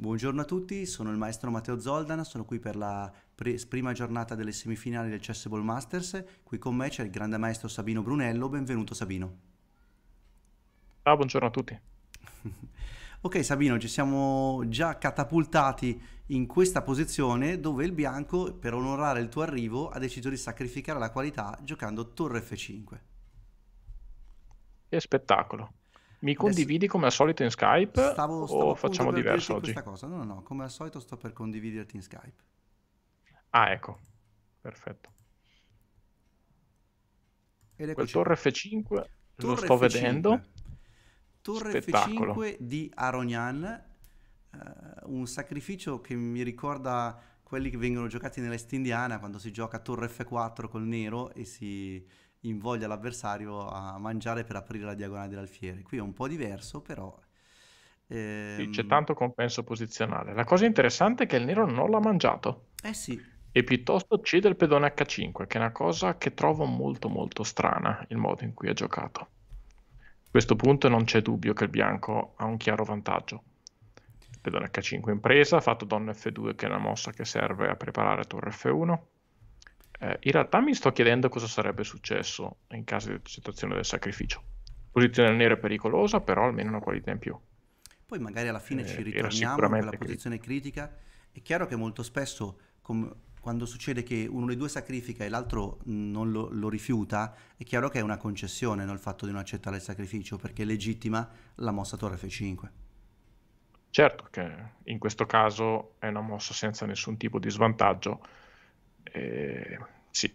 Buongiorno a tutti, sono il maestro Matteo Zoldana, sono qui per la pre- prima giornata delle semifinali del Chessable Masters. Qui con me c'è il grande maestro Sabino Brunello, benvenuto Sabino. Ciao, ah, buongiorno a tutti. ok Sabino, ci siamo già catapultati in questa posizione dove il bianco, per onorare il tuo arrivo, ha deciso di sacrificare la qualità giocando torre F5. Che spettacolo. Mi condividi come al solito in Skype stavo, stavo o facciamo diverso oggi? Cosa. No, no, no, come al solito sto per condividerti in Skype. Ah, ecco. Perfetto. Ed Quel torre F5 torre lo sto F5. vedendo. Torre Spettacolo. F5 di Aronian, uh, eh, un sacrificio che mi ricorda quelli che vengono giocati nell'est indiana quando si gioca torre F4 col nero e si invoglia l'avversario a mangiare per aprire la diagonale dell'alfiere. Qui è un po' diverso, però... Ehm... Sì, c'è tanto compenso posizionale. La cosa interessante è che il nero non l'ha mangiato. Eh sì. E piuttosto cede il pedone H5, che è una cosa che trovo molto molto strana, il modo in cui ha giocato. A questo punto non c'è dubbio che il bianco ha un chiaro vantaggio. pedone H5 in presa, ha fatto donna F2 che è una mossa che serve a preparare torre F1 eh, in realtà mi sto chiedendo cosa sarebbe successo in caso di accettazione del sacrificio. Posizione nera è pericolosa, però almeno una qualità in più. Poi magari alla fine eh, ci ritorniamo alla posizione critica. È chiaro che molto spesso com- quando succede che uno dei due sacrifica e l'altro mm, non lo, lo rifiuta, è chiaro che è una concessione no, il fatto di non accettare il sacrificio, perché è legittima la mossa torre F5. Certo che in questo caso è una mossa senza nessun tipo di svantaggio, eh, sì,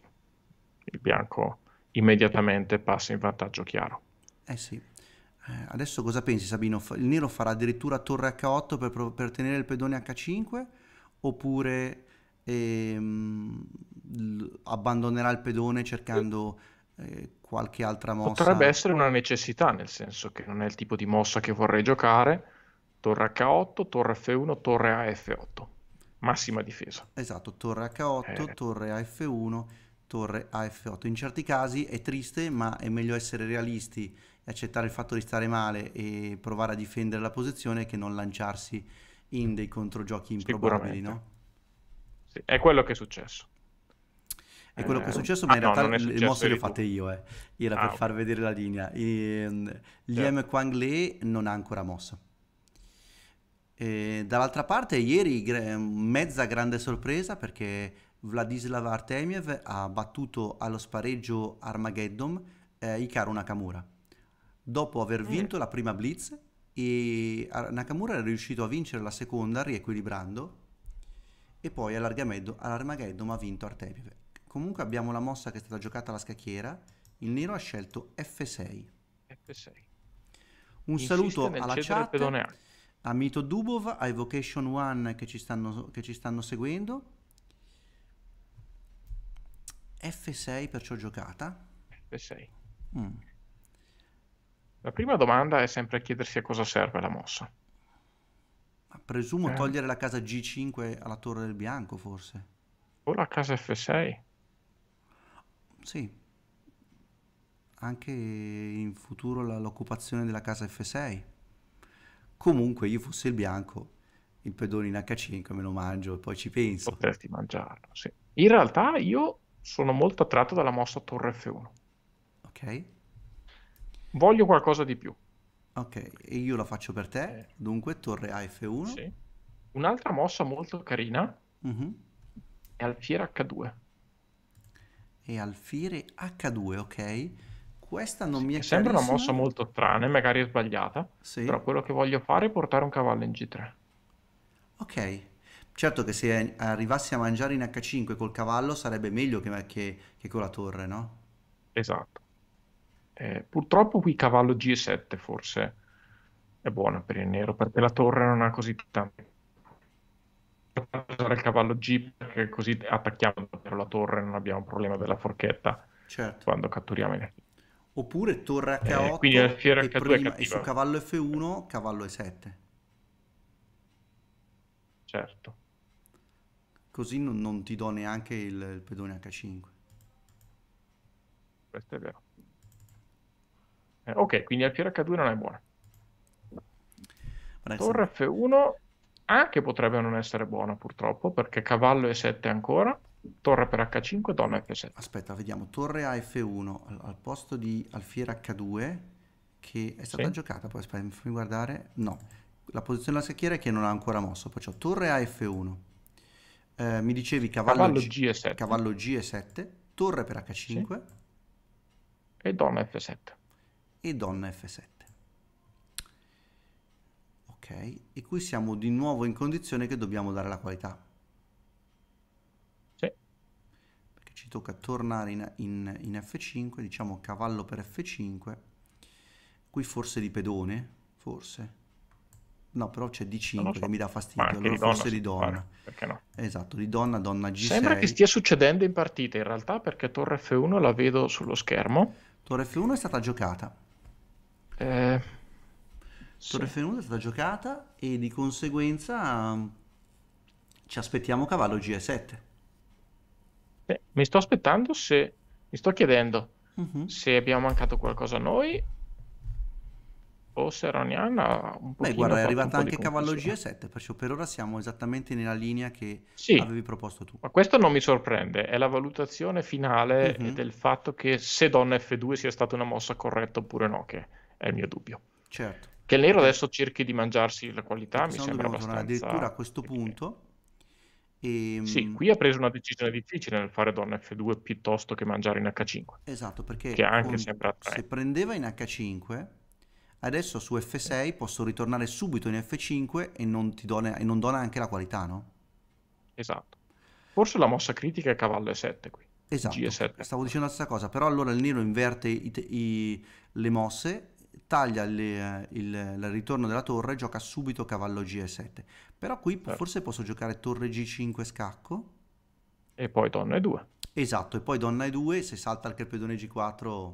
il bianco immediatamente passa in vantaggio chiaro. Eh sì. Eh, adesso cosa pensi Sabino? Il nero farà addirittura torre H8 per, per tenere il pedone H5 oppure ehm, abbandonerà il pedone cercando eh, qualche altra mossa? Potrebbe essere una necessità, nel senso che non è il tipo di mossa che vorrei giocare. Torre H8, torre F1, torre AF8 massima difesa. Esatto, torre H8, eh. torre AF1, torre AF8. In certi casi è triste, ma è meglio essere realisti e accettare il fatto di stare male e provare a difendere la posizione che non lanciarsi in dei controgiochi improbabili, no? Sì, è quello che è successo. È quello che è eh, successo, eh, ma in no, realtà le mosse le ho fatte io, eh. era ah, per far vedere la linea. E, ehm, Liam certo. Quang Le non ha ancora mossa. E dall'altra parte ieri mezza grande sorpresa perché Vladislav Artemiev ha battuto allo spareggio Armageddon eh, Icaro Nakamura. Dopo aver eh. vinto la prima blitz e Nakamura è riuscito a vincere la seconda riequilibrando e poi all'Armageddon ha vinto Artemiev. Comunque abbiamo la mossa che è stata giocata alla scacchiera, il nero ha scelto F6. F6. Un Insiste saluto alla chat a Mito Dubov, a Evocation One che ci stanno, che ci stanno seguendo. F6 perciò giocata. F6. Mm. La prima domanda è sempre chiedersi a cosa serve la mossa. Ma presumo eh. togliere la casa G5 alla torre del bianco, forse. O la casa F6. Sì. Anche in futuro la, l'occupazione della casa F6 comunque io fossi il bianco, il pedone in H5 me lo mangio e poi ci penso. Potresti mangiarlo, sì. In realtà io sono molto attratto dalla mossa torre F1. Ok. Voglio qualcosa di più. Ok, e io la faccio per te. Eh. Dunque, torre AF1. Sì. Un'altra mossa molto carina uh-huh. è alfiere H2. E alfiere H2, ok. Questa non mi è Sembra una mossa molto strana, e magari è sbagliata. Sì. Però quello che voglio fare è portare un cavallo in G3. Ok. Certo che se arrivassi a mangiare in H5 col cavallo sarebbe meglio che, che, che con la torre, no? Esatto. Eh, purtroppo qui cavallo G7 forse è buono per il nero, perché la torre non ha così tanto usare il cavallo G perché così attacchiamo la torre non abbiamo problema della forchetta certo. quando catturiamo in F5 Oppure torre H8 eh, quindi la fiera H2 prima, e su cavallo F1, cavallo E7. Certo. Così non, non ti do neanche il, il pedone H5. Questo è vero. Eh, ok, quindi la fiera H2 non è buona. Adesso... Torre F1 anche potrebbe non essere buona purtroppo perché cavallo E7 ancora torre per H5, donna F7. Aspetta, vediamo, torre a F1 al, al posto di alfiere H2 che è stata sì. giocata, poi aspetta, fammi guardare, no, la posizione della sacchiera è che non ha ancora mosso, poi torre a F1, eh, mi dicevi cavallo, cavallo G, G7. cavallo G7, torre per H5 sì. e donna F7. E donna F7. Ok, e qui siamo di nuovo in condizione che dobbiamo dare la qualità. tocca tornare in, in, in F5, diciamo cavallo per F5, qui forse di pedone, forse, No, però c'è D5 so. che mi dà fastidio. Allora di forse di donna. Perché no? Esatto, di donna, donna G6. Sembra che stia succedendo in partita in realtà perché torre F1 la vedo sullo schermo. Torre F1 è stata giocata. Eh, torre sì. F1 è stata giocata e di conseguenza mm, ci aspettiamo cavallo G7. Beh, mi sto aspettando se... Mi sto chiedendo uh-huh. se abbiamo mancato qualcosa noi o se Ronian ha un po' di Beh, guarda, è arrivata anche Cavallo G7, perciò per ora siamo esattamente nella linea che sì, avevi proposto tu. Ma questo non mi sorprende, è la valutazione finale uh-huh. del fatto che se Donna F2 sia stata una mossa corretta oppure no, che è il mio dubbio. Certo. Che il nero adesso cerchi di mangiarsi la qualità, Perché mi sembra abbastanza... Addirittura a questo punto e, sì, ehm, qui ha preso una decisione difficile nel fare donna F2 piuttosto che mangiare in H5. Esatto, perché con... se prendeva in H5, adesso su F6 posso ritornare subito in F5 e non, dona, e non dona anche la qualità, no? Esatto. Forse la mossa critica è cavallo E7 qui. Esatto, G7. stavo dicendo la stessa cosa, però allora il nero inverte i, i, le mosse, taglia le, il, il, ritorno della torre e gioca subito cavallo G7. Però qui certo. forse posso giocare torre G5 scacco. E poi donna E2. Esatto, e poi donna E2, se salta anche il pedone G4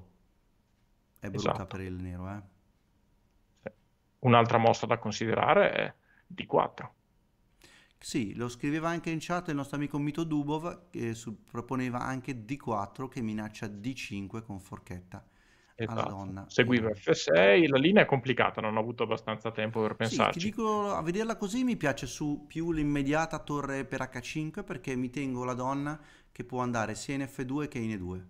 è brutta esatto. per il nero. Eh? Un'altra mossa da considerare è D4. Sì, lo scriveva anche in chat il nostro amico Mito Dubov che proponeva anche D4 che minaccia D5 con forchetta alla esatto. donna. Seguiva F6, la linea è complicata, non ho avuto abbastanza tempo per pensarci. Sì, dico, a vederla così mi piace su più l'immediata torre per H5 perché mi tengo la donna che può andare sia in F2 che in E2.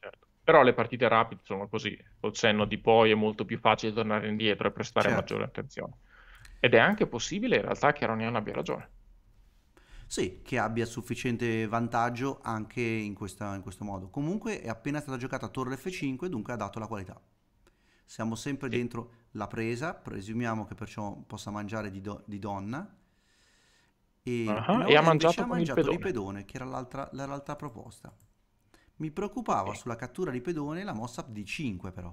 Certo. Però le partite rapide sono così, col senno di poi è molto più facile tornare indietro e prestare certo. maggiore attenzione. Ed è anche possibile in realtà che Aronian abbia ragione. Sì, che abbia sufficiente vantaggio anche in, questa, in questo modo. Comunque è appena stata giocata torre F5, dunque ha dato la qualità. Siamo sempre e... dentro la presa, presumiamo che perciò possa mangiare di, do, di donna. E, uh-huh, e ha mangiato, ha mangiato pedone. di pedone, che era l'altra, l'altra proposta. Mi preoccupava okay. sulla cattura di pedone la mossa di 5 però.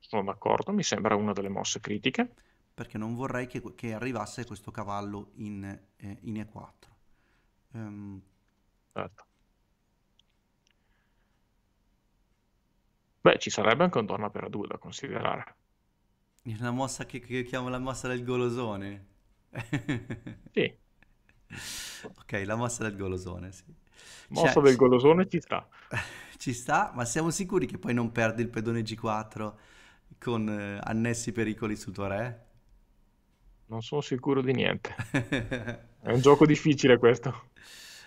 Sono d'accordo, mi sembra una delle mosse critiche perché non vorrei che, che arrivasse questo cavallo in, eh, in E4. Um... Ehm, certo. Beh, ci sarebbe anche un donna per a due da considerare. È una mossa che, che chiamo la mossa del golosone. sì. Ok, la mossa del golosone, sì. Mossa cioè, del golosone ci sta. ci sta, ma siamo sicuri che poi non perdi il pedone G4 con eh, annessi pericoli su re? non sono sicuro di niente. È un gioco difficile questo.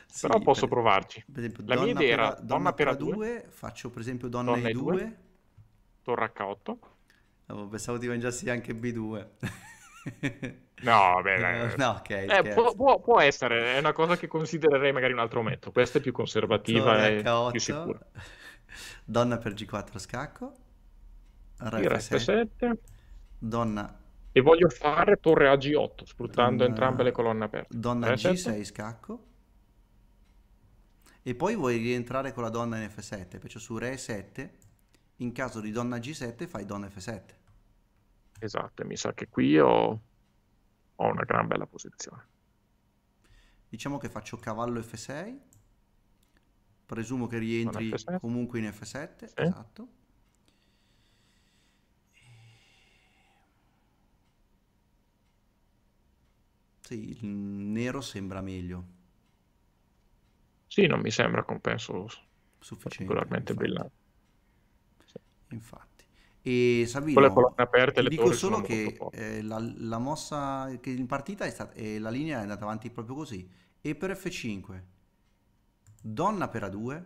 Sì, Però posso per, provarci. Per esempio, La mia idea era Donna per a due, faccio per esempio Donna, donna e due. due. Torre H8. Oh, pensavo ti mangiassi anche B2. no, vabbè, dai. no, okay, eh, può, può, può, essere, è una cosa che considererei magari un altro metodo. Questa è più conservativa e più sicura. Donna per G4 scacco. Rf7. Donna e voglio fare torre a G8, sfruttando donna... entrambe le colonne aperte. Donna G6 scacco. E poi vuoi rientrare con la donna in F7, perciò su Re 7, in caso di donna G7 fai donna F7. Esatto, mi sa che qui ho, ho una gran bella posizione. Diciamo che faccio cavallo F6, presumo che rientri comunque in F7, sì. esatto. Sì, il nero sembra meglio. Sì, non mi sembra compenso Sufficiente, particolarmente brillante. Sì. Infatti. E Sabino, con colonne aperte le dico solo che eh, la, la, mossa che in partita è stata, eh, la linea è andata avanti proprio così. E per F5, donna per A2,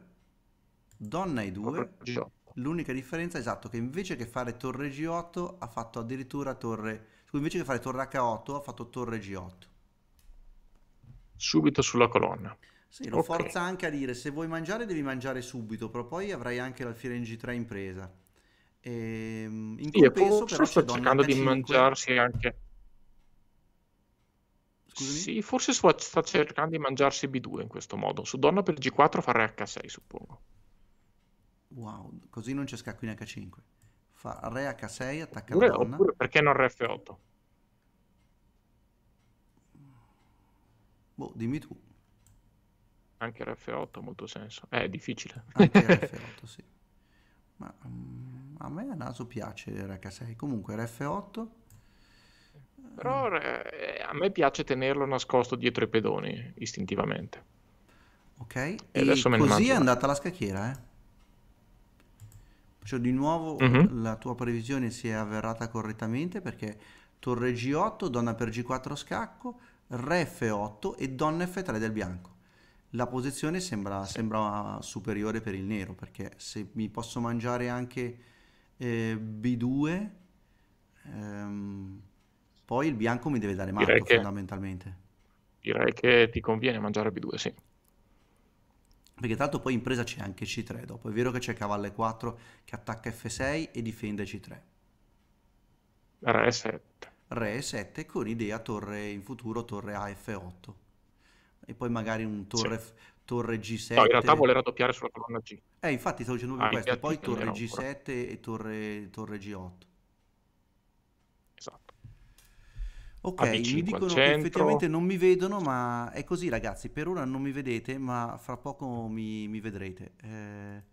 donna E2, l'unica differenza è esatto che invece che fare torre G8 ha fatto addirittura torre, invece che fare torre H8 ha fatto torre G8 subito sulla colonna. Sì, lo okay. forza anche a dire se vuoi mangiare devi mangiare subito, però poi avrai anche l'Alfiera NG3 in presa. E, ehm, in sì, compenso, però sto cercando di mangiarsi anche... Scusami? Sì, forse sta cercando di mangiarsi B2 in questo modo. Su donna per G4 fare H6, suppongo. Wow, così non c'è scacco in H5. Fa re H6, attacca oppure, donna. Oppure perché non re F8? Boh, dimmi tu. Anche RF8 ha molto senso. Eh, è difficile. Anche RF8, sì. Ma um, a me a naso piace RH6. Comunque RF8... Però eh, eh, eh, a me piace tenerlo nascosto dietro i pedoni, istintivamente. Ok, e, e adesso me così è andata la scacchiera, eh? Cioè, di nuovo mm-hmm. la tua previsione si è avverrata correttamente perché torre G8, donna per G4 scacco, Re F8 e Donna F3 del bianco. La posizione sembra, sì. sembra superiore per il nero perché se mi posso mangiare anche eh, B2, ehm, poi il bianco mi deve dare matto direi che, Direi che ti conviene mangiare B2, sì. Perché tanto poi in presa c'è anche C3 dopo. È vero che c'è cavallo 4 che attacca F6 e difende C3. Re7. Re E7 con idea torre in futuro torre AF8 e poi magari un torre, sì. torre G7. No, in realtà vuole raddoppiare sulla colonna G. Eh, infatti stavo dicendo ah, proprio ah, questo, poi torre G7 e torre, torre G8. Esatto. Ok, mi dicono che effettivamente non mi vedono, ma è così ragazzi, per ora non mi vedete, ma fra poco mi, mi vedrete. Eh,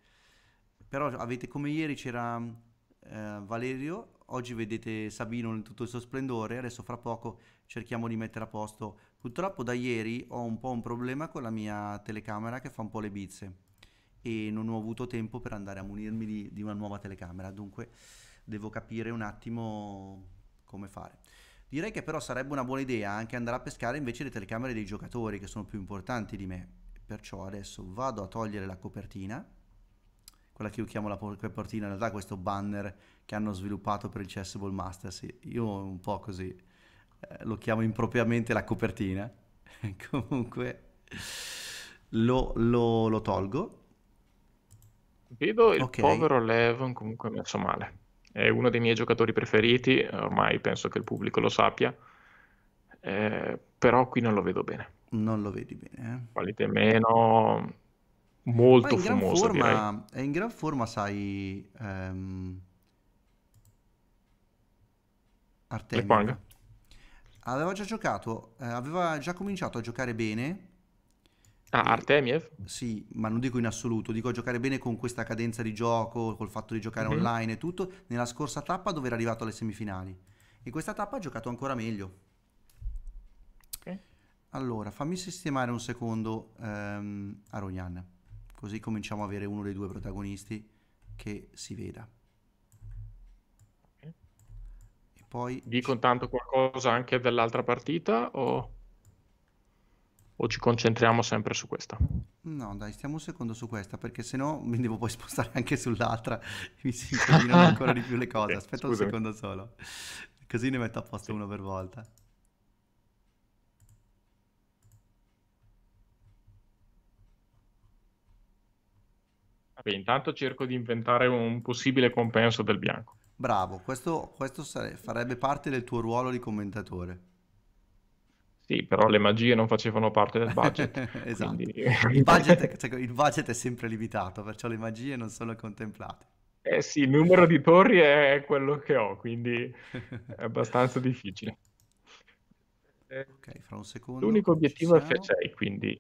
però avete come ieri c'era eh, Valerio oggi vedete Sabino in tutto il suo splendore, adesso fra poco cerchiamo di mettere a posto. Purtroppo da ieri ho un po' un problema con la mia telecamera che fa un po' le bizze e non ho avuto tempo per andare a munirmi di, di una nuova telecamera, dunque devo capire un attimo come fare. Direi che però sarebbe una buona idea anche andare a pescare invece le telecamere dei giocatori che sono più importanti di me, perciò adesso vado a togliere la copertina quella che io chiamo la portina, in realtà questo banner che hanno sviluppato per il Chessable Masters, io un po' così eh, lo chiamo impropriamente la copertina, comunque lo, lo, lo, tolgo. Vedo il okay. povero Levon comunque messo male, è uno dei miei giocatori preferiti, ormai penso che il pubblico lo sappia, eh, però qui non lo vedo bene. Non lo vedi bene. Eh? Qualite meno, molto Ma fumosa forma, È eh, in gran forma, sai... Ehm... Artemio. Aveva già giocato, eh, aveva già cominciato a giocare bene. Ah, e... Artemiev? Sì, ma non dico in assoluto, dico a giocare bene con questa cadenza di gioco, col fatto di giocare mm-hmm. online e tutto, nella scorsa tappa dove era arrivato alle semifinali. In questa tappa ha giocato ancora meglio. Okay. Allora, fammi sistemare un secondo um, ehm, Aronian così cominciamo a avere uno dei due protagonisti che si veda. E poi... Dico intanto qualcosa anche dell'altra partita o... o ci concentriamo sempre su questa? No, dai, stiamo un secondo su questa perché sennò mi devo poi spostare anche sull'altra mi si inclinano ancora di più le cose. Aspetta Scusami. un secondo solo, così ne metto a posto sì. uno per volta. Intanto cerco di inventare un possibile compenso del bianco. Bravo, questo, questo sare- farebbe parte del tuo ruolo di commentatore. Sì, però le magie non facevano parte del budget. esatto. Quindi... il, budget è, cioè, il budget è sempre limitato, perciò le magie non sono contemplate. Eh sì, il numero di torri è quello che ho, quindi è abbastanza difficile. Ok, fra un secondo. L'unico obiettivo è F6, quindi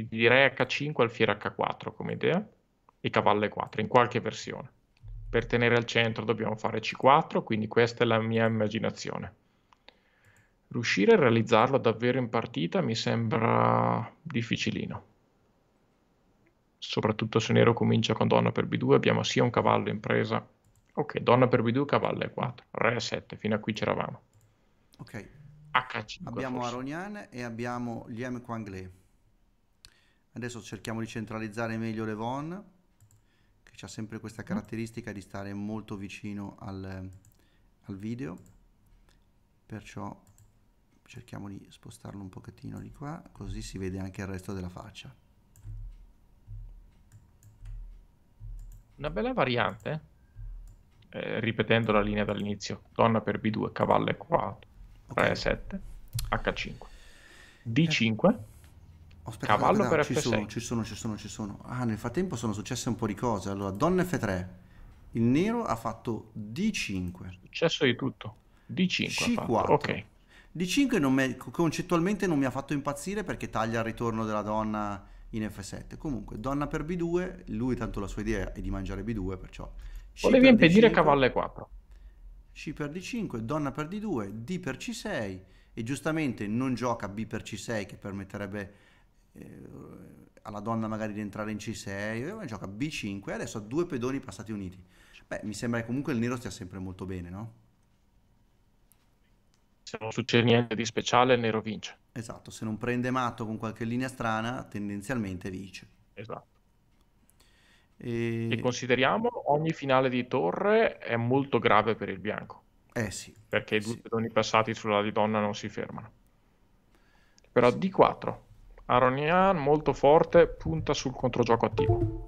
direi H5 alfiere H4 come idea e cavallo 4 in qualche versione. Per tenere al centro dobbiamo fare C4, quindi questa è la mia immaginazione. Riuscire a realizzarlo davvero in partita mi sembra difficilino. Soprattutto se Nero comincia con donna per B2, abbiamo sia un cavallo in presa. Ok, donna per B2, cavallo E4, re 7 fino a qui c'eravamo. Ok. H5. Abbiamo forse. Aronian e abbiamo gli M Adesso cerchiamo di centralizzare meglio le von che ha sempre questa caratteristica di stare molto vicino al, al video, perciò cerchiamo di spostarlo un pochettino di qua, così si vede anche il resto della faccia. Una bella variante, eh, ripetendo la linea dall'inizio, donna per B2, cavallo E4, 3 okay. 7, H5. D5. Eh aspetta, Cavallo per ci F6. Sono, ci sono, ci sono, ci sono. Ah, nel frattempo sono successe un po' di cose. Allora, donna F3. Il nero ha fatto D5. successo di tutto. D5. C4. Ok. D5 non me, concettualmente non mi ha fatto impazzire perché taglia il ritorno della donna in F7. Comunque, donna per B2, lui tanto la sua idea è di mangiare B2, perciò... C Volevi per impedire 5 cavallo E4. C per D5, donna per D2, D per C6 e giustamente non gioca B per C6 che permetterebbe eh, alla donna magari di entrare in C6, eh, gioca B5 adesso ha due pedoni passati uniti. Beh, mi sembra che comunque il nero stia sempre molto bene, no? Se non succede niente di speciale, il nero vince. Esatto, se non prende matto con qualche linea strana, tendenzialmente vince. Esatto. E... e consideriamo ogni finale di torre è molto grave per il bianco. Eh sì. Perché i due sì. pedoni passati sulla di donna non si fermano. Però sì. D4 Aronian molto forte, punta sul controgioco attivo.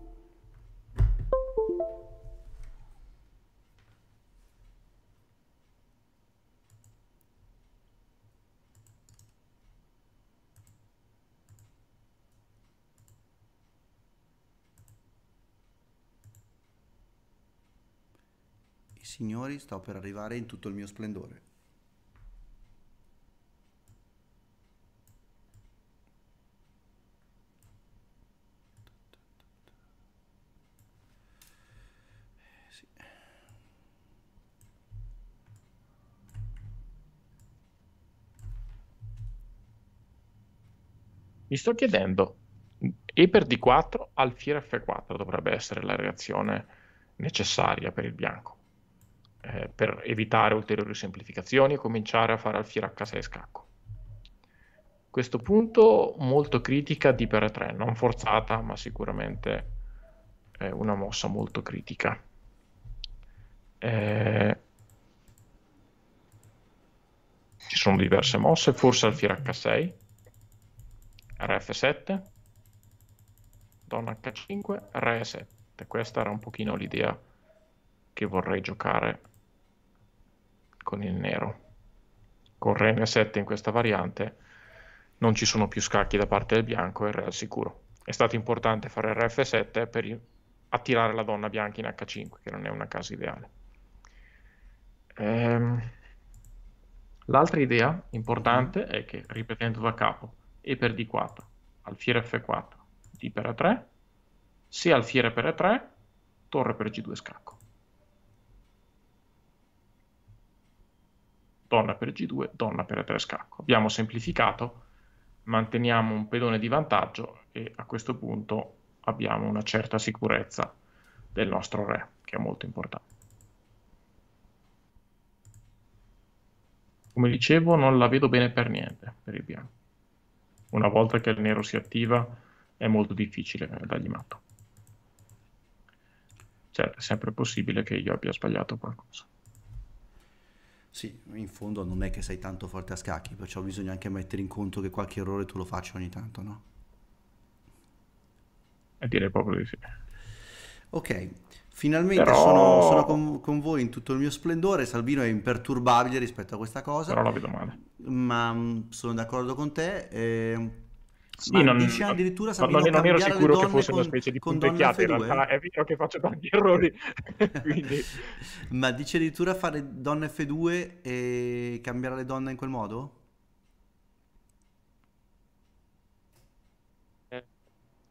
Signori, sto per arrivare in tutto il mio splendore. Mi sto chiedendo, e per D4 alfiere F4 dovrebbe essere la reazione necessaria per il bianco, eh, per evitare ulteriori semplificazioni e cominciare a fare alfiere H6 scacco. Questo punto molto critica di per 3, non forzata ma sicuramente è eh, una mossa molto critica. Eh, ci sono diverse mosse, forse alfiere H6, RF7, Donna H5, Re7. Questa era un pochino l'idea che vorrei giocare con il nero. Con Re 7 in questa variante non ci sono più scacchi da parte del bianco e il Re al sicuro. È stato importante fare RF7 per attirare la donna bianca in H5, che non è una casa ideale. Ehm... L'altra idea importante è che, ripetendo da capo, e per D4, alfiere F4, D per A3, se alfiere per A3, torre per G2 scacco. Donna per G2, donna per A3 scacco. Abbiamo semplificato, manteniamo un pedone di vantaggio e a questo punto abbiamo una certa sicurezza del nostro re, che è molto importante. Come dicevo, non la vedo bene per niente per il bianco una volta che il nero si attiva è molto difficile dargli matto. Cioè, è sempre possibile che io abbia sbagliato qualcosa. Sì, in fondo non è che sei tanto forte a scacchi, perciò bisogna anche mettere in conto che qualche errore tu lo faccia ogni tanto, no? E direi proprio di sì. Ok, Finalmente però... sono, sono con, con, voi in tutto il mio splendore, Salvino è imperturbabile rispetto a questa cosa. Però la vedo male. Ma mm, sono d'accordo con te. Eh, sì, ma non, dice addirittura Salvino non, non ero sicuro che fosse con, una specie di punteggiata, in realtà è vero che faccio tanti errori. ma dice addirittura fare donna F2 e cambiare le donne in quel modo? Eh,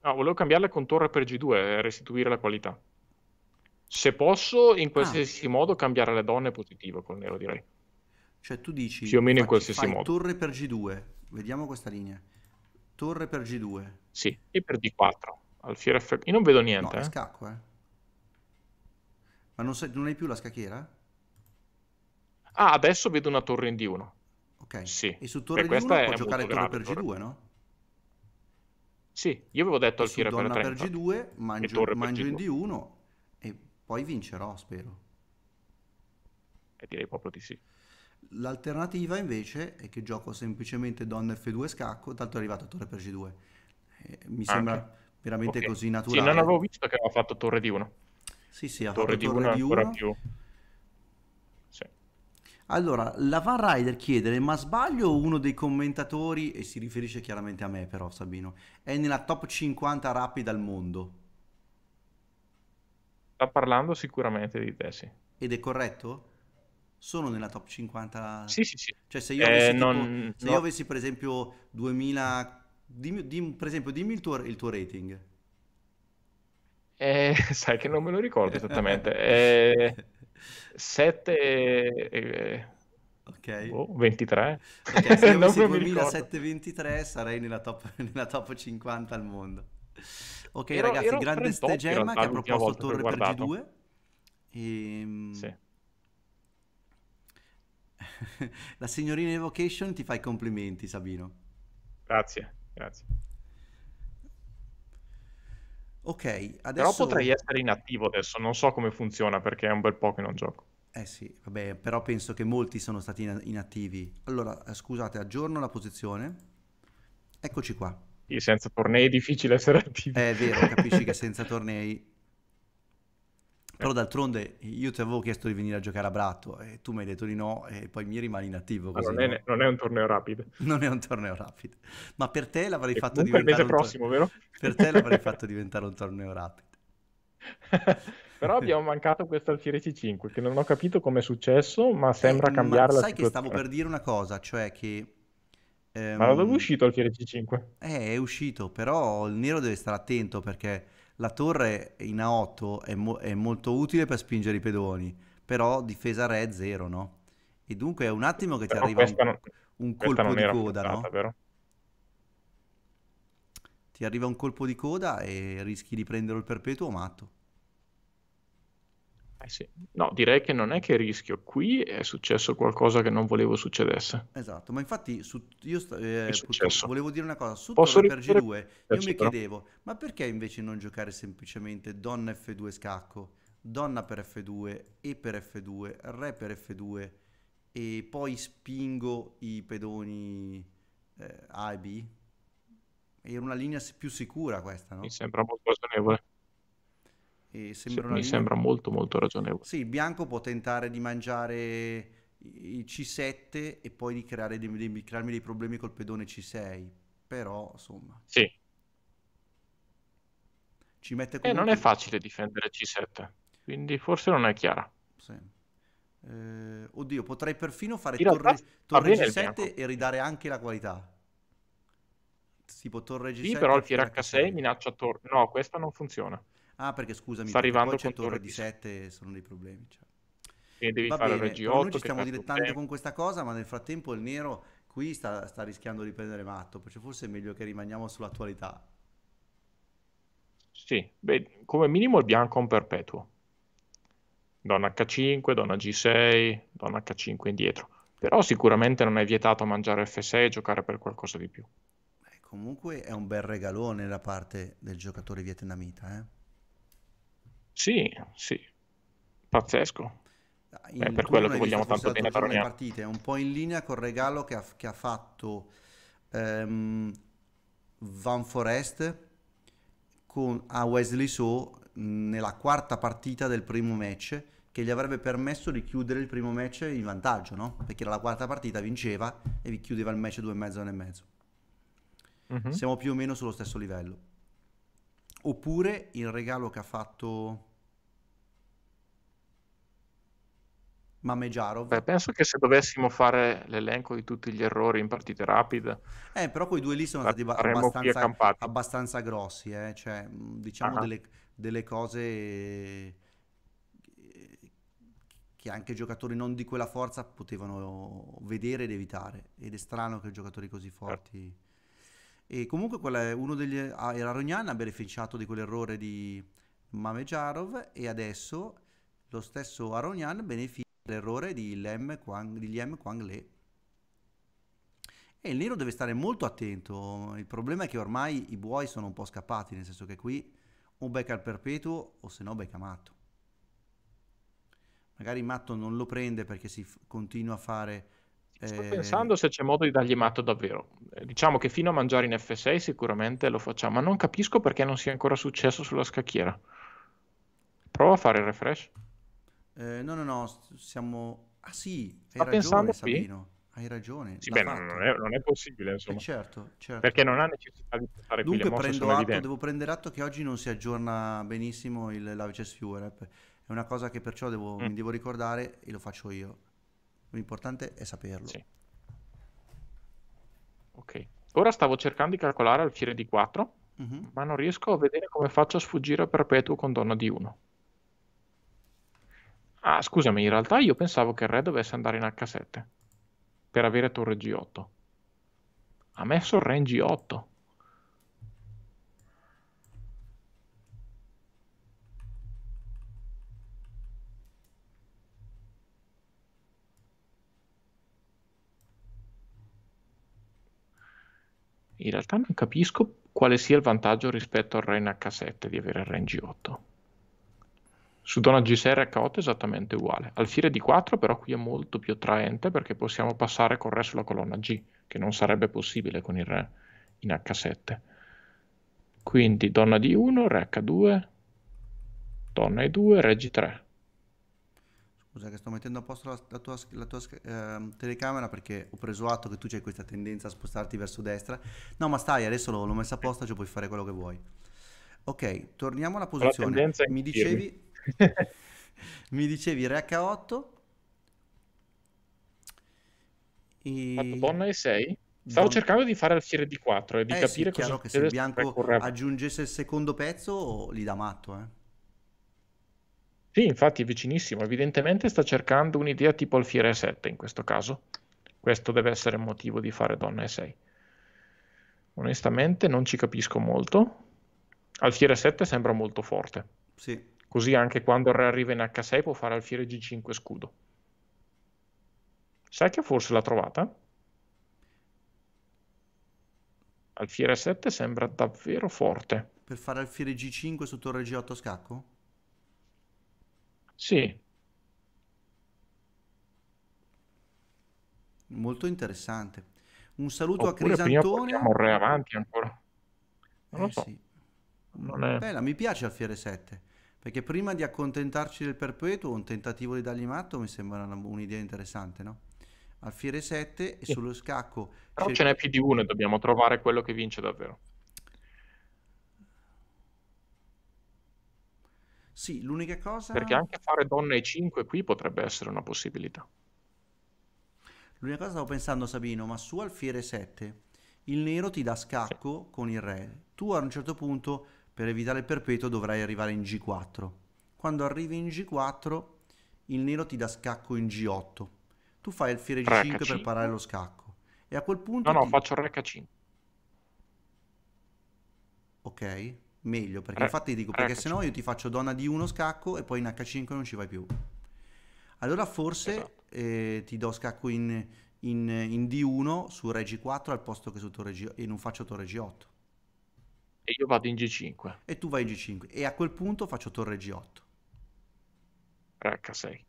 no, volevo cambiarle con torre per G2 e restituire la qualità se posso, in ah. qualsiasi ah. modo cambiare le donne è positivo col nero, direi. Cioè tu dici... Più o meno in qualsiasi modo. Torre per G2, vediamo questa linea. Torre per G2. Sì, e per D4. Alfiere F... Io non vedo niente. No, eh. scacco, eh. Ma non, sei, non hai più la scacchiera? Ah, adesso vedo una torre in D1. Ok. Sì. E su torre Beh, D1 può giocare torre grave, per G2, torre. no? Sì, io avevo detto alfiere per 30. per G2, mangio, per mangio G2. in D1 poi vincerò, spero. E direi proprio di sì. L'alternativa invece è che gioco semplicemente Donna F2 scacco, tanto è arrivato a Torre per G2. Eh, mi ah, sembra Anche. veramente okay. così naturale. Sì, non avevo visto che aveva fatto Torre di 1. Sì, sì, ha torre fatto Torre di 1. più. Allora, la Van Rider chiede, ma sbaglio uno dei commentatori, e si riferisce chiaramente a me però Sabino, è nella top 50 rapida al mondo sta parlando sicuramente di te, sì. Ed è corretto? Sono nella top 50? Sì, sì, sì. Cioè se io avessi, eh, tipo, se no. io avessi per esempio 2000... Dimmi, dimmi, per esempio dimmi il tuo, il tuo rating. Eh, sai che non me lo ricordo esattamente. Eh, 7... Eh, ok. Oh, 23. Okay, se io avessi 2023 sarei nella top, nella top 50 al mondo. Ok ero, ragazzi, ero grande stegema che ha proposto Torre per G2. E... Ehm, sì. La signorina Evocation ti fa i complimenti, Sabino. Grazie, grazie. Ok, adesso... Però potrei essere inattivo adesso, non so come funziona perché è un bel po' che non gioco. Eh sì, vabbè, però penso che molti sono stati inattivi. Allora, eh, scusate, aggiorno la posizione. Eccoci qua. Sì, senza tornei è difficile essere attivi. È vero, capisci che senza tornei... Eh. Però d'altronde io ti avevo chiesto di venire a giocare a Bratto e tu mi hai detto di no e poi mi rimani inattivo. Così, non, è, no? non, è, un torneo rapido. Non è un torneo rapido. Ma per te l'avrei e fatto diventare... Il mese prossimo, tor- vero? Per te l'avrei fatto diventare un torneo rapido. Però abbiamo mancato questo al c 5 che non ho capito come è successo, ma eh, sembra eh, cambiare ma la sai situazione. Sai che stavo per dire una cosa, cioè che Ehm, Ma dove è ehm, uscito il c 5 Eh, è uscito, però il nero deve stare attento perché la torre in A8 è, mo- è molto utile per spingere i pedoni, però difesa re è zero, no? E dunque è un attimo che ti arriva un, non, un colpo di coda, puntata, no? Però. Ti arriva un colpo di coda e rischi di prendere il perpetuo matto. Eh sì. No, direi che non è che rischio, qui è successo qualcosa che non volevo succedesse. Esatto, ma infatti su, io sta, eh, volevo dire una cosa, su Posso per G2 io mi chiedevo, ma perché invece non giocare semplicemente donna F2 scacco, donna per F2, E per F2, Re per F2 e poi spingo i pedoni eh, A e B? Era una linea più sicura questa, no? Mi sembra molto ragionevole. E sembra sì, mi linea... sembra molto molto ragionevole. Sì, Bianco può tentare di mangiare il C7 e poi di, creare dei, di crearmi dei problemi col pedone C6, però insomma... Sì. Ci mette comunque... Eh, e non è facile difendere C7, quindi forse non è chiara. Sì. Eh, oddio, potrei perfino fare torre, torre G7 e ridare anche la qualità. Tipo torre G7. Sì, però il fiera H6 minaccia torre. No, questa non funziona. Ah, perché scusami, sta perché arrivando con torre di 7 sono dei problemi. Cioè. E devi Va fare bene, rg Noi ci stiamo dilettando con questa cosa, ma nel frattempo il nero qui sta, sta rischiando di prendere matto, perciò forse è meglio che rimaniamo sull'attualità. Sì, beh, come minimo il bianco è un perpetuo. Donna H5, donna G6, donna H5 indietro. Però sicuramente non è vietato mangiare F6 e giocare per qualcosa di più. Beh, comunque è un bel regalone da parte del giocatore vietnamita, eh? Sì, sì, pazzesco. In, Beh, per quello che vogliamo tanto bene Paroniano. partite, è un po' in linea col regalo che ha, che ha fatto um, Van Forest con, a Wesley So nella quarta partita del primo match che gli avrebbe permesso di chiudere il primo match in vantaggio, no? Perché era la quarta partita, vinceva e vi chiudeva il match due e mezzo, e mezzo. Mm-hmm. Siamo più o meno sullo stesso livello oppure il regalo che ha fatto Mamegiarov. Beh, penso che se dovessimo fare l'elenco di tutti gli errori in partite rapide, eh, però quei due lì sono stati abbastanza, abbastanza grossi, eh? cioè, diciamo uh-huh. delle, delle, cose che anche giocatori non di quella forza potevano vedere ed evitare. Ed è strano che giocatori così forti. Certo. E comunque uno degli, ah, era Rognana ha beneficiato di quell'errore di Mamejarov e adesso lo stesso Aronian beneficia dell'errore di Lem Quang, di Liem Quang Le. E il nero deve stare molto attento, il problema è che ormai i buoi sono un po' scappati, nel senso che qui o becca il perpetuo o se no becca matto. Magari matto non lo prende perché si continua a fare Sto eh, pensando se c'è modo di dargli matto davvero. Eh, diciamo che fino a mangiare in F6 sicuramente lo facciamo, ma non capisco perché non sia ancora successo sulla scacchiera. Prova a fare il refresh. Eh, no, no, no, siamo... Ah sì, Sta hai ragione Sabino. Qui? Hai ragione. Sì, beh, non è, non è, possibile, eh, insomma. Eh, certo, certo. Perché non ha necessità di fare Dunque, qui prendo atto, devo prendere atto che oggi non si aggiorna benissimo il, la VCS Viewer È una cosa che perciò devo, mm. mi devo ricordare e lo faccio io. L'importante è saperlo. Sì. Ok. Ora stavo cercando di calcolare l'uscire di 4, mm-hmm. ma non riesco a vedere come faccio a sfuggire a perpetuo con donna di 1. Ah, scusami, in realtà io pensavo che il re dovesse andare in H7 per avere torre G8. Ha messo il re in G8. in realtà non capisco quale sia il vantaggio rispetto al REN H7 di avere il REN G8. Su Dona G6 H8 è esattamente uguale. Alfiere D4 però qui è molto più attraente perché possiamo passare con Re sulla colonna G, che non sarebbe possibile con il Re in H7. Quindi Donna D1, Re H2, Donna E2, Re G3. Scusa che sto mettendo a posto la, la tua, la tua eh, telecamera perché ho preso atto che tu c'hai questa tendenza a spostarti verso destra. No, ma stai, adesso l'ho, l'ho messa a posto, cioè puoi fare quello che vuoi. Ok, torniamo alla posizione. Mi dicevi, mi dicevi RH8. E... Fatto donna e 6. Stavo Don... cercando di fare alfiere di 4 e eh, di eh capire sì, cosa chiaro che se il bianco aggiungesse il secondo pezzo li da matto, eh. Sì, infatti è vicinissimo, evidentemente sta cercando un'idea tipo alfiere 7 in questo caso. Questo deve essere il motivo di fare donna e 6. Onestamente non ci capisco molto. Alfiere 7 sembra molto forte. Sì. Così anche quando il re arriva in H6 può fare alfiere G5 scudo. Sai che forse l'ha trovata? Alfiere 7 sembra davvero forte. Per fare alfiere G5 sotto il re G8 scacco? Sì. Molto interessante. Un saluto Oppure a Crisantone. Andiamo re avanti ancora. Non eh so. Sì. Non è... Bella, mi piace Alfiere 7, perché prima di accontentarci del perpetuo, un tentativo di dargli matto mi sembra un'idea interessante, no? Alfiere 7 e sì. sullo scacco... Però ce n'è più di uno e dobbiamo trovare quello che vince davvero. Sì, l'unica cosa... Perché anche fare donna e 5 qui potrebbe essere una possibilità. L'unica cosa stavo pensando, Sabino, ma su alfiere 7 il nero ti dà scacco sì. con il re. Tu a un certo punto, per evitare il perpetuo, dovrai arrivare in G4. Quando arrivi in G4, il nero ti dà scacco in G8. Tu fai alfiere G5 per parare lo scacco. E a quel punto... No, no, ti... faccio re H5. Ok meglio, perché eh, infatti dico, eh, perché eh, se no io ti faccio donna di uno scacco e poi in H5 non ci vai più. Allora forse esatto. eh, ti do scacco in, in, in, D1 su Re G4 al posto che su Torre G8 e non faccio Torre G8. E io vado in G5. E tu vai in G5 e a quel punto faccio Torre G8. H6. Ecco,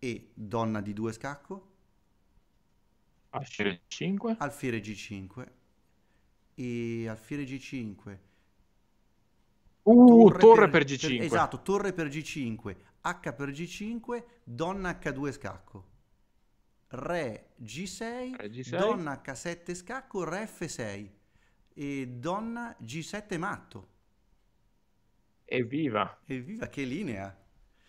e donna di 2 scacco. Alfiere G5. Alfiere G5. E alfiere G5 Uh, torre, torre per, per, G5. Per, esatto, torre per G5, H per G5, donna H2 scacco. Re G6, re G6. donna H7 scacco, re F6 e donna G7 matto. Evviva! Evviva, che linea!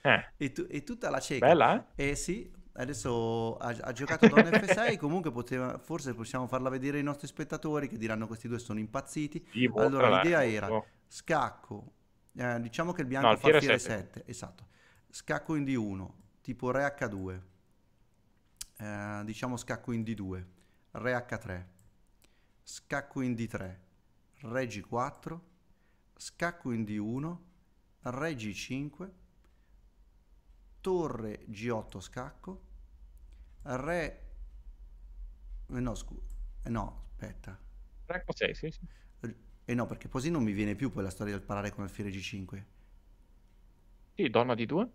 Eh. E, tu, e, tutta la cieca. Bella, eh? Eh sì, adesso ha, ha giocato donna F6, comunque poteva, forse possiamo farla vedere ai nostri spettatori che diranno questi due sono impazziti. Vivo, allora, l'idea eh, era boh. Scacco, eh, diciamo che il bianco no, il fa fiere 7. 7, esatto. Scacco in D1, tipo re H2. Eh, diciamo scacco in D2, re H3. Scacco in D3, re G4. Scacco in D1, re G5. Torre G8 scacco. Re... Eh, no, scu- eh, no, aspetta. Re H6, sì, sì. E eh no, perché così non mi viene più poi la storia del parare con alfiere G5. Sì, donna di 2.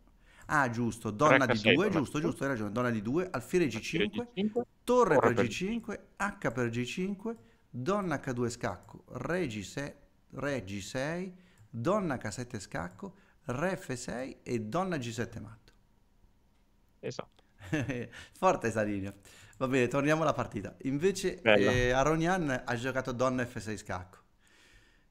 Ah, giusto, donna Recca di 6, 2, donna giusto, 2. giusto, hai ragione, donna di 2, alfiere G5, G5 torre per G5, G5, H per G5, donna H2 scacco, re G6, re G6, donna H7 scacco, re F6 e donna G7 matto. Esatto. Forte Salinio. Va bene, torniamo alla partita. Invece eh, Aronian ha giocato donna F6 scacco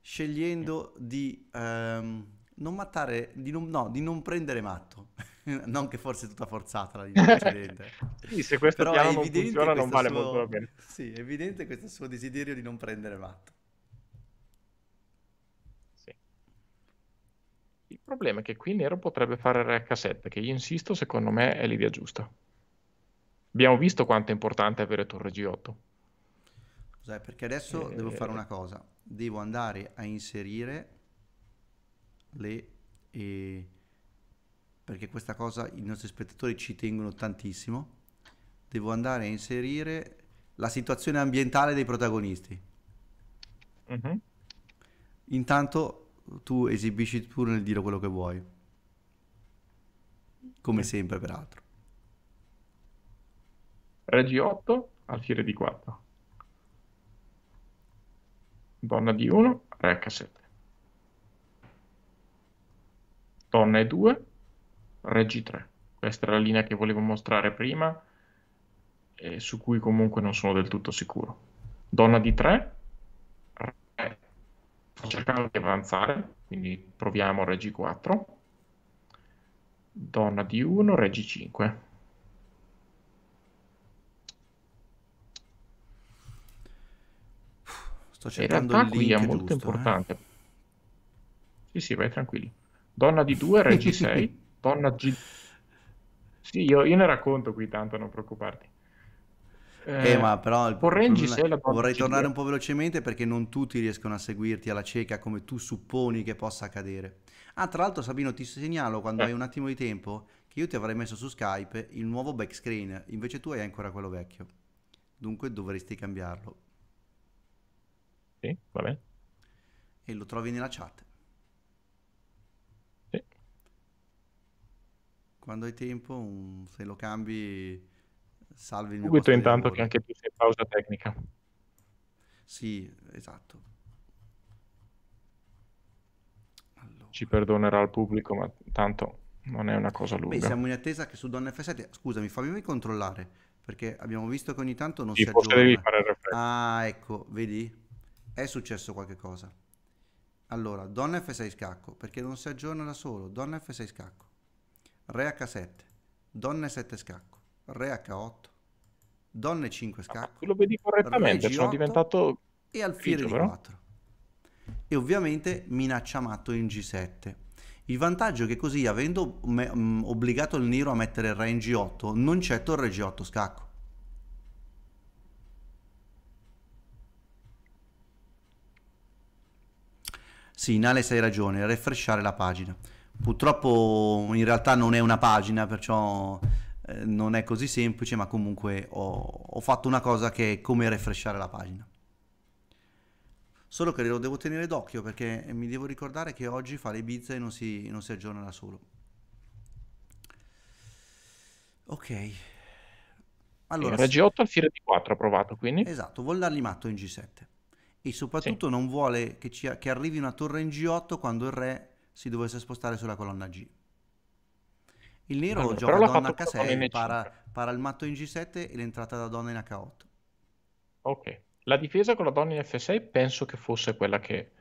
scegliendo di um, non mattare, di non, no, di non prendere matto. non che forse è tutta forzata la linea precedente. sì, se questo Però piano non funziona non vale suo... molto la Sì, è evidente questo suo desiderio di non prendere matto. Sì. Il problema è che qui Nero potrebbe fare re h 7 che io insisto, secondo me è l'idea giusta. Abbiamo visto quanto è importante avere torre G8. Cos'è? Perché adesso eh, devo fare eh. una cosa, devo andare a inserire le... Eh, perché questa cosa i nostri spettatori ci tengono tantissimo, devo andare a inserire la situazione ambientale dei protagonisti. Mm-hmm. Intanto tu esibisci pure nel dire quello che vuoi, come mm. sempre peraltro. Regi 8, alfiere di 4 donna di 1, re h 7. Donna e 2, re g3. Questa era la linea che volevo mostrare prima, eh, su cui comunque non sono del tutto sicuro. Donna di 3, re, sto cercando di avanzare, quindi proviamo re g4. Donna di 1, re g5 Sto cercando in realtà qui è molto giusto, eh. importante. Eh? Sì, sì, vai tranquilli. Donna di 2, re G6, donna G... Sì, io, io, ne racconto qui tanto, non preoccuparti. Eh, eh ma però il G6 la vorrei G2. tornare un po' velocemente perché non tutti riescono a seguirti alla cieca come tu supponi che possa accadere. Ah, tra l'altro Sabino ti segnalo quando eh. hai un attimo di tempo che io ti avrei messo su Skype il nuovo backscreen, invece tu hai ancora quello vecchio. Dunque dovresti cambiarlo. Sì, va bene. E lo trovi nella chat. Sì. Quando hai tempo, un... se lo cambi, salvi il mio Subito intanto che anche tu sei in pausa tecnica. Sì, esatto. Allora. Ci perdonerà il pubblico, ma tanto non è una cosa lunga. Beh, siamo in attesa che su Don F7, scusami, fammi controllare, perché abbiamo visto che ogni tanto non sì, si aggiorna. Ah, ecco, vedi? È successo qualche cosa. Allora, donna F6 scacco, perché non si aggiorna da solo. Donna F6 scacco. Re H7. Donna 7 scacco. Re H8. Donne 5 scacco. Ah, lo vedi correttamente, g sono diventato... E alfiere G4. E ovviamente minaccia matto in G7. Il vantaggio è che così, avendo obbligato il nero a mettere re in G8, non c'è torre G8 scacco. Sì, Nales hai ragione, refresciare la pagina. Purtroppo in realtà non è una pagina, perciò eh, non è così semplice, ma comunque ho, ho, fatto una cosa che è come refresciare la pagina. Solo che lo devo tenere d'occhio perché eh, mi devo ricordare che oggi fare le Ibiza e non si, non si aggiorna da solo. Ok. Allora, era G8 al fire di 4 ha provato quindi. Esatto, vuol dargli matto in G7 e soprattutto sì. non vuole che, ci, che, arrivi una torre in G8 quando il re si dovesse spostare sulla colonna G. Il nero allora, gioca donna H6, para, para, il matto in G7 e l'entrata da donna in H8. Ok, la difesa con la donna in F6 penso che fosse quella che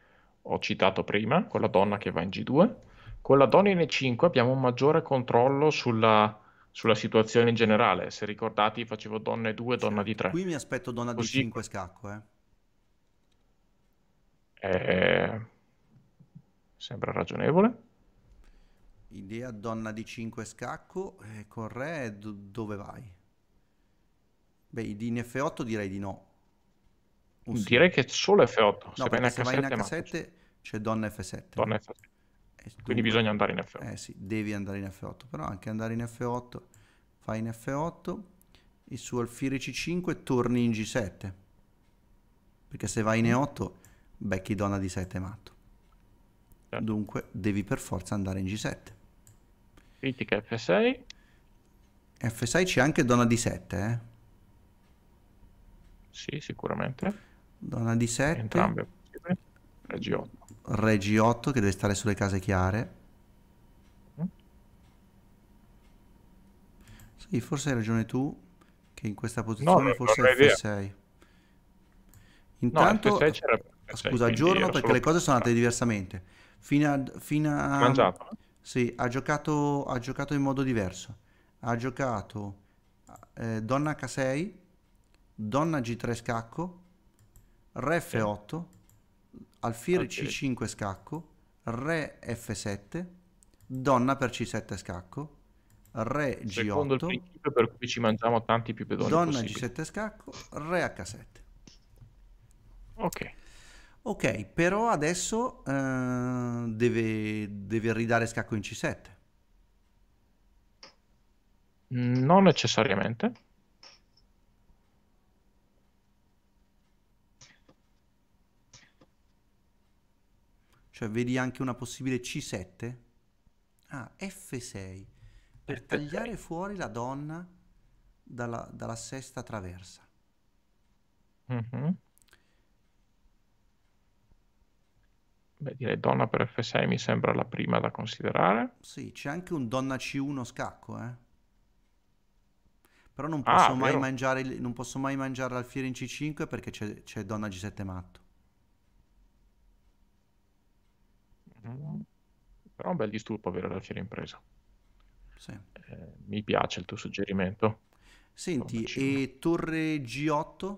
ho citato prima, con la donna che va in G2. Con la donna in E5 abbiamo un maggiore controllo sulla, sulla situazione in generale. Se ricordate, facevo donna E2, donna certo. D3. Qui mi aspetto donna Così... D5 scacco, eh. Eh, sembra ragionevole. Idea donna di 5 scacco, eh, con re do- dove vai? Beh, in F8 direi di no. O direi che solo F8. No, se vai in H7, vai in H7 c'è donna F7. Donna F7. Eh, Quindi bisogna andare in F8. Eh sì, devi andare in F8, però anche andare in F8, fai in F8 e su alfiere C5 torni in G7. Perché se vai in E8 becchi donna di 7 matto. Certo. Dunque devi per forza andare in G7. Critica F6. F6 c'è anche donna di 7, eh? Sì, sicuramente. Donna di 7. Entrambe. Re G8. Re G8 che deve stare sulle case chiare. Mm. Sì, forse hai ragione tu che in questa posizione no, forse F6. Idea. Intanto no, F6 c'era scusa, aggiorno perché solo... le cose sono andate ah. diversamente. Fino a... Fino a... Mangiava. Sì, ha giocato, ha giocato in modo diverso. Ha giocato eh, Donna K6, Donna G3 scacco, Re F8, Alfiere okay. C5 scacco, Re F7, Donna per C7 scacco, Re G8. Secondo il principio per cui ci mangiamo tanti più pedoni. Donna possibili. G7 scacco, Re H7. Ok. Ok, però adesso eh, deve, deve, ridare scacco in C7. Mm, non necessariamente. Cioè vedi anche una possibile C7? Ah, F6. Per tagliare fuori la donna dalla, dalla sesta traversa. mm -hmm. Beh, direi donna per F6 mi sembra la prima da considerare. Sì, c'è anche un donna C1 scacco, eh. Però non ah, posso, ah, mai, mangiare, non posso mai mangiare l'alfiere in C5 perché c'è, c'è donna G7 matto. Mm. Però è un bel disturbo avere l'alfiere in presa. Sì. Eh, mi piace il tuo suggerimento. Senti, e torre G8?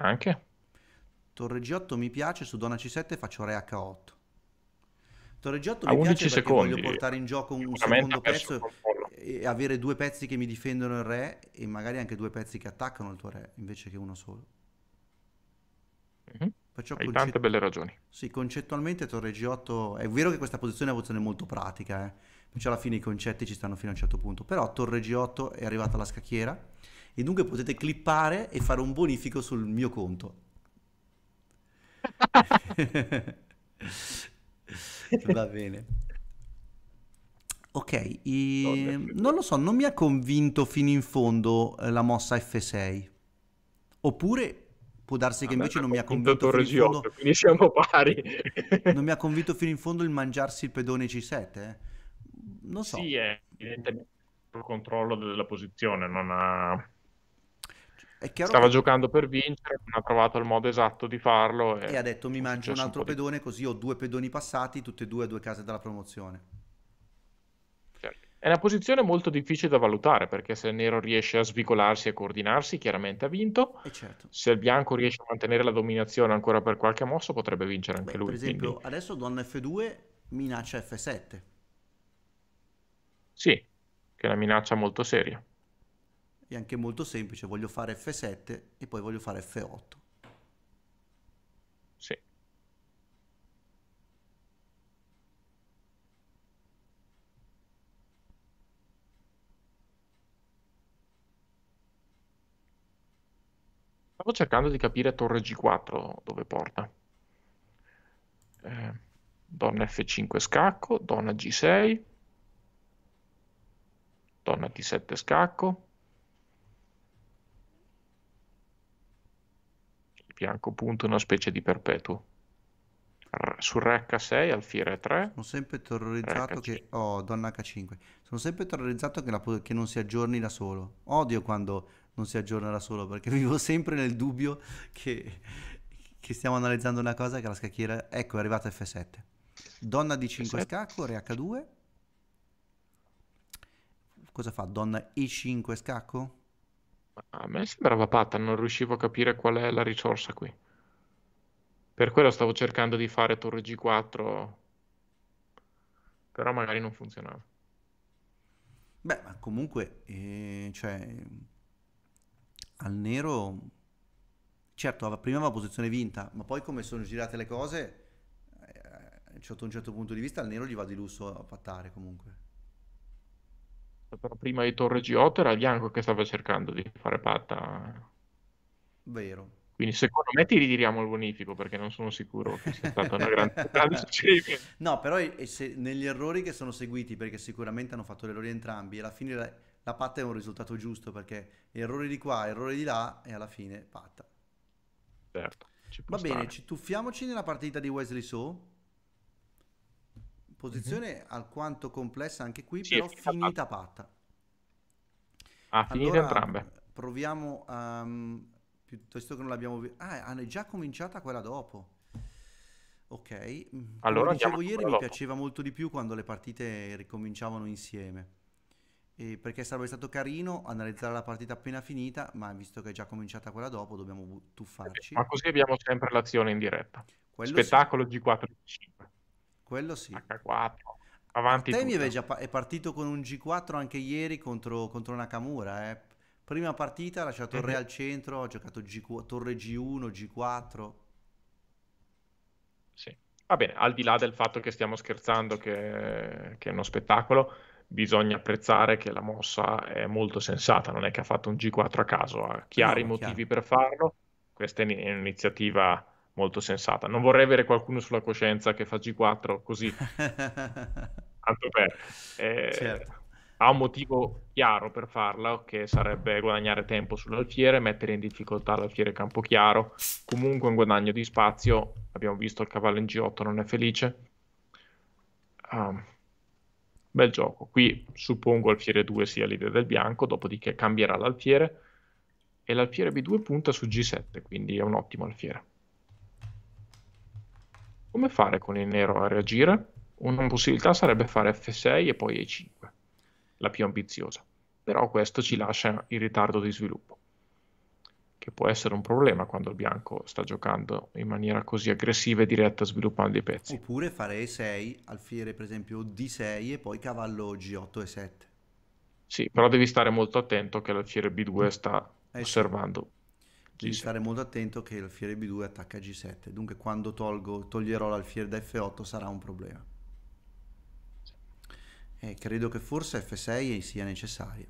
Anche? Torre G8 mi piace, su Donna C7 faccio Re H8. Torre G8 a mi piace secondi. voglio portare in gioco un secondo pezzo e avere due pezzi che mi difendono il re e magari anche due pezzi che attaccano il tuo re invece che uno solo. Mm-hmm. Perciò Hai concet... tante belle ragioni. Sì, concettualmente Torre G8 è vero che questa posizione è una posizione molto pratica, eh? perciò alla fine i concetti ci stanno fino a un certo punto, però Torre G8 è arrivata alla scacchiera e dunque potete clippare e fare un bonifico sul mio conto Va bene. Ok, e... non lo so, non mi ha convinto fino in fondo eh, la mossa F6. Oppure può darsi che invece non mi ha convinto fino in fondo... quindi siamo pari. non mi ha convinto fino in fondo il mangiarsi il pedone C7. Eh? Non so. Sì, è evidentemente il controllo della posizione, non ha Stava che... giocando per vincere, non ha trovato il modo esatto di farlo. E, e ha detto mi mangio un altro un pedone, di... così ho due pedoni passati, tutte e due a due case dalla promozione. È una posizione molto difficile da valutare perché se il nero riesce a svicolarsi e coordinarsi, chiaramente ha vinto. Certo. Se il bianco riesce a mantenere la dominazione ancora per qualche mosso, potrebbe vincere anche Beh, lui. Per esempio, quindi... adesso donna F2 minaccia F7. Sì, che è una minaccia molto seria è anche molto semplice, voglio fare F7 e poi voglio fare F8. Sì. Stavo cercando di capire torre G4 dove porta. Eh, donna F5 scacco, donna G6, donna t 7 scacco. Bianco Punto, una specie di perpetuo. su re h 6 alfiere 3. Sono sempre terrorizzato che... Oh, donna H5. Sono sempre terrorizzato che, la... che non si aggiorni da solo. Odio quando non si aggiorna da solo perché vivo sempre nel dubbio che, che stiamo analizzando una cosa che la scacchiera... Ecco, è arrivata F7. Donna di 5 scacco, re H2. Cosa fa? Donna E5 scacco? A me sembrava Pata, non riuscivo a capire qual è la risorsa qui. Per quello stavo cercando di fare torre G4, però magari non funzionava. Beh, ma comunque, eh, cioè, al nero, certo, prima aveva posizione vinta, ma poi come sono girate le cose, eh, sotto un certo punto di vista, al nero gli va di lusso a pattare comunque però prima di Torre G8 era Bianco che stava cercando di fare patta. Vero. Quindi secondo me ti ritiriamo il bonifico perché non sono sicuro che sia stata una grande No, però se, negli errori che sono seguiti, perché sicuramente hanno fatto errori entrambi, alla fine la, la patta è un risultato giusto perché errori di qua, errori di là e alla fine patta. Certo. Va stare. bene, ci tuffiamoci nella partita di Wesley So. Posizione mm-hmm. alquanto complessa anche qui, sì, però finita, patta. Ah, finite allora, entrambe. Proviamo, um, piuttosto che non l'abbiamo... Ah, hanno già cominciata quella dopo. Ok, mm, allora Come dicevo ieri mi dopo. piaceva molto di più quando le partite ricominciavano insieme. E perché sarebbe stato carino analizzare la partita appena finita, ma visto che è già cominciata quella dopo, dobbiamo tuffarci. Ma così abbiamo sempre l'azione in diretta. Quello Spettacolo sì. G4 G5. Quello sì. H4. Avanti Artemiev è, già pa- è partito con un G4 anche ieri contro, contro Nakamura. Eh. Prima partita ha lasciato mm-hmm. re al centro, ha giocato G- torre G1, G4. Sì. Va bene, al di là del fatto che stiamo scherzando, che, che è uno spettacolo, bisogna apprezzare che la mossa è molto sensata, non è che ha fatto un G4 a caso, ha chiari no, motivi chiaro. per farlo. Questa è un'iniziativa molto sensata. Non vorrei avere qualcuno sulla coscienza che fa G4 così, tanto per... Eh, certo. Ha un motivo chiaro per farla, che sarebbe guadagnare tempo sull'alfiere, mettere in difficoltà l'alfiere Campochiaro. Comunque un guadagno di spazio, abbiamo visto il cavallo in G8 non è felice. Um, bel gioco. Qui suppongo alfiere 2 sia l'idea del bianco, dopodiché cambierà l'alfiere e l'alfiere B2 punta su G7, quindi è un ottimo alfiere. Come fare con il nero a reagire? Una possibilità sarebbe fare F6 e poi E5, la più ambiziosa, però questo ci lascia in ritardo di sviluppo, che può essere un problema quando il bianco sta giocando in maniera così aggressiva e diretta sviluppando i pezzi. Oppure fare E6, alfiere per esempio D6 e poi cavallo G8 e 7. Sì, però devi stare molto attento che l'alfiere B2 mm. sta eh sì. osservando devi stare molto attento che l'alfiere B2 attacca G7, dunque quando tolgo, toglierò l'alfiere da F8 sarà un problema. E eh, credo che forse F6 sia necessario.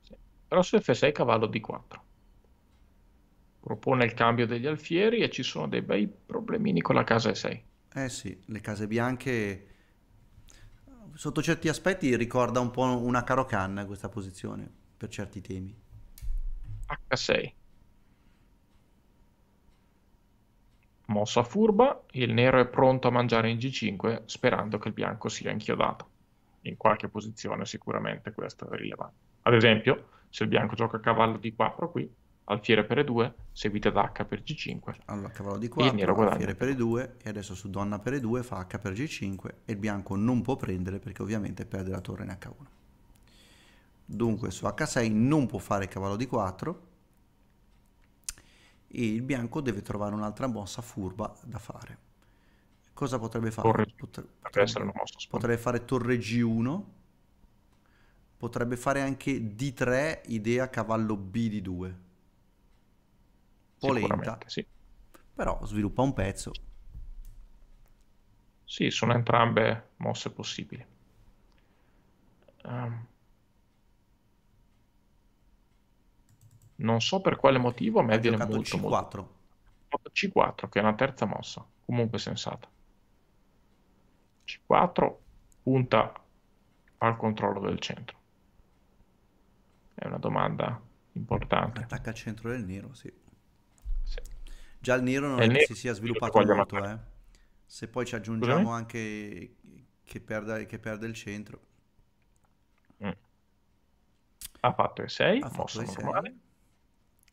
Sì. Però su F6 cavallo D4. Propone il cambio degli alfieri e ci sono dei bei problemini con la casa E6. Eh sì, le case bianche sotto certi aspetti ricorda un po' una carocanna questa posizione per certi temi. H6. Mossa furba, il nero è pronto a mangiare in G5 sperando che il bianco sia inchiodato. In qualche posizione sicuramente questo è rilevante. Ad esempio, se il bianco gioca a cavallo di 4 qui, alfiere per E2, seguita da H per G5. Allora, cavallo di 4, il nero alfiere per E2 e adesso su donna per E2 fa H per G5 e il bianco non può prendere perché ovviamente perde la torre in H1 dunque su h6 non può fare cavallo di 4 e il bianco deve trovare un'altra mossa furba da fare cosa potrebbe fare? Torre, potrebbe, potrebbe, potrebbe fare torre g1 potrebbe fare anche d3 idea cavallo b di 2 polenta sì. però sviluppa un pezzo sì sono entrambe mosse possibili um Non so per quale motivo, a me viene molto, C4. molto... C4, che è una terza mossa, comunque sensata. C4 punta al controllo del centro. È una domanda importante. Attacca al centro del nero, sì. sì. Già il nero non è che nero si sia sviluppato molto, eh. Se poi ci aggiungiamo Scusami? anche che perde, che perde il centro. Mm. Ha fatto E6, ha fatto mossa normale. 6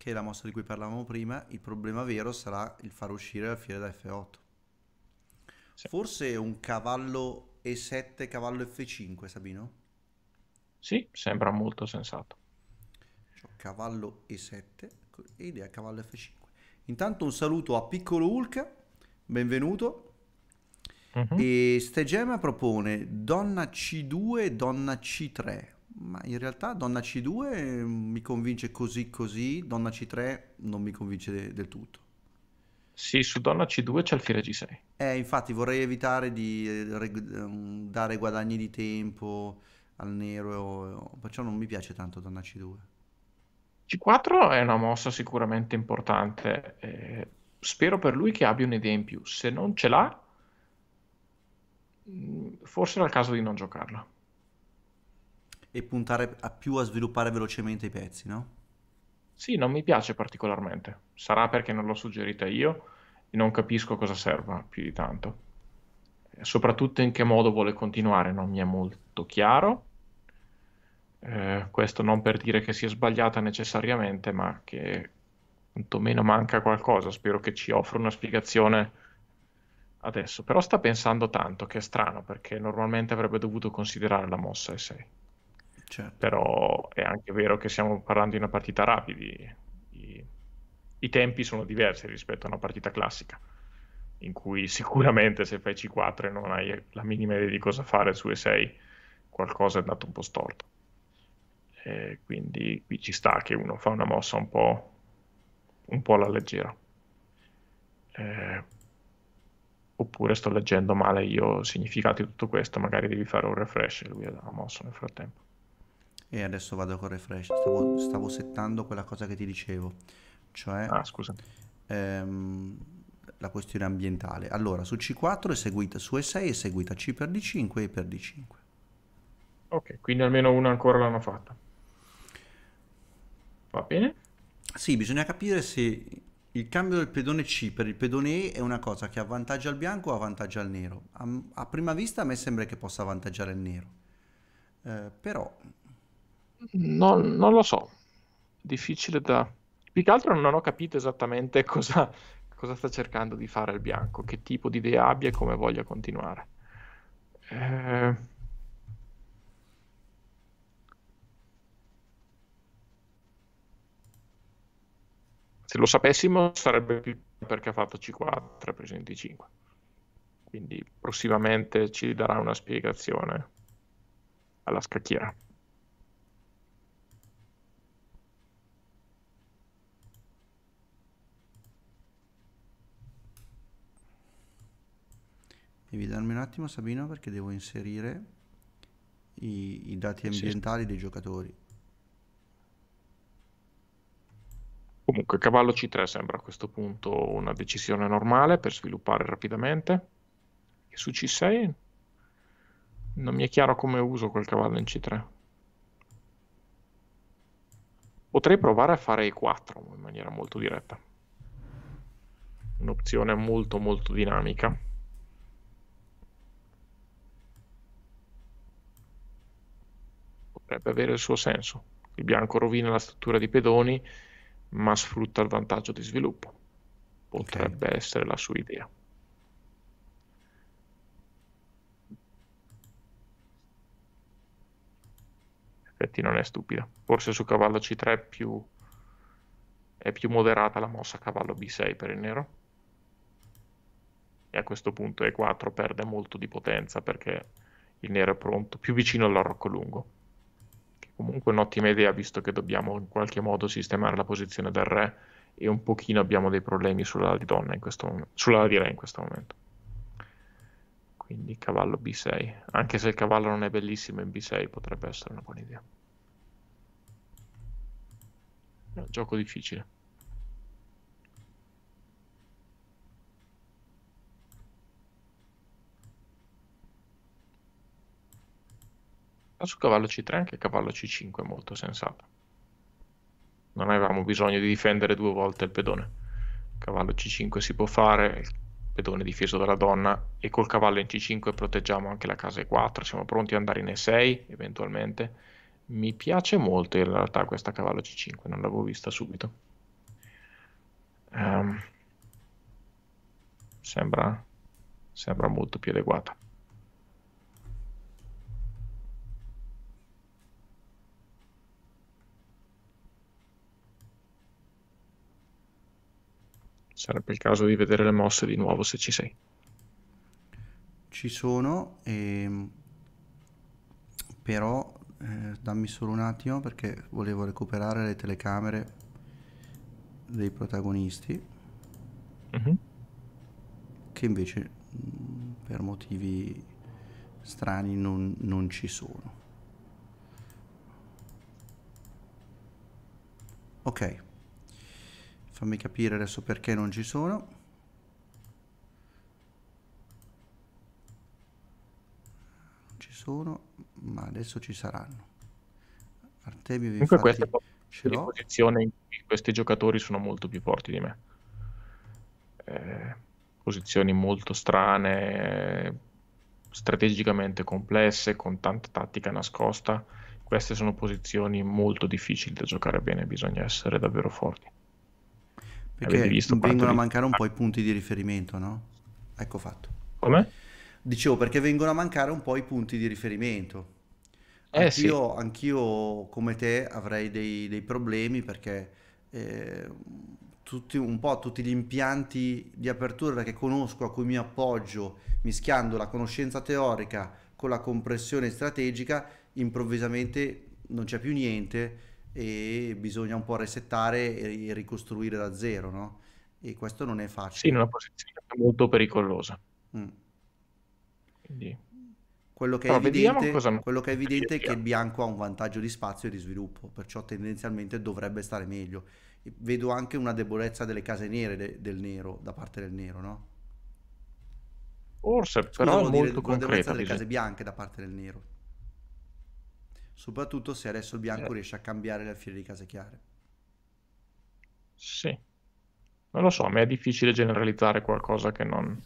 che è la mossa di cui parlavamo prima, il problema vero sarà il far uscire la fiera da F8. Sì. Forse un cavallo E7, cavallo F5, Sabino? Sì, sembra molto sensato. Cioè, cavallo E7 e idea cavallo F5. Intanto un saluto a Piccolo Hulk, benvenuto. Uh-huh. E Stegema propone donna C2 donna C3. Ma in realtà Donna C2 mm, mi convince così così, Donna C3 non mi convince del tutto. Sì, su Donna C2 c'è il fiore G6. Eh, infatti vorrei evitare di eh, reg- mm, dare guadagni di tempo al nero, perciò non mi piace tanto Donna C2. C4 è una mossa sicuramente importante. Eh, spero per lui che abbia un'idea in più. Se non ce l'ha, mm, forse era il caso di non giocarla e puntare a più a sviluppare velocemente i pezzi, no? Sì, non mi piace particolarmente. Sarà perché non l'ho suggerita io e non capisco cosa serva più di tanto. Eh, soprattutto in che modo vuole continuare non mi è molto chiaro. Eh, questo non per dire che sia sbagliata necessariamente, ma che quantomeno manca qualcosa. Spero che ci offra una spiegazione adesso. Però sta pensando tanto, che è strano, perché normalmente avrebbe dovuto considerare la mossa E6. Certo. Però è anche vero che stiamo parlando di una partita rapidi, I, i tempi sono diversi rispetto a una partita classica, in cui sicuramente se fai C4 e non hai la minima idea di cosa fare su E6, qualcosa è andato un po' storto. E quindi qui ci sta che uno fa una mossa un po', un po alla leggera. Eh, oppure sto leggendo male io il significato di tutto questo, magari devi fare un refresh e lui ha mosso nel frattempo. E adesso vado con refresh. Stavo, stavo settando quella cosa che ti dicevo, cioè ah, scusa. Ehm, la questione ambientale. Allora, su C4 è seguita, su E6 è seguita C per D5 e per D5. Ok, quindi almeno una ancora l'hanno fatta. Va bene? Sì, bisogna capire se il cambio del pedone C per il pedone E è una cosa che avvantaggia il bianco o avvantaggia il nero. A, a prima vista a me sembra che possa avvantaggiare il nero. Eh, però No, non lo so, difficile da... Più che altro non ho capito esattamente cosa, cosa sta cercando di fare il bianco, che tipo di idea abbia e come voglia continuare. Eh... Se lo sapessimo sarebbe più perché ha fatto C4 ha preso in D5. Quindi prossimamente ci darà una spiegazione alla scacchiera. Devi darmi un attimo Sabino perché devo inserire i, i dati ambientali dei giocatori. Comunque, cavallo C3 sembra a questo punto una decisione normale per sviluppare rapidamente. E su C6 non mi è chiaro come uso quel cavallo in C3. Potrei provare a fare E4 in maniera molto diretta. Un'opzione molto molto dinamica. potrebbe avere il suo senso. Il bianco rovina la struttura di pedoni, ma sfrutta il vantaggio di sviluppo. Potrebbe okay. essere la sua idea. In effetti non è stupida. Forse su cavallo C3 più... è più moderata la mossa cavallo B6 per il nero. E a questo punto E4 perde molto di potenza perché il nero è pronto, più vicino all'arrocco lungo comunque un'ottima idea visto che dobbiamo in qualche modo sistemare la posizione del re e un pochino abbiamo dei problemi sulla di, donna in questo mom- sulla di re in questo momento. Quindi cavallo B6, anche se il cavallo non è bellissimo in B6 potrebbe essere una buona idea. No, gioco difficile. Ma su cavallo C3 anche cavallo C5 è molto sensato. Non avevamo bisogno di difendere due volte il pedone. Cavallo C5 si può fare, il pedone difeso dalla donna e col cavallo in C5 proteggiamo anche la casa E4. Siamo pronti ad andare in E6 eventualmente. Mi piace molto in realtà questa cavallo C5, non l'avevo vista subito. Um, sembra, sembra molto più adeguata. sarebbe il caso di vedere le mosse di nuovo se ci sei. Ci sono, ehm, però eh, dammi solo un attimo perché volevo recuperare le telecamere dei protagonisti, mm-hmm. che invece mm, per motivi strani non, non ci sono. Ok fammi capire adesso perché non ci sono non ci sono ma adesso ci saranno Artemio comunque questa ce l'ho posizione in cui questi giocatori sono molto più forti di me eh, posizioni molto strane strategicamente complesse con tanta tattica nascosta queste sono posizioni molto difficili da giocare bene bisogna essere davvero forti perché visto, vengono a mancare un po' i punti di riferimento, no? Ecco fatto. Come? Dicevo, perché vengono a mancare un po' i punti di riferimento. Eh, anch'io, sì. anch'io, come te, avrei dei, dei problemi perché eh, tutti, un po' tutti gli impianti di apertura che conosco, a cui mi appoggio, mischiando la conoscenza teorica con la compressione strategica, improvvisamente non c'è più niente e bisogna un po' resettare e ricostruire da zero, no? E questo non è facile. Sì, in una posizione molto pericolosa. Mm. Quindi... Quello che, evidente, quello che, è evidente, è che il bianco ha un vantaggio di spazio e di sviluppo, perciò tendenzialmente dovrebbe stare meglio. Vedo anche una debolezza delle case nere de- del nero, da parte del nero, no? Forse, Scusa, però è molto dire, concreta. Una debolezza delle case bianche da parte del nero soprattutto se adesso il Bianco eh. riesce a cambiare le alfiere di case chiare. Sì, non lo so, a me è difficile generalizzare qualcosa che non...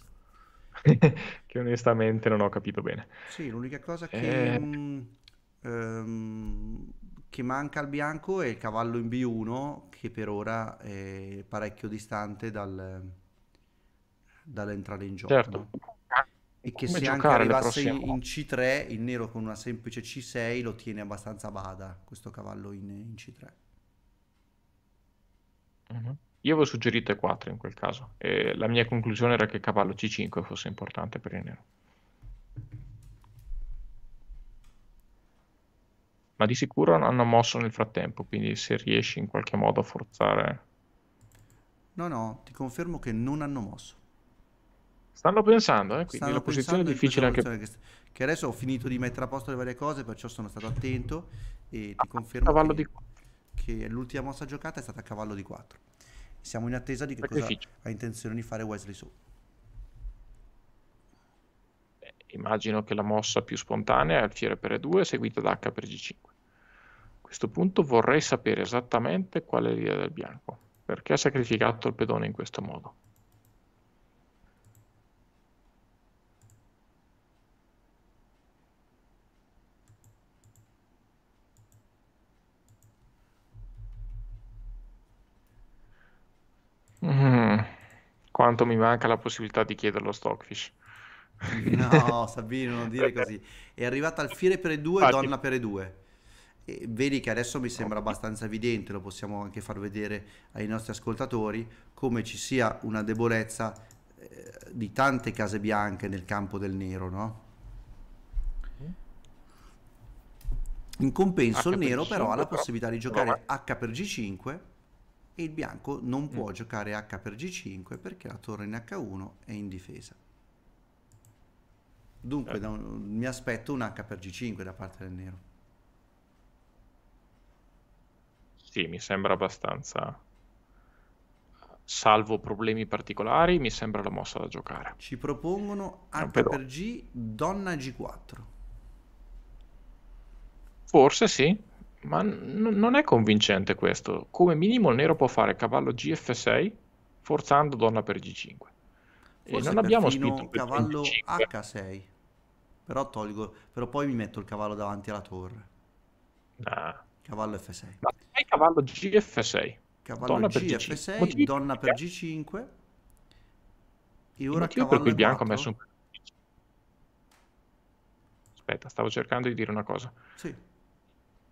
che onestamente non ho capito bene. Sì, l'unica cosa che, eh... mh, um, che manca al bianco è il cavallo in B1 che per ora è parecchio distante dal, dall'entrare in gioco. Certo. No? e che se anche arrivasse in C3 il nero con una semplice C6 lo tiene abbastanza bada questo cavallo in, in C3 mhm. io avevo suggerito E4 in quel caso e la mia conclusione era che cavallo C5 fosse importante per il nero ma di sicuro hanno mosso nel frattempo quindi se riesci in qualche modo a forzare no no ti confermo che non hanno mosso Stanno pensando, eh, quindi la posizione è difficile anche. Che, che adesso ho finito di mettere a posto le varie cose, perciò sono stato attento e ti confermo che, di... che, l'ultima mossa giocata è stata a cavallo di 4. Siamo in attesa di che Sacrificio. cosa ha intenzione di fare Wesley Su. immagino che la mossa più spontanea è alfiere per E2 seguita da H per G5. A questo punto vorrei sapere esattamente qual è l'idea del bianco. Perché ha sacrificato il pedone in questo modo? quanto mi manca la possibilità di chiederlo Stockfish. No, Sabino, non dire così. È arrivata al alfiere per due, ah, donna per due. E vedi che adesso mi sembra abbastanza evidente, lo possiamo anche far vedere ai nostri ascoltatori, come ci sia una debolezza eh, di tante case bianche nel campo del nero, no? In compenso H il nero però ha la possibilità di giocare H per G5 e il bianco non mm. può mm. giocare H per G5 perché la torre in H1 è in difesa. Dunque eh. un, mi aspetto un H per G5 da parte del nero. Sì, mi sembra abbastanza. Salvo problemi particolari, mi sembra la mossa da giocare. Ci propongono H per G, donna G4. Forse sì, ma n- non è convincente questo. Come minimo il nero può fare cavallo GF6 forzando donna per G5. Forse e non abbiamo spinto cavallo H6. Però tolgo, però poi mi metto il cavallo davanti alla torre. Nah. Cavallo F6. Ma cavallo GF6. Cavallo donna GF6, per G5. donna per G5. E ora cavallo per cui il bianco ha messo un Aspetta, stavo cercando di dire una cosa. Sì.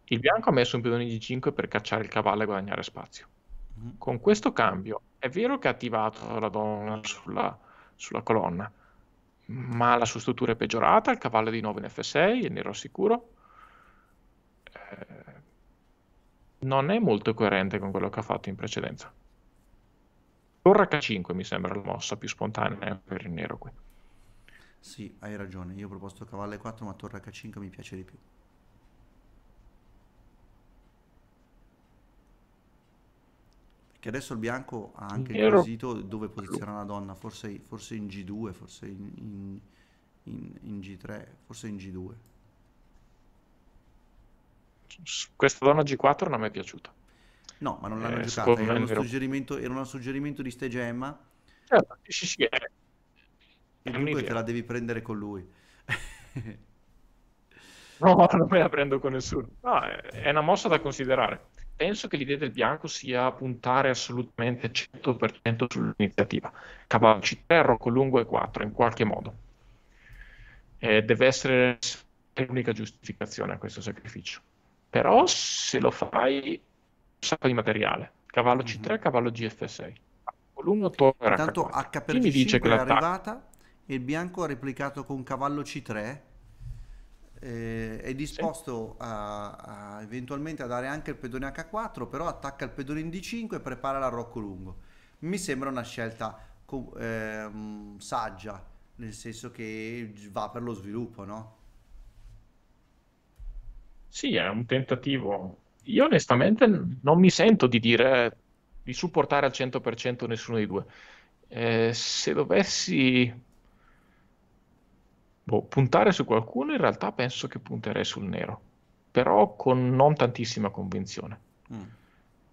Il bianco ha messo un pedone di 5 per cacciare il cavallo e guadagnare spazio. Mm-hmm. Con questo cambio è vero che ha attivato la donna sulla, sulla colonna, ma la sua struttura è peggiorata, il cavallo è di nuovo in F6, il nero sicuro. Eh, non è molto coerente con quello che ha fatto in precedenza. Torre H5 mi sembra la mossa più spontanea per il nero qui. Sì, hai ragione, io ho proposto cavallo 4 ma torre H5 mi piace di più. Che adesso il bianco ha anche Nero. quesito dove posiziona la donna, forse, forse, in G2, forse in, in, in, in G3, forse in G2. Questa donna G4 non mi è piaciuta. No, ma non eh, l'hanno eh, giocata. Era uno, suggerimento, era un suggerimento di ste gemma. Certo, sì, sì, è... E dunque te la devi prendere con lui. no, non me la prendo con nessuno. No, è una mossa da considerare penso che l'idea del bianco sia puntare assolutamente 100% sull'iniziativa. Cavallo c 3, Rocco Lungo e 4, in qualche modo. Eh, deve essere l'unica giustificazione a questo sacrificio. Però se lo fai, un sacco di materiale. Cavallo C3, mm-hmm. cavallo GF6. Lungo torna Intanto H per Chi mi è arrivata e il bianco ha replicato con cavallo C3 eh, è disposto sì. a, a, eventualmente a dare anche il pedone H4, però attacca il pedone in D5 e prepara l'arrocco lungo. Mi sembra una scelta eh, saggia, nel senso che va per lo sviluppo, no? Sì, è un tentativo. Io onestamente non mi sento di dire di supportare al 100% nessuno dei due. Eh, se dovessi boh, puntare su qualcuno in realtà penso che punterei sul nero, però con non tantissima convinzione. Mm.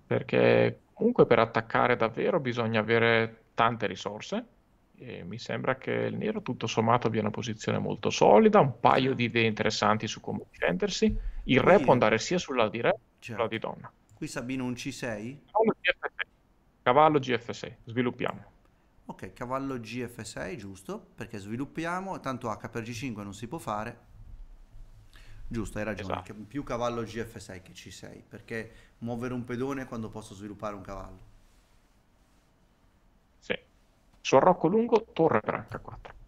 Perché comunque per attaccare davvero bisogna avere tante risorse. E mi sembra che il nero tutto sommato abbia una posizione molto solida, un paio di idee interessanti su come difendersi. Il re può andare sia sulla di re che sulla di certo. donna. Qui Sabino un C6? Cavallo GF6, Cavallo GF6. sviluppiamo ok cavallo gf6 giusto perché sviluppiamo tanto h per g5 non si può fare giusto hai ragione esatto. più cavallo gf6 che c6 perché muovere un pedone quando posso sviluppare un cavallo sì su arrocco lungo torre per h4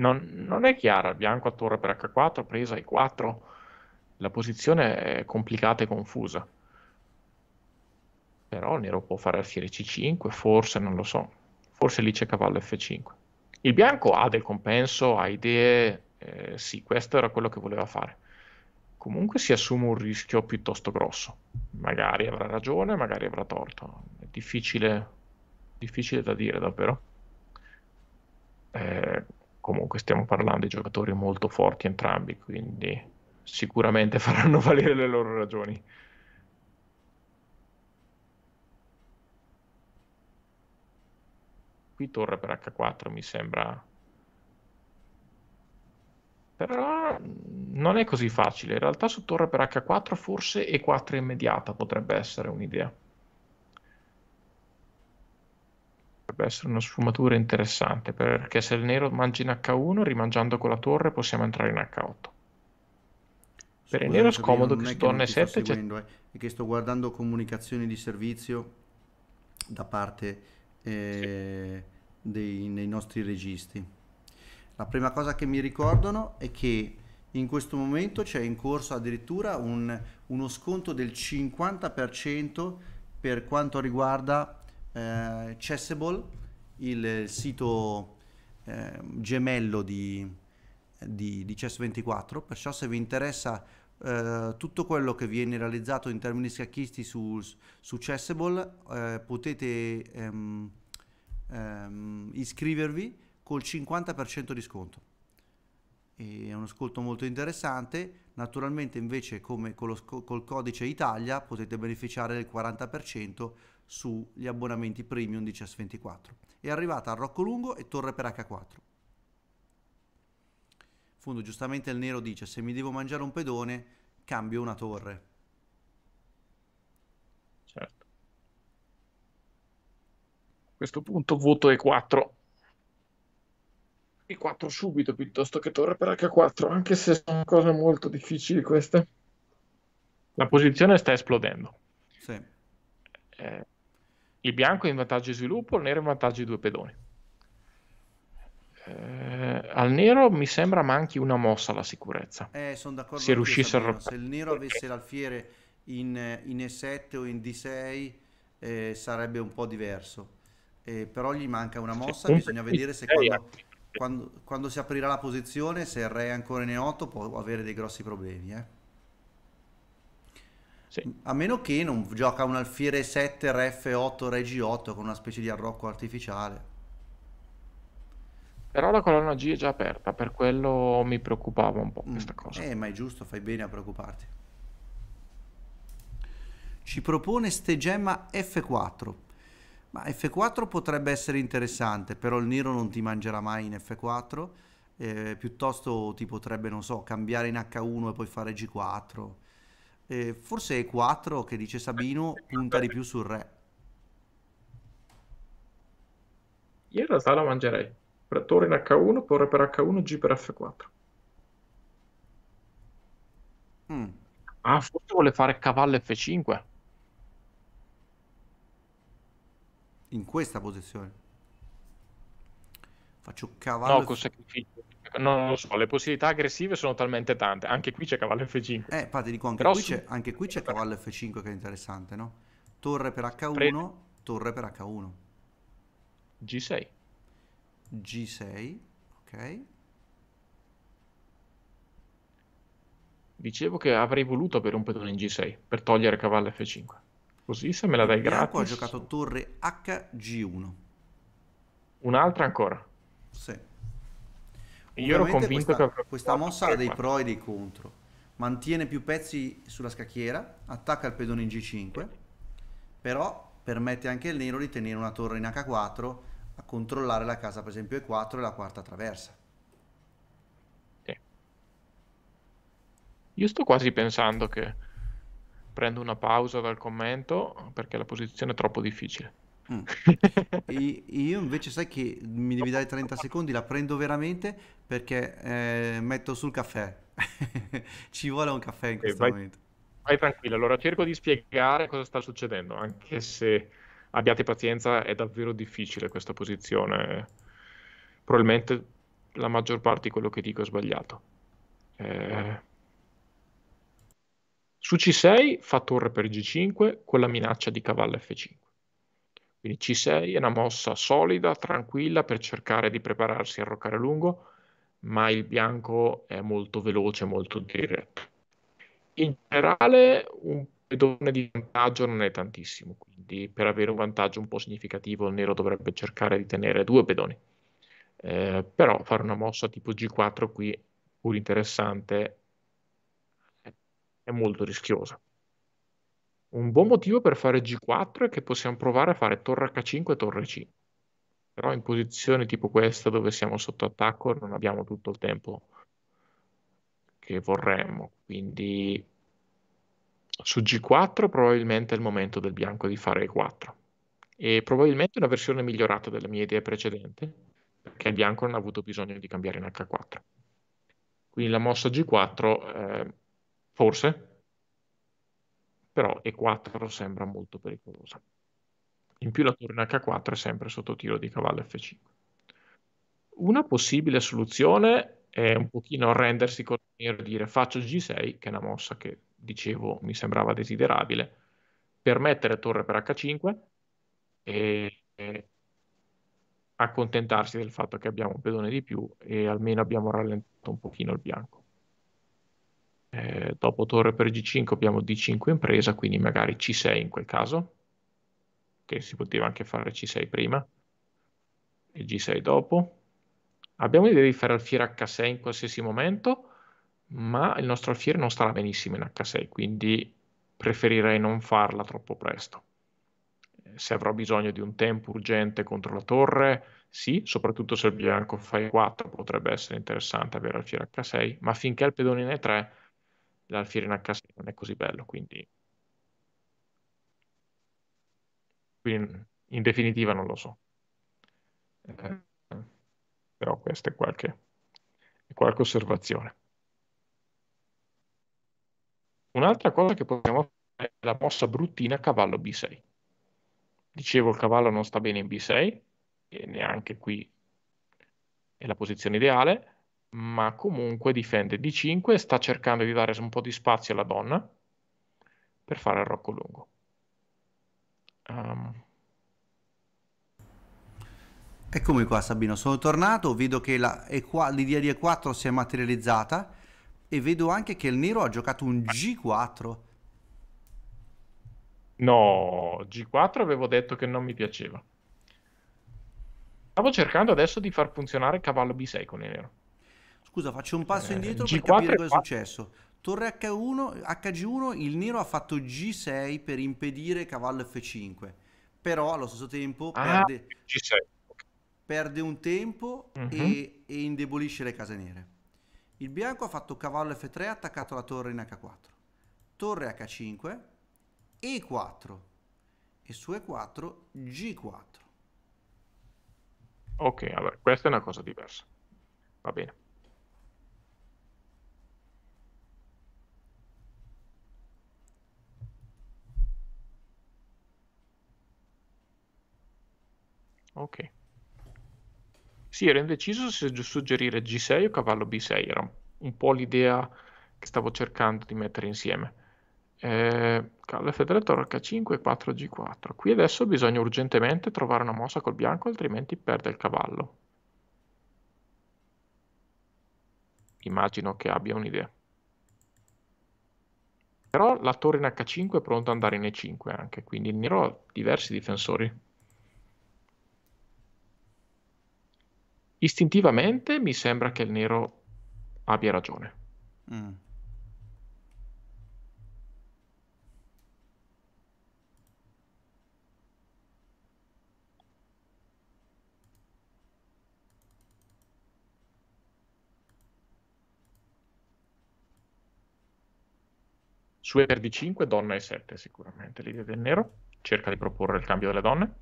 non, non è chiara, bianco a torre per H4, presa E4, la posizione è complicata e confusa. Però il nero può fare alfiere C5, forse, non lo so, forse lì c'è cavallo F5. Il bianco ha del compenso, ha idee, eh, sì, questo era quello che voleva fare. Comunque si assume un rischio piuttosto grosso. Magari avrà ragione, magari avrà torto. È difficile, difficile da dire davvero. Eh, comunque stiamo parlando di giocatori molto forti entrambi, quindi sicuramente faranno valere le loro ragioni. Qui torre per H4 mi sembra... Però non è così facile, in realtà su torre per H4 forse E4 immediata potrebbe essere un'idea. potrebbe essere una sfumatura interessante perché se il nero mangia in H1 rimangiando con la torre possiamo entrare in H8 per il nero è scomodo che torna torne 7 seguendo, eh, che sto guardando comunicazioni di servizio da parte eh, sì. dei, dei nostri registi la prima cosa che mi ricordano è che in questo momento c'è in corso addirittura un, uno sconto del 50% per quanto riguarda eh, Chessable, il sito eh, gemello di, di, di Chess24, perciò se vi interessa eh, tutto quello che viene realizzato in termini scacchisti su, su Chessable eh, potete ehm, ehm, iscrivervi col 50% di sconto è un ascolto molto interessante. Naturalmente invece come col, col codice Italia potete beneficiare del 40% sugli abbonamenti premium di CES24. È arrivata a Rocco Lungo e Torre per H4. Fondo giustamente il nero dice se mi devo mangiare un pedone cambio una torre. Certo. A questo punto voto E4. E4 subito piuttosto che torre per H4, anche se sono cose molto difficili queste. La posizione sta esplodendo. Sì. Eh il bianco è in vantaggio di sviluppo, il nero è in vantaggio di due pedoni. Eh, al nero mi sembra manchi una mossa alla sicurezza. Eh, sono d'accordo. Se riuscisse a Se il nero avesse l'alfiere in, in E7 o in D6 eh, sarebbe un po' diverso. Eh, però gli manca una mossa, sì, bisogna vedere se quando, quando, quando, si aprirà la posizione, se il re è ancora in E8 può avere dei grossi problemi. Eh. Sì. A meno che non gioca un alfiere 7 RF8 Regi 8 con una specie di arrocco artificiale. Però la colonna G è già aperta, per quello mi preoccupavo un po' mm. questa mm, cosa. Eh, ma è giusto, fai bene a preoccuparti. Ci propone Stegemma F4. Ma F4 potrebbe essere interessante, però il nero non ti mangerà mai in F4. Eh, piuttosto ti potrebbe, non so, cambiare in H1 e poi fare G4 eh, forse è 4 che dice Sabino punta di più sul re. Io in realtà la mangerei. Pretore in H1, porre per H1, G per F4. Mm. Ah, forse vuole fare cavallo F5. In questa posizione. Faccio cavallo... No, con sacrificio non lo so, le possibilità aggressive sono talmente tante. Anche qui c'è cavallo F5. Eh, infatti dico, anche, qui, su... c'è, anche qui c'è cavallo F5 che è interessante, no? Torre per H1, Pre... torre per H1. G6. G6, ok. Dicevo che avrei voluto avere un pedone in G6 per togliere cavallo F5. Così se me la dai Il gratis. Bianco ha giocato torre HG1. Un'altra ancora. Sì. Io ero convinto questa, che questa mossa ha dei pro e dei contro. Mantiene più pezzi sulla scacchiera, attacca il pedone in G5, però permette anche al nero di tenere una torre in H4 a controllare la casa per esempio E4 e la quarta traversa. Sì. Io sto quasi pensando che prendo una pausa dal commento perché la posizione è troppo difficile. Mm. Io invece sai che mi devi dare 30 secondi, la prendo veramente perché eh, metto sul caffè. Ci vuole un caffè in questo vai, momento. Vai tranquillo, allora cerco di spiegare cosa sta succedendo, anche se abbiate pazienza, è davvero difficile questa posizione. Probabilmente la maggior parte di quello che dico è sbagliato. Eh, su C6 fa torre per G5 con la minaccia di cavallo F5. Quindi C6 è una mossa solida, tranquilla per cercare di prepararsi a roccare lungo, ma il bianco è molto veloce, molto diretto. In generale un pedone di vantaggio non è tantissimo, quindi per avere un vantaggio un po' significativo il nero dovrebbe cercare di tenere due pedoni. Eh, però fare una mossa tipo G4 qui, pur interessante, è molto rischiosa. Un buon motivo per fare G4 è che possiamo provare a fare torre H5 e torre C. Però in posizioni tipo questa dove siamo sotto attacco non abbiamo tutto il tempo che vorremmo. Quindi su G4 probabilmente è il momento del bianco di fare E4. E probabilmente una versione migliorata delle mie idee precedenti, perché il bianco non ha avuto bisogno di cambiare in H4. Quindi la mossa G4 eh, forse però E4 sembra molto pericolosa. In più la torre in H4 è sempre sotto tiro di cavallo F5. Una possibile soluzione è un pochino arrendersi con il nero e dire faccio G6, che è una mossa che dicevo mi sembrava desiderabile, per mettere torre per H5 e, e accontentarsi del fatto che abbiamo un pedone di più e almeno abbiamo rallentato un pochino il bianco. Eh, dopo torre per G5 abbiamo D5 in presa, quindi magari C6 in quel caso, che si poteva anche fare C6 prima e G6 dopo. Abbiamo l'idea di fare alfiere H6 in qualsiasi momento, ma il nostro alfiere non starà benissimo in H6, quindi preferirei non farla troppo presto. Eh, se avrò bisogno di un tempo urgente contro la torre, sì, soprattutto se il bianco fa E4 potrebbe essere interessante avere alfiere H6, ma finché il pedone in E3 l'alfiere in l'Alfieri NHC non è così bello, quindi... quindi in definitiva non lo so. Eh, però questa è qualche, è qualche osservazione. Un'altra cosa che possiamo fare è la mossa bruttina cavallo B6. Dicevo il cavallo non sta bene in B6 e neanche qui è la posizione ideale ma comunque difende di 5 e sta cercando di dare un po' di spazio alla donna per fare il rocco lungo. Um. Eccomi qua Sabino, sono tornato, vedo che la E4, l'idea di E4 si è materializzata e vedo anche che il nero ha giocato un G4. No, G4 avevo detto che non mi piaceva. Stavo cercando adesso di far funzionare cavallo B6 con il nero. Scusa, faccio un passo eh, indietro G4 per capire cosa è successo. Torre H1, HG1, il nero ha fatto G6 per impedire cavallo F5, però allo stesso tempo ah, perde, perde, un tempo uh-huh. e, mhm. e indebolisce le case nere. Il bianco ha fatto cavallo F3 attaccato alla torre in H4, torre H5, E4 e su E4 G4. Ok, allora questa è una cosa diversa. Va bene. Ok. Sì, ero indeciso se suggerire G6 o cavallo B6, era un po' l'idea che stavo cercando di mettere insieme. Eh, cavallo F3, torre H5 e 4 G4. Qui adesso bisogna urgentemente trovare una mossa col bianco, altrimenti perde il cavallo. Immagino che abbia un'idea. Però la torre in H5 è pronta ad andare in E5 anche, quindi il nero ha diversi difensori. istintivamente mi sembra che il nero abbia ragione. Mm. Su E per D5 donna E7 sicuramente l'idea del nero, cerca di proporre il cambio delle donne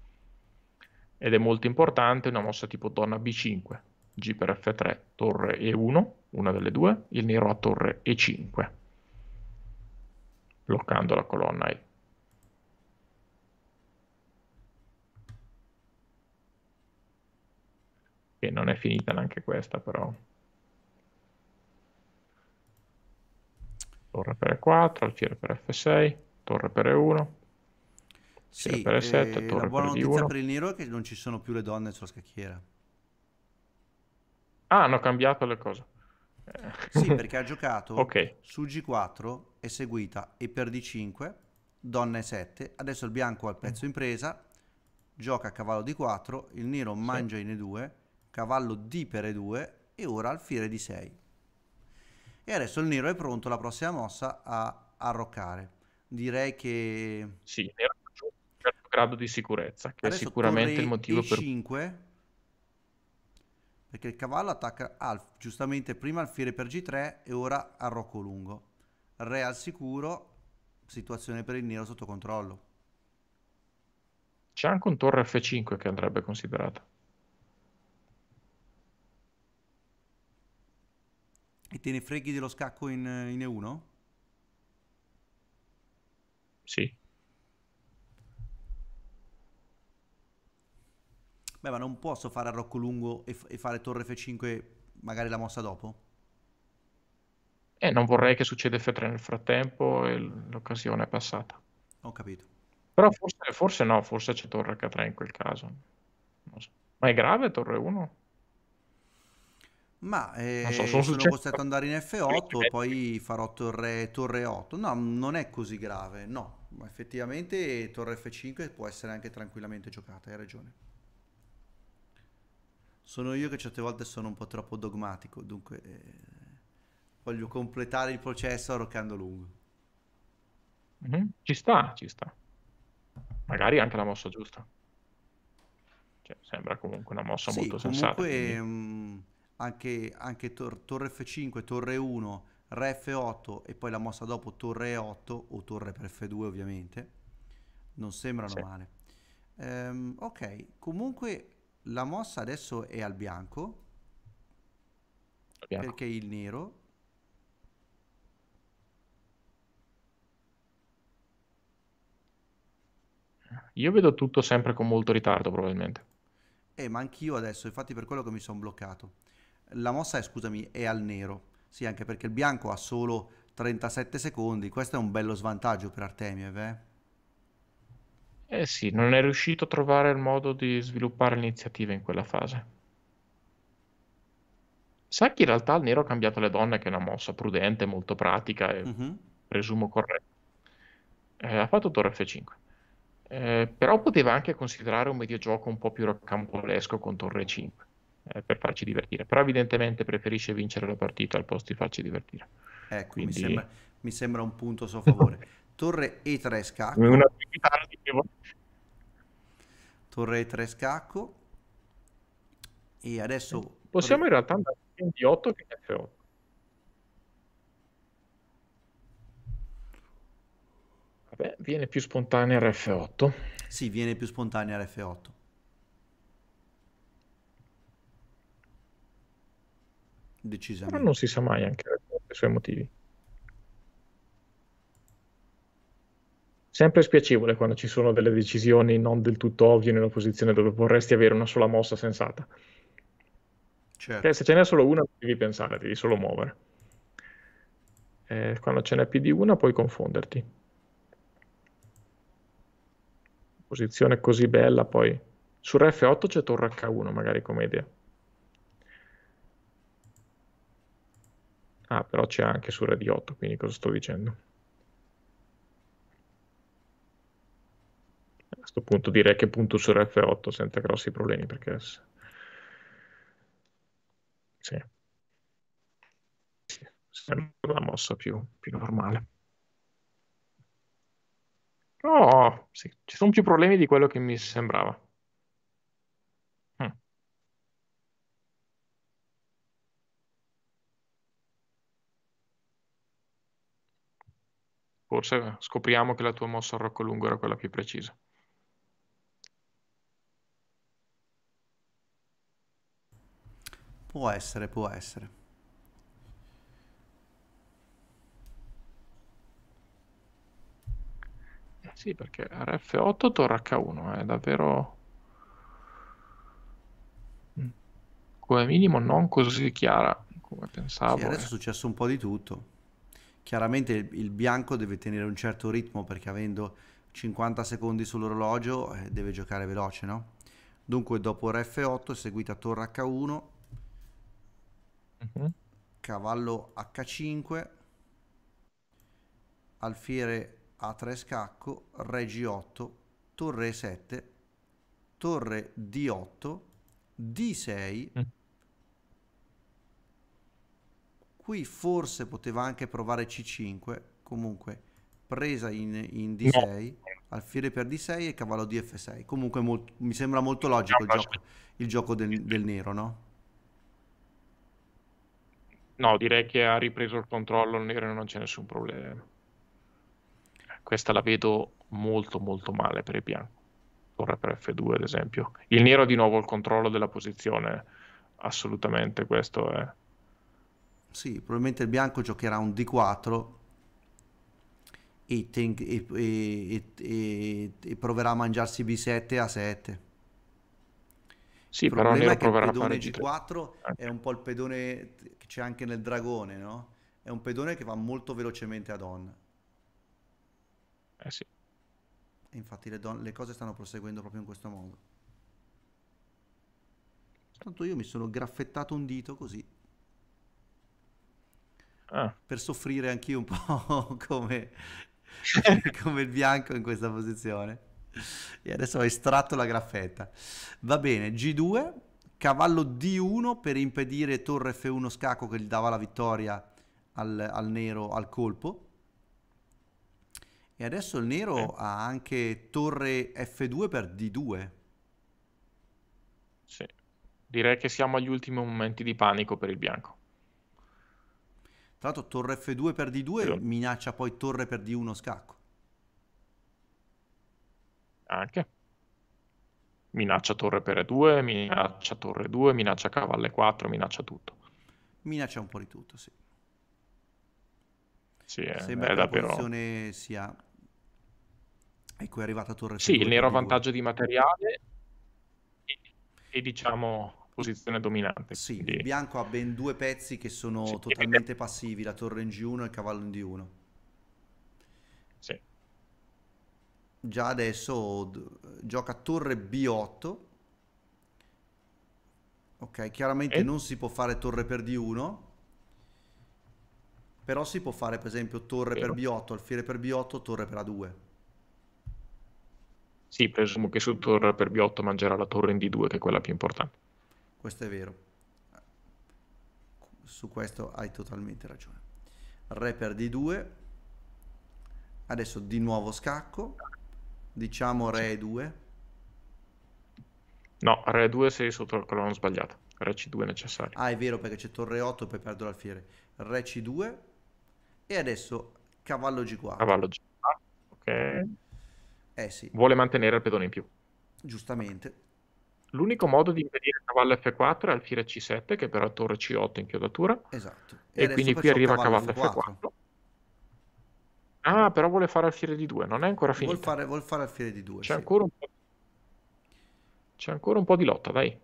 ed è molto importante una mossa tipo donna b5, g per f3, torre e1, una delle due, il nero a torre e5, bloccando la colonna e. E non è finita neanche questa però. Torre per e4, alfiere per f6, torre per e1, sì, sì per 7 eh, torre la buona per notizia per il Nero è che non ci sono più le donne sulla scacchiera. Ah, hanno cambiato le cose. Sì, eh. perché ha giocato okay. su G4 è seguita e per D5, donna E7, adesso il bianco ha il pezzo mm. in presa, gioca a cavallo D4, il nero mangia in E2, cavallo D per E2 e ora alfiere D6. E adesso il nero è pronto la prossima mossa a arroccare. Direi che... Sì, il nero grado di sicurezza, che Adesso è sicuramente il motivo E5, per... 5 perché il cavallo attacca al, giustamente prima al fiere per G3 e ora al rocco lungo. Re al sicuro, situazione per il nero sotto controllo. C'è anche un torre F5 che andrebbe considerato. E te ne freghi dello scacco in, in E1? Sì. Beh, ma non posso fare arrocco lungo e, f- e fare torre F5 magari la mossa dopo? Eh, non vorrei che succeda F3 nel frattempo e l- l'occasione è passata. Ho capito. Però forse, forse, no, forse c'è torre H3 in quel caso. So. Ma è grave torre 1? Ma eh, so, sono, sono costretto ad andare in F8, poi farò torre, torre 8. No, non è così grave, no. Ma effettivamente torre F5 può essere anche tranquillamente giocata, hai ragione sono io che certe volte sono un po' troppo dogmatico, dunque eh, voglio completare il processo arroccando lungo. Mm-hmm. Ci sta, ci sta. Magari anche la mossa giusta. Cioè, sembra comunque una mossa sì, molto comunque, sensata. Comunque ehm, anche, anche tor- torre F5, torre 1, re F8 e poi la mossa dopo torre E8 o torre per F2 ovviamente, non sembrano sì. male. Um, ok, comunque la mossa adesso è al bianco. bianco. Perché il nero. Io vedo tutto sempre con molto ritardo probabilmente. Eh, ma anch'io adesso, infatti per quello che mi sono bloccato. La mossa è, scusami, è al nero. Sì, anche perché il bianco ha solo 37 secondi. Questo è un bello svantaggio per Artemiev, eh? Eh sì, non è riuscito a trovare il modo di sviluppare l'iniziativa in quella fase. Sai che in realtà il nero ha cambiato le donne, che è una mossa prudente, molto pratica e Mh-mh. presumo corretta. Eh, ha fatto torre F5. Eh, però poteva anche considerare un mediogioco un po' più rocambolesco con torre 5 eh, per farci divertire. Però evidentemente preferisce vincere la partita al posto di farci divertire. Ecco, Quindi... mi, sembra, mi sembra un punto a suo favore torre E3 scacco. Una torre E3 scacco. E adesso... Eh, possiamo in realtà andare in D8 che F8. Vabbè, viene più spontanea RF8. Sì, viene più spontanea RF8. Decisamente. Però non si sa mai anche i suoi motivi. sempre spiacevole quando ci sono delle decisioni non del tutto ovvie in una posizione dove vorresti avere una sola mossa sensata. Certo. Perché cioè, se ce n'è solo una devi pensare, devi solo muovere. Eh, quando ce n'è più di una puoi confonderti. Posizione così bella poi. Su F8 c'è torre H1 magari come idea. Ah, però c'è anche su Re di 8 quindi cosa sto dicendo? questo punto direi che punto su rf 8 senza grossi problemi perché... Sì. sì. Sembra una mossa più, più normale. Oh, sì, ci sono più problemi di quello che mi sembrava. Hm. Forse scopriamo che la tua mossa a rocco lungo era quella più precisa. Può essere, può essere. Eh sì, perché RF8 torna H1 eh, è davvero mm. come minimo non così chiara come pensavo. Sì, adesso è eh. successo un po' di tutto. Chiaramente il, il, bianco deve tenere un certo ritmo perché avendo 50 secondi sull'orologio eh, deve giocare veloce, no? Dunque dopo RF8 è seguita torre H1 Mhm. Cavallo H5. Alfiere A3 scacco, Re G8, Torre E7, Torre D8, D6. uh Qui forse poteva anche provare C5, comunque presa in, in D6, no. alfiere per D6 e cavallo di F6. Comunque molt, mi sembra molto logico il gioco, il gioco del, del, nero, no? No, direi che ha ripreso il controllo il nero e non c'è nessun problema. Questa la vedo molto molto male per il bianco. Torre per F2 ad esempio. Il nero ha di nuovo il controllo della posizione, assolutamente questo è. Sì, probabilmente il bianco giocherà un D4 e, ten- e, e, e proverà a mangiarsi B7 A7. Sì, il però il nero proverà a fare G4 è un po' il pedone c'è anche nel dragone, no? È un pedone che va molto velocemente a donna. Eh sì. E infatti le, don- le cose stanno proseguendo proprio in questo modo. Tanto io mi sono graffettato un dito così. Ah. Per soffrire anch'io un po' come, come il bianco in questa posizione. E adesso ho estratto la graffetta. Va bene, G2 cavallo D1 per impedire torre F1 scacco che gli dava la vittoria al, al nero al colpo. E adesso il nero eh. ha anche torre F2 per D2. Sì, direi che siamo agli ultimi momenti di panico per il bianco. Tra l'altro torre F2 per D2 minaccia poi torre per D1 scacco. Anche minaccia torre per e 2, minaccia torre 2, minaccia cavalle 4, minaccia tutto. Minaccia un po' di tutto, sì. Sì, è, eh, Sembra è che davvero... la posizione sia... Ecco, è arrivata torre Sì, il nero ha vantaggio di materiale e, e, diciamo posizione dominante. Sì, quindi... il bianco ha ben due pezzi che sono sì, totalmente passivi, la torre in G1 e il cavallo in D1. già adesso gioca torre B8. Ok, chiaramente e... non si può fare torre per D1. Però si può fare per esempio torre e... per B8, alfiere per B8, torre per A2. Sì, presumo che su torre per B8 mangerà la torre in D2 che è quella più importante. Questo è vero. Su questo hai totalmente ragione. Re per D2. Adesso di nuovo scacco. Diciamo re 2. No, re 2 sei sotto la colonna sbagliata. Re C2 è necessario. Ah, è vero perché c'è torre 8 per perdere l'alfiere Re C2 e adesso cavallo G4. Cavallo G4. Ok. Eh sì. Vuole mantenere il pedone in più. Giustamente. L'unico modo di impedire cavallo F4 è alfiere C7 che però è torre C8 in chiodatura. Esatto. E, e quindi qui arriva cavallo, cavallo F4. F4 Ah, però vuole fare alfiere di 2. non è ancora finito. Vuol fare, vuol fare alfiere di 2. C'è, sì. ancora C'è, ancora un po'... di lotta, dai.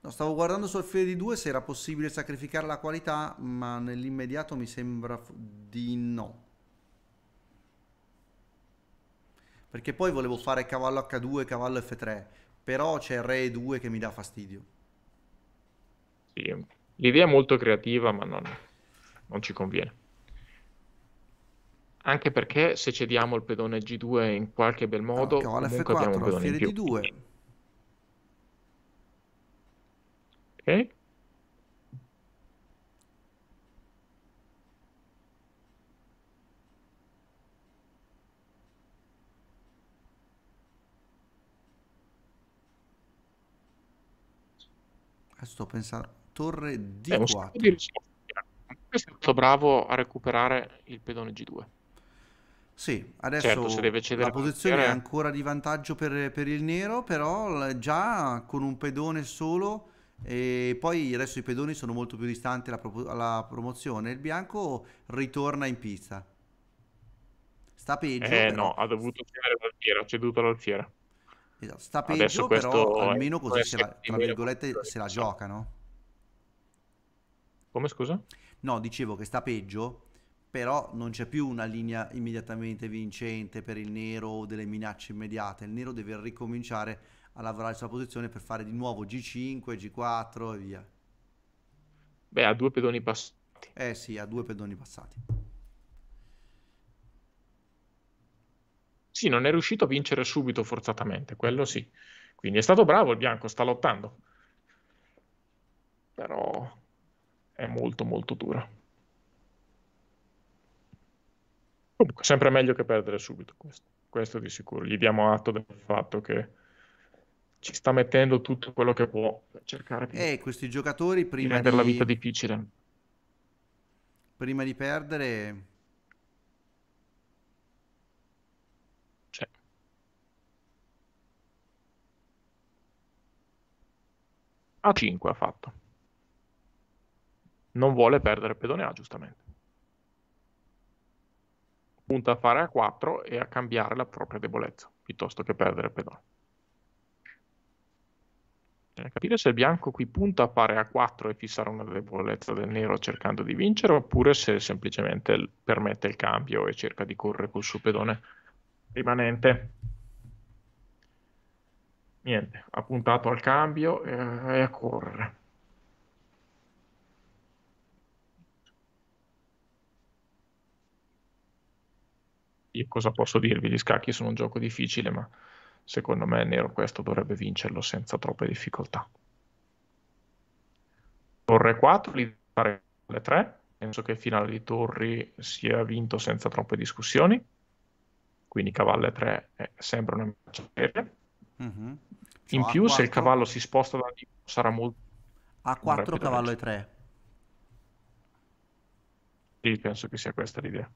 No, stavo guardando su alfiere di 2 se era possibile sacrificare la qualità, ma nell'immediato mi sembra di no. Perché poi volevo fare cavallo H2, cavallo F3, però c'è re 2 che mi dà fastidio. Sì, l'idea è molto creativa, ma non, non ci conviene anche perché se cediamo il pedone G2 in qualche bel modo, no, comunque F4, abbiamo un pedone in più. D2. Ok. Sto pensando, torre D4. Questo è stato bravo a recuperare il pedone G2. Sì, adesso certo, la posizione è eh. ancora di vantaggio per, per, il nero, però già con un pedone solo e poi adesso i pedoni sono molto più distanti alla, pro alla promozione, il bianco ritorna in pista. Sta peggio. Eh però. no, ha dovuto cedere l'alfiera, ha ceduto l'alfiera. Esatto, sta peggio, però almeno così se la, tra virgolette se la giocano. Come scusa? No, dicevo che sta peggio però non c'è più una linea immediatamente vincente per il nero o delle minacce immediate, il nero deve ricominciare a lavorare sulla posizione per fare di nuovo G5, G4 e via. Beh, a due pedoni passati. Eh sì, a due pedoni passati. Sì, non è riuscito a vincere subito forzatamente, quello sì. Quindi è stato bravo il bianco, sta lottando. Però è molto molto dura. Comunque, sempre meglio che perdere subito questo, questo di sicuro. Gli diamo atto del fatto che ci sta mettendo tutto quello che può per cercare di... Eh, questi giocatori prima di... Rendere di... la vita difficile. Prima di perdere... Cioè. A 5 ha fatto. Non vuole perdere pedone A, giustamente punta a fare a 4 e a cambiare la propria debolezza piuttosto che perdere pedone. Bisogna eh, capire se il bianco qui punta a fare a 4 e fissare una debolezza del nero cercando di vincere oppure se semplicemente permette il cambio e cerca di correre col suo pedone rimanente. Niente, ha puntato al cambio eh, e a correre. io cosa posso dirvi? Gli scacchi sono un gioco difficile, ma secondo me Nero questo dovrebbe vincerlo senza troppe difficoltà. Torre 4, lì fare le 3, penso che il finale di Torri sia vinto senza troppe discussioni, quindi cavalle 3 è sempre una minaccia seria. Mm-hmm. In cioè, più, se il cavallo si sposta da lì, sarà molto... A 4 cavallo e 3. Sì, penso che sia questa l'idea.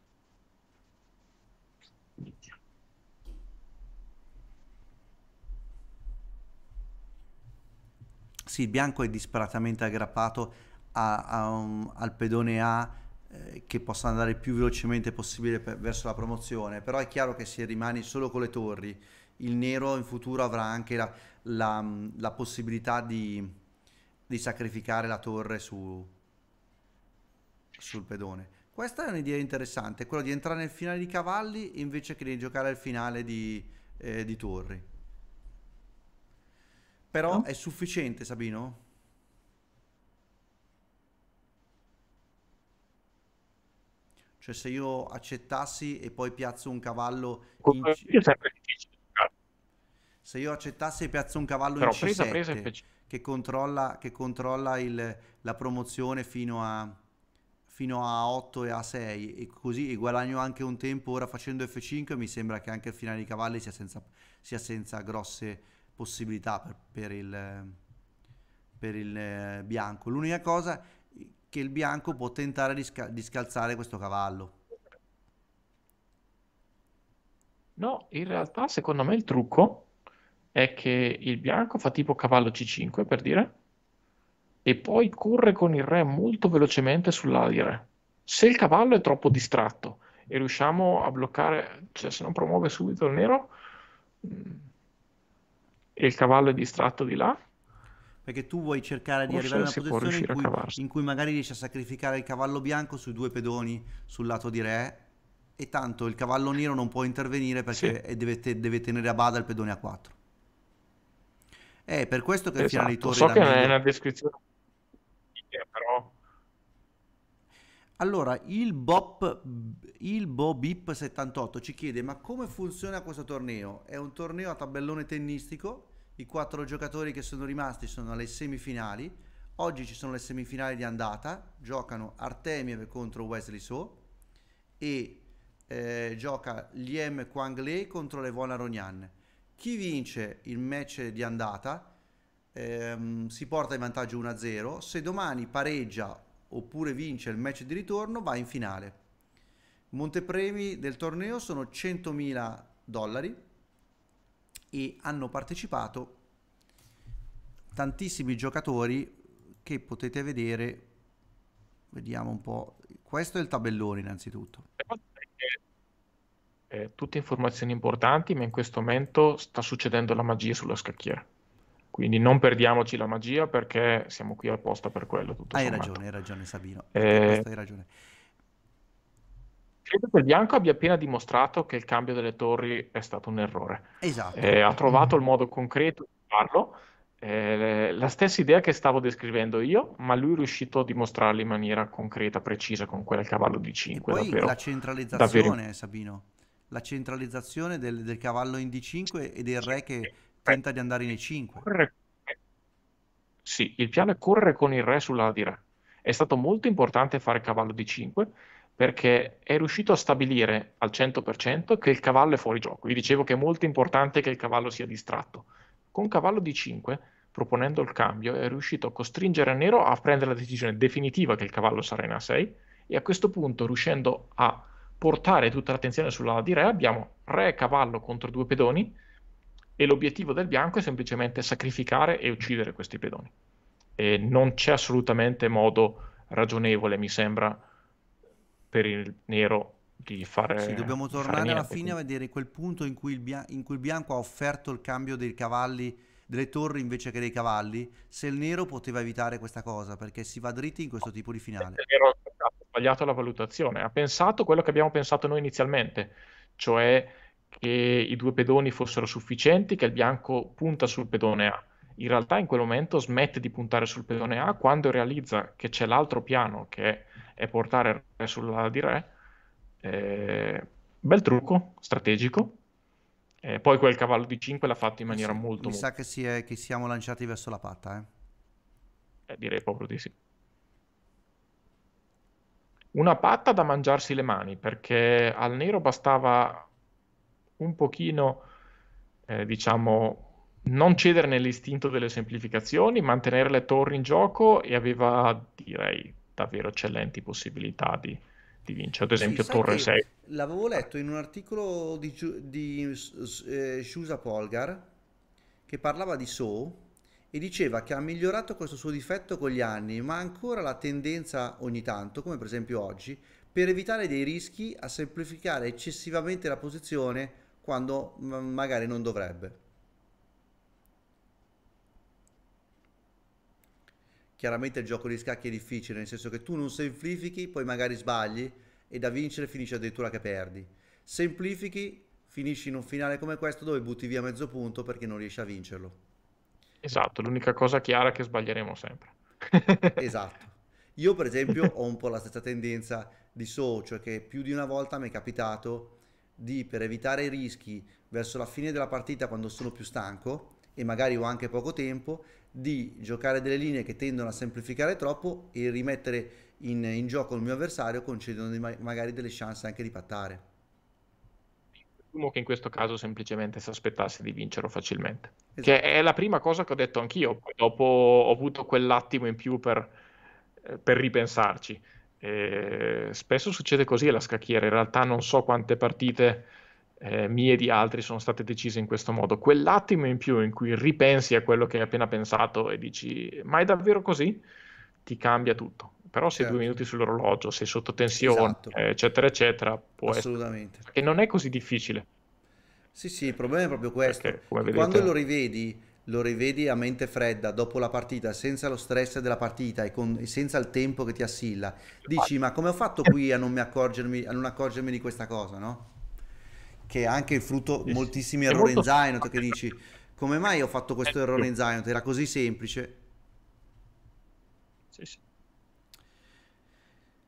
Sì, il bianco è disperatamente aggrappato a, a un, al pedone A eh, che possa andare il più velocemente possibile per, verso la promozione, però è chiaro che se rimani solo con le torri, il nero in futuro avrà anche la, la, la possibilità di, di, sacrificare la torre su, sul pedone. Questa è un'idea interessante, quella di entrare nel finale di cavalli invece che di giocare al finale di, eh, di torri. Però no? è sufficiente, Sabino? Cioè se io accettassi e poi piazzo un cavallo in... Se io accettassi e piazzo un cavallo Però in presa, C7 presa che controlla, che controlla il, la promozione fino a, fino a 8 e a 6 e così e guadagno anche un tempo ora facendo F5 mi sembra che anche il finale di cavalli sia senza, sia senza grosse possibilità per, per, il, per il, eh, bianco. L'unica cosa è che il bianco può tentare di, sca- di scalzare questo cavallo. No, in realtà secondo me il trucco è che il bianco fa tipo cavallo C5 per dire e poi corre con il re molto velocemente sull'ala Se il cavallo è troppo distratto e riusciamo a bloccare, cioè se non promuove subito il nero, mm, e il cavallo è distratto di là. Perché tu vuoi cercare di arrivare a una posizione in cui, in cui, magari riesci a sacrificare il cavallo bianco sui due pedoni sul lato di re e tanto il cavallo nero non può intervenire perché sì. deve, te, deve, tenere a bada il pedone a 4. È per questo che esatto. il finale di torre so che meglio. è una descrizione però allora, il, Bop, il Bobip78 ci chiede ma come funziona questo torneo? È un torneo a tabellone tennistico i quattro giocatori che sono rimasti sono alle semifinali, oggi ci sono le semifinali di andata, giocano Artemiev contro Wesley So e eh, gioca Liem Quang Le contro Levona Rognan. Chi vince il match di andata ehm, si porta in vantaggio 1-0, se domani pareggia oppure vince il match di ritorno va in finale. Montepremi del torneo sono 100.000 dollari e hanno partecipato tantissimi giocatori che potete vedere, vediamo un po', questo è il tabellone innanzitutto. Eh, tutte informazioni importanti, ma in questo momento sta succedendo la magia sulla scacchiera. Quindi non perdiamoci la magia perché siamo qui apposta per quello. hai sommato. ragione, hai ragione Sabino. Eh... hai ragione credo che Bianco abbia appena dimostrato che il cambio delle torri è stato un errore. Esatto. Eh, ha trovato il modo concreto di farlo. Eh, la stessa idea che stavo descrivendo io, ma lui è riuscito a dimostrarla in maniera concreta, precisa, con quel cavallo di 5. E poi davvero, la centralizzazione, davvero... Sabino, la centralizzazione del, del, cavallo in D5 e del re che tenta di andare in E5. Corre... Sì, il piano è correre con il re sulla di re. È stato molto importante fare cavallo D5 perché è riuscito a stabilire al 100% che il cavallo è fuori gioco. Vi dicevo che è molto importante che il cavallo sia distratto. Con cavallo di 5, proponendo il cambio, è riuscito a costringere Nero a prendere la decisione definitiva che il cavallo sarà in A6 e a questo punto, riuscendo a portare tutta l'attenzione sulla di re, abbiamo re e cavallo contro due pedoni e l'obiettivo del bianco è semplicemente sacrificare e uccidere questi pedoni. E non c'è assolutamente modo ragionevole, mi sembra, per il nero di fare... Sì, dobbiamo tornare alla fine a vedere quel punto in cui, bian- in cui il bianco ha offerto il cambio dei cavalli delle torri invece che dei cavalli, se il nero poteva evitare questa cosa, perché si va dritti in questo tipo di finale. Il nero ha sbagliato la valutazione, ha pensato quello che abbiamo pensato noi inizialmente, cioè che i due pedoni fossero sufficienti, che il bianco punta sul pedone A. In realtà in quel momento smette di puntare sul pedone A quando realizza che c'è l'altro piano che è e portare il re sulla di re. Eh, bel trucco strategico. Eh, poi quel cavallo di 5 l'ha fatto in maniera mi molto... Mi sa Che, si è, che, siamo lanciati verso la patta, eh. eh? direi proprio di sì. Una patta da mangiarsi le mani, perché al nero bastava un pochino, eh, diciamo, non cedere nell'istinto delle semplificazioni, mantenere le torri in gioco e aveva, direi, davvero eccellenti possibilità di, di vincere. Ad esempio, sì, Torre 6. L'avevo letto in un articolo di, di eh, Shusa Polgar che parlava di So e diceva che ha migliorato questo suo difetto con gli anni, ma ha ancora la tendenza ogni tanto, come per esempio oggi, per evitare dei rischi a semplificare eccessivamente la posizione quando mm, magari non dovrebbe. Chiaramente il gioco di scacchi è difficile, nel senso che tu non semplifichi, poi magari sbagli e da vincere finisci addirittura che perdi. Semplifichi, finisci in un finale come questo dove butti via mezzo punto perché non riesci a vincerlo. Esatto, l'unica cosa chiara è che sbaglieremo sempre. esatto. Io per esempio ho un po' la stessa tendenza di So, cioè che più di una volta mi è capitato di, per evitare i rischi, verso la fine della partita quando sono più stanco e magari ho anche poco tempo, di giocare delle linee che tendono a semplificare troppo e rimettere in, in gioco il mio avversario concedendo ma- magari delle chance anche di pattare. Presumo che in questo caso semplicemente si aspettasse di vincere facilmente, esatto. che è la prima cosa che ho detto anch'io, poi dopo ho avuto quell'attimo in più per, eh, per ripensarci. E eh, spesso succede così alla scacchiera, in realtà non so quante partite eh, mie e di altri sono state decise in questo modo. Quell'attimo in più in cui ripensi a quello che hai appena pensato e dici ma è davvero così? Ti cambia tutto. Però se certo. due minuti sull'orologio, sei sotto tensione, esatto. eccetera, eccetera, può Assolutamente. essere... Che non è così difficile. Sì, sì, il problema è proprio questo. Perché, vedete... Quando lo rivedi, lo rivedi a mente fredda dopo la partita, senza lo stress della partita e, con, e senza il tempo che ti assilla, dici ma come ho fatto certo. qui a non, a non accorgermi di questa cosa, no? che è anche il frutto di moltissimi è errori molto... in zaino, che dici come mai ho fatto questo eh, errore in zaino, era così semplice. Sì, sì.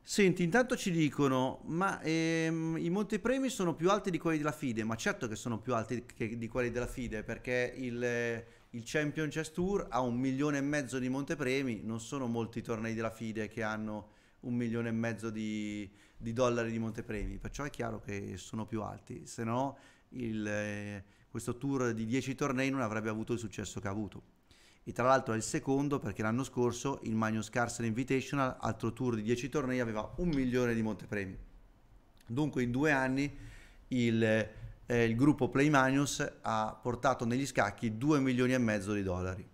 Senti, intanto ci dicono, ma ehm, i montepremi sono più alti di quelli della FIDE, ma certo che sono più alti di quelli della FIDE, perché il, il Champion Chess Tour ha un milione e mezzo di montepremi, non sono molti i tornei della FIDE che hanno un milione e mezzo di, di dollari di montepremi, perciò è chiaro che sono più alti, se no il, eh, questo tour di 10 tornei non avrebbe avuto il successo che ha avuto. E tra l'altro è il secondo perché l'anno scorso il Magnus Carlsen Invitational, altro tour di 10 tornei, aveva un milione di montepremi. Dunque in due anni il, eh, il gruppo Play Magnus ha portato negli scacchi 2 milioni e mezzo di dollari.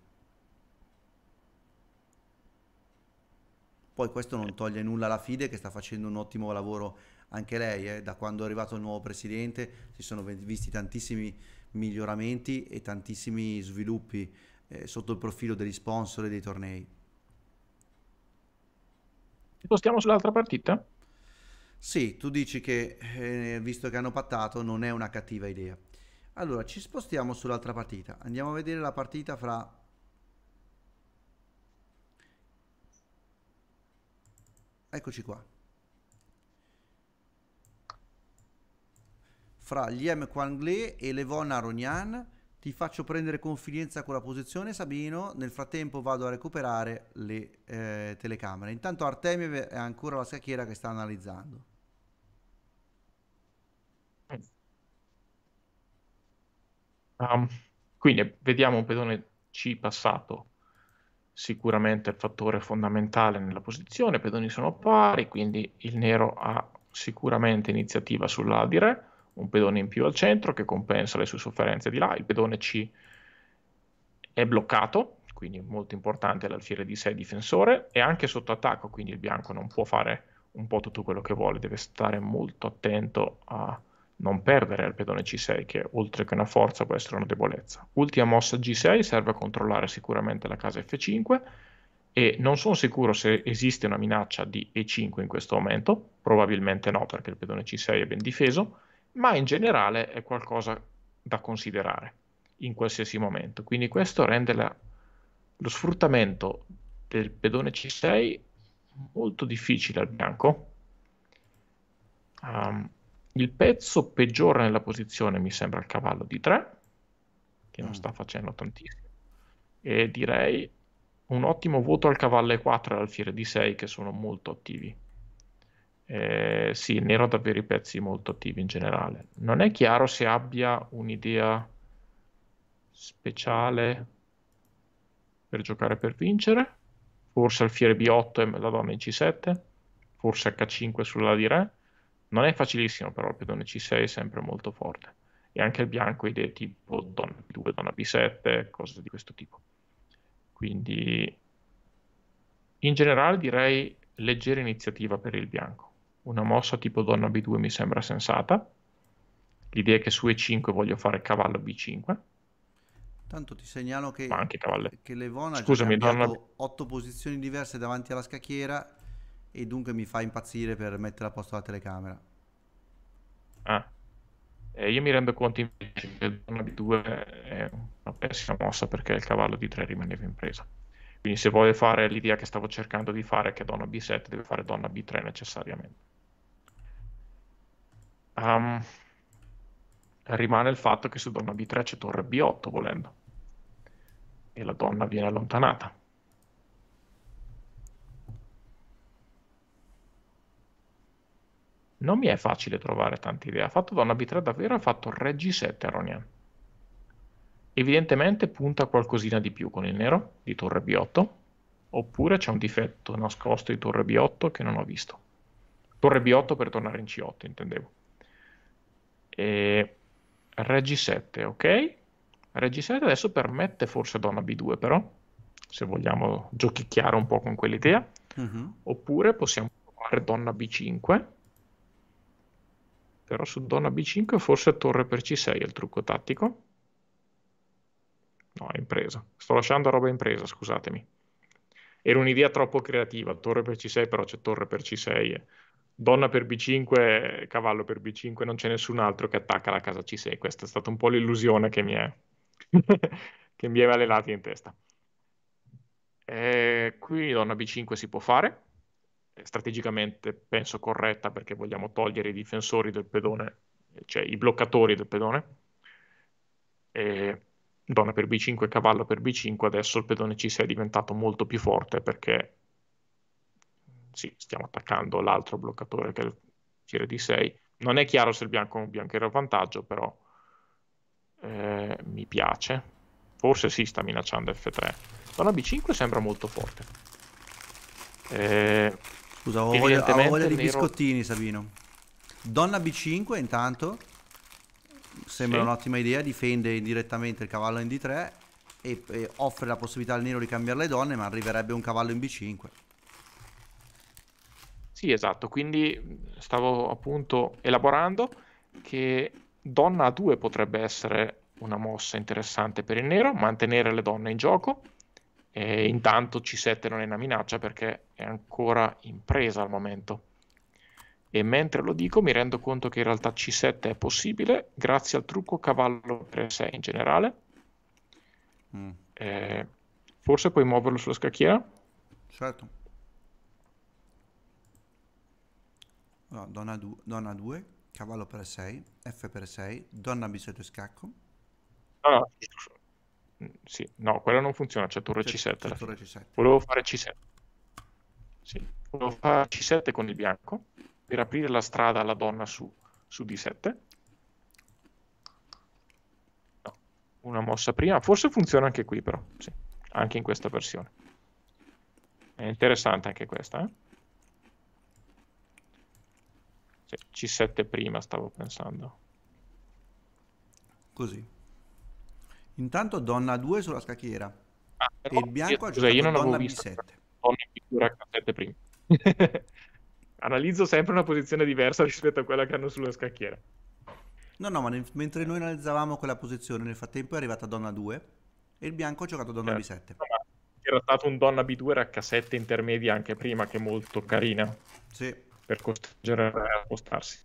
Poi questo non eh. toglie nulla alla Fide che sta facendo un ottimo lavoro anche lei, eh. da quando è arrivato il nuovo presidente si sono visti tantissimi miglioramenti e tantissimi sviluppi eh, sotto il profilo degli sponsor e dei tornei. Spostiamo sull'altra partita? Sì, tu dici che eh, visto che hanno pattato non è una cattiva idea. Allora, ci spostiamo sull'altra partita. Andiamo a vedere la partita fra Eccoci qua. Fra gli M. Quanglé e Levon Aronian ti faccio prendere confidenza con la posizione Sabino, nel frattempo vado a recuperare le eh, telecamere. Intanto Artemio è ancora la scacchiera che sta analizzando. Um, quindi vediamo un pedone C passato sicuramente il fattore fondamentale nella posizione, i pedoni sono pari, quindi il nero ha sicuramente iniziativa sulla di re, un pedone in più al centro che compensa le sue sofferenze di là, il pedone C è bloccato, quindi molto importante l'alfiere di 6 difensore, e anche sotto attacco, quindi il bianco non può fare un po' tutto quello che vuole, deve stare molto attento a non perdere al pedone C6 che oltre che una forza può essere una debolezza. Ultima mossa G6 serve a controllare sicuramente la casa F5 e non sono sicuro se esiste una minaccia di E5 in questo momento, probabilmente no perché il pedone C6 è ben difeso, ma in generale è qualcosa da considerare in qualsiasi momento. Quindi questo rende la, lo sfruttamento del pedone C6 molto difficile al bianco. Um, il pezzo peggiore nella posizione mi sembra il cavallo di 3, che non mm. sta facendo tantissimo, e direi un ottimo voto al cavallo E4 e al fiere D6 che sono molto attivi. Eh, sì, il nero ha davvero i pezzi molto attivi in generale. Non è chiaro se abbia un'idea speciale per giocare per vincere. Forse al fiere B8 e la donna in C7, forse H5 sulla di re. Non è facilissimo però, il pedone C6 è sempre molto forte. E anche il bianco idee tipo donna B2, donna B7, cose di questo tipo. Quindi in generale direi leggera iniziativa per il bianco. Una mossa tipo donna B2 mi sembra sensata. L'idea è che su E5 voglio fare cavallo B5. Tanto ti segnalo che, che Levona Scusami, ha donna... 8 posizioni diverse davanti alla scacchiera e dunque mi fa impazzire per mettere a posto la telecamera. Ah. Eh, io mi rendo conto invece che il donna di 2 è una pessima mossa perché il cavallo di 3 rimaneva in presa. Quindi se vuole fare l'idea che stavo cercando di fare, che donna B7 deve fare donna B3 necessariamente. Um, rimane il fatto che su donna B3 c'è torre B8 volendo. E la donna viene allontanata. Non mi è facile trovare tante idee. Ha fatto da B3 davvero, ha fatto Reggi 7 Aronian. Evidentemente punta qualcosina di più con il nero di torre B8, oppure c'è un difetto nascosto di torre B8 che non ho visto. Torre B8 per tornare in C8, intendevo. E... Reggi 7 ok? Reggi 7 adesso permette forse donna B2 però, se vogliamo giochicchiare un po' con quell'idea. Uh-huh. Oppure possiamo provare donna B5 però su donna b5 forse torre per c6 è il trucco tattico. No, è impresa. Sto lasciando roba impresa, scusatemi. Era un'idea troppo creativa, torre per c6 però c'è torre per c6. Donna per b5, cavallo per b5, non c'è nessun altro che attacca la casa c6. Questa è stata un po' l'illusione che mi è... che mi è allenata in testa. E eh, qui donna b5 si può fare strategicamente penso corretta perché vogliamo togliere i difensori del pedone, cioè i bloccatori del pedone. E donna per B5 e cavallo per B5, adesso il pedone C6 è diventato molto più forte perché sì, stiamo attaccando l'altro bloccatore che è il tiro di 6. Non è chiaro se il bianco o il bianco era a vantaggio, però eh, mi piace. Forse sì, sta minacciando F3. Donna B5 sembra molto forte. Eh, Scusa, ho voglia, ho voglia di biscottini, Sabino. Donna B5 intanto. Sembra sì. un'ottima idea, difende direttamente il cavallo in D3 e, e, offre la possibilità al nero di cambiare le donne, ma arriverebbe un cavallo in B5. Sì, esatto, quindi stavo appunto elaborando che donna a 2 potrebbe essere una mossa interessante per il nero, mantenere le donne in gioco e intanto C7 non è una minaccia perché è ancora in presa al momento. E mentre lo dico mi rendo conto che in realtà C7 è possibile grazie al trucco cavallo per 6 in generale. Mm. Eh, forse puoi muoverlo sulla scacchiera? Certo. Allora, donna, 2, du- cavallo per 6, F per 6, donna B sotto scacco. Ah, no, no, Mm, sì, no, quella non funziona, c'è torre C7. C'è torre C7. Volevo fare C7. Sì, volevo fare C7 con il bianco per aprire la strada alla donna su, su D7. No, una mossa prima. Forse funziona anche qui però, sì, anche in questa versione. È interessante anche questa, eh? sì, C7 prima stavo pensando. Così. Intanto donna 2 sulla scacchiera. Ah, e il bianco ha giocato donna B7. Donna figura H7 prima. Analizzo sempre una posizione diversa rispetto a quella che hanno sulla scacchiera. No, no, ma nel, mentre noi analizzavamo quella posizione, nel frattempo è arrivata donna 2 e il bianco ha giocato donna certo. B7. Era stato un donna B2 H7 intermedia anche prima, che è molto carina. Sì. Per costringere a spostarsi.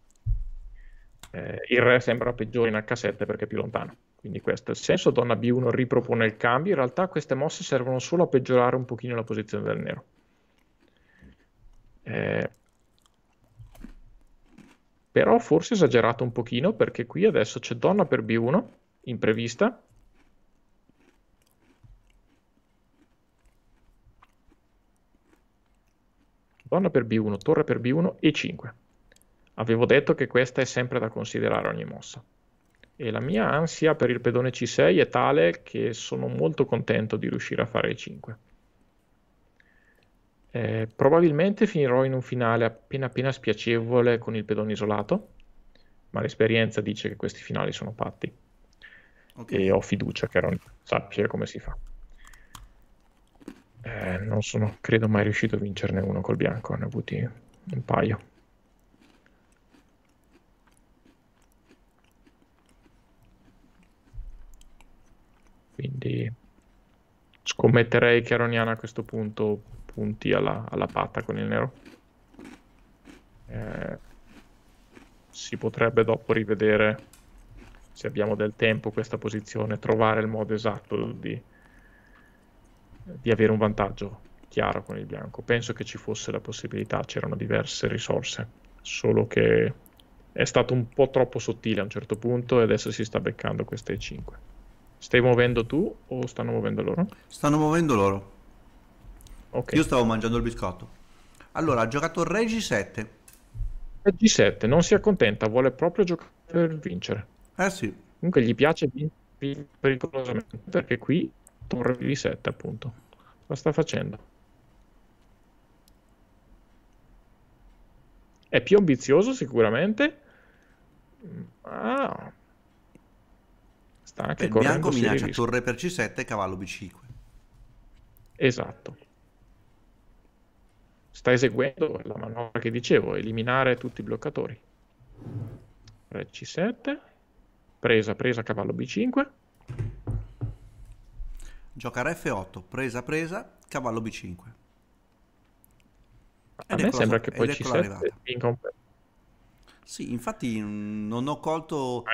Eh, il re sembra peggiore in H7 perché è più lontano. Quindi questo è il senso, donna B1 ripropone il cambio, in realtà queste mosse servono solo a peggiorare un pochino la posizione del nero. Eh, però forse esagerato un pochino perché qui adesso c'è donna per B1 imprevista donna per B1, torre per B1 e 5 avevo detto che questa è sempre da considerare ogni mossa e la mia ansia per il pedone C6 è tale che sono molto contento di riuscire a fare E5. Eh, probabilmente finirò in un finale appena appena spiacevole con il pedone isolato, ma l'esperienza dice che questi finali sono patti. Okay. E ho fiducia che Ron sappia come si fa. Eh, non sono, credo, mai riuscito a vincerne uno col bianco, ne ho avuti un paio. Quindi scommetterei che Aroniana a questo punto punti alla, alla patta con il nero. Eh, si potrebbe dopo rivedere, se abbiamo del tempo, questa posizione, trovare il modo esatto di, di avere un vantaggio chiaro con il bianco. Penso che ci fosse la possibilità, c'erano diverse risorse, solo che è stato un po' troppo sottile a un certo punto e adesso si sta beccando queste 5. Stai muovendo tu o stanno muovendo loro? Stanno muovendo loro. Ok. Io stavo mangiando il biscotto. Allora, ha giocato Regi 7. Regi 7, non si accontenta, vuole proprio giocare per vincere. Eh sì. Comunque gli piace vincere pericolosamente perché qui torre di 7 appunto. Lo sta facendo. È più ambizioso sicuramente, Ah... Sta anche Beh, bianco minaccia torre per c7 e cavallo b5. Esatto. Sta eseguendo la manovra che dicevo, eliminare tutti i bloccatori. Re c7, presa, presa, cavallo b5. Gioca re f8, presa, presa, cavallo b5. A me ecco sembra che poi c7 ecco vinca un Sì, infatti mm, non ho colto... Ah,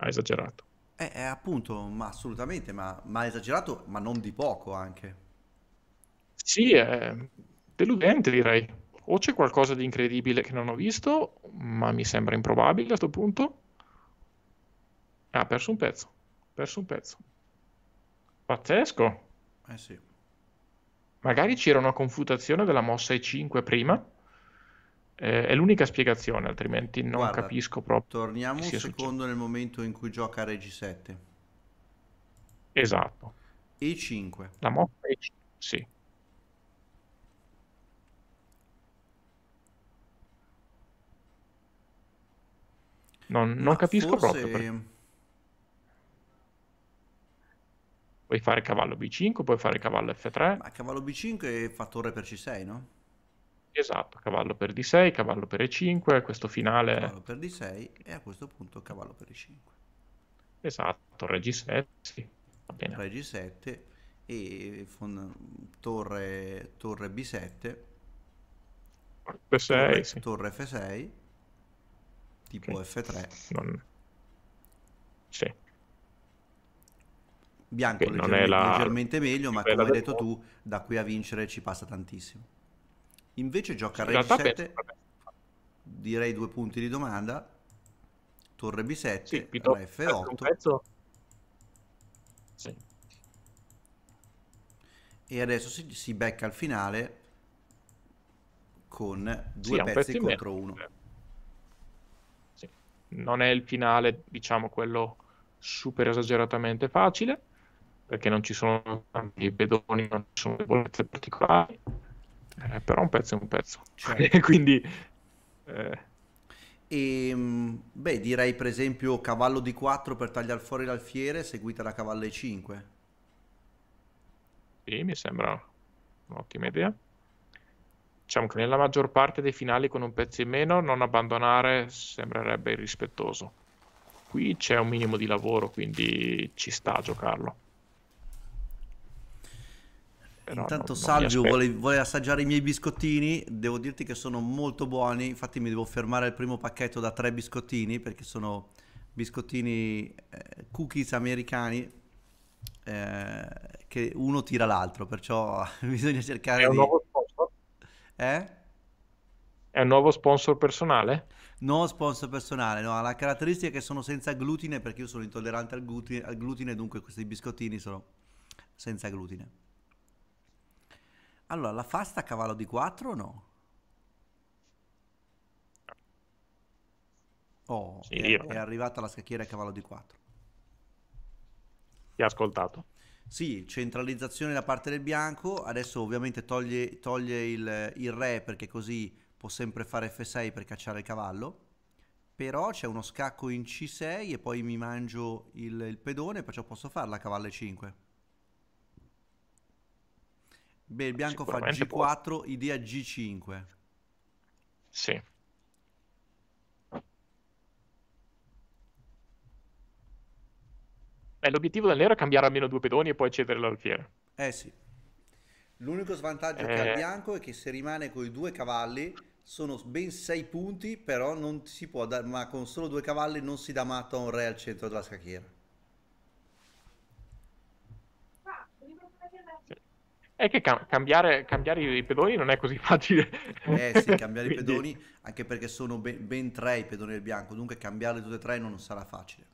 ha esagerato. Eh, eh, appunto, ma assolutamente, ma, ma, ha esagerato, ma non di poco anche. Sì, è deludente direi. O c'è qualcosa di incredibile che non ho visto, ma mi sembra improbabile a questo punto. Ha perso un pezzo, perso un pezzo. Pazzesco. Eh sì. Magari c'era una confutazione della mossa E5 prima eh, è l'unica spiegazione, altrimenti non Guarda, capisco proprio. Torniamo un secondo successo. nel momento in cui gioca Re 7 Esatto. E5. La mossa E5, sì. Non, non capisco forse... proprio. Perché... Puoi fare cavallo B5, puoi fare cavallo F3. Ma cavallo B5 fa torre per C6, no? Esatto, cavallo per D6, cavallo per E5, questo finale... Cavallo per D6 e a questo punto cavallo per E5. Esatto, regi 7, sì. Regi 7 e fond- torre, torre, B7. F6, torre, sì. torre F6, tipo sì. F3. Non... Sì. Bianco non è la... leggermente meglio, ma come hai detto tu, da qui a vincere ci passa tantissimo. Invece gioca re B7, direi due punti di domanda, torre B7, sì, F8. Sì. E adesso si, si, becca al finale con due sì, pezzi un contro uno. Sì. Non è il finale, diciamo, quello super esageratamente facile, perché non ci sono tanti pedoni, non ci sono debolezze particolari eh, però un pezzo è un pezzo. Certo. Quindi... Eh... E, ehm, beh, direi per esempio cavallo di 4 per tagliare fuori l'alfiere, seguita da cavallo e 5. Sì, mi sembra un'ottima idea. Diciamo che nella maggior parte dei finali con un pezzo in meno non abbandonare sembrerebbe irrispettoso. Qui c'è un minimo di lavoro, quindi ci sta a giocarlo. Però Intanto non, non vuole, vuole, assaggiare i miei biscottini, devo dirti che sono molto buoni, infatti mi devo fermare al primo pacchetto da tre biscottini perché sono biscottini eh, cookies americani eh, che uno tira l'altro, perciò bisogna cercare È un di... nuovo sponsor? Eh? È un nuovo sponsor personale? No sponsor personale, no, la caratteristica è che sono senza glutine perché io sono intollerante al glutine, al glutine dunque questi biscottini sono senza glutine. Allora, la fasta a cavallo di 4 o no? Oh, sì, è, è, arrivata la scacchiera a cavallo di 4. Ti ha ascoltato? Sì, centralizzazione da parte del bianco, adesso ovviamente toglie, toglie il, il, re perché così può sempre fare F6 per cacciare il cavallo, però c'è uno scacco in C6 e poi mi mangio il, il pedone, perciò posso farla a cavallo 5. Beh, il bianco fa G4, può. idea G5. Sì. Beh, l'obiettivo del nero è cambiare almeno due pedoni e poi cedere l'alfiere. Eh sì. L'unico svantaggio eh... che ha il eh. bianco è che se rimane con i due cavalli sono ben sei punti, però non si può dare, ma con solo due cavalli non si dà matto a un re al centro della scacchiera. è che cam- cambiare, cambiare, i pedoni non è così facile. Eh sì, cambiare Quindi... i pedoni, anche perché sono ben, ben, tre i pedoni del bianco, dunque cambiarli tutti e tre non sarà facile.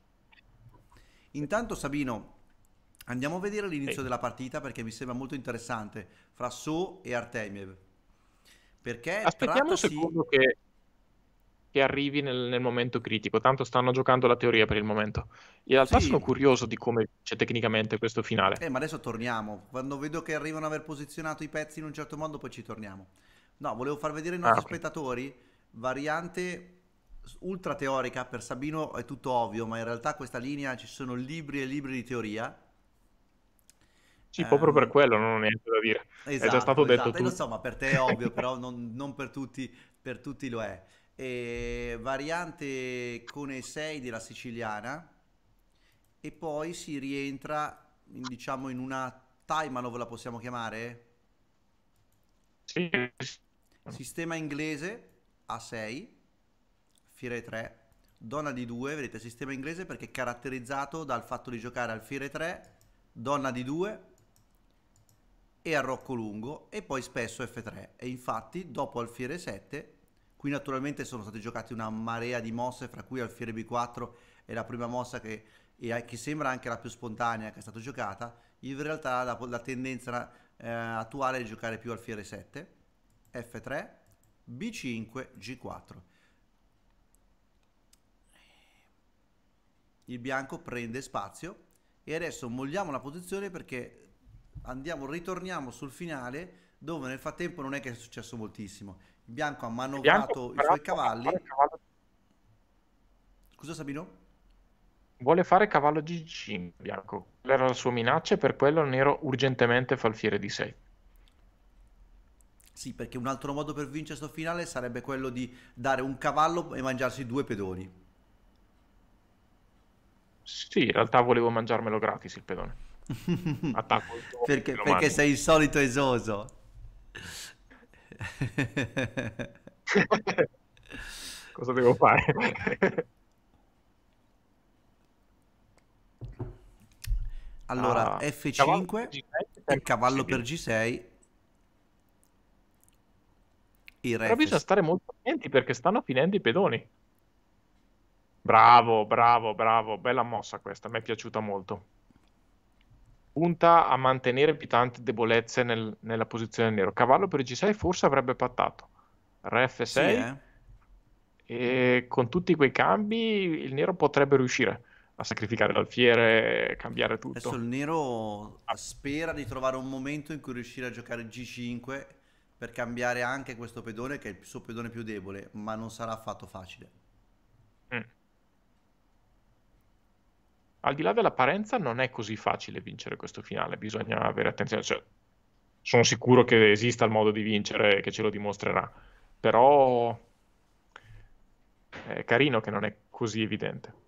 Intanto Sabino, andiamo a vedere l'inizio sì. della partita perché mi sembra molto interessante, fra So e Artemiev. Perché Aspettiamo trattasi... un secondo che che arrivi nel, nel, momento critico. Tanto stanno giocando la teoria per il momento. In realtà sì. sono curioso di come c'è tecnicamente questo finale. Eh, ma adesso torniamo. Quando vedo che arrivano a aver posizionato i pezzi in un certo modo, poi ci torniamo. No, volevo far vedere ai nostri ah, spettatori variante ultra teorica. Per Sabino è tutto ovvio, ma in realtà questa linea ci sono libri e libri di teoria. Sì, um, proprio per ehm, quello non ho niente da dire. Esatto, è già esatto, stato detto. Esatto. Tutto. Eh, lo so, ma per te è ovvio, però non, non per, tutti, per tutti lo è eh, variante e 6 della siciliana e poi si rientra in, diciamo in una Taimanov la possiamo chiamare? Sì. Sistema inglese A6, fire 3, Donna di 2, vedete sistema inglese perché è caratterizzato dal fatto di giocare al fire 3, Donna di 2 e al Rocco lungo e poi spesso F3 e infatti dopo al Fiere 7 Qui naturalmente sono state giocate una marea di mosse, fra cui Alfiere B4 è la prima mossa che, che sembra anche la più spontanea che è stata giocata, in realtà la, la tendenza eh, attuale è giocare più Alfiere 7, F3, B5, G4. Il bianco prende spazio e adesso molliamo la posizione perché andiamo, ritorniamo sul finale dove nel frattempo non è che è successo moltissimo. Bianco ha manovrato i suoi cavalli. Cavallo... Scusa Sabino? Vuole fare cavallo G5, Bianco. era la sua minaccia e per quello il nero urgentemente fa il fiere di 6. Sì, perché un altro modo per vincere questo finale sarebbe quello di dare un cavallo e mangiarsi due pedoni. Sì, in realtà volevo mangiarmelo gratis il pedone. Attacco. perché, perché sei il solito esoso. Cosa devo fare? allora, ah, F5 cavallo cavallo per G6. Però bisogna stare molto attenti perché stanno finendo i pedoni. Bravo, bravo, bravo. Bella mossa questa, mi è piaciuta molto punta a mantenere più tante debolezze nel, nella posizione nero. Cavallo per G6 forse avrebbe pattato. Re F6 sì, eh? e con tutti quei cambi il nero potrebbe riuscire a sacrificare l'alfiere, cambiare tutto. Adesso il nero ah. spera di trovare un momento in cui riuscire a giocare G5 per cambiare anche questo pedone che è il suo pedone più debole, ma non sarà affatto facile. Mm al di là dell'apparenza non è così facile vincere questo finale, bisogna avere attenzione, cioè, sono sicuro che esista il modo di vincere e che ce lo dimostrerà, però è carino che non è così evidente.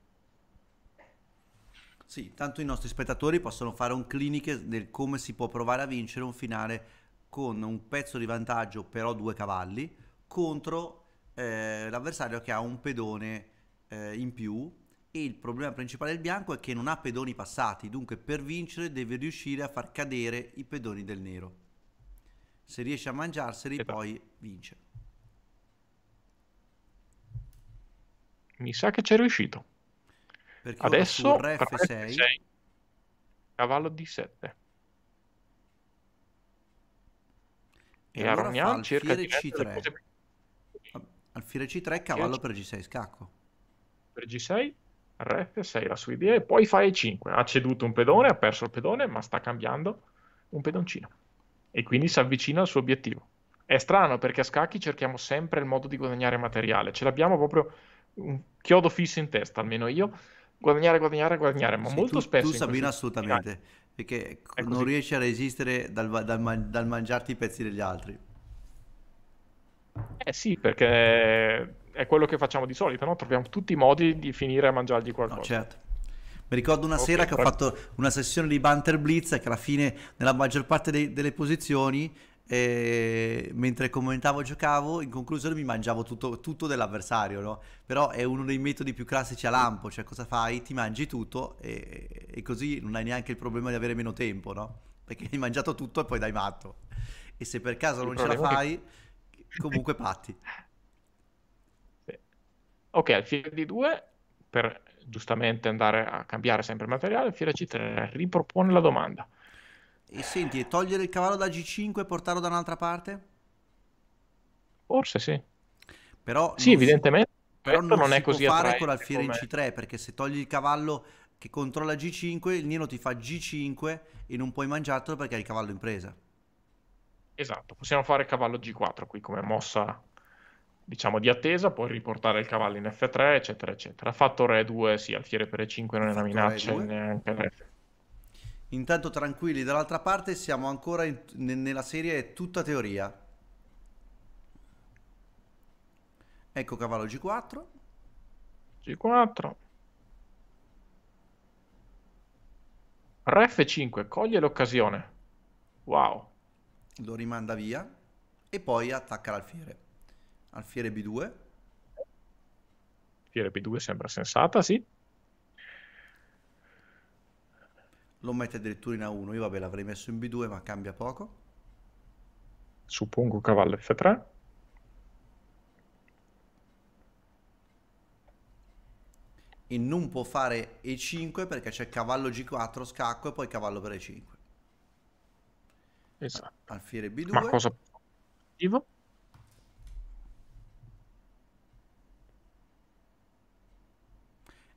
Sì, tanto i nostri spettatori possono fare un cliniche del come si può provare a vincere un finale con un pezzo di vantaggio, però due cavalli, contro eh, l'avversario che ha un pedone eh, in più e il problema principale del bianco è che non ha pedoni passati, dunque per vincere deve riuscire a far cadere i pedoni del nero. Se riesce a mangiarseli Epa. poi vince. Mi sa che c'è riuscito. Perché Adesso ora F6, F6 cavallo D7. E, e allora Aronian cerca di C3. Cose... Al fiere C3 cavallo per G6 scacco. Per G6 rep 6 la sua idea e poi fa E5. Ha ceduto un pedone, ha perso il pedone, ma sta cambiando un pedoncino. E quindi si avvicina al suo obiettivo. È strano perché a scacchi cerchiamo sempre il modo di guadagnare materiale, ce l'abbiamo proprio un chiodo fisso in testa, almeno io. Guadagnare, guadagnare, guadagnare, ma sì, molto tu, spesso. Tu Sabino assolutamente, anni. perché non riesci a resistere dal, dal, dal mangiarti i pezzi degli altri. Eh sì, perché è quello che facciamo di solito, no? troviamo tutti i modi di finire a mangiargli qualcosa. No, certo. Mi ricordo una okay, sera che ho fatto una sessione di Banter Blitz e che alla fine, nella maggior parte dei, delle posizioni, e eh, mentre commentavo e giocavo, in conclusione mi mangiavo tutto, tutto dell'avversario, no? Però è uno dei metodi più classici a lampo, cioè cosa fai? Ti mangi tutto e, e così non hai neanche il problema di avere meno tempo, no? Perché hai mangiato tutto e poi dai matto. E se per caso il non ce la fai, che... comunque patti. Ok, al filo D2, per giustamente andare a cambiare sempre il materiale, il filo C3 ripropone la domanda. E senti, togliere il cavallo da G5 e portarlo da un'altra parte? Forse sì. Però sì, evidentemente. Si... Però non, non è così può fare con alfiere in C3 perché se togli il cavallo che controlla G5, il nino ti fa G5 e non puoi mangiartelo perché hai il cavallo in presa. Esatto, possiamo fare cavallo G4 qui come mossa diciamo di attesa, puoi riportare il cavallo in F3, eccetera, eccetera. Ha fatto Re 2, sì, alfiere per E5 non è una minaccia neanche Re. Intanto tranquilli, dall'altra parte siamo ancora in, nella serie tutta teoria. Ecco cavallo G4. G4. Re F5, coglie l'occasione. Wow. Lo rimanda via e poi attacca l'alfiere. Alfiere B2. Alfiere B2 sembra sensata, sì. Lo mette addirittura in A1. Io vabbè l'avrei messo in B2 ma cambia poco. Suppongo cavallo F3. e non può fare E5 perché c'è cavallo G4, scacco e poi cavallo per E5. Esatto. Alfiere B2. Ma cosa... Ivo?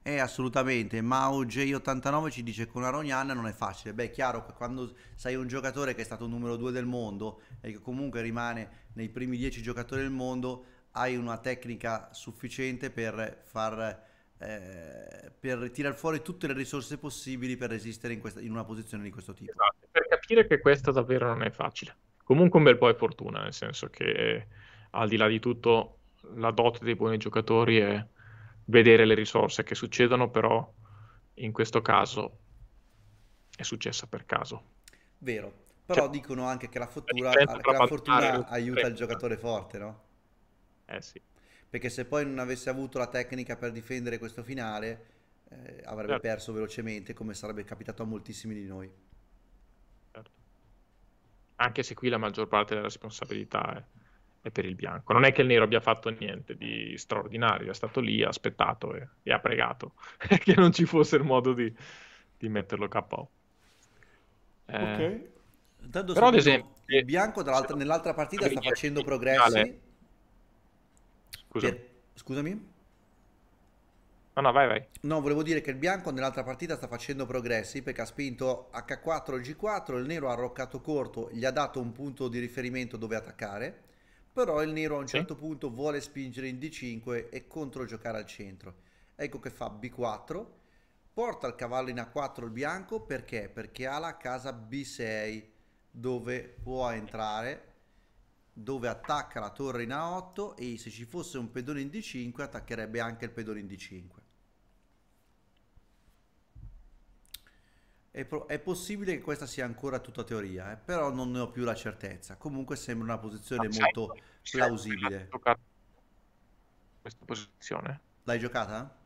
Eh, assolutamente. Mau J89 ci dice che con Aronian non è facile. Beh, è chiaro che quando sei un giocatore che è stato numero due del mondo e che comunque rimane nei primi dieci giocatori del mondo, hai una tecnica sufficiente per far eh, per tirare fuori tutte le risorse possibili per resistere in, questa, in una posizione di questo tipo. Esatto. Per capire che questa davvero non è facile. Comunque un bel po' è fortuna, nel senso che al di là di tutto la dote dei buoni giocatori è vedere le risorse che succedono, però in questo caso è successa per caso. Vero, cioè, però cioè, dico anche che la, fortuna, che la fortuna aiuta il giocatore forte, no? Eh sì. Perché se poi non avesse avuto la tecnica per difendere questo finale, eh, avrebbe certo. perso velocemente, come sarebbe capitato a moltissimi di noi. Certo. Anche se qui la maggior parte della responsabilità è e per il bianco. Non è che il nero abbia fatto niente di straordinario, è stato lì, ha aspettato e, e ha pregato che non ci fosse il modo di, di metterlo KO. Eh, ok. però ad esempio... Il bianco nell'altra partita sta facendo progressi. Scusami. Per... Scusami? No, no, vai, vai. No, volevo dire che il bianco nell'altra partita sta facendo progressi perché ha spinto H4 e G4, il nero ha arroccato corto, gli ha dato un punto di riferimento dove attaccare però il nero a un certo punto vuole spingere in D5 e contro giocare al centro. Ecco che fa B4, porta il cavallo in A4 il bianco perché? Perché ha la casa B6 dove può entrare, dove attacca la torre in A8 e se ci fosse un pedone in D5 attaccherebbe anche il pedone in D5. È, pro- è, possibile che questa sia ancora tutta teoria, eh, però non ne ho più la certezza. Comunque sembra una posizione Ma molto sai, certo, certo, certo, plausibile. Sai, questa posizione? L'hai giocata?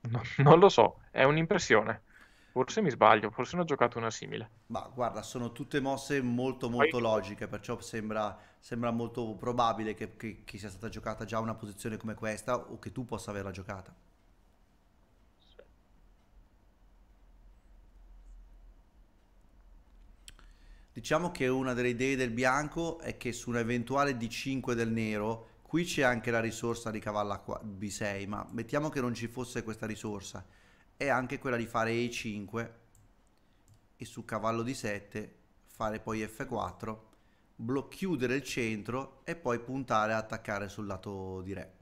No, non lo so, è un'impressione. Forse mi sbaglio, forse ne ho giocato una simile. Ma guarda, sono tutte mosse molto molto Poi... logiche, perciò sembra, sembra molto probabile che, che, che sia stata giocata già una posizione come questa o che tu possa averla giocata. Diciamo che una delle idee del bianco è che su un eventuale D5 del nero, qui c'è anche la risorsa di cavallo B6, ma mettiamo che non ci fosse questa risorsa, è anche quella di fare E5 e su cavallo D7 fare poi F4, chiudere il centro e poi puntare a attaccare sul lato di re.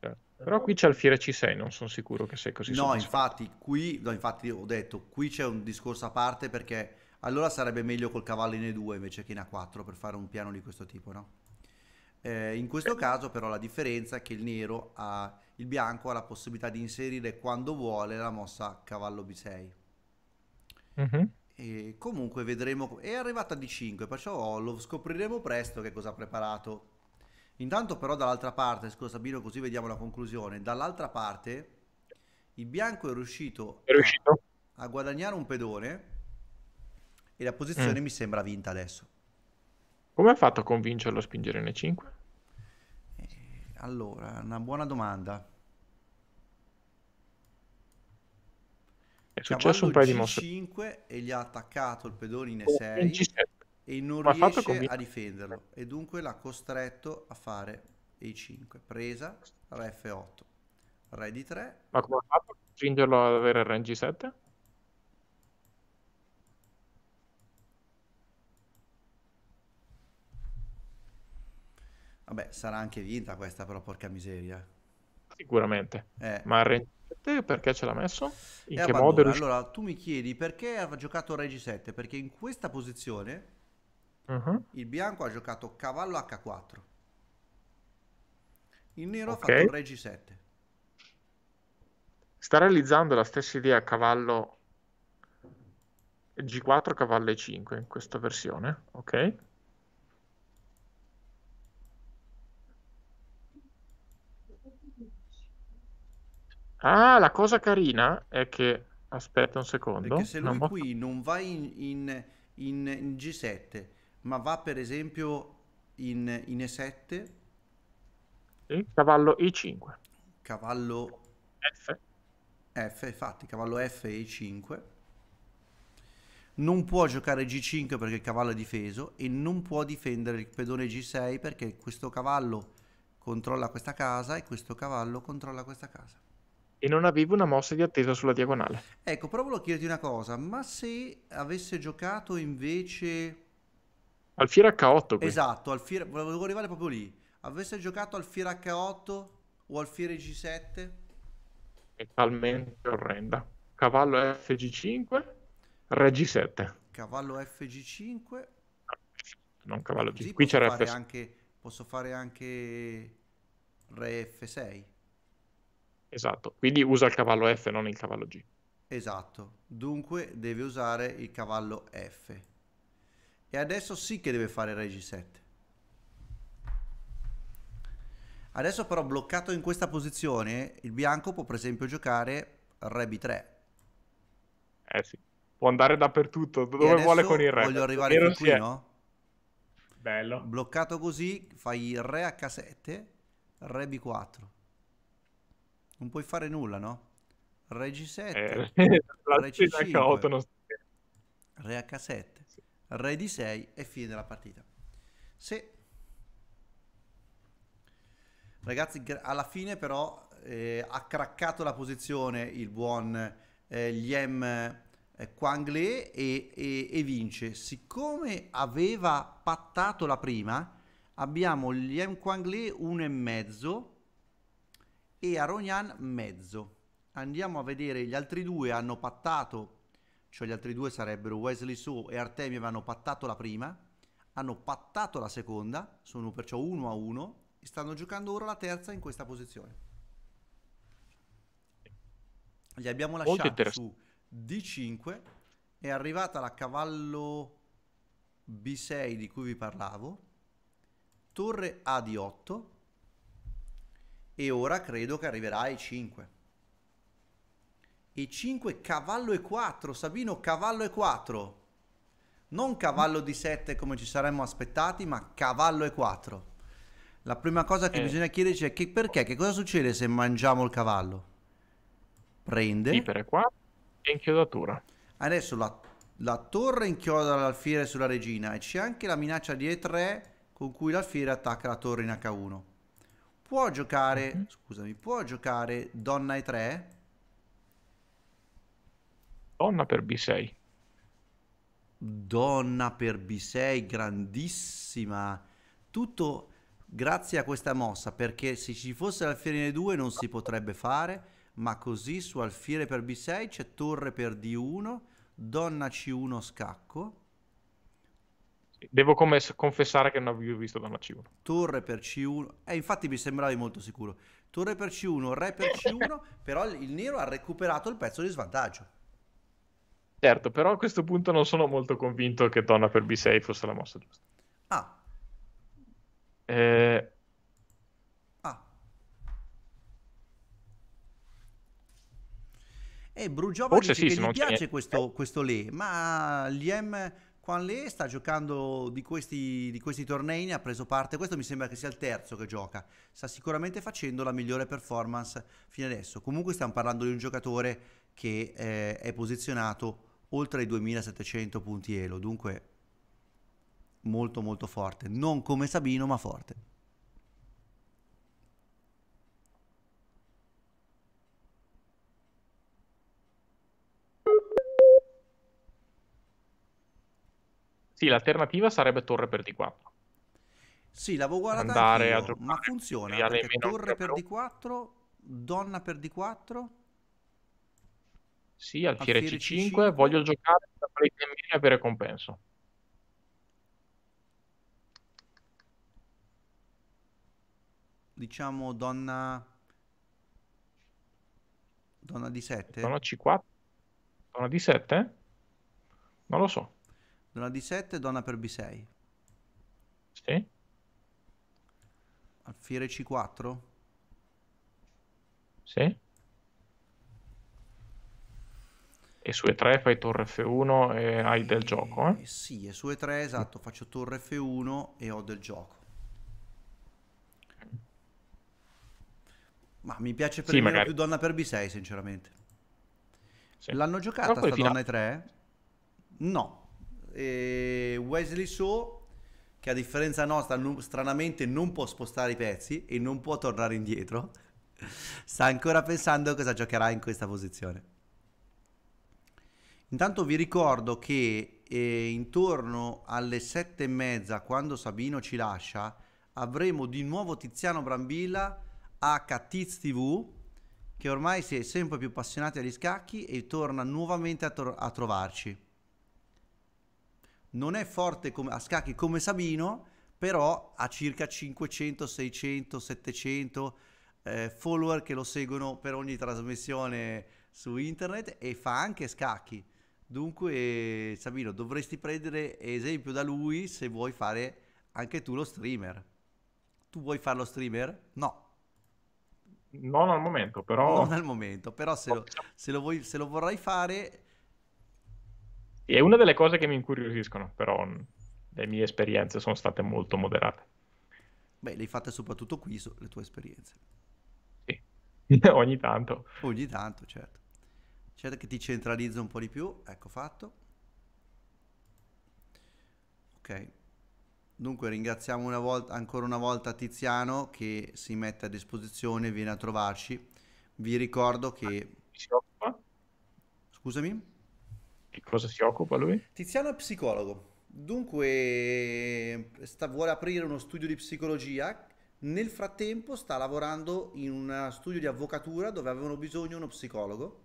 Certo. Però qui c'è il fiere C6, non sono sicuro che sia così. No, infatti, qui, no, infatti ho detto, qui c'è un discorso a parte perché allora sarebbe meglio col cavallo in E2 invece che in A4 per fare un piano di questo tipo, no? Eh, in questo caso però la differenza è che il nero ha, il bianco ha la possibilità di inserire quando vuole la mossa cavallo B6. Mm-hmm. E comunque vedremo, è arrivata a D5, perciò lo scopriremo presto che cosa ha preparato. Intanto però dall'altra parte, scusa Sabino così vediamo la conclusione, dall'altra parte il bianco è riuscito, è riuscito. a guadagnare un pedone e la posizione mm. mi sembra vinta adesso. Come ha fatto a convincerlo a spingere in E5? Eh, allora, una buona domanda. È cioè, successo Cavallo un paio G5 di mosse. e gli ha attaccato il pedone in E6 oh, e non Ma riesce a difenderlo e dunque l'ha costretto a fare E5. Presa, Re F8, Re di 3. Ma come ha fatto a spingerlo ad avere Re G7? Vabbè, sarà anche vinta questa, però, porca miseria. Sicuramente. Eh. Ma Renzi perché ce l'ha messo? In eh, che modo? Riuscito... Allora, tu mi chiedi perché aveva giocato Regi 7? Perché in questa posizione uh-huh. il bianco ha giocato cavallo H4. Il nero okay. ha fatto Regi 7. Sta realizzando la stessa idea cavallo G4, cavallo E5 in questa versione, ok? Ah, la cosa carina è che... Aspetta un secondo. Perché se lui no, qui non va in, in, in, in, G7, ma va per esempio in, E7... Sì, cavallo I5. Cavallo... F. F, infatti, cavallo F e 5 Non può giocare G5 perché il cavallo è difeso e non può difendere il pedone G6 perché questo cavallo controlla questa casa e questo cavallo controlla questa casa e non avevo una mossa di attesa sulla diagonale. Ecco, provo a chiederti una cosa, ma se avesse giocato invece... Al Fiera H8 qui. Esatto, Alfiera... volevo arrivare proprio lì. Avesse giocato al Fiera H8 o al Alfiere G7? È talmente orrenda. Cavallo FG5, Re G7. Cavallo FG5. non cavallo G. 5 Qui c'era F6. Anche, posso fare anche Re F6. Esatto, quindi usa il cavallo F, non il cavallo G. Esatto, dunque deve usare il cavallo F. E adesso sì che deve fare Regi 7. Adesso però bloccato in questa posizione, il bianco può per esempio giocare Re B3. Eh sì, può andare dappertutto, dove vuole con il Re. Voglio arrivare Nero qui, è... no? Bello. Bloccato così, fai Re H7, Re B4. Non puoi fare nulla, no? Eh, re G7, eh, Re c 8 non... Re H7, sì. Re D6 e fine della partita. Sì. Ragazzi, alla fine però eh, ha craccato la posizione il buon eh, Liem eh, Quangle e, e, e, vince. Siccome aveva pattato la prima, abbiamo Liem Quangle 1,5 e a Aronian mezzo. Andiamo a vedere, gli altri due hanno pattato, cioè gli altri due sarebbero Wesley So e Artemio hanno pattato la prima, hanno pattato la seconda, sono perciò 1 a 1 e stanno giocando ora la terza in questa posizione. Li abbiamo lasciati su D5, è arrivata la cavallo B6 di cui vi parlavo, torre A di 8 e ora credo che arriverà ai 5. E 5 cavallo e 4, Sabino cavallo e 4. Non cavallo di 7 come ci saremmo aspettati, ma cavallo e 4. La prima cosa che eh. bisogna chiederci è che perché, che cosa succede se mangiamo il cavallo? Prende. Vipere qua e inchiodatura. Adesso la, la torre inchioda l'alfiere sulla regina e c'è anche la minaccia di E3 con cui l'alfiere attacca la torre in H1 può giocare, mm-hmm. scusami, può giocare donna E3? Donna per B6. Donna per B6, grandissima. Tutto grazie a questa mossa, perché se ci fosse alfiere in E2 non si potrebbe fare, ma così su alfiere per B6 c'è torre per D1, donna C1 scacco Devo commes- confessare che non avevo visto da una C1. Torre per C1. Eh, infatti mi sembravi molto sicuro. Torre per C1, re per C1, però il nero ha recuperato il pezzo di svantaggio. Certo, però a questo punto non sono molto convinto che donna per B6 fosse la mossa giusta. Ah. Eh... Ah. E eh, Brugiova Forse dice sì, che gli piace eh. questo, questo, le, ma gli M Quan Lee sta giocando di questi, di questi tornei, ne ha preso parte, questo mi sembra che sia il terzo che gioca, sta sicuramente facendo la migliore performance fino adesso, comunque stiamo parlando di un giocatore che eh, è posizionato oltre i 2700 punti Elo, dunque molto molto forte, non come Sabino ma forte. Sì, l'alternativa sarebbe torre per D4. Sì, l'avevo guardata ma funziona, torre per D4, donna per D4. Sì, alfiere, C5, C5, voglio giocare per e avere compenso. Diciamo donna... Donna di 7 Donna C4? Donna D7? Non lo so. Donna D7, donna per B6. Sì. Alfiere C4. Sì. E su E3 fai torre F1 e hai del eh, gioco, eh? Sì, e su E3 esatto, faccio torre F1 e ho del gioco. Ma mi piace per sì, magari... più donna per B6, sinceramente. Sì. L'hanno giocata sta fino... donna E3? No, eh, Wesley Shaw che a differenza nostra non, stranamente non può spostare i pezzi e non può tornare indietro sta ancora pensando cosa giocherà in questa posizione intanto vi ricordo che eh, intorno alle sette e mezza quando Sabino ci lascia avremo di nuovo Tiziano Brambilla a Cattiz TV che ormai si è sempre più appassionati agli scacchi e torna nuovamente a, to- a trovarci non è forte come, a scacchi come Sabino, però ha circa 500, 600, 700 eh, follower che lo seguono per ogni trasmissione su internet e fa anche scacchi. Dunque, Sabino, dovresti prendere esempio da lui se vuoi fare anche tu lo streamer. Tu vuoi fare lo streamer? No. Non al momento, però... Non al momento, però se lo, se lo, vuoi, se lo vorrai fare è una delle cose che mi incuriosiscono, però le mie esperienze sono state molto moderate. Beh, le hai fatte soprattutto qui, so, le tue esperienze. Sì, ogni tanto. Ogni tanto, certo. Certo che ti centralizza un po' di più, ecco fatto. Ok. Dunque ringraziamo una volta, ancora una volta Tiziano che si mette a disposizione, viene a trovarci. Vi ricordo che... Ah, Scusami? Che cosa si occupa lui? Tiziano è psicologo. Dunque, sta, vuole aprire uno studio di psicologia. Nel frattempo sta lavorando in uno studio di avvocatura dove avevano bisogno uno psicologo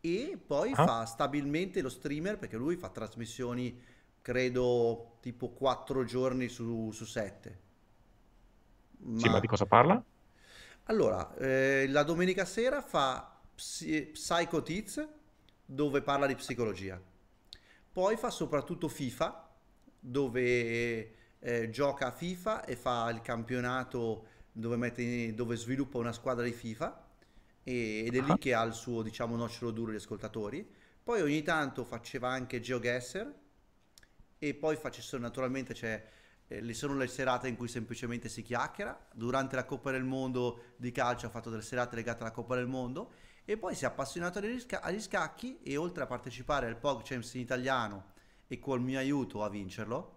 e poi ah. fa stabilmente lo streamer perché lui fa trasmissioni, credo, tipo 4 giorni su, su 7. Ma... Sì, ma di cosa parla? Allora, eh, la domenica sera fa Psy- Psycho Tiz dove parla di psicologia. Poi fa soprattutto FIFA, dove eh, gioca a FIFA e fa il campionato dove, mette, dove sviluppa una squadra di FIFA e, ed è lì ah. che ha il suo, diciamo, nocciolo duro gli ascoltatori. Poi ogni tanto faceva anche GeoGuessr e poi faccio, naturalmente c'è eh, le sono le serate in cui semplicemente si chiacchiera. Durante la Coppa del Mondo di calcio ha fatto delle serate legate alla Coppa del Mondo e poi si è appassionato agli, scacchi e oltre a partecipare al POG in italiano e col mio aiuto a vincerlo,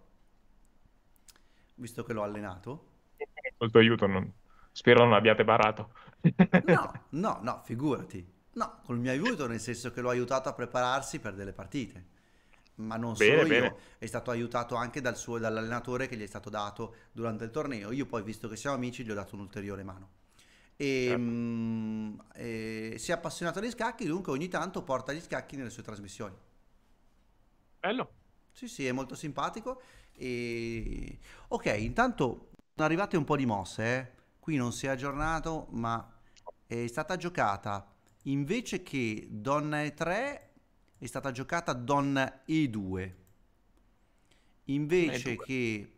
visto che l'ho allenato. Col tuo aiuto, non... spero non abbiate barato. no, no, no, figurati. No, col mio aiuto, nel senso che l'ho aiutato a prepararsi per delle partite. Ma non bene, solo io, bene. è stato aiutato anche dal suo, dall'allenatore che gli è stato dato durante il torneo. Io poi, visto che siamo amici, gli ho dato un'ulteriore mano. E, certo. mm, e, si è appassionato agli scacchi, dunque ogni tanto porta gli scacchi nelle sue trasmissioni. Bello. Sì, sì, è molto simpatico. E... Ok, intanto sono arrivate un po' di mosse. Eh. Qui non si è aggiornato, ma è stata giocata invece che donna E3 è stata giocata donna E2. Invece E2. che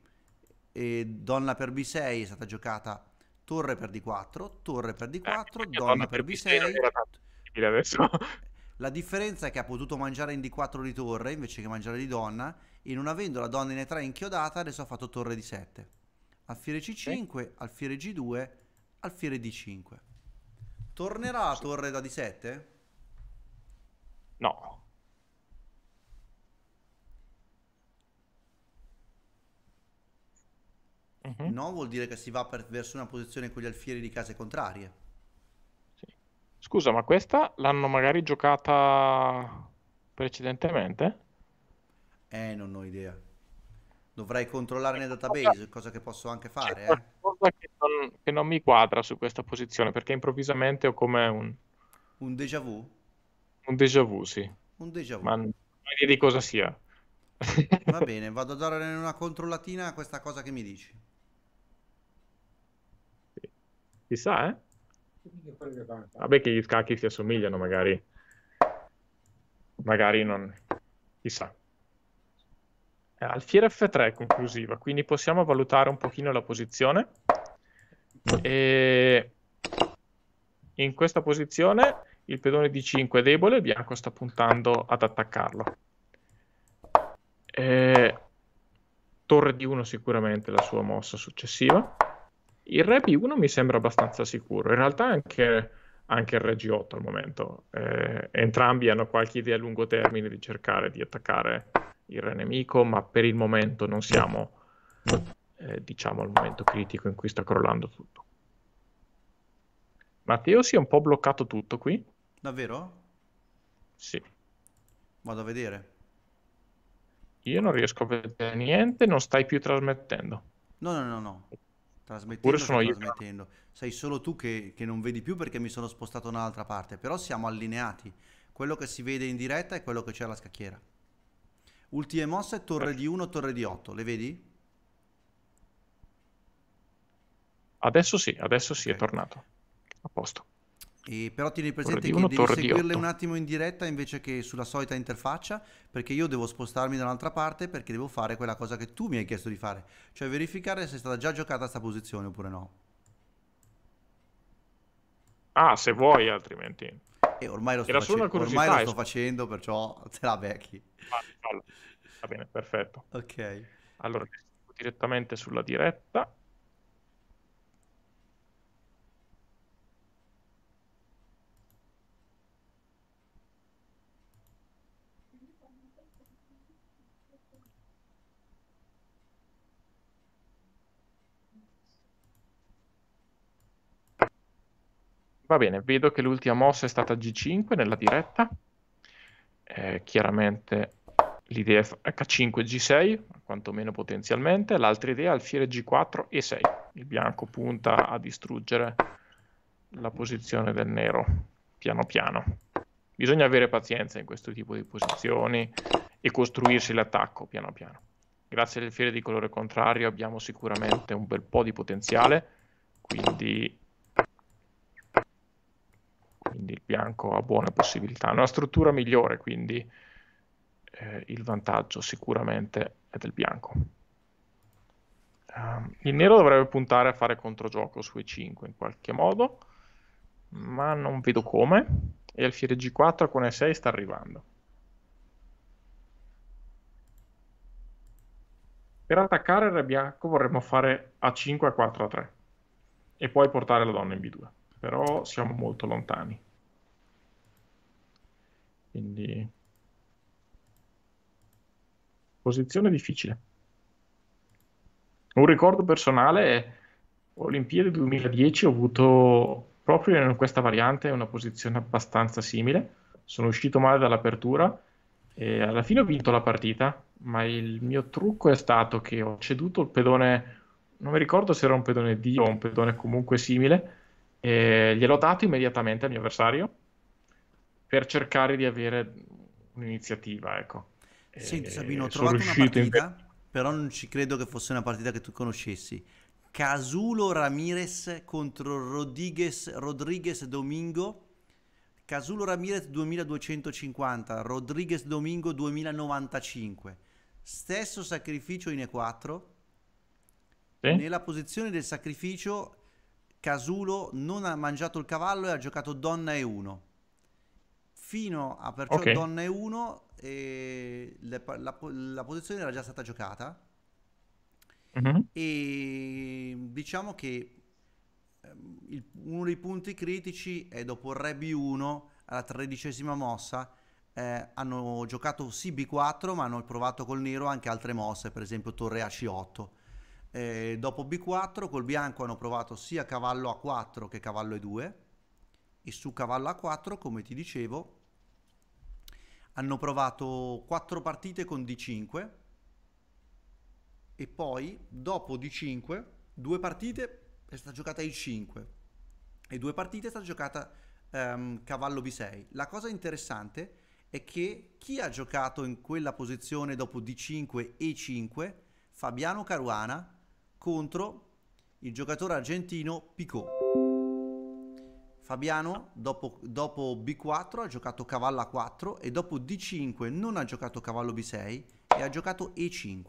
eh, donna per B6 è stata giocata torre per d4, torre per d4, eh, donna per b6. La differenza è che ha potuto mangiare in d4 di torre invece che mangiare di donna e non avendo la donna in e3 inchiodata adesso ha fatto torre di 7. Alfiere c5, eh? alfiere g2, alfiere d5. Tornerà a torre da d7? No. Uh-huh. No vuol dire che si va per, verso una posizione con gli alfieri di case contrarie. Sì. Scusa, ma questa l'hanno magari giocata precedentemente? Eh, non ho idea. Dovrei controllare nel database, cosa che posso anche fare. C'è eh. qualcosa che non, che non mi quadra su questa posizione, perché improvvisamente ho come un... Un déjà vu? Un déjà vu, sì. Un déjà vu. Ma non idea di cosa sia. Va bene, vado a dare una controllatina a questa cosa che mi dici. Chissà, eh? Vabbè che gli scacchi si assomigliano, magari. Magari non... Chissà. Eh, Alfiere F3 conclusiva, quindi possiamo valutare un pochino la posizione. E in questa posizione il pedone d 5 è debole, il bianco sta puntando ad attaccarlo. E... Eh, torre d 1 sicuramente la sua mossa successiva. Il Repi 1 mi sembra abbastanza sicuro, in realtà anche, anche il Regi 8 al momento. Eh, entrambi hanno qualche idea a lungo termine di cercare di attaccare il re nemico, ma per il momento non siamo, eh, diciamo, al momento critico in cui sta crollando tutto. Matteo si è un po' bloccato tutto qui. Davvero? Sì. Vado a vedere. Io non riesco a vedere niente, non stai più trasmettendo. No, no, no, no. Trasmettendo, sono io. Trasmettendo. Sei solo tu che, che, non vedi più perché mi sono spostato da un'altra parte, però siamo allineati. Quello che si vede in diretta è quello che c'è alla scacchiera. Ultime mosse, torre di 1, torre di 8, le vedi? Adesso sì, adesso sì, okay. è tornato. A posto. E però tieni presente che devi seguirle un attimo in diretta invece che sulla solita interfaccia, perché io devo spostarmi da un'altra parte perché devo fare quella cosa che tu mi hai chiesto di fare, cioè verificare se è stata già giocata questa posizione oppure no. Ah, se vuoi, altrimenti. E ormai lo, sto, facendo, ormai lo sto eh. facendo, perciò te la becchi. Va bene, perfetto. Ok. Allora, direttamente sulla diretta. Va bene, vedo che l'ultima mossa è stata G5 nella diretta. Eh, chiaramente l'idea è H5 ecco, G6, quantomeno potenzialmente. L'altra idea è alfiere G4 e 6. Il bianco punta a distruggere la posizione del nero piano piano. Bisogna avere pazienza in questo tipo di posizioni e costruirsi l'attacco piano piano. Grazie alle fiere di colore contrario abbiamo sicuramente un bel po' di potenziale, quindi quindi il bianco ha buone possibilità. Una struttura migliore, quindi eh, il vantaggio sicuramente è del bianco. Um, il nero dovrebbe puntare a fare controgioco sui 5 in qualche modo, ma non vedo come. E alfiere G4 con E6 sta arrivando. Per attaccare il re bianco vorremmo fare A5 a 4 a 3 e poi portare la donna in B2 però siamo molto lontani. Quindi posizione difficile. Un ricordo personale è Olimpiadi 2010 ho avuto proprio in questa variante una posizione abbastanza simile. Sono uscito male dall'apertura e alla fine ho vinto la partita, ma il mio trucco è stato che ho ceduto il pedone, non mi ricordo se era un pedone D o un pedone comunque simile, e gliel'ho dato immediatamente al mio avversario per cercare di avere un'iniziativa, ecco. Senti Sabino, ho trovato una partita, in... però non ci credo che fosse una partita che tu conoscessi. Casulo Ramirez contro Rodriguez, Rodriguez Domingo. Casulo Ramirez 2250, Rodriguez Domingo 2095. Stesso sacrificio in E4. Sì. Nella posizione del sacrificio Casulo non ha mangiato il cavallo e ha giocato donna e 1. Fino a perciò okay. donna e 1 e le, la, la, posizione era già stata giocata. Mm-hmm. E diciamo che ehm, il, uno dei punti critici è dopo il Re B1 alla tredicesima mossa. Eh, hanno giocato sì B4 ma hanno provato col nero anche altre mosse, per esempio Torre ac 8 eh, dopo B4 col bianco hanno provato sia cavallo A4 che cavallo E2 e su cavallo A4 come ti dicevo hanno provato 4 partite con D5 e poi dopo D5 due partite è stata giocata I5 e due partite è stata giocata um, cavallo B6. La cosa interessante è che chi ha giocato in quella posizione dopo D5 e 5 Fabiano Caruana contro il giocatore argentino Picot. Fabiano dopo, dopo, B4 ha giocato cavallo A4 e dopo D5 non ha giocato cavallo B6 e ha giocato E5.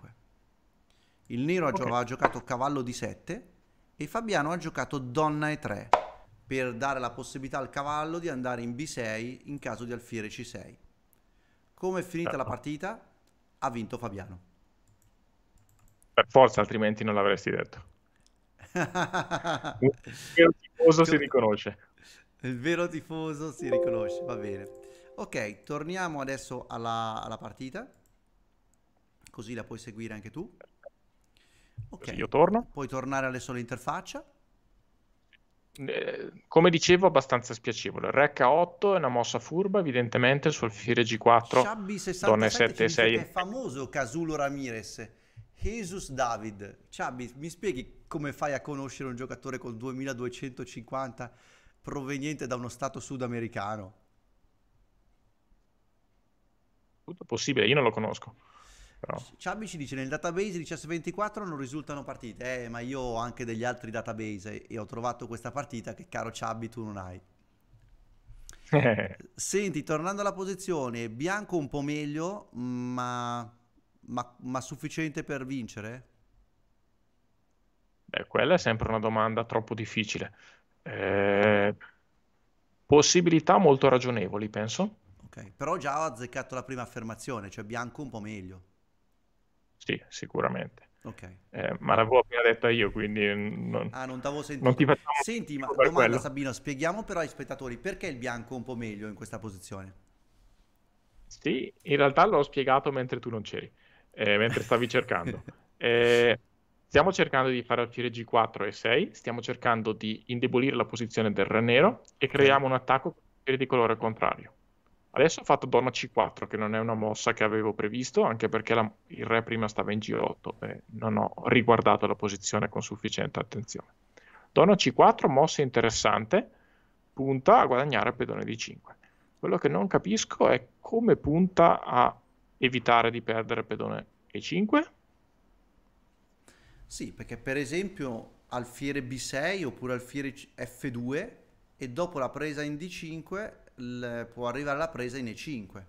Il nero okay. giocato cavallo D7 e Fabiano ha giocato donna E3 per dare la possibilità al cavallo di andare in B6 in caso di alfiere C6. Come è finita certo. la partita? Ha vinto Fabiano per forza, altrimenti non l'avresti detto. Il vero tifoso si riconosce. Il vero tifoso si riconosce, va bene. Ok, torniamo adesso alla, alla partita, così la puoi seguire anche tu. Ok, io torno. Puoi tornare adesso all'interfaccia. Eh, come dicevo, abbastanza spiacevole. Rec 8 è una mossa furba, evidentemente, sul Fire G4. Shabby 67, Donne 7 6. È famoso Casulo Ramirez Jesus David, cioè, mi, spieghi come fai a conoscere un giocatore con 2250 proveniente da uno stato sudamericano? Tutto possibile, io non lo conosco. Ciabi ci dice nel database di CS24 non risultano partite, eh, ma io ho anche degli altri database e ho trovato questa partita che caro Ciabi tu non hai. Senti, tornando alla posizione, Bianco un po' meglio, ma ma, ma sufficiente per vincere? Beh, quella è sempre una domanda troppo difficile. Eh, possibilità molto ragionevoli, penso. Ok, però già ho azzeccato la prima affermazione, cioè bianco un po' meglio. Sì, sicuramente. Ok. Eh, ma l'avevo appena detta io, quindi non, ah, non, non ti facciamo... Senti, ma domanda quello. Sabino, spieghiamo però ai spettatori perché il bianco un po' meglio in questa posizione? Sì, in realtà l'ho spiegato mentre tu non c'eri eh, mentre stavi cercando. Eh, stiamo cercando di fare alfiere G4 e 6, stiamo cercando di indebolire la posizione del re nero e creiamo un attacco di colore contrario. Adesso ho fatto donna C4, che non è una mossa che avevo previsto, anche perché la, il re prima stava in G8 e non ho riguardato la posizione con sufficiente attenzione. Donna C4, mossa interessante, punta a guadagnare pedone D5. Quello che non capisco è come punta a evitare di perdere pedone E5? Sì, perché per esempio alfiere B6 oppure alfiere F2 e dopo la presa in D5 può arrivare la presa in E5.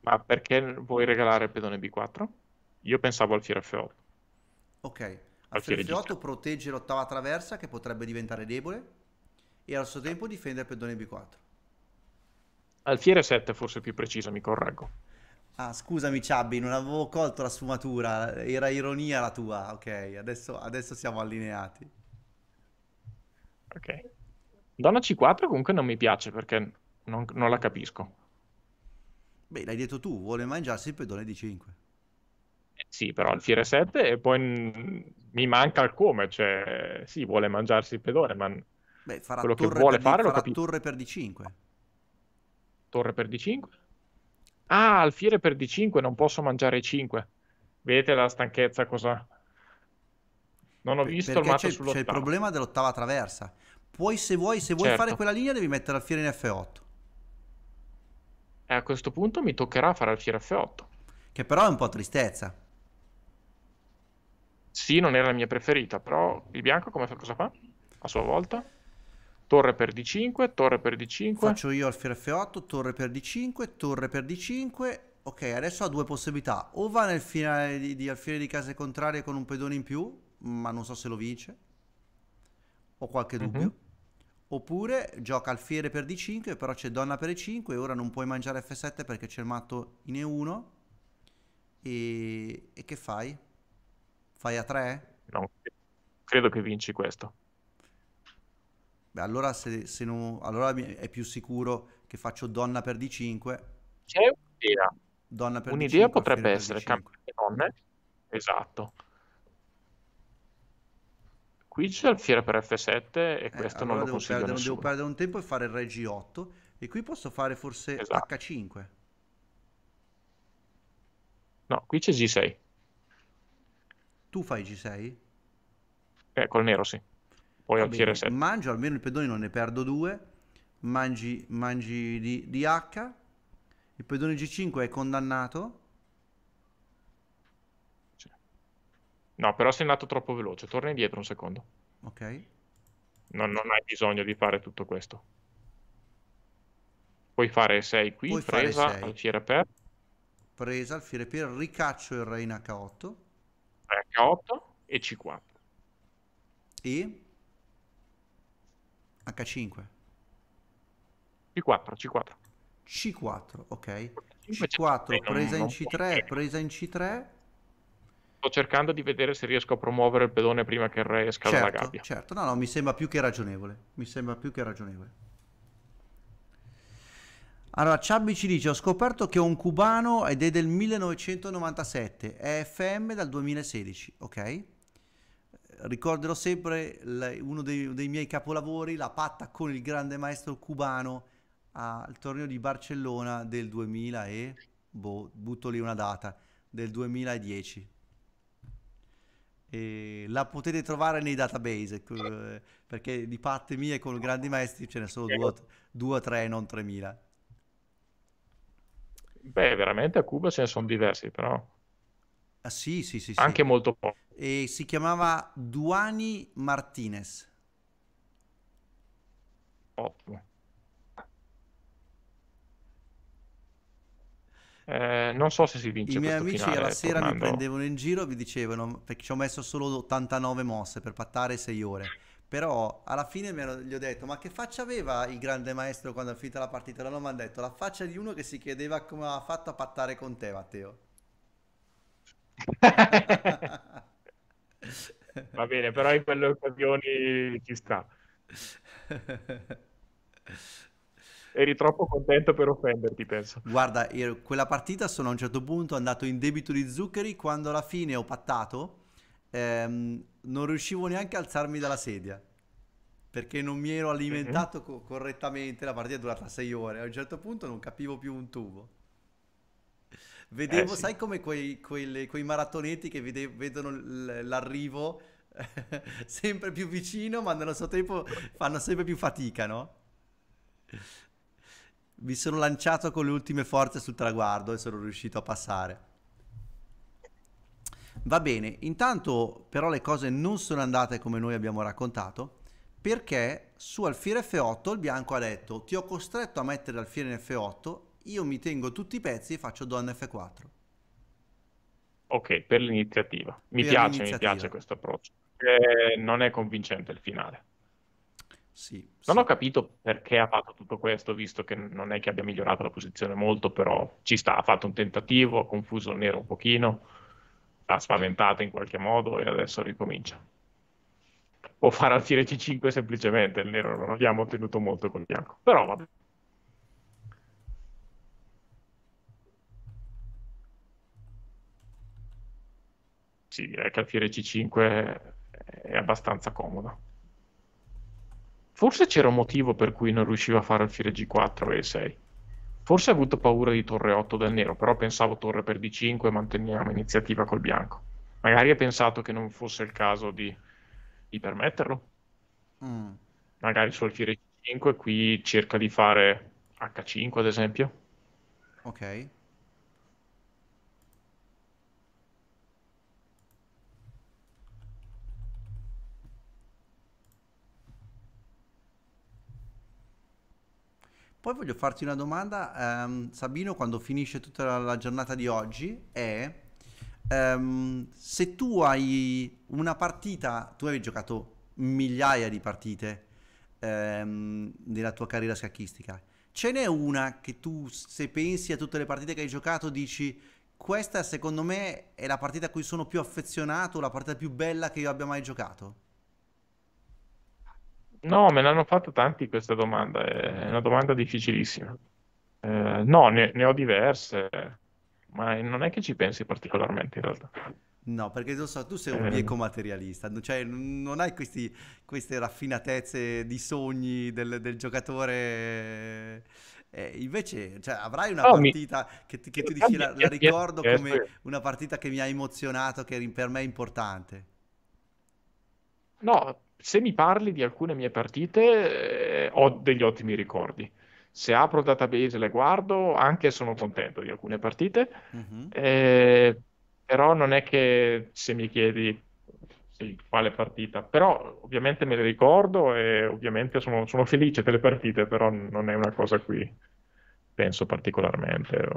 Ma perché vuoi regalare pedone B4? Io pensavo alfiere F8. Ok, alfiere, alfiere F8 protegge l'ottava traversa che potrebbe diventare debole e allo stesso tempo difende il pedone B4. Alfiere 7 forse più preciso, mi correggo. Ah, scusami Ciabbi, non avevo colto la sfumatura, era ironia la tua, ok, adesso, adesso siamo allineati. Ok. Donna C4 comunque non mi piace perché non, non la capisco. Beh, l'hai detto tu, vuole mangiarsi il pedone di 5. Eh, sì, però alfiere 7 e poi mi manca il come, cioè sì, vuole mangiarsi il pedone, ma Beh, farà quello che vuole per fare di, lo farà capisco. torre per d 5. Torre per D5. Ah, alfiere per D5, non posso mangiare 5. Vedete la stanchezza cosa... Non ho visto Perché il mazzo c'è, sull'ottava. C'è il problema dell'ottava traversa. Puoi, se vuoi, se vuoi certo. fare quella linea, devi mettere alfiere in F8. E a questo punto mi toccherà fare alfiere F8. Che però è un po' tristezza. Sì, non era la mia preferita, però il bianco come fa, cosa fa? A sua volta? torre per D5, torre per D5. Faccio io alfiere F8, torre per D5, torre per D5. Ok, adesso ha due possibilità. O va nel finale di, di alfiere di case contrarie con un pedone in più, ma non so se lo vince. Ho qualche mhm. dubbio. Mm-hmm. Oppure gioca alfiere per D5, però c'è donna per E5 e ora non puoi mangiare F7 perché c'è il matto in E1. E, e che fai? Fai a 3? No, credo che vinci questo beh, allora, se, se non, allora è più sicuro che faccio donna per D5. C'è un'idea. Donna per un'idea D5, potrebbe essere cambiare donne. Esatto. Qui c'è il alfiere per F7 e eh, questo allora non lo consiglio perdere, devo perdere un tempo e fare il re G8 e qui posso fare forse esatto. H5. No, qui c'è G6. Tu fai G6? Eh, col nero sì poi al tiro 7. Mangio almeno i pedoni, non ne perdo due. Mangi, mangi di, di H. Il pedone G5 è condannato. No, però sei andato troppo veloce. Torna indietro un secondo. Ok. Non, non hai bisogno di fare tutto questo. Puoi fare 6 qui, Puoi presa, alfiere per. Presa, alfiere per, ricaccio il re in H8. Re H8 e C4. E? H5. C4, C4. C4, ok. C4 presa in C3, presa in C3. Sto cercando di vedere se riesco a promuovere il pedone prima che il re esca certo, dalla gabbia. Certo, no, no, mi sembra più che ragionevole. Mi sembra più che ragionevole. Allora, Ciabbi ci dice, ho scoperto che è un cubano ed è del 1997, è FM dal 2016, ok? ricorderò sempre uno dei, dei, miei capolavori, la patta con il grande maestro cubano al torneo di Barcellona del 2000 e... Boh, butto lì una data, del 2010. E la potete trovare nei database ecco, eh, perché di parte mie con grandi maestri ce ne sono 2 due o tre, non 3000. Beh, veramente a Cuba ce ne sono diversi, però. Ah, sì, sì, sì. Anche molto pochi e si chiamava Duani Martinez. Ottimo. Eh, non so se si vince. I miei amici finale, la sera tornando... mi prendevano in giro e mi dicevano perché ci ho messo solo 89 mosse per pattare 6 ore. Però alla fine ero, gli ho detto: Ma che faccia aveva il grande maestro quando è finita la partita? Allora mi hanno detto la faccia di uno che si chiedeva come aveva fatto a pattare con te, Matteo. Va bene, però in quelle occasioni ci sta. Eri troppo contento per offenderti, penso. Guarda, io, quella partita sono a un certo punto andato in debito di zuccheri quando alla fine ho pattato, ehm, non riuscivo neanche a alzarmi dalla sedia perché non mi ero mhm. alimentato mm-hmm. co- correttamente, la partita è durata 6 ore, a un certo punto non capivo più un tubo. Vedevo, eh, sai come quei, quei, quei, maratoneti che vede, vedono l'arrivo sempre più vicino, ma nello stesso tempo fanno sempre più fatica, no? Mi sono lanciato con le ultime forze sul traguardo e sono riuscito a passare. Va bene, intanto però le cose non sono andate come noi abbiamo raccontato perché su alfiere F8 il bianco ha detto ti ho costretto a mettere alfiere in F8 io mi tengo tutti i pezzi e faccio Don F4. Ok, per l'iniziativa. Mi per piace, l'iniziativa. mi piace questo approccio. Eh, non è convincente il finale. Sì, non sì. ho capito perché ha fatto tutto questo, visto che non è che abbia migliorato la posizione molto, però ci sta, ha fatto un tentativo, ha confuso il nero un pochino, l'ha spaventata in qualche modo e adesso ricomincia. O far alzire C5 semplicemente, il nero non abbiamo ottenuto molto col bianco, però vabbè. sì, direi che Alfiere C5 è abbastanza comodo. Forse c'era un motivo per cui non riusciva a fare alfiere G4 e 6. Forse ha avuto paura di torre 8 dal nero, però pensavo torre per D5 e manteniamo iniziativa col bianco. Magari ha pensato che non fosse il caso di, di permetterlo. Mm. Magari su alfiere C5 qui cerca di fare H5 ad esempio. Ok. Poi voglio farti una domanda, ehm, Sabino, quando finisce tutta la, la giornata di oggi, è ehm, se tu hai una partita, tu hai giocato migliaia di partite ehm, nella tua carriera scacchistica, ce n'è una che tu, se pensi a tutte le partite che hai giocato, dici questa secondo me è la partita a cui sono più affezionato, la partita più bella che io abbia mai giocato? No, me l'hanno fatto tanti questa domanda, è una domanda difficilissima. Eh, no, ne, ne, ho diverse, ma non è che ci pensi particolarmente in realtà. No, perché lo so, tu sei un eh. materialista, cioè non hai questi, queste raffinatezze di sogni del, del giocatore... Eh, eh invece cioè, avrai una no, partita mi... che, che, tu dici la, la ricordo come una partita che mi ha emozionato, che per me è importante. No, se mi parli di alcune mie partite eh, ho degli ottimi ricordi. Se apro il database e le guardo, anche sono contento di alcune partite, mm-hmm. eh, però non è che se mi chiedi sì, quale partita, però ovviamente me le ricordo e ovviamente sono, sono felice delle partite, però non è una cosa a cui penso particolarmente.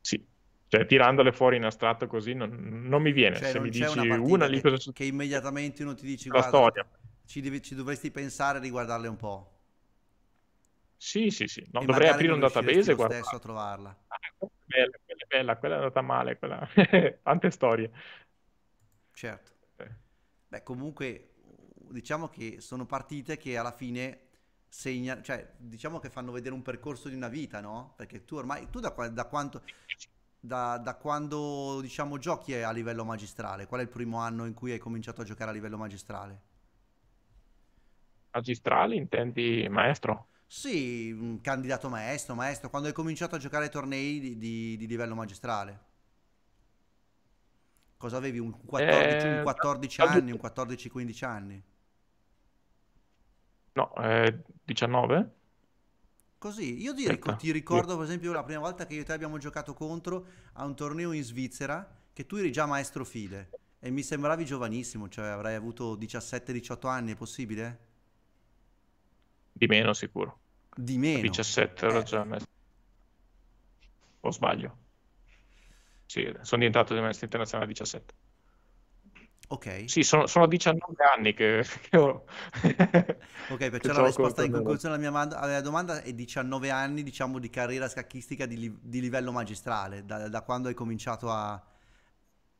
Sì, cioè, tirandole fuori in astratto così non, non mi viene. Cioè, Se mi dici una, una lì cosa succede? Che immediatamente uno ti dice: La storia. Ci, devi, ci dovresti pensare e riguardarle un po'. Sì, sì, sì. No, dovrei aprire un database e guardare. a trovarla. Ah, quella è bella, quella è bella, quella è andata male, quella... Tante storie. Certo. Eh. Beh, comunque, diciamo che sono partite che alla fine segnano, cioè, diciamo che fanno vedere un percorso di una vita, no? Perché tu ormai, tu da, da quanto... Da, da, quando diciamo giochi a livello magistrale? Qual è il primo anno in cui hai cominciato a giocare a livello magistrale? Magistrale intendi maestro? Sì, mm, candidato maestro, maestro, quando hai cominciato a giocare ai tornei di, di, di, livello magistrale. Cosa avevi? Un 14, eh, un 14 anni, un 14-15 anni? No, eh, 19? Così, io direi, ecco. ti ricordo per esempio la prima volta che io e te abbiamo giocato contro a un torneo in Svizzera, che tu eri già maestro file e mi sembravi giovanissimo, cioè avrai avuto 17-18 anni, è possibile? Di meno sicuro. Di meno? 17 ero eh. già maestro. O sbaglio? Sì, sono diventato di maestro internazionale a 17. Ok. Sì, sono, sono 19 anni che, che ho... ok, perciò la risposta in conclusione alla mia man- alla domanda è 19 anni, diciamo, di carriera scacchistica di, li- di livello magistrale, da-, da, quando hai cominciato a,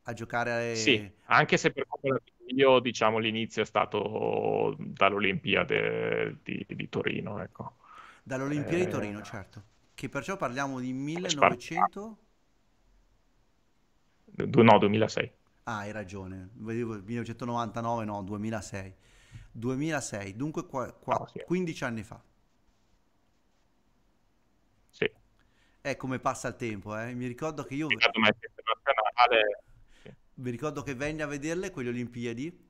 a giocare... A... Sì, anche se per quanto io, diciamo, l'inizio è stato dall'Olimpiade di, di Torino, ecco. Dall'Olimpiade eh... di Torino, eh, certo. Che perciò parliamo di 1900... No, 2006. Ah, hai ragione, vedevo 1999, no, 2006. 2006, dunque qua, qua, oh, sì. 15 anni fa. Sì. È eh, come passa il tempo, eh. Mi ricordo che io... Mi ricordo che venni a vederle quelle Olimpiadi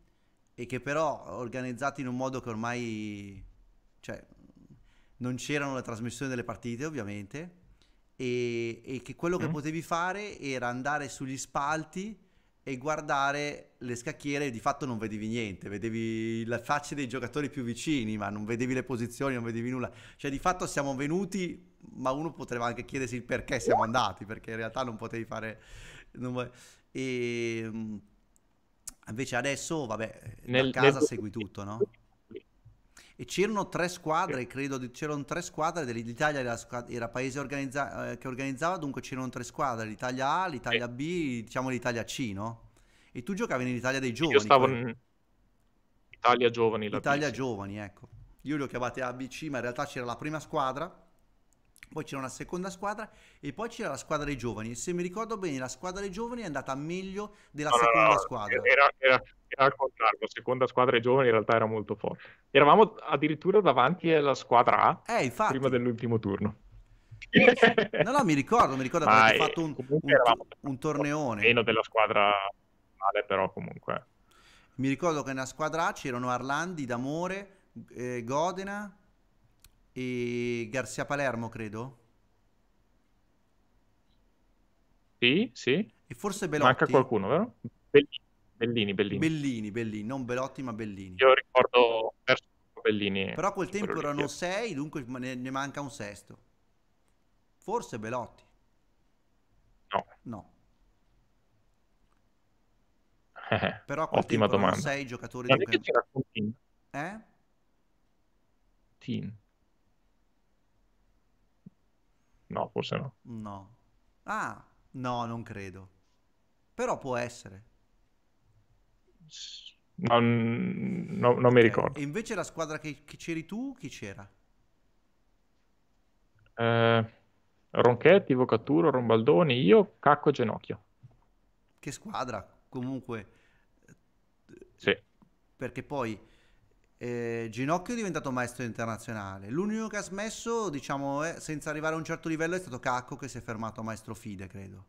e che però organizzate in un modo che ormai... Cioè, non c'erano le trasmissioni delle partite, ovviamente, e, e che quello mm. che potevi fare era andare sugli spalti e guardare le scacchiere di fatto non vedevi niente, vedevi le facce dei giocatori più vicini, ma non vedevi le posizioni, non vedevi nulla. Cioè di fatto siamo venuti, ma uno potrebbe anche chiedersi il perché siamo andati, perché in realtà non potevi fare... Non... E ehm, invece adesso, vabbè, nel, da casa nel... segui tutto, no? e c'erano tre squadre, credo, c'erano tre squadre, dell'Italia era, era paese organizza- eh, che organizzava, dunque c'erano tre squadre, l'Italia A, l'Italia B, diciamo l'Italia C, no? E tu giocavi nell'Italia dei giovani. Io stavo poi... in Italia giovani. L'Italia giovani, ecco. Io li ho chiamati ABC, ma in realtà c'era la prima squadra, poi c'era una seconda squadra e poi c'era la squadra dei giovani. E se mi ricordo bene, la squadra dei giovani è andata meglio della no, seconda no, no, squadra. Era, era, era al contrario, la seconda squadra dei giovani in realtà era molto forte. Eravamo addirittura davanti alla squadra A eh, prima dell'ultimo turno. No, no, mi ricordo, mi ricordo Ma avete eh, fatto un, un, un torneone. Meno della squadra male, però comunque. Mi ricordo che nella squadra A c'erano Arlandi, D'Amore, eh, Godena, e Garzia Palermo, credo. Sì, sì. E forse Belotti. Manca qualcuno, vero? Bellini, Bellini. Bellini, Bellini, Bellini non Belotti, ma Bellini. Io ricordo Bellini. Però a quel tempo erano sei, dunque ne, ne, manca un sesto. Forse Belotti. No. No. Eh, Però a quel Ottima domanda. sei giocatori. Ma di... Che... Eh? Team. No, forse no. No. Ah, no, non credo. Però può essere. No, no, non mi ricordo. E invece la squadra che, che c'eri tu, chi c'era? Eh, Ronchetti, Vocaturo, Rombaldoni, io, Cacco, e Genocchio. Che squadra, comunque. Sì. Perché poi eh, Ginocchio è diventato maestro internazionale. L'unico che ha smesso, diciamo, eh, senza arrivare a un certo livello è stato Cacco che si è fermato a maestro Fide, credo.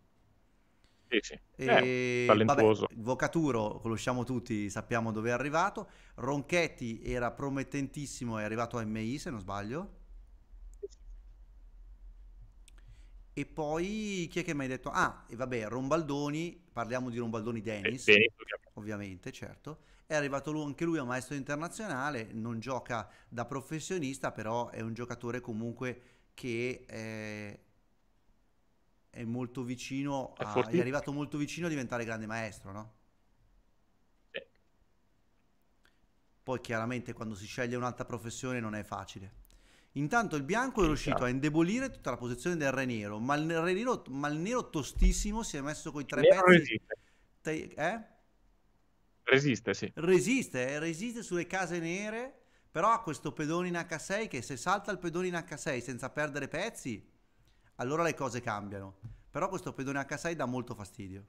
Sì, sì. E, eh, talentuoso. Vabbè, Vocaturo, conosciamo tutti, sappiamo dove è arrivato. Ronchetti era promettentissimo, è arrivato a MI se non sbaglio. E poi chi è che mi hai detto? Ah, e vabbè, Rombaldoni, parliamo di Rombaldoni eh, Dennis, ovviamente, certo è arrivato lui, anche lui a maestro internazionale, non gioca da professionista, però è un giocatore comunque che è, eh, è molto vicino, a, è, è arrivato molto vicino a diventare grande maestro, no? Poi chiaramente quando si sceglie un'altra professione non è facile. Intanto il bianco è riuscito a esatto. indebolire tutta la posizione del re nero, ma il re nero, ma il nero tostissimo si è messo con i tre nero pezzi. Resiste. Eh? Resiste, sì. Resiste, eh, resiste sulle case nere, però ha questo pedone in H6 che se salta il pedone in H6 senza perdere pezzi, allora le cose cambiano. Però questo pedone H6 dà molto fastidio.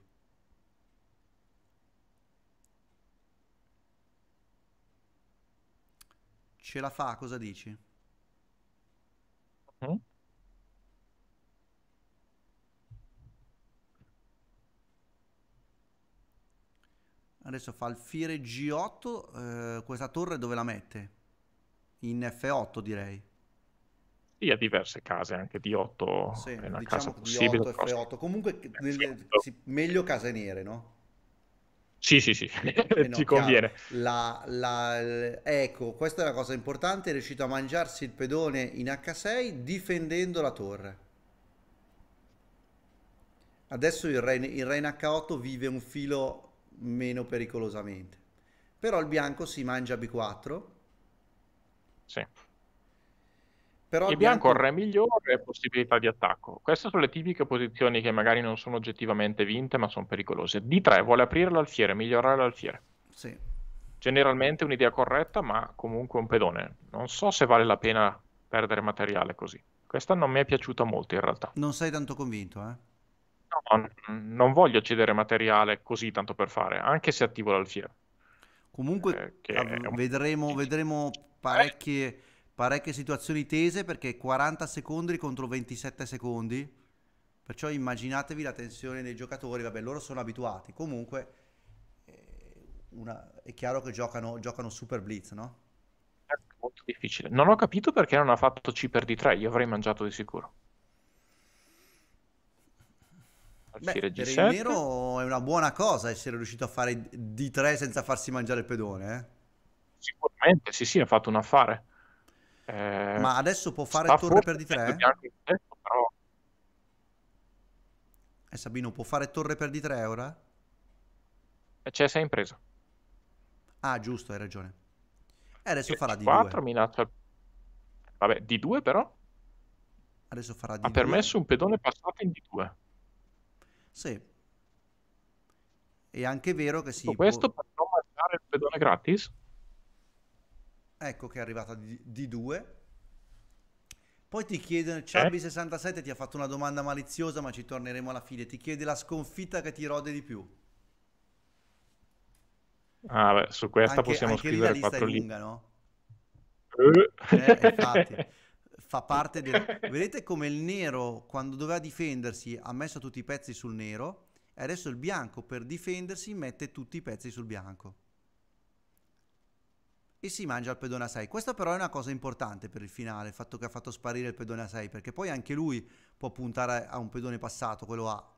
Ce la fa, cosa dici? Mm? Adesso fa alfiere G8, eh, questa torre dove la mette? In F8 direi. Sì, ha diverse case, anche D8 sì, è una diciamo casa possibile. D8, F8, comunque nel, sì, meglio case nere, no? Sì, sì, sì, eh, no, ci conviene. La, la, eh, ecco, questa è la cosa importante, è riuscito a mangiarsi il pedone in H6 difendendo la torre. Adesso il re, il re in H8 vive un filo meno pericolosamente. Però il bianco si mangia B4. Sì. Però il bianco ha il re migliore possibilità di attacco. Queste sono le tipiche posizioni che magari non sono oggettivamente vinte, ma sono pericolose. D3 vuole aprire l'alfiere, migliorare l'alfiere. Sì. Generalmente un'idea corretta, ma comunque un pedone. Non so se vale la pena perdere materiale così. Questa non mi è piaciuta molto in realtà. Non sei tanto convinto, eh? No, non voglio cedere materiale così tanto per fare, anche se attivo l'alfiere. Comunque eh, vedremo, un... vedremo parecchie, parecchie, situazioni tese perché 40 secondi contro 27 secondi. Perciò immaginatevi la tensione dei giocatori, vabbè loro sono abituati, comunque eh, una... è chiaro che giocano, giocano Super Blitz, no? molto difficile. Non ho capito perché non ha fatto C per D3, io avrei mangiato di sicuro. Beh, per il nero è una buona cosa essere riuscito a fare D3 senza farsi mangiare il pedone. Eh? Sicuramente, sì, sì, ha fatto un affare. Eh, Ma adesso può fare torre per D3? Bianco, però... E eh, Sabino può fare torre per D3 ora? E eh, C'è, sei in presa. Ah, giusto, hai ragione. E eh, adesso e farà d 4 minaccia. Vabbè, D2 però? Adesso farà D2. Ha permesso un pedone passato in D2. Sì. È anche vero che si... Tutto ecco, questo può... per non mangiare il pedone gratis? Ecco che è arrivata di 2. Poi ti chiede, Chubby67 eh? ti ha fatto una domanda maliziosa, ma ci torneremo alla fine. Ti chiede la sconfitta che ti rode di più. Ah, beh, su questa anche, possiamo anche scrivere lì la lista è lunga, no? Eh, eh infatti. fa parte del... Vedete come il nero, quando doveva difendersi, ha messo tutti i pezzi sul nero e adesso il bianco, per difendersi, mette tutti i pezzi sul bianco. E si mangia il pedone a 6. Questa però è una cosa importante per il finale, il fatto che ha fatto sparire il pedone a 6, perché poi anche lui può puntare a un pedone passato, quello A,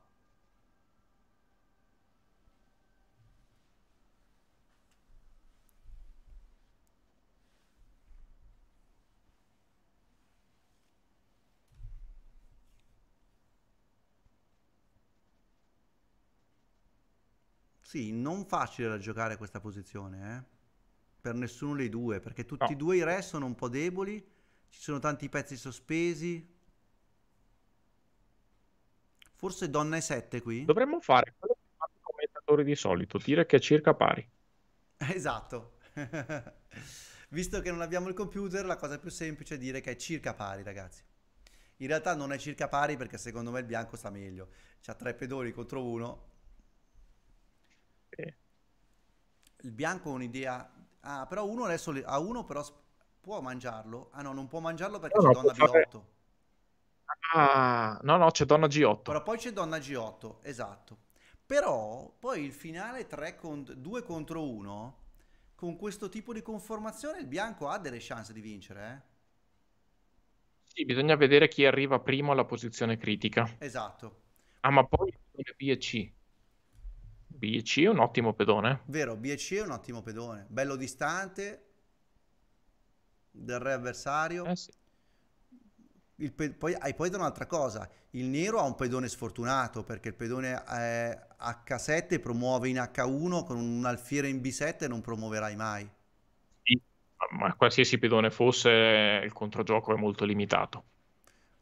Sì, non facile da giocare questa posizione, eh? per nessuno dei due, perché tutti no. e due i re sono un po' deboli, ci sono tanti pezzi sospesi. Forse donna e 7 qui. Dovremmo fare quello che fanno i commentatori di solito, dire che è circa pari. Esatto. Visto che non abbiamo il computer, la cosa più semplice è dire che è circa pari, ragazzi. In realtà non è circa pari perché secondo me il bianco sta meglio. C'ha tre pedoni contro uno, sì. Il bianco è un'idea... Ah, però uno adesso... Le... A uno però può mangiarlo? Ah no, non può mangiarlo perché no, c'è no, donna B8. Ah, no, no, c'è donna G8. Però poi c'è donna G8, esatto. Però poi il finale 3 con... 2 contro 1, con questo tipo di conformazione il bianco ha delle chance di vincere, eh? Sì, bisogna vedere chi arriva primo alla posizione critica. Esatto. Ah, ma poi B e C. BC è un ottimo pedone. Vero, BC è un ottimo pedone, bello distante del re avversario. Eh sì. Pe- poi, hai poi da un'altra cosa, il nero ha un pedone sfortunato perché il pedone H7 eh, promuove in H1 con un alfiere in B7 non promuoverai mai. Sì, ma qualsiasi pedone fosse il controgioco è molto limitato.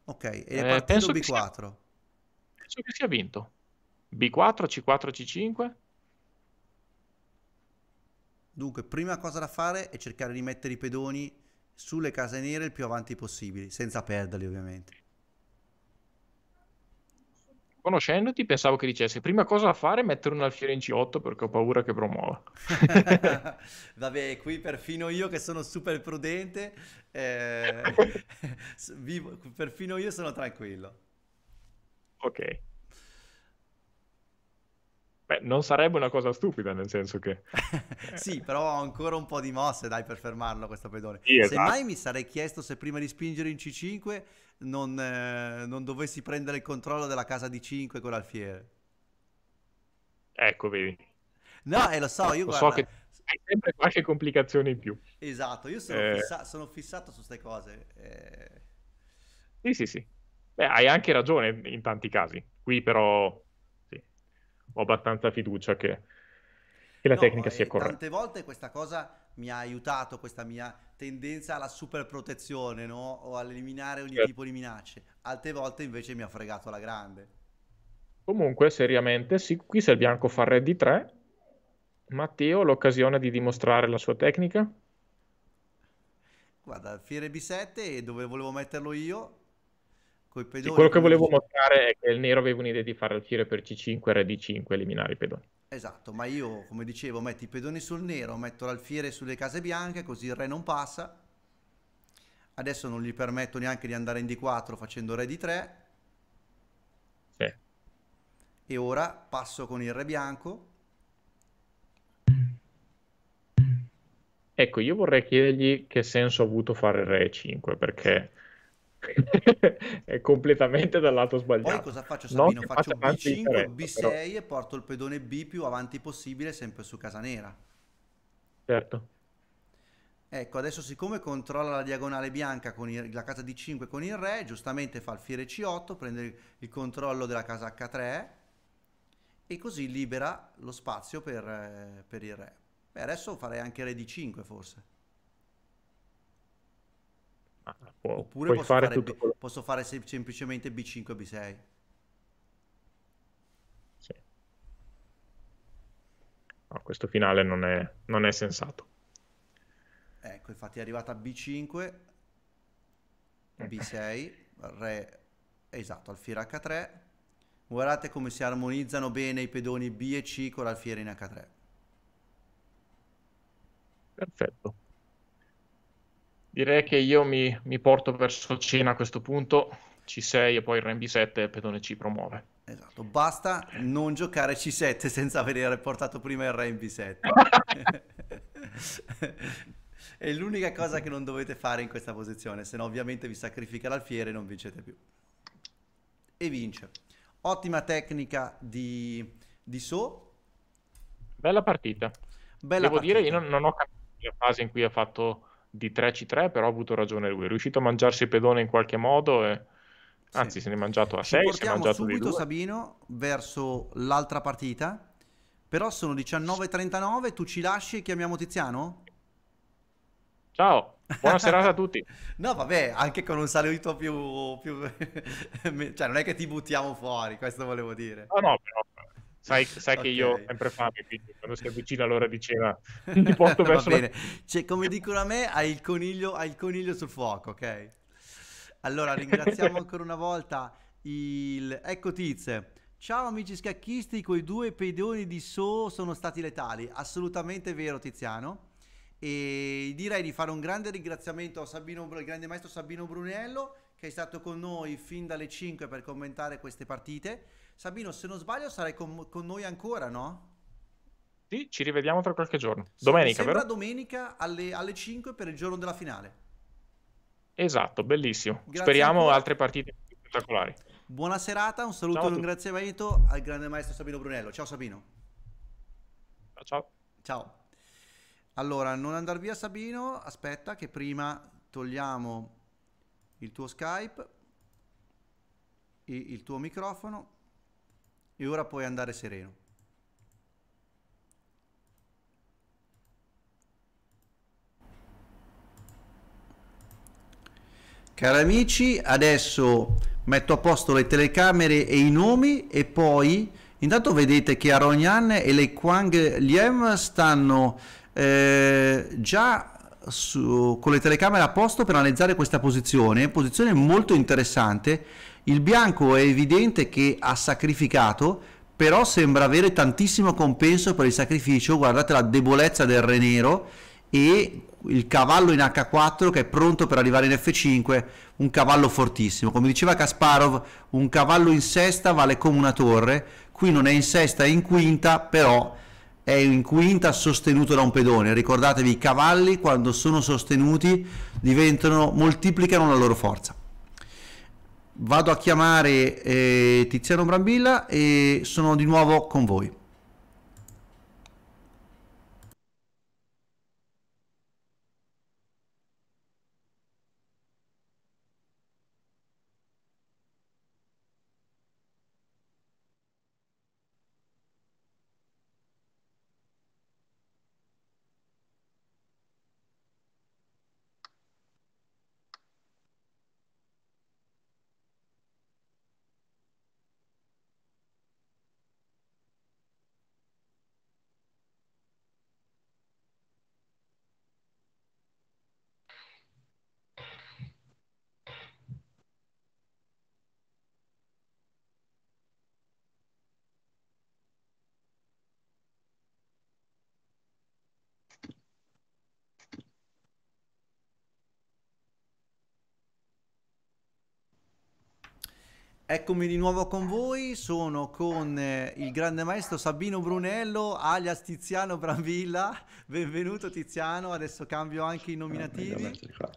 Ok, e eh, partendo B4. Che sia, penso che sia vinto. B4, C4, C5? Dunque, prima cosa da fare è cercare di mettere i pedoni sulle case nere il più avanti possibile, senza perderli ovviamente. Conoscendoti pensavo che dicesse prima cosa da fare è mettere un alfiere in C8 perché ho paura che promuova. Vabbè, qui perfino io che sono super prudente, eh, vivo, perfino io sono tranquillo. Ok. Beh, non sarebbe una cosa stupida, nel senso che... sì, però ho ancora un po' di mosse, dai, per fermarlo questo pedone. Sì, esatto. Semmai mi sarei chiesto se prima di spingere in C5 non, eh, non dovessi prendere il controllo della casa di 5 con l'alfiere. Ecco, vedi. No, e eh, lo so, io lo guarda... so che hai sempre qualche complicazione in più. Esatto, io sono, eh... fissa- sono fissato su queste cose. Eh... Sì, sì, sì. Beh, hai anche ragione in tanti casi. Qui però ho abbastanza fiducia che, che la no, tecnica eh, sia corretta. Tante volte questa cosa mi ha aiutato, questa mia tendenza alla superprotezione, no? O all'eliminare ogni certo. tipo di minacce. Altre volte invece mi ha fregato la grande. Comunque, seriamente, sì, qui se il bianco fa re di 3, Matteo ha l'occasione di dimostrare la sua tecnica? Guarda, fiere B7 e dove volevo metterlo io, Coi pedoni, sì, quello che volevo mostrare è che il nero aveva un'idea di fare alfiere per C5 e di 5 eliminare i pedoni. Esatto, ma io, come dicevo, metto i pedoni sul nero, metto l'alfiere sulle case bianche, così il re non passa. Adesso non gli permetto neanche di andare in D4 facendo re di 3 Sì. E ora passo con il re bianco. Ecco, io vorrei chiedergli che senso ha avuto fare il re 5, perché è completamente dal lato sbagliato. Poi cosa faccio Sabino? No, faccio B5, B6 però. e porto il pedone B più avanti possibile sempre su casa nera. Certo. Ecco, adesso siccome controlla la diagonale bianca con il, la casa D5 con il re, giustamente fa il fiere C8, prende il controllo della casa H3 e così libera lo spazio per, eh, per il re. Beh, adesso farei anche re D5 forse può, Oppure posso fare, fare B, posso fare, sem- semplicemente B5 e B6. Sì. No, questo finale non è, non è sensato. Ecco, infatti è arrivata B5, B6, Re, esatto, alfiere H3. Guardate come si armonizzano bene i pedoni B e C con l'alfiere in H3. Perfetto. Direi che io mi, mi porto verso Cina a questo punto, C6 e poi il Ren B7 il pedone ci promuove. Esatto, basta non giocare C7 senza avere portato prima il Ren B7. È l'unica cosa che non dovete fare in questa posizione, se no ovviamente vi sacrifica l'alfiere e non vincete più. E vince. Ottima tecnica di, di So. Bella partita. Bella Devo partita. dire, io non, non ho capito la fase in cui ha fatto di 3C3, però ha avuto ragione lui. È riuscito a mangiarsi il pedone in qualche modo e... Anzi, sì. se ne è mangiato a 6, si è mangiato subito Sabino verso l'altra partita. Però sono 19.39, tu ci lasci e chiamiamo Tiziano? Ciao, buona serata a tutti. No, vabbè, anche con un saluto più... più... cioè, non è che ti buttiamo fuori, questo volevo dire. No, no, però Sai, sai okay. che io ho sempre fame, quindi quando si avvicina l'ora di cena mi porto verso bene. La... Cioè, come dicono a me, hai il, coniglio, hai il coniglio sul fuoco, ok? Allora, ringraziamo ancora una volta il... Ecco tizze Ciao amici scacchisti, quei due pedoni di So sono stati letali. Assolutamente vero Tiziano. E direi di fare un grande ringraziamento al grande maestro Sabino Brunello che è stato con noi fin dalle 5 per commentare queste partite. Sabino, se non sbaglio, sarai con, con noi ancora, no? Sì, ci rivediamo tra qualche giorno. Domenica, vero? domenica alle, alle 5 per il giorno della finale. Esatto, bellissimo. Grazie Speriamo altre partite spettacolari. Buona serata, un saluto e un ringraziamento al grande maestro Sabino Brunello. Ciao Sabino. Ciao. Ciao. Allora, non andare via Sabino, aspetta che prima togliamo il tuo Skype, e il tuo microfono e ora puoi andare sereno. Cari amici, adesso metto a posto le telecamere e i nomi e poi intanto vedete che Aronian e le Quang Liem stanno eh, già su, con le telecamere a posto per analizzare questa posizione, posizione molto interessante il bianco è evidente che ha sacrificato, però sembra avere tantissimo compenso per il sacrificio, guardate la debolezza del re nero e il cavallo in H4 che è pronto per arrivare in F5, un cavallo fortissimo. Come diceva Kasparov, un cavallo in sesta vale come una torre, qui non è in sesta, è in quinta, però è in quinta sostenuto da un pedone. Ricordatevi, i cavalli quando sono sostenuti diventano, moltiplicano la loro forza vado a chiamare eh, Tiziano Brambilla e sono di nuovo con voi. Eccomi di nuovo con voi, sono con eh, il grande maestro Sabino Brunello, alias Tiziano Bramvilla. Benvenuto Tiziano, adesso cambio anche i nominativi. Ah,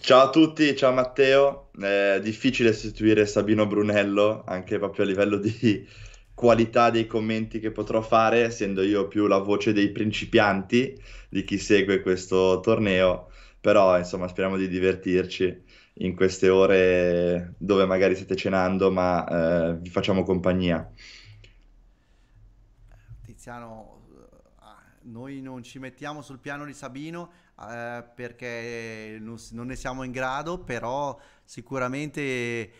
ciao a tutti, ciao Matteo. È eh, difficile sostituire Sabino Brunello, anche proprio a livello di qualità dei commenti che potrò fare, essendo io più la voce dei principianti di chi segue questo torneo. Però, insomma, speriamo di divertirci in queste ore dove magari state cenando, ma eh, vi facciamo compagnia. Tiziano, eh, ah, noi non ci mettiamo sul piano di Sabino eh, perché non, non, ne siamo in grado, però sicuramente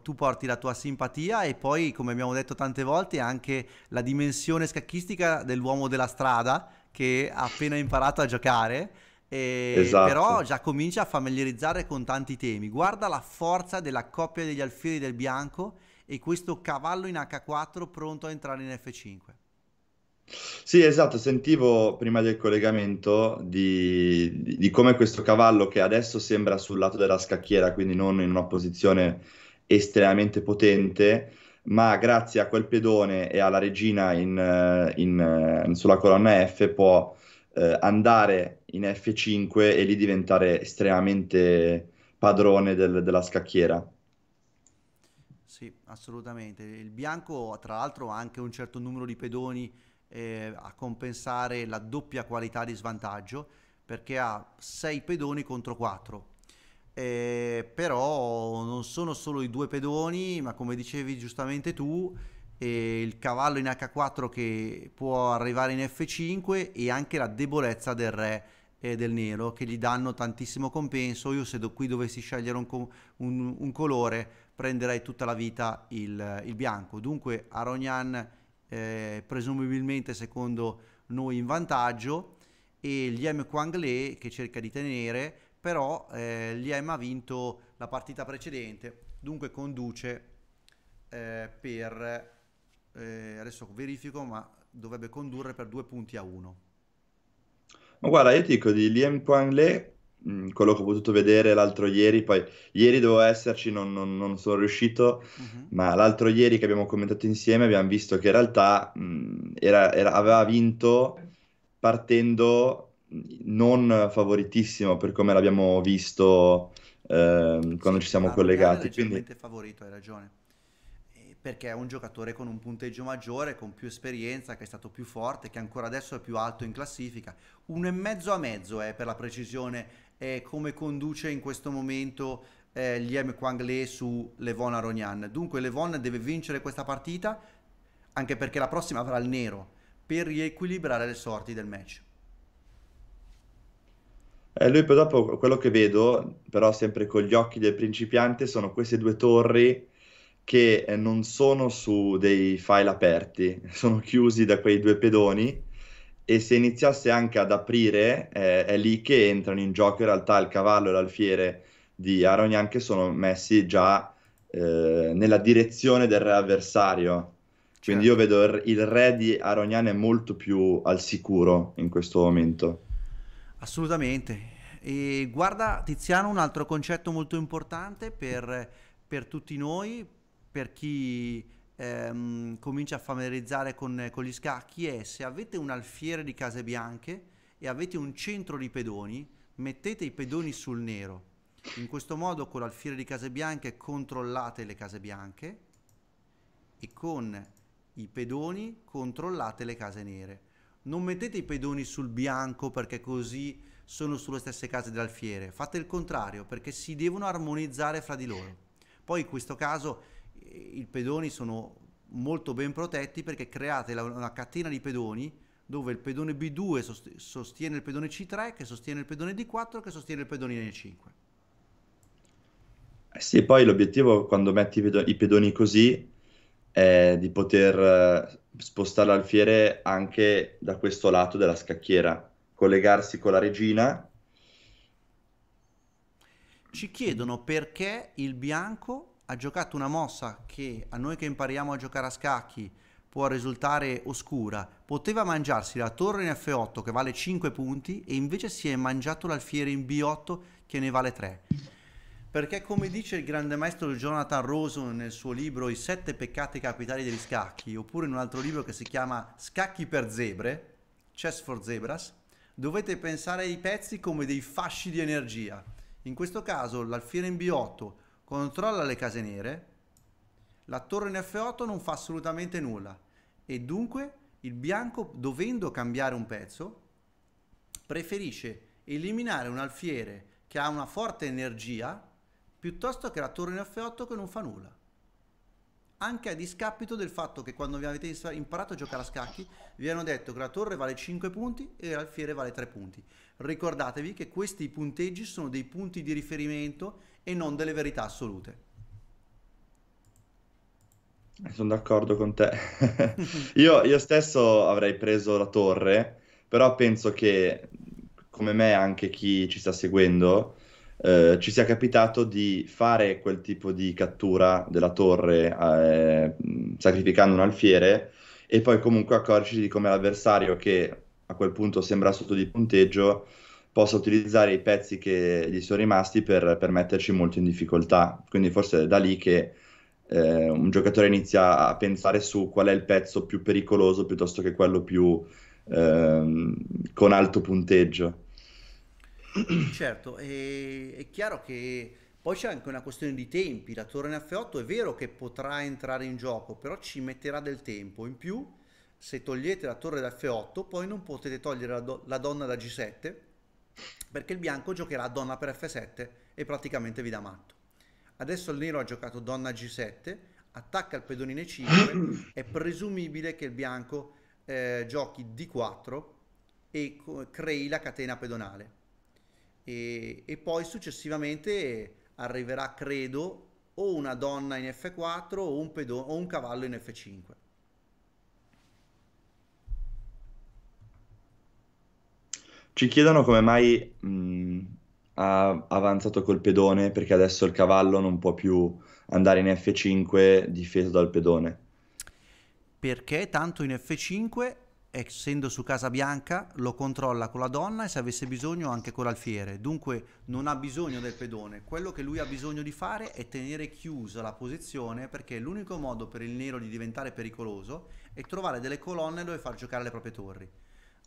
tu porti la tua simpatia e poi, come abbiamo detto tante volte, anche la dimensione scacchistica dell'uomo della strada che ha appena imparato a giocare e esatto. Però già comincia a familiarizzare con tanti temi. Guarda la forza della coppia degli alfieri del bianco e questo cavallo in H4 pronto a entrare in F5. Sì, esatto, sentivo prima del collegamento di, di, di come questo cavallo che adesso sembra sul lato della scacchiera, quindi non in una posizione estremamente potente, ma grazie a quel pedone e alla regina in, eh, in, eh, sulla colonna F può eh, andare in F5 e lì diventare estremamente padrone del, della scacchiera. Sì, assolutamente. Il bianco, tra l'altro, ha anche un certo numero di pedoni eh, a compensare la doppia qualità di svantaggio perché ha 6 pedoni contro 4. Eh, però non sono solo i due pedoni, ma come dicevi giustamente tu, eh, il cavallo in H4 che può arrivare in F5 e anche la debolezza del re e del nero che gli danno tantissimo compenso. Io se do, qui dovessi scegliere un, un, un, colore prenderei tutta la vita il, il bianco. Dunque Aronian eh, presumibilmente secondo noi in vantaggio e Liam Quang Le che cerca di tenere, però eh, Liam ha vinto la partita precedente, dunque conduce eh, per... Eh, adesso verifico ma dovrebbe condurre per due punti a uno. Ma guarda, io ti dico di Liam Quang Le, mm, quello che ho potuto vedere l'altro ieri, poi ieri dovevo esserci, non, non, non sono riuscito, uh-huh. ma l'altro ieri che abbiamo commentato insieme abbiamo visto che in realtà mh, mm, era, era, aveva vinto partendo mm, non favoritissimo per come l'abbiamo visto eh, quando sì, ci siamo ah, collegati. Quindi... favorito, hai ragione perché è un giocatore con un punteggio maggiore, con più esperienza, che è stato più forte, che ancora adesso è più alto in classifica. Uno e mezzo a mezzo è eh, per la precisione eh, come conduce in questo momento eh, Liem Kwang Le su Levon Aronian. Dunque Levon deve vincere questa partita, anche perché la prossima avrà il nero, per riequilibrare le sorti del match. Eh, lui poi dopo quello che vedo, però sempre con gli occhi del principiante, sono queste due torri che eh, non sono su dei file aperti, sono chiusi da quei due pedoni e se iniziasse anche ad aprire eh, è lì che entrano in gioco in realtà il cavallo e l'alfiere di Aronian che sono messi già eh, nella direzione del re avversario. Certo. Quindi io certo. vedo il re di Aronian è molto più al sicuro in questo momento. Assolutamente. E guarda Tiziano un altro concetto molto importante per, per tutti noi, per chi ehm, comincia a familiarizzare con, con, gli scacchi è se avete un alfiere di case bianche e avete un centro di pedoni, mettete i pedoni sul nero. In questo modo con l'alfiere di case bianche controllate le case bianche e con i pedoni controllate le case nere. Non mettete i pedoni sul bianco perché così sono sulle stesse case dell'alfiere, fate il contrario perché si devono armonizzare fra di loro. Poi in questo caso i pedoni sono molto ben protetti perché create la, una catena di pedoni dove il pedone B2 sostiene il pedone C3 che sostiene il pedone D4 che sostiene il pedone N5. Eh sì, poi l'obiettivo quando metti i pedoni così è di poter eh, spostare l'alfiere anche da questo lato della scacchiera, collegarsi con la regina. Ci chiedono perché il bianco ha giocato una mossa che a noi che impariamo a giocare a scacchi può risultare oscura. Poteva mangiarsi la torre in F8 che vale 5 punti e invece si è mangiato l'alfiere in B8 che ne vale 3. Perché come dice il grande maestro Jonathan Rosen nel suo libro I sette peccati capitali degli scacchi, oppure in un altro libro che si chiama Scacchi per zebre, Chess for Zebras, dovete pensare ai pezzi come dei fasci di energia. In questo caso l'alfiere in B8 controlla le case nere, la torre in F8 non fa assolutamente nulla e dunque il bianco, dovendo cambiare un pezzo, preferisce eliminare un alfiere che ha una forte energia piuttosto che la torre in F8 che non fa nulla. Anche a discapito del fatto che quando vi avete imparato a giocare a scacchi vi hanno detto che la torre vale 5 punti e l'alfiere vale 3 punti. Ricordatevi che questi punteggi sono dei punti di riferimento e non delle verità assolute. Sono d'accordo con te. io, io, stesso avrei preso la torre, però penso che, come me, anche chi ci sta seguendo, eh, ci sia capitato di fare quel tipo di cattura della torre eh, sacrificando un alfiere e poi comunque accorgerci di come l'avversario che a quel punto sembra sotto di punteggio possa utilizzare i pezzi che gli sono rimasti per, per metterci molto in difficoltà. Quindi forse è da lì che eh, un giocatore inizia a pensare su qual è il pezzo più pericoloso piuttosto che quello più ehm, con alto punteggio. Certo, è, è chiaro che poi c'è anche una questione di tempi, la torre in F8 è vero che potrà entrare in gioco, però ci metterà del tempo. In più, se togliete la torre da F8, poi non potete togliere la, do- la donna da G7 perché il bianco giocherà donna per f7 e praticamente vi dà matto. Adesso il nero ha giocato donna g7, attacca il pedonino 5, è presumibile che il bianco eh, giochi d4 e crei la catena pedonale. E, e, poi successivamente arriverà, credo, o una donna in f4 o un, pedo- o un cavallo in f5. Ci chiedono come mai mh, ha avanzato col pedone perché adesso il cavallo non può più andare in F5 difeso dal pedone. Perché tanto in F5, essendo su Casa Bianca, lo controlla con la donna e se avesse bisogno anche con l'alfiere. Dunque non ha bisogno del pedone. Quello che lui ha bisogno di fare è tenere chiusa la posizione perché l'unico modo per il nero di diventare pericoloso è trovare delle colonne dove far giocare le proprie torri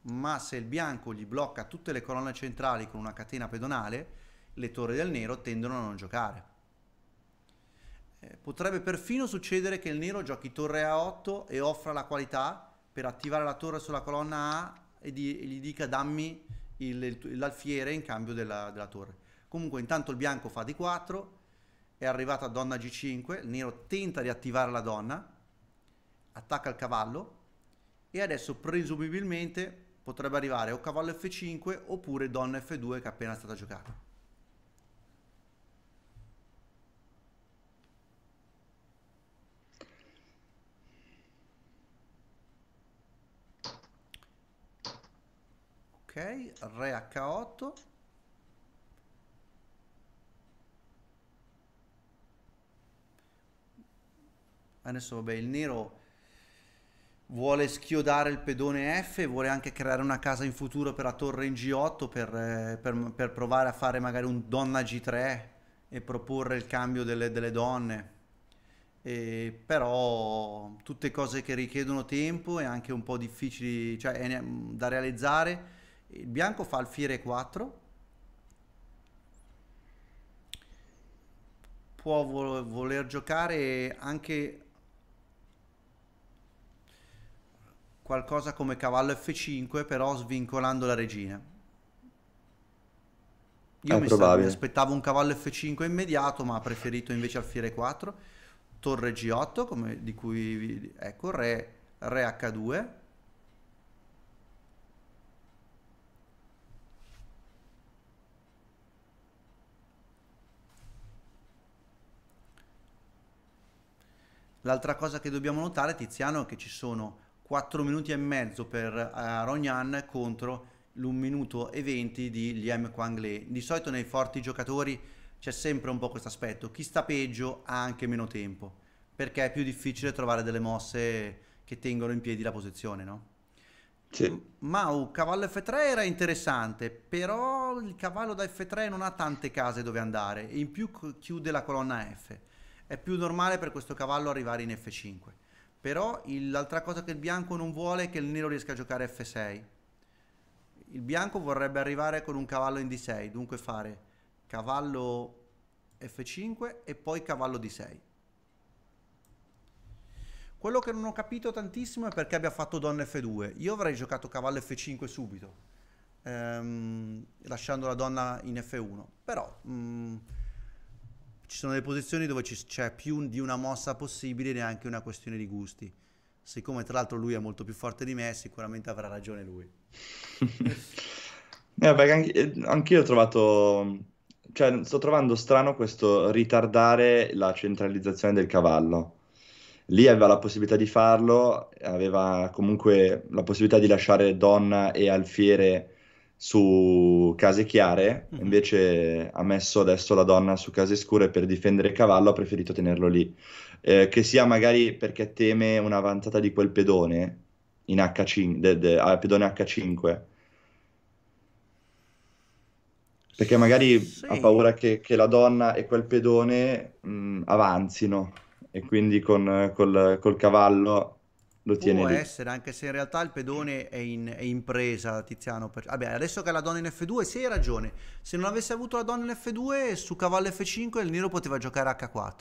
ma se il bianco gli blocca tutte le colonne centrali con una catena pedonale, le torri del nero tendono a non giocare. Eh, potrebbe perfino succedere che il nero giochi torre A8 e offra la qualità per attivare la torre sulla colonna A e, di, e gli dica dammi il, il, l'alfiere in cambio della, della torre. Comunque intanto il bianco fa D4, è arrivata donna G5, il nero tenta di attivare la donna, attacca il cavallo e adesso presumibilmente potrebbe arrivare o cavallo F5 oppure donna F2 che è appena stata giocata. Ok, re H8. Adesso vabbè il nero vuole schiodare il pedone F, e vuole anche creare una casa in futuro per la torre in G8 per, eh, per, per provare a fare magari un donna G3 e proporre il cambio delle, delle donne. E però tutte cose che richiedono tempo e anche un po' difficili cioè, da realizzare. Il bianco fa alfiere 4. Può voler giocare anche qualcosa come cavallo F5 però svincolando la regina. Io mi, stavo, mi, aspettavo un cavallo F5 immediato ma ha preferito invece alfiere 4, torre G8 come, di cui ecco re, re H2 L'altra cosa che dobbiamo notare, Tiziano, è che ci sono 4 minuti e mezzo per eh, Rognan contro l'1 minuto e 20 di Liam Kwang Quangley. Di solito nei forti giocatori c'è sempre un po' questo aspetto, chi sta peggio ha anche meno tempo, perché è più difficile trovare delle mosse che tengono in piedi la posizione, no? Sì. Mau, cavallo F3 era interessante, però il cavallo da F3 non ha tante case dove andare, in più chiude la colonna F. È più normale per questo cavallo arrivare in F5. Però il, l'altra cosa che il bianco non vuole è che il nero riesca a giocare F6. Il bianco vorrebbe arrivare con un cavallo in D6, dunque fare cavallo F5 e poi cavallo D6. Quello che non ho capito tantissimo è perché abbia fatto donna F2. Io avrei giocato cavallo F5 subito, ehm, lasciando la donna in F1. Però... Mh, mm, ci sono delle posizioni dove c'è più di una mossa possibile ed è anche una questione di gusti. Siccome tra l'altro lui è molto più forte di me, sicuramente avrà ragione lui. eh, anche, eh, anch'io ho trovato, cioè sto trovando strano questo ritardare la centralizzazione del cavallo. Lì aveva la possibilità di farlo, aveva comunque la possibilità di lasciare Donna e Alfiere su case chiare, mhm. invece ha messo adesso la donna su case scure per difendere il cavallo, ha preferito tenerlo lì. Eh, che sia magari perché teme un'avanzata di quel pedone in H5, de, de, ah, pedone H5. Perché magari sì. ha paura che, che, la donna e quel pedone mh, mm, avanzino e quindi con, col, col cavallo lo tiene può lì. essere, anche se in realtà il pedone è in, è in presa, Tiziano. Per... Vabbè, adesso che ha la donna in F2, sì, hai ragione. Se non avesse avuto la donna in F2, su cavallo F5 il nero poteva giocare H4.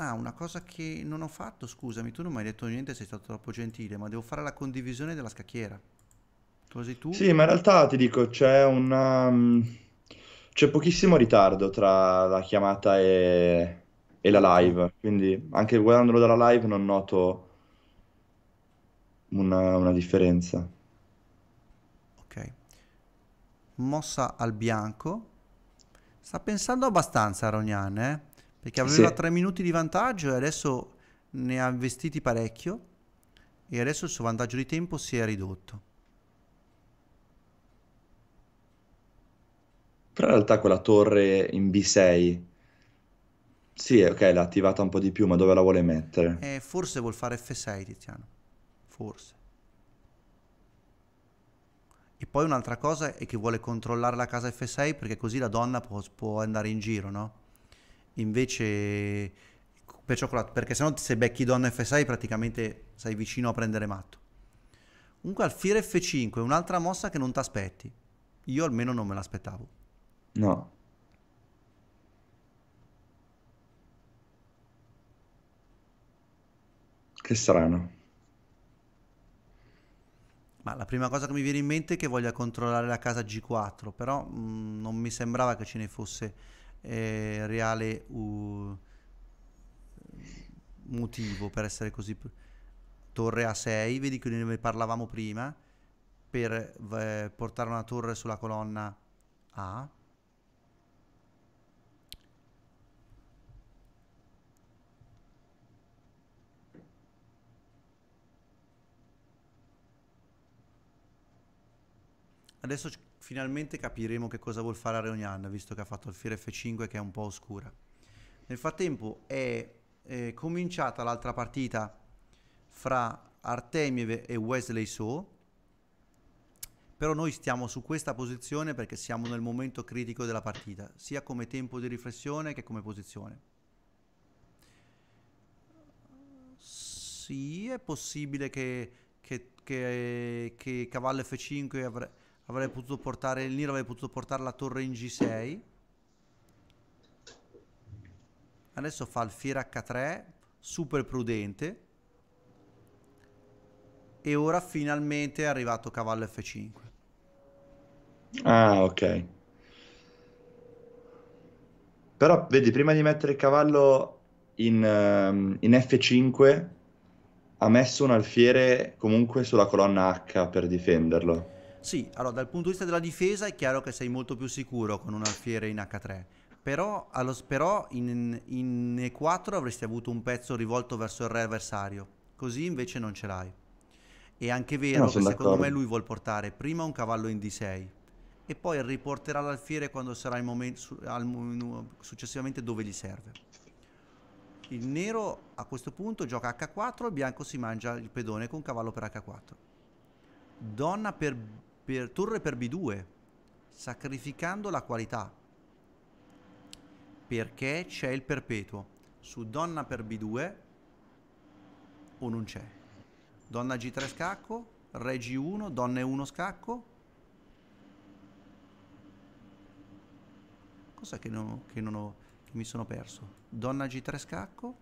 Ah, una cosa che non ho fatto, scusami, tu non mi hai detto niente, sei stato troppo gentile, ma devo fare la condivisione della scacchiera. Così tu? Sì, ma in realtà ti dico, c'è una... Um, c'è pochissimo ritardo tra la chiamata e, e la live, quindi anche guardandolo dalla live non noto una, una differenza. Ok. Mossa al bianco. Sta pensando abbastanza Rognan, eh? Perché aveva sì. tre minuti di vantaggio e adesso ne ha investiti parecchio e adesso il suo vantaggio di tempo si è ridotto. Però in realtà quella torre in B6, sì, ok, l'ha attivata un po' di più, ma dove la vuole mettere? Eh, forse vuol fare F6, Tiziano. Forse. E poi un'altra cosa è che vuole controllare la casa F6 perché così la donna può, può andare in giro, no? Invece, perciò, perché sennò se becchi donna F6 praticamente sei vicino a prendere matto. Comunque alfiere F5 è un'altra mossa che non ti aspetti. Io almeno non me l'aspettavo. No. Che strano. Ma la prima cosa che mi viene in mente è che voglia controllare la casa G4, però mh, mm, non mi sembrava che ce ne fosse eh, reale uh, motivo per essere così. Torre A6, vedi che ne parlavamo prima, per eh, portare una torre sulla colonna A Adesso finalmente capiremo che cosa vuol fare Areonian, visto che ha fatto il Fire F5 che è un po' oscura. Nel frattempo è, è cominciata l'altra partita fra Artemiev e Wesley So, però noi stiamo su questa posizione perché siamo nel momento critico della partita, sia come tempo di riflessione che come posizione. Sì, è possibile che, che, che, che cavallo F5 avrebbe avrei potuto portare il Niro, avrei potuto portare la torre in G6. Adesso fa il fiere H3, super prudente. E ora finalmente è arrivato cavallo F5. Ah, ok. Però vedi, prima di mettere il cavallo in, ehm, in F5 ha messo un alfiere comunque sulla colonna H per difenderlo. Sì, allora dal punto di vista della difesa è chiaro che sei molto più sicuro con un alfiere in H3, però, allo, però in, in E4 avresti avuto un pezzo rivolto verso il re avversario, così invece non ce l'hai. È anche vero no, che secondo me lui vuol portare prima un cavallo in D6 e poi riporterà l'alfiere quando sarà il momento su, al, successivamente dove gli serve. Il nero a questo punto gioca H4, il bianco si mangia il pedone con cavallo per H4. Donna per per torre per b2 sacrificando la qualità perché c'è il perpetuo su donna per b2 o non c'è donna g3 scacco re g1 donna e1 scacco cosa che non, che non ho che mi sono perso donna g3 scacco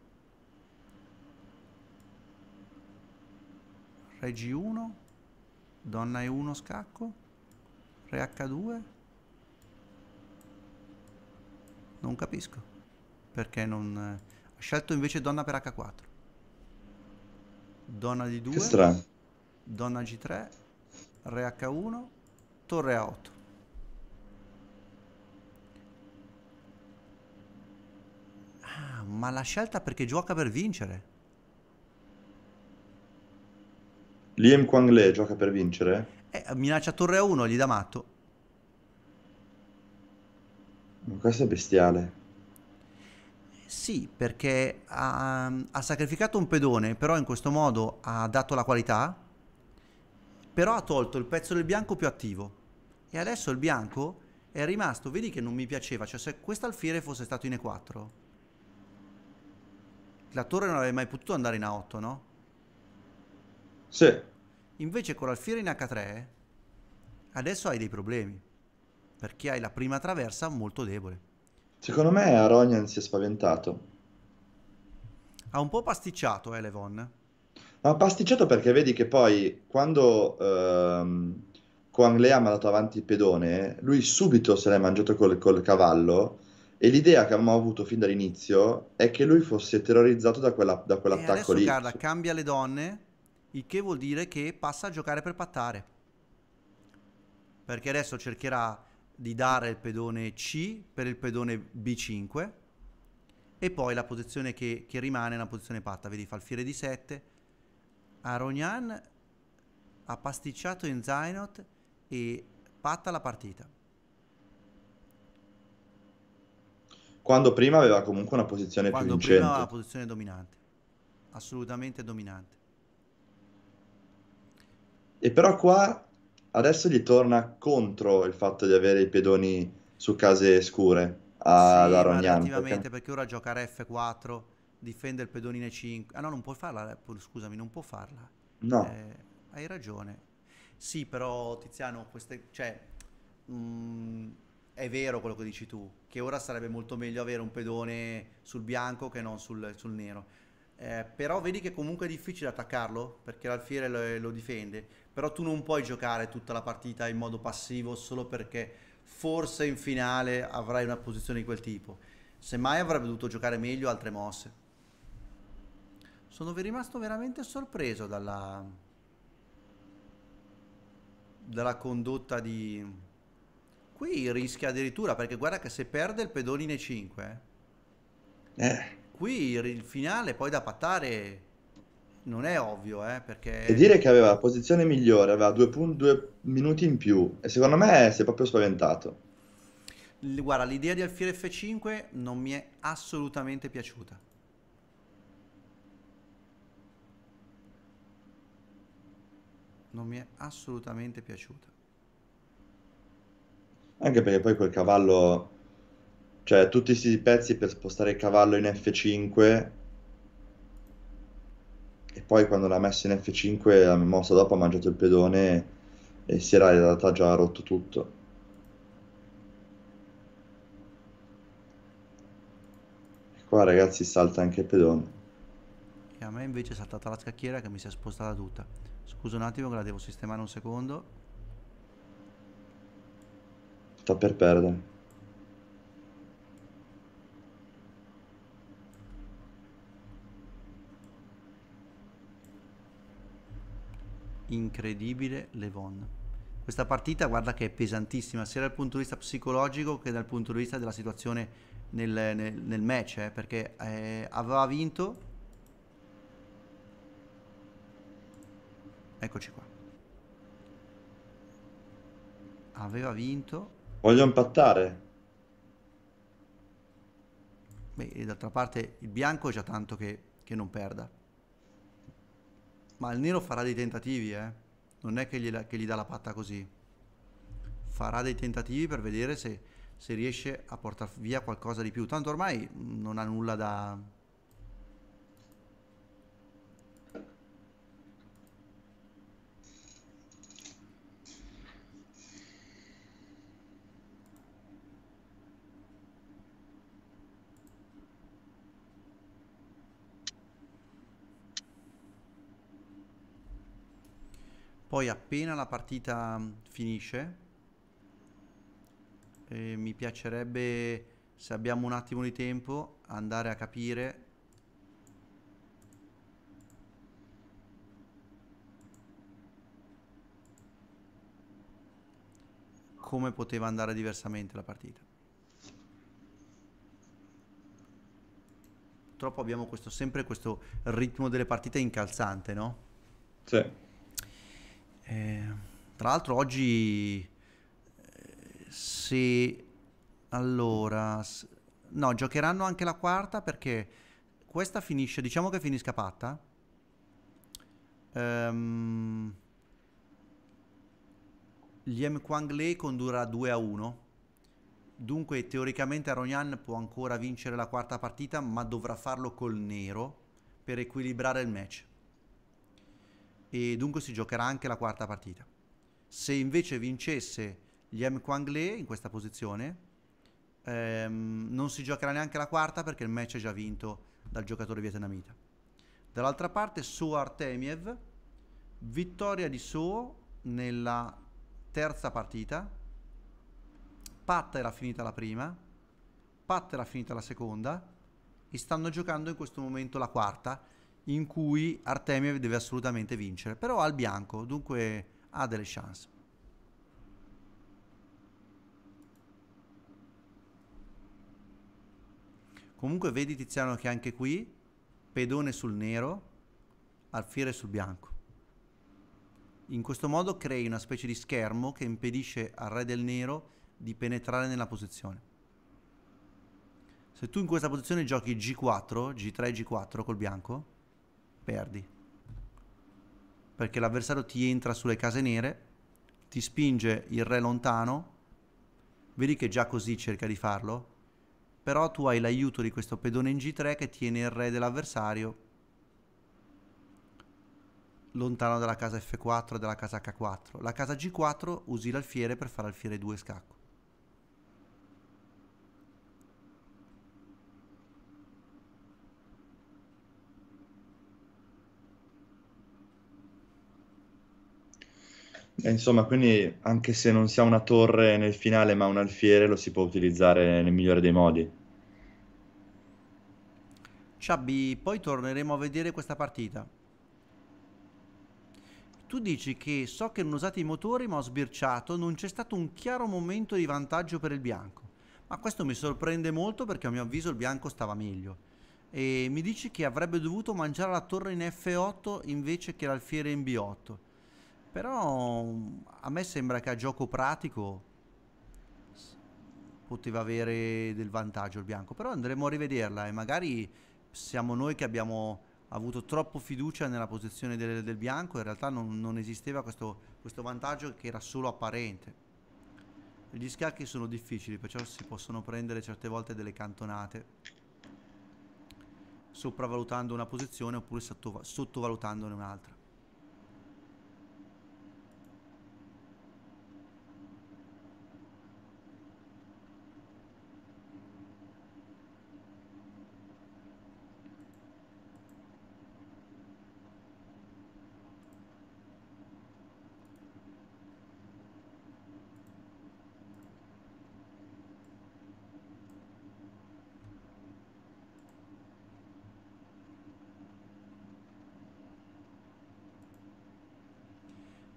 re g1 Donna E1 scacco. Re H2. Non capisco. Perché non... Eh, ha scelto invece donna per H4. Donna d 2. Che strano. Donna G3. Re H1. Torre A8. Ah, ma l'ha scelta perché gioca per vincere. Liam Kwang Le gioca per vincere? Eh, minaccia torre a 1, gli dà matto. Ma Questo è bestiale. Sì, perché ha, ha sacrificato un pedone, però in questo modo ha dato la qualità, però ha tolto il pezzo del bianco più attivo. E adesso il bianco è rimasto, vedi che non mi piaceva, cioè se questo alfiere fosse stato in E4, la torre non avrebbe mai potuto andare in A8, no? Sì. Invece con l'alfiere in H3 adesso hai dei problemi, perché hai la prima traversa molto debole. Secondo me Aronian si è spaventato. Ha un po' pasticciato, eh, Levon. Ma pasticciato perché vedi che poi quando ehm, Quan ha mandato avanti il pedone, lui subito se l'è mangiato col, col cavallo e l'idea che abbiamo avuto fin dall'inizio è che lui fosse terrorizzato da, quella, da quell'attacco lì. guarda, cambia le donne il che vuol dire che passa a giocare per pattare. Perché adesso cercherà di dare il pedone C per il pedone B5 e poi la posizione che, che rimane è una posizione patta, vedi fa il fiere di 7. Aronian ha pasticciato in Zainot e patta la partita. Quando prima aveva comunque una posizione Quando più vincente. Quando prima aveva una posizione dominante, assolutamente dominante. E però qua adesso gli torna contro il fatto di avere i pedoni su case scure alla sì, Rognan. Effettivamente, perché... perché... ora giocare F4 difende il pedonine 5. Ah no, non puoi farla, eh, scusami, non può farla. No. Eh, hai ragione. Sì, però Tiziano, queste, cioè, mh, mm, è vero quello che dici tu, che ora sarebbe molto meglio avere un pedone sul bianco che non sul, sul nero. Eh, però vedi che comunque è difficile attaccarlo perché l'alfiere lo, lo difende però tu non puoi giocare tutta la partita in modo passivo solo perché forse in finale avrai una posizione di quel tipo. Semmai avrebbe dovuto giocare meglio altre mosse. Sono rimasto veramente sorpreso dalla, dalla condotta di... Qui rischia addirittura, perché guarda che se perde il pedone in E5, eh, eh. qui il finale poi da pattare non è ovvio, eh, perché... E dire che aveva la posizione migliore, aveva due, pun- due minuti in più, e secondo me si è proprio spaventato. Guarda, l'idea di alfiere F5 non mi è assolutamente piaciuta. Non mi è assolutamente piaciuta. Anche perché poi quel cavallo... Cioè, tutti questi pezzi per spostare il cavallo in F5 e poi quando l'ha messa in F5 la mossa dopo ha mangiato il pedone e si era in realtà già rotto tutto. E qua ragazzi salta anche il pedone. E a me invece è saltata la scacchiera che mi si è spostata tutta. Scusa un attimo che la devo sistemare un secondo. Sta per perdere. incredibile Levon. Questa partita guarda che è pesantissima sia dal punto di vista psicologico che dal punto di vista della situazione nel, nel, nel match, eh, perché eh, aveva vinto. Eccoci qua. Aveva vinto. Voglio impattare. Beh, d'altra parte il bianco è già tanto che, che non perda. Ma il nero farà dei tentativi, eh. Non è che gli, che gli dà la patta così. Farà dei tentativi per vedere se, se riesce a portare via qualcosa di più. Tanto ormai non ha nulla da Poi appena la partita mm, finisce, eh, mi piacerebbe, se abbiamo un attimo di tempo, andare a capire come poteva andare diversamente la partita. Purtroppo abbiamo questo, sempre questo ritmo delle partite incalzante, no? Sì. Eh, tra l'altro oggi eh, se allora no, giocheranno anche la quarta perché questa finisce, diciamo che finisca patta. Um, ehm, Liem Kwang Lei condurrà 2 a 1. Dunque, teoricamente, Aronian può ancora vincere la quarta partita, ma dovrà farlo col nero per equilibrare il match e dunque si giocherà anche la quarta partita. Se invece vincesse Liam Kwang Lee in questa posizione, ehm, non si giocherà neanche la quarta perché il match è già vinto dal giocatore vietnamita. Dall'altra parte So Artemiev, vittoria di So nella terza partita, Pat era finita la prima, Pat era finita la seconda e stanno giocando in questo momento la quarta in cui Artemiev deve assolutamente vincere, però ha il bianco, dunque ha delle chance. Comunque vedi Tiziano che anche qui, pedone sul nero, alfiere sul bianco. In questo modo crei una specie di schermo che impedisce al re del nero di penetrare nella posizione. Se tu in questa posizione giochi G4, G3, G4 col bianco, perdi. Perché l'avversario ti entra sulle case nere, ti spinge il re lontano, vedi che già così cerca di farlo, però tu hai l'aiuto di questo pedone in G3 che tiene il re dell'avversario lontano dalla casa F4 e dalla casa H4. La casa G4 usi l'alfiere per fare alfiere 2 scacco. E insomma, quindi anche se non si ha una torre nel finale ma un alfiere lo si può utilizzare nel migliore dei modi. Ciabbi, poi torneremo a vedere questa partita. Tu dici che so che non usate i motori ma ho sbirciato, non c'è stato un chiaro momento di vantaggio per il bianco. Ma questo mi sorprende molto perché a mio avviso il bianco stava meglio. E mi dici che avrebbe dovuto mangiare la torre in F8 invece che l'alfiere in B8. Però a me sembra che a gioco pratico poteva avere del vantaggio il bianco. Però andremo a rivederla e magari siamo noi che abbiamo avuto troppo fiducia nella posizione del, del bianco. In realtà non, non esisteva questo, questo vantaggio che era solo apparente. Gli scacchi sono difficili, perciò si possono prendere certe volte delle cantonate sopravvalutando una posizione oppure sottovalutandone un'altra.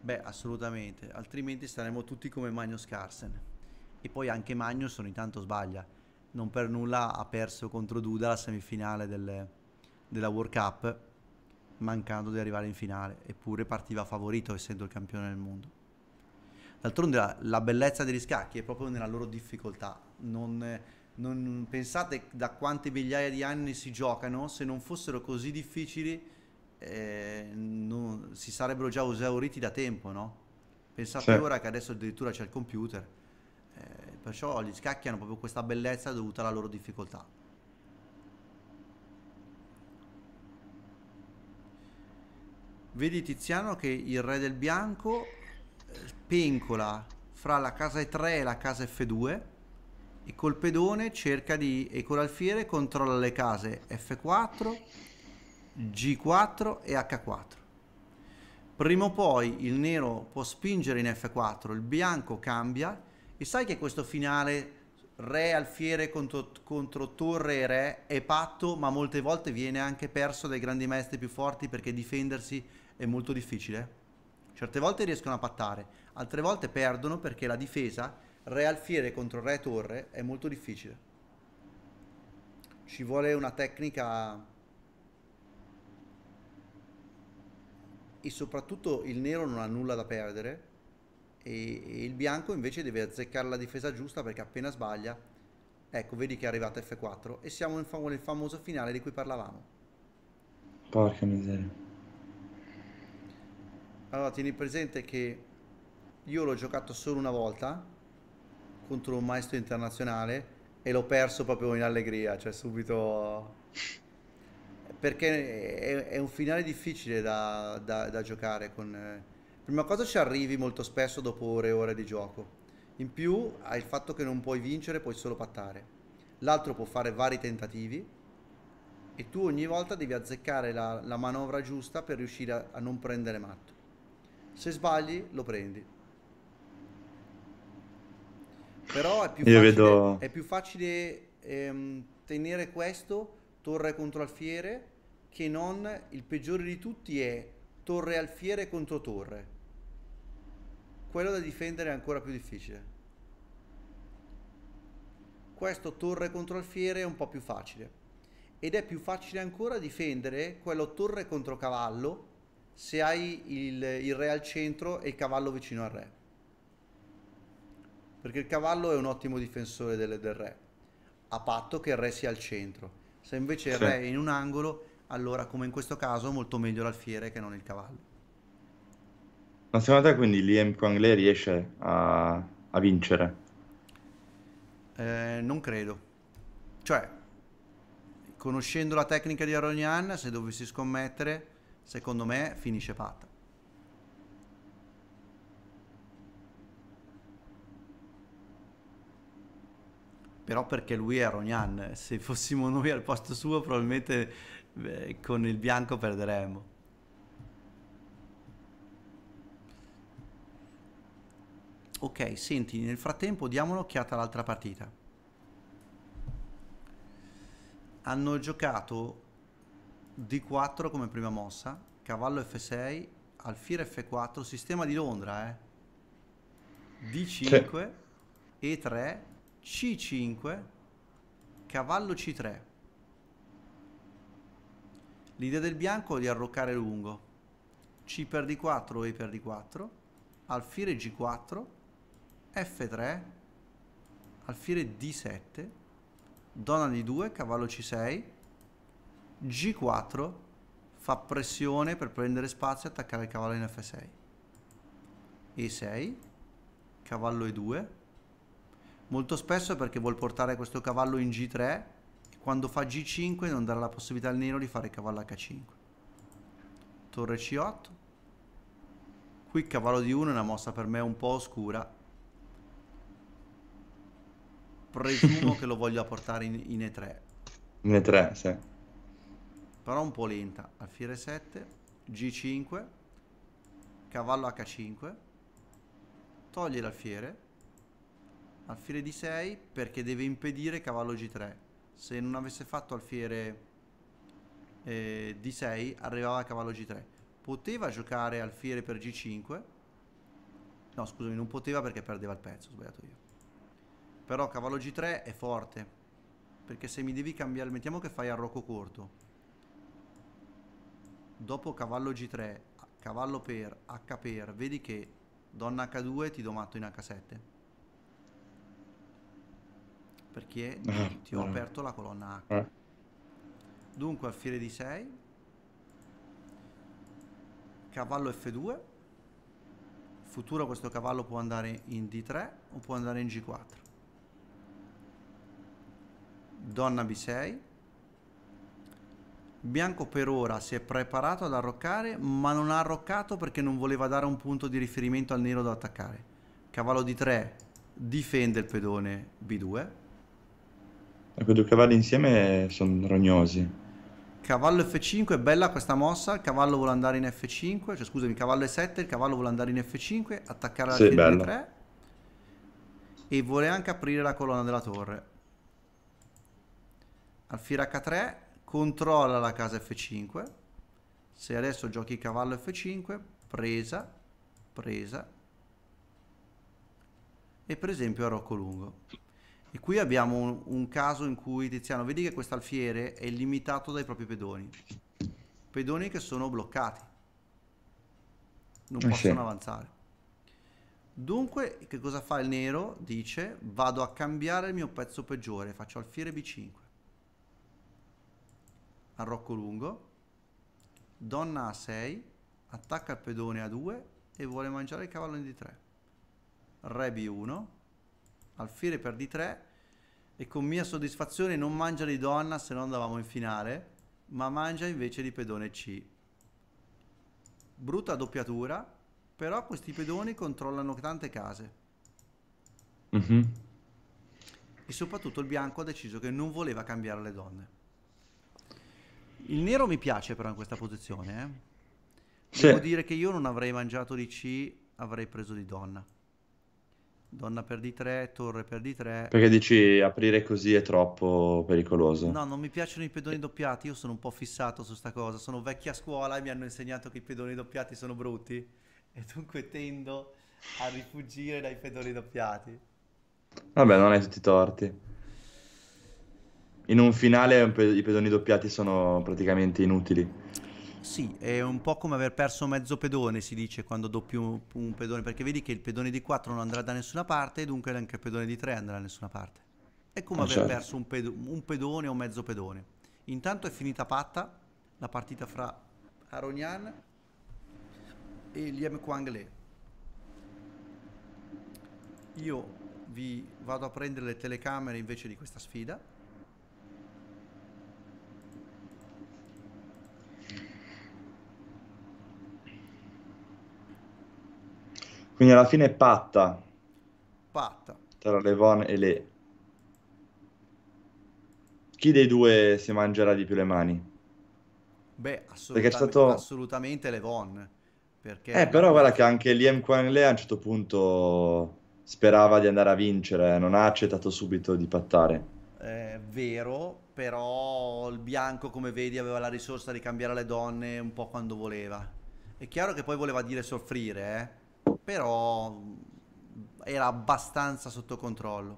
Beh, assolutamente, altrimenti saremo tutti come Magnus Carlsen. E poi anche Magnus ogni tanto sbaglia. Non per nulla ha perso contro Duda la semifinale delle, della World Cup, mancando di arrivare in finale, eppure partiva favorito essendo il campione del mondo. D'altronde la, la bellezza degli scacchi è proprio nella loro difficoltà. Non, non pensate da quante migliaia di anni si giocano, se non fossero così difficili eh, non, si sarebbero già esauriti da tempo, no? Pensate certo. ora che adesso addirittura c'è il computer, eh, perciò gli scacchiano proprio questa bellezza dovuta alla loro difficoltà. Vedi Tiziano che il re del bianco eh, pencola fra la casa E3 e la casa F2 e col pedone cerca di e con l'alfiere controlla le case F4 G4 e H4. Prima o poi il nero può spingere in F4, il bianco cambia e sai che questo finale re alfiere contro, contro torre e re è patto ma molte volte viene anche perso dai grandi maestri più forti perché difendersi è molto difficile. Certe volte riescono a pattare, altre volte perdono perché la difesa re alfiere contro re torre è molto difficile. Ci vuole una tecnica e soprattutto il nero non ha nulla da perdere e, e il bianco invece deve azzeccare la difesa giusta perché appena sbaglia, ecco vedi che è arrivato F4 e siamo nel, fam nel famoso finale di cui parlavamo. Porca miseria. Allora tieni presente che io l'ho giocato solo una volta contro un maestro internazionale e l'ho perso proprio in allegria, cioè subito perché è, è, un finale difficile da, da, da giocare. Con... Eh, prima cosa ci arrivi molto spesso dopo ore e ore di gioco. In più hai il fatto che non puoi vincere, puoi solo pattare. L'altro può fare vari tentativi e tu ogni volta devi azzeccare la, la manovra giusta per riuscire a, a non prendere matto. Se sbagli lo prendi. Però è più Io facile, vedo... è più facile ehm, tenere questo Torre contro Alfiere, che non il peggiore di tutti è Torre Alfiere contro Torre. Quello da difendere è ancora più difficile. Questo Torre contro Alfiere è un po' più facile. Ed è più facile ancora difendere quello Torre contro Cavallo se hai il, il Re al centro e il Cavallo vicino al Re perché il cavallo è un ottimo difensore del, del, re, a patto che il re sia al centro. Se invece il sì. re è in un angolo, allora come in questo caso molto meglio l'alfiere che non il cavallo. Ma secondo te quindi Liam Quangley riesce a, a vincere? Eh, non credo. Cioè, conoscendo la tecnica di Aronian, se dovessi scommettere, secondo me finisce patta. però perché lui è Rognan, eh, se fossimo noi al posto suo probabilmente beh, con il bianco perderemmo. Ok, senti, nel frattempo diamo un'occhiata all'altra partita. Hanno giocato D4 come prima mossa, cavallo F6, alfiere F4, sistema di Londra, eh. D5, sì. E3, c5, cavallo C3. L'idea del bianco è di arroccare lungo. C per D4, E per D4, alfiere G4, F3, alfiere D7, donna D2, cavallo C6, G4, fa pressione per prendere spazio e attaccare il cavallo in F6. E6, cavallo E2, Molto spesso è perché vuol portare questo cavallo in G3 e quando fa G5 non darà la possibilità al nero di fare cavallo H5. Torre C8. Qui cavallo di 1 è una mossa per me un po' oscura. Presumo che lo voglia portare in, in E3. In E3, sì. Però un po' lenta. Alfiere 7, G5, cavallo H5, togli l'alfiere alfiere d 6 perché deve impedire cavallo g3 se non avesse fatto alfiere eh, di 6 arrivava a cavallo g3 poteva giocare alfiere per g5 no scusami non poteva perché perdeva il pezzo ho sbagliato io però cavallo g3 è forte perché se mi devi cambiare mettiamo che fai arrocco corto dopo cavallo g3 cavallo per h per vedi che donna h2 ti do matto in h7 perché eh, ti ho aperto la colonna H. Eh. Dunque alfiere di 6, cavallo F2, futuro questo cavallo può andare in D3 o può andare in G4. Donna B6, Bianco per ora si è preparato ad arroccare, ma non ha arroccato perché non voleva dare un punto di riferimento al nero da attaccare. Cavallo d 3 difende il pedone B2, Ecco, due cavalli insieme sono rognosi. Cavallo F5, è bella questa mossa, il cavallo vuole andare in F5, cioè scusami, cavallo E7, il cavallo vuole andare in F5, attaccare la sì, fila 3 e vuole anche aprire la colonna della torre. Alfiere H3 controlla la casa F5. Se adesso giochi cavallo F5, presa, presa e per esempio a Rocco Lungo. E qui abbiamo un, un, caso in cui Tiziano, vedi che questo alfiere è limitato dai propri pedoni. Pedoni che sono bloccati. Non eh possono sì. avanzare. Dunque, che cosa fa il nero? Dice, vado a cambiare il mio pezzo peggiore, faccio alfiere B5. Arrocco lungo. Donna A6, attacca il pedone A2 e vuole mangiare il cavallo in D3. Re B1, Alfiere per d 3 e con mia soddisfazione non mangia di donna se no andavamo in finale, ma mangia invece di pedone C. Brutta doppiatura, però questi pedoni controllano tante case. Mm-hmm. E soprattutto il bianco ha deciso che non voleva cambiare le donne. Il nero mi piace però in questa posizione. Eh. Devo sì. dire che io non avrei mangiato di C, avrei preso di donna. Donna per di 3, torre per di 3. Perché dici aprire così è troppo pericoloso? No, non mi piacciono i pedoni doppiati, io sono un po' fissato su sta cosa, sono vecchia scuola e mi hanno insegnato che i pedoni doppiati sono brutti e dunque tendo a rifugire dai pedoni doppiati. Vabbè, non hai tutti i torti. In un finale i pedoni doppiati sono praticamente inutili. Sì, è un po' come aver perso mezzo pedone, si dice quando doppio un pedone, perché vedi che il pedone di 4 non andrà da nessuna parte, dunque anche il pedone di 3 andrà da nessuna parte. È come ah, aver certo. perso un, pedo- un pedone o mezzo pedone. Intanto è finita patta la partita fra Aronian e Liam Kwang Le. Io vi vado a prendere le telecamere invece di questa sfida. Quindi alla fine patta. Patta. Tra Levon e Le. Chi dei due si mangerà di più le mani? Beh, assolutamente, stato... assolutamente Levon. Perché... Eh, però guarda che anche Liam Kwang Le a un certo punto sperava di andare a vincere, eh, non ha accettato subito di pattare. Eh, vero, però il bianco, come vedi, aveva la risorsa di cambiare le donne un po' quando voleva. È chiaro che poi voleva dire soffrire, eh? però era abbastanza sotto controllo.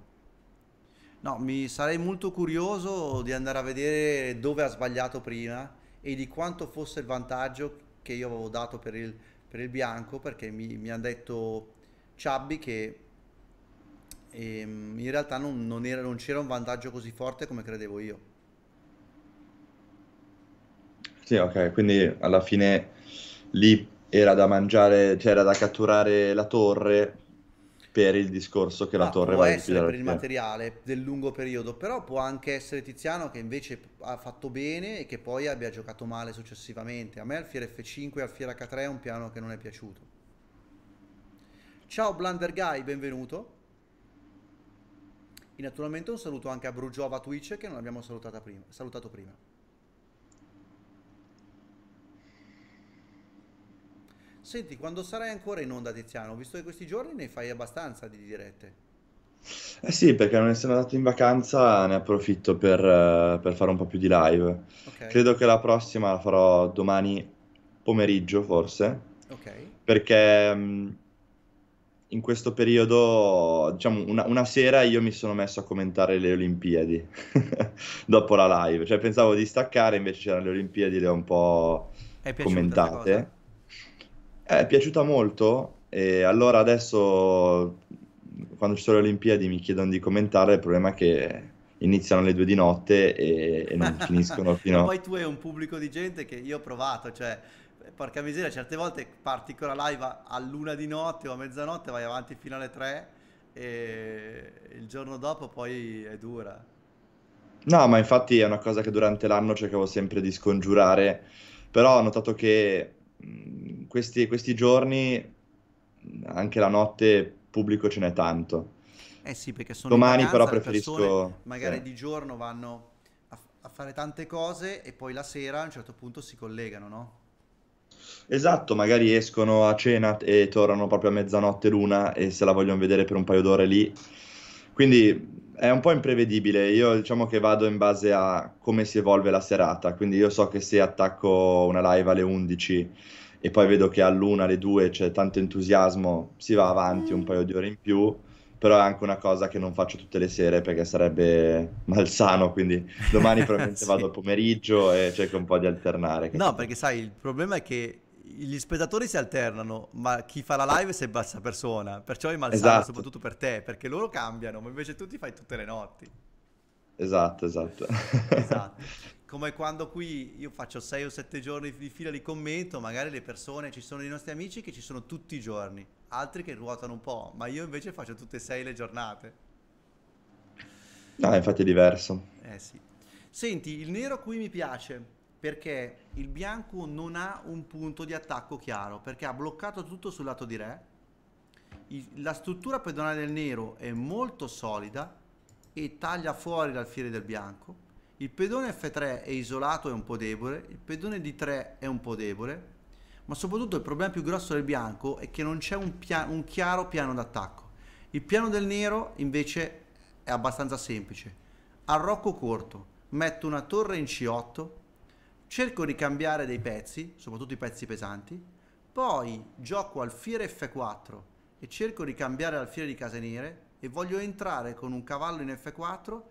No, mi sarei molto curioso di andare a vedere dove ha sbagliato prima e di quanto fosse il vantaggio che io avevo dato per il, per il bianco, perché mi, mi ha detto Ciabbi che ehm, in realtà non, non, era, non c'era un vantaggio così forte come credevo io. Sì, ok, quindi alla fine lì era da mangiare, cioè era da catturare la torre per il discorso che la ah, torre può va essere per il materiale del lungo periodo, però può anche essere Tiziano che invece ha fatto bene e che poi abbia giocato male successivamente. A me al Fier F5 e al Fier H3 è un piano che non è piaciuto. Ciao Blunder Guy, benvenuto. E naturalmente un saluto anche a Brugiova Twitch che non abbiamo prima, salutato prima. Senti, quando sarai ancora in onda, Tiziano? Visto che questi giorni ne fai abbastanza di dirette. Eh sì, perché non essendo andato in vacanza ne approfitto per, eh, per fare un po' più di live. Okay. Credo che la prossima la farò domani pomeriggio, forse. Ok. Perché mm, in questo periodo, diciamo, una, una, sera io mi sono messo a commentare le Olimpiadi dopo la live. Cioè pensavo di staccare, invece c'erano le Olimpiadi, le ho un po' commentate. Eh, è piaciuta molto e allora adesso quando ci sono le Olimpiadi mi chiedono di commentare, il problema è che iniziano alle due di notte e, e non finiscono fino a... poi tu hai un pubblico di gente che io ho provato, cioè, porca miseria, certe volte parti con la live a luna di notte o a mezzanotte, vai avanti fino alle tre e il giorno dopo poi è dura. No, ma infatti è una cosa che durante l'anno cercavo sempre di scongiurare, però ho notato che questi, questi giorni, anche la notte, pubblico ce n'è tanto. Eh sì, perché sono Domani però preferisco... magari eh. di giorno vanno a, a, fare tante cose e poi la sera a un certo punto si collegano, no? Esatto, magari escono a cena e tornano proprio a mezzanotte l'una e se la vogliono vedere per un paio d'ore lì. Quindi è un po' imprevedibile. Io diciamo che vado in base a come si evolve la serata. Quindi io so che se attacco una live alle 11 e poi vedo che all'una, alle 2 c'è tanto entusiasmo, si va avanti un paio di ore in più. Però è anche una cosa che non faccio tutte le sere perché sarebbe malsano. Quindi domani probabilmente sì. vado al pomeriggio e cerco un po' di alternare. No, perché sai, il problema è che gli spettatori si alternano, ma chi fa la live è bassa persona, perciò è malsano esatto. soprattutto per te, perché loro cambiano, ma invece tu ti fai tutte le notti. Esatto, esatto. esatto. Come quando qui io faccio 6 o 7 giorni di fila di commento, magari le persone, ci sono i nostri amici che ci sono tutti i giorni, altri che ruotano un po', ma io invece faccio tutte e sei le giornate. No, ah, infatti è diverso. Eh sì. Senti, il nero qui mi piace, perché il bianco non ha un punto di attacco chiaro, perché ha bloccato tutto sul lato di re. la struttura pedonale del nero è molto solida e taglia fuori l'alfiere del bianco. Il pedone F3 è isolato e un po' debole, il pedone D3 è un po' debole, ma soprattutto il problema più grosso del bianco è che non c'è un, un chiaro piano d'attacco. Il piano del nero invece è abbastanza semplice. Arrocco corto, metto una torre in C8 cerco di cambiare dei pezzi, soprattutto i pezzi pesanti, poi gioco alfiere F4 e cerco di cambiare al di Casenire e voglio entrare con un cavallo in F4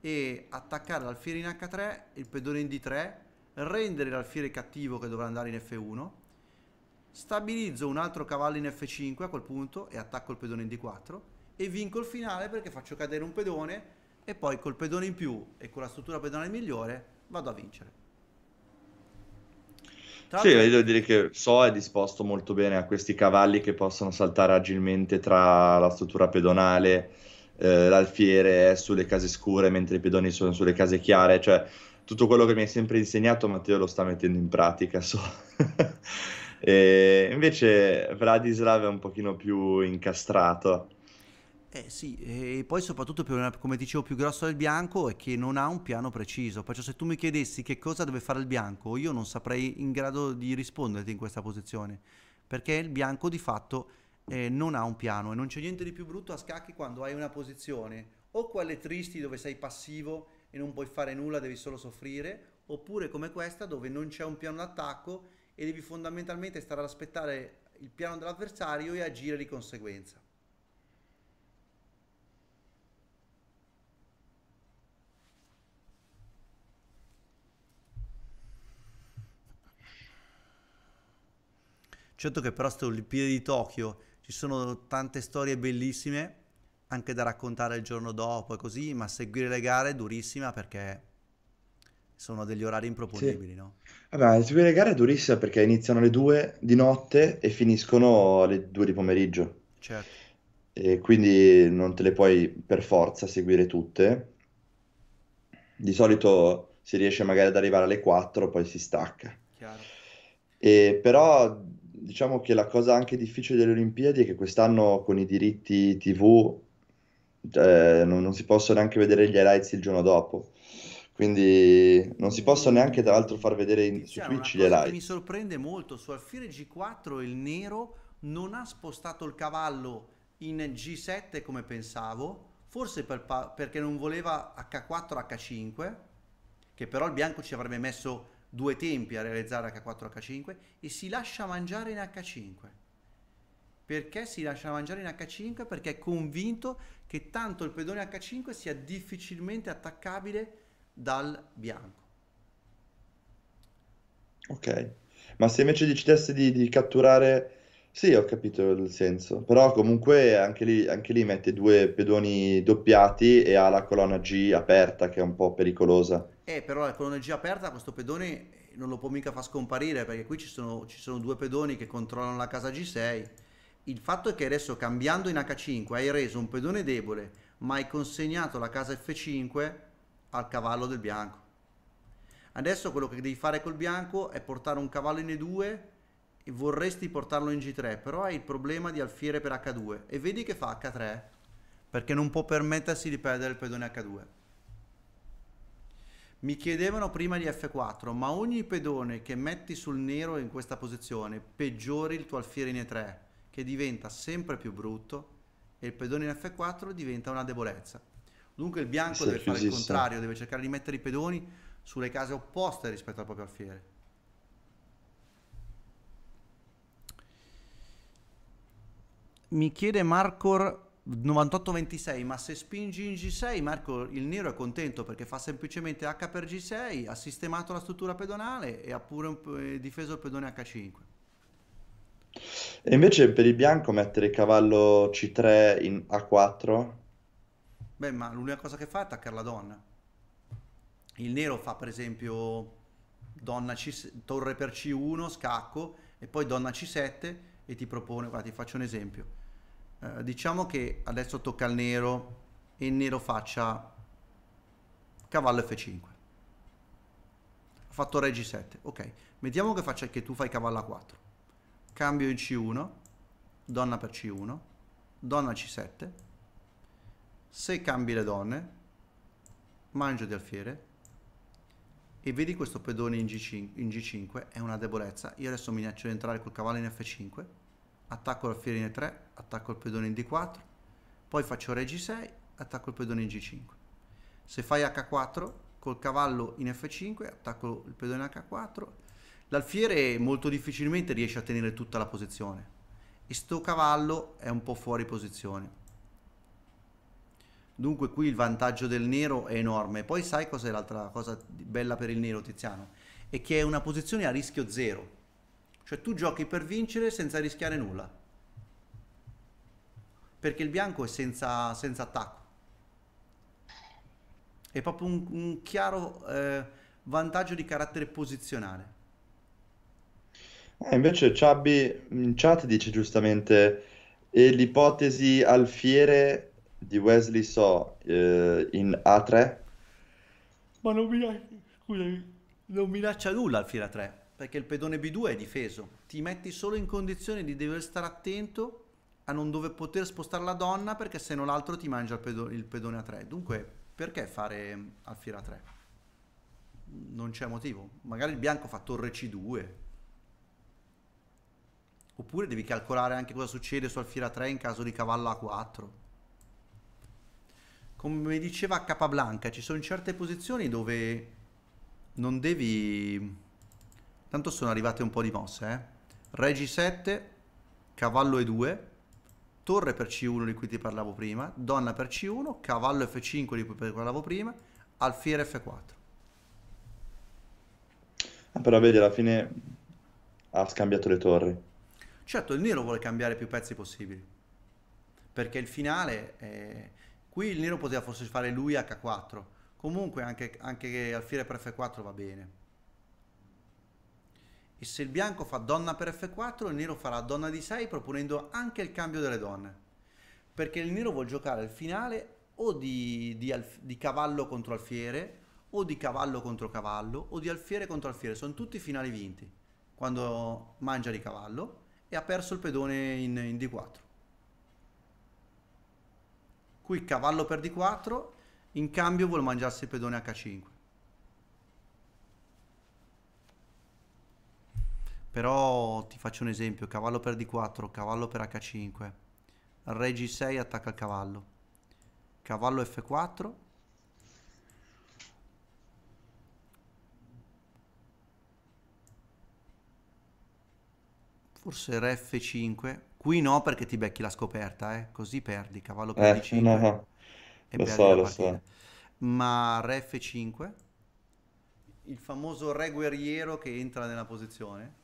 e attaccare l'alfiere in H3, il pedone in D3, rendere l'alfiere cattivo che dovrà andare in F1, stabilizzo un altro cavallo in F5 a quel punto e attacco il pedone in D4 e vinco il finale perché faccio cadere un pedone e poi col pedone in più e con la struttura pedonale migliore vado a vincere. Sì, io devo dire che So è disposto molto bene a questi cavalli che possono saltare agilmente tra la struttura pedonale, eh, l'alfiere è eh, sulle case scure mentre i pedoni sono sulle case chiare, cioè tutto quello che mi hai sempre insegnato Matteo lo sta mettendo in pratica, So. invece Vladislav è un pochino più incastrato eh sì, eh, e poi soprattutto per una, come dicevo più grosso del bianco è che non ha un piano preciso, perciò se tu mi chiedessi che cosa deve fare il bianco io non saprei in grado di risponderti in questa posizione, perché il bianco di fatto eh, non ha un piano e non c'è niente di più brutto a scacchi quando hai una posizione, o quelle tristi dove sei passivo e non puoi fare nulla, devi solo soffrire, oppure come questa dove non c'è un piano d'attacco e devi fondamentalmente stare ad aspettare il piano dell'avversario e agire di conseguenza. Certo che però sto Olimpiadi di Tokyo ci sono tante storie bellissime anche da raccontare il giorno dopo e così, ma seguire le gare è durissima perché sono degli orari improponibili, sì. no? Vabbè, seguire le gare è durissima perché iniziano alle 2 di notte e finiscono alle 2 di pomeriggio. Certo. E quindi non te le puoi per forza seguire tutte. Di solito si riesce magari ad arrivare alle 4, poi si stacca. Chiaro. E però diciamo che la cosa anche difficile delle Olimpiadi è che quest'anno con i diritti TV eh, non, non, si possono neanche vedere gli highlights il giorno dopo. Quindi non si possono neanche tra l'altro far vedere in, su Twitch gli highlights. Mi sorprende molto, su Alfire G4 il nero non ha spostato il cavallo in G7 come pensavo, forse per pa- perché non voleva H4, H5, che però il bianco ci avrebbe messo due tempi a realizzare H4H5 e si lascia mangiare in H5. Perché si lascia mangiare in H5? Perché è convinto che tanto il pedone H5 sia difficilmente attaccabile dal bianco. Ok, ma se invece decidesse di, di catturare... Sì, ho capito il senso, però comunque anche lì, anche lì mette due pedoni doppiati e ha la colonna G aperta che è un po' pericolosa. Eh, però la ecco, cronologia aperta questo pedone eh, non lo può mica far scomparire perché qui ci sono, ci sono due pedoni che controllano la casa G6. Il fatto è che adesso cambiando in H5 hai reso un pedone debole ma hai consegnato la casa F5 al cavallo del bianco. Adesso quello che devi fare col bianco è portare un cavallo in E2 e vorresti portarlo in G3 però hai il problema di alfiere per H2 e vedi che fa H3 perché non può permettersi di perdere il pedone H2. Mi chiedevano prima di F4, ma ogni pedone che metti sul nero in questa posizione peggiori il tuo alfiere in E3, che diventa sempre più brutto e il pedone in F4 diventa una debolezza. Dunque il bianco deve fare il contrario, deve cercare di mettere i pedoni sulle case opposte rispetto al proprio alfiere. Mi chiede Marcor 98-26, ma se spingi in G6 Marco il nero è contento perché fa semplicemente H per G6, ha sistemato la struttura pedonale e ha pure eh, difeso il pedone H5. E invece per il bianco mettere il cavallo C3 in A4? Beh, ma l'unica cosa che fa è attaccare la donna. Il nero fa per esempio donna C, torre per C1, scacco e poi donna C7 e ti propone, guarda ti faccio un esempio eh, diciamo che adesso tocca al nero e il nero faccia cavallo f5 ha fatto re g7 ok mettiamo che faccia che tu fai cavallo a4 cambio in c1 donna per c1 donna c7 se cambi le donne mangio di alfiere e vedi questo pedone in g5, in g5 è una debolezza io adesso minaccio di entrare col cavallo in f5 attacco la fila in E3, attacco il pedone in D4, poi faccio re G6, attacco il pedone in G5. Se fai H4, col cavallo in F5, attacco il pedone in H4, l'alfiere molto difficilmente riesce a tenere tutta la posizione e sto cavallo è un po' fuori posizione. Dunque qui il vantaggio del nero è enorme. Poi sai cos'è l'altra cosa bella per il nero, Tiziano? È che è una posizione a rischio zero cioè tu giochi per vincere senza rischiare nulla. Perché il bianco è senza, senza attacco. È proprio un, un chiaro eh, vantaggio di carattere posizionale. Eh, invece Chubby in chat dice giustamente e l'ipotesi alfiere di Wesley So eh, in A3? Ma non minaccia, scusami, non minaccia nulla alfiere A3 perché il pedone B2 è difeso, ti metti solo in condizione di dover stare attento a non dover poter spostare la donna perché se no l'altro ti mangia il, pedo- il pedone a 3. Dunque, perché fare mm, alfiere a 3? Non c'è motivo. Magari il bianco fa torre C2. Oppure devi calcolare anche cosa succede su alfiere a 3 in caso di cavallo A4. Come diceva Capablanca, ci sono certe posizioni dove non devi Tanto sono arrivate un po' di mosse, eh. Regi 7, cavallo E2, torre per C1 di cui ti parlavo prima, donna per C1, cavallo F5 di cui parlavo prima, alfiere F4. Ah, però vedi, alla fine ha scambiato le torri. Certo, il nero vuole cambiare più pezzi possibili. Perché il finale... È... Eh, qui il nero poteva forse fare lui H4. Comunque anche, anche alfiere per F4 va bene. E se il bianco fa donna per F4, il nero farà donna di 6 proponendo anche il cambio delle donne. Perché il nero vuol giocare il finale o di, di, alf- di cavallo contro alfiere, o di cavallo contro cavallo, o di alfiere contro alfiere. Sono tutti finali vinti. Quando mangia di cavallo e ha perso il pedone in, in D4. Qui cavallo per D4, in cambio vuol mangiarsi il pedone H5. Però ti faccio un esempio, cavallo per D4, cavallo per H5, re G6 attacca il cavallo, cavallo F4, forse re F5, qui no perché ti becchi la scoperta, eh? così perdi, cavallo per eh, D5 no. e lo perdi so, la partita. So. Ma re F5, il famoso re guerriero che entra nella posizione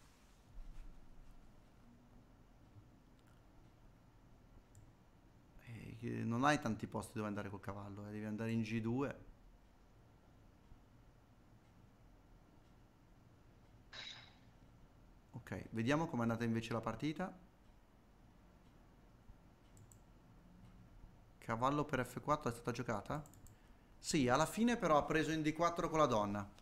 perché non hai tanti posti dove andare col cavallo, eh, devi andare in G2. Ok, vediamo com'è andata invece la partita. Cavallo per F4 è stata giocata? Sì, alla fine però ha preso in D4 con la donna.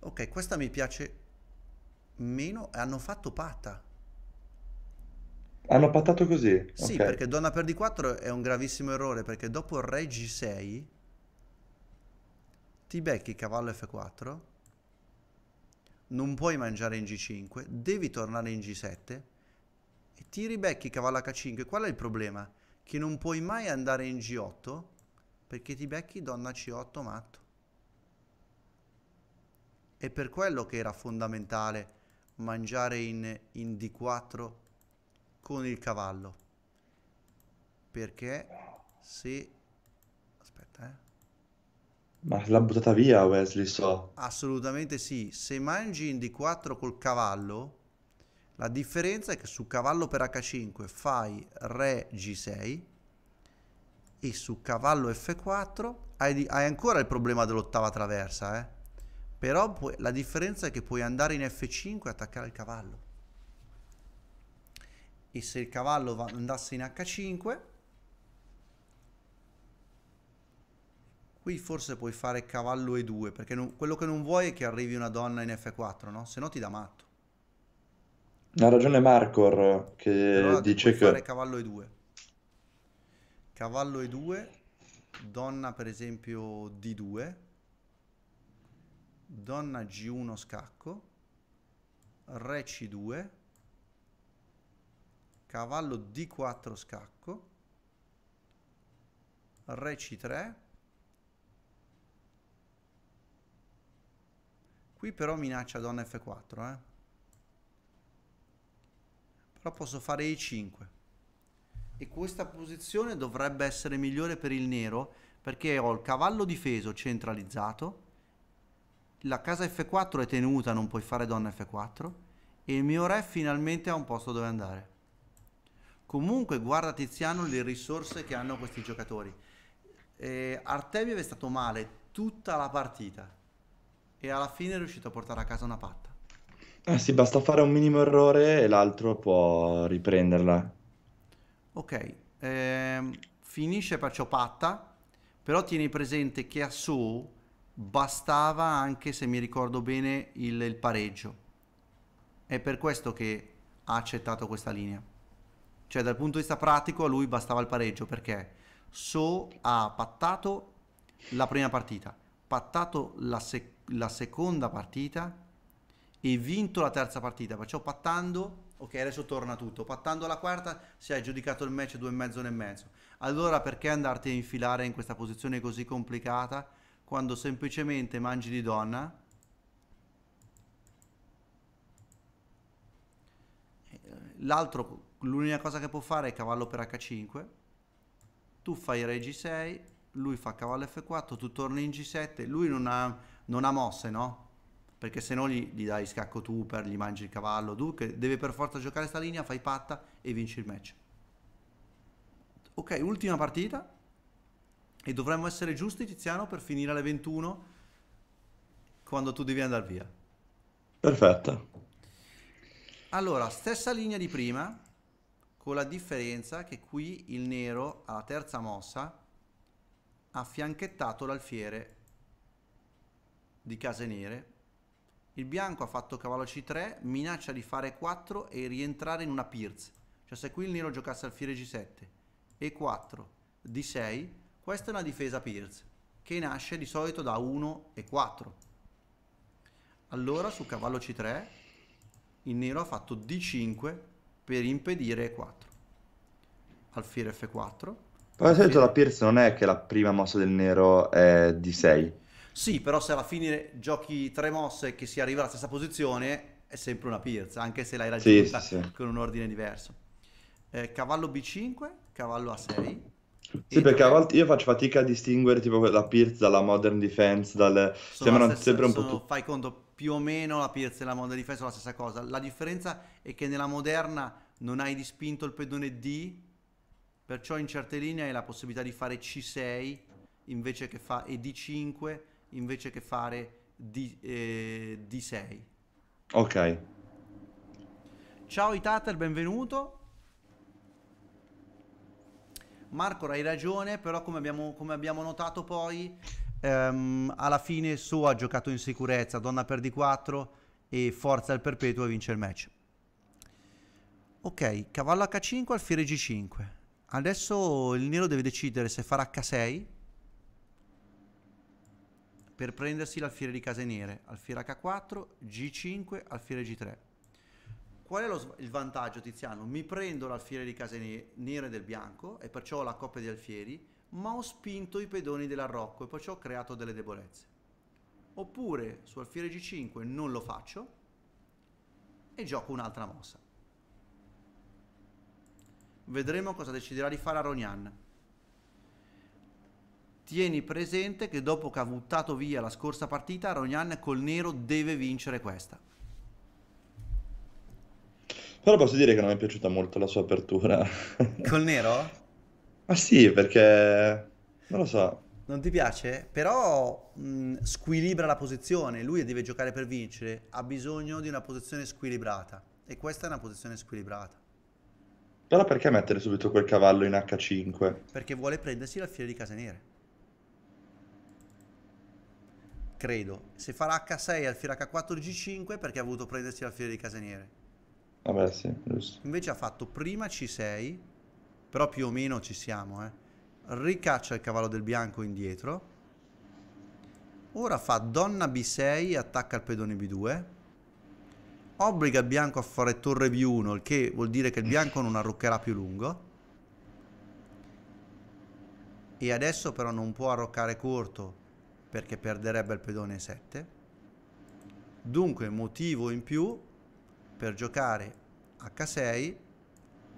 Ok, questa mi piace meno hanno fatto pata. Hanno pattato così? Sì, okay. perché donna per d4 è un gravissimo errore, perché dopo il re g6 ti becchi cavallo f4, non puoi mangiare in g5, devi tornare in g7 e ti ribecchi cavallo h5. Qual è il problema? Che non puoi mai andare in g8 perché ti becchi donna c8 matto. È per quello che era fondamentale mangiare in, in d4 con il cavallo perché se aspetta eh ma l'ha buttata via Wesley so assolutamente sì se mangi in d4 col cavallo la differenza è che su cavallo per h5 fai re g6 e su cavallo f4 hai, hai ancora il problema dell'ottava traversa eh però pu- la differenza è che puoi andare in F5 e attaccare il cavallo. E se il cavallo va- andasse in H5, qui forse puoi fare cavallo E2, perché non- quello che non vuoi è che arrivi una donna in F4, no? Se no ti dà matto. Ha ragione Marcor che Allora ti dice puoi che... fare cavallo E2. Cavallo E2, donna per esempio D2 donna G1 scacco, re C2, cavallo D4 scacco, re C3. Qui però minaccia donna F4, eh. Però posso fare E5. E questa posizione dovrebbe essere migliore per il nero perché ho il cavallo difeso centralizzato, la casa F4 è tenuta, non puoi fare donna F4 e il mio re finalmente ha un posto dove andare. Comunque guarda Tiziano le risorse che hanno questi giocatori. Eh, Artemiev è stato male tutta la partita e alla fine è riuscito a portare a casa una patta. Eh sì, basta fare un minimo errore e l'altro può riprenderla. Ok, eh, finisce perciò patta, però tieni presente che a Sue bastava anche se mi ricordo bene il, il pareggio è per questo che ha accettato questa linea cioè dal punto di vista pratico a lui bastava il pareggio perché So ha pattato la prima partita pattato la, sec- la seconda partita e vinto la terza partita perciò pattando ok adesso torna tutto pattando la quarta si è giudicato il match due e mezzo e mezzo allora perché andarti a infilare in questa posizione così complicata quando semplicemente mangi di donna eh, l'altro l'unica cosa che può fare è cavallo per h5 tu fai re g6 lui fa cavallo f4 tu torni in g7 lui non ha, non ha mosse no? perché se no gli, gli, dai scacco tu per gli mangi il cavallo tu che deve per forza giocare sta linea fai patta e vinci il match ok ultima partita e dovremmo essere giusti, Tiziano, per finire alle 21 quando tu devi andare via. Perfetto. Allora, stessa linea di prima, con la differenza che qui il nero alla terza mossa ha fianchettato l'alfiere di case nere. Il bianco ha fatto cavallo c3, minaccia di fare 4 e rientrare in una pirz. Cioè se qui il nero giocasse alfiere g7 e 4 d6 questa è una difesa Pierce che nasce di solito da 1 e 4. Allora su cavallo C3 il nero ha fatto D5 per impedire E4. Alfiere F4. Però di solito la Pierce non è che la prima mossa del nero è D6. Sì, però se alla fine giochi tre mosse che si arriva alla stessa posizione è sempre una Pierce, anche se l'hai raggiunta sì, sì, sì. con un ordine diverso. Eh, cavallo B5, cavallo A6, sì, perché a volte io faccio fatica a distinguere tipo la Pierce dalla Modern Defense, dal... sembrano stessa, sempre un sono, po'... Tu... Fai conto, più o meno la Pierce e la Modern Defense sono la stessa cosa. La differenza è che nella Moderna non hai dispinto il pedone D, perciò in certe linee hai la possibilità di fare C6 invece che fa... e D5 invece che fare D, eh, D6. Ok. Ciao Itater, benvenuto. Marco hai ragione, però come abbiamo, come abbiamo notato poi, ehm, alla fine So ha giocato in sicurezza, donna per D4 e forza al perpetuo e vince il match. Ok, cavallo H5, alfiere G5. Adesso il nero deve decidere se farà H6 per prendersi l'alfiere di case nere. Alfiere H4, G5, alfiere G3. Qual è lo, il vantaggio, Tiziano? Mi prendo l'alfiere di case nere del bianco e perciò ho la coppia di alfieri, ma ho spinto i pedoni dell'arrocco e perciò ho creato delle debolezze. Oppure su alfiere G5 non lo faccio e gioco un'altra mossa. Vedremo cosa deciderà di fare Aronian. Tieni presente che dopo che ha buttato via la scorsa partita, Aronian col nero deve vincere questa. Però posso dire che non mi è piaciuta molto la sua apertura. Col nero? Ma ah, sì, perché... Non lo so. Non ti piace? Però mh, squilibra la posizione. Lui deve giocare per vincere. Ha bisogno di una posizione squilibrata. E questa è una posizione squilibrata. Però perché mettere subito quel cavallo in H5? Perché vuole prendersi la l'alfiere di Casanere. Credo. Se farà H6 al alfiere H4 G5 perché ha voluto prendersi la l'alfiere di Casanere. Vabbè, sì, giusto. Invece ha fatto prima C6, però più o meno ci siamo, eh. Ricaccia il cavallo del bianco indietro. Ora fa donna B6 attacca il pedone B2. Obbliga il bianco a fare torre B1, il che vuol dire che il bianco non arroccherà più lungo. E adesso però non può arroccare corto perché perderebbe il pedone 7. Dunque motivo in più per giocare H6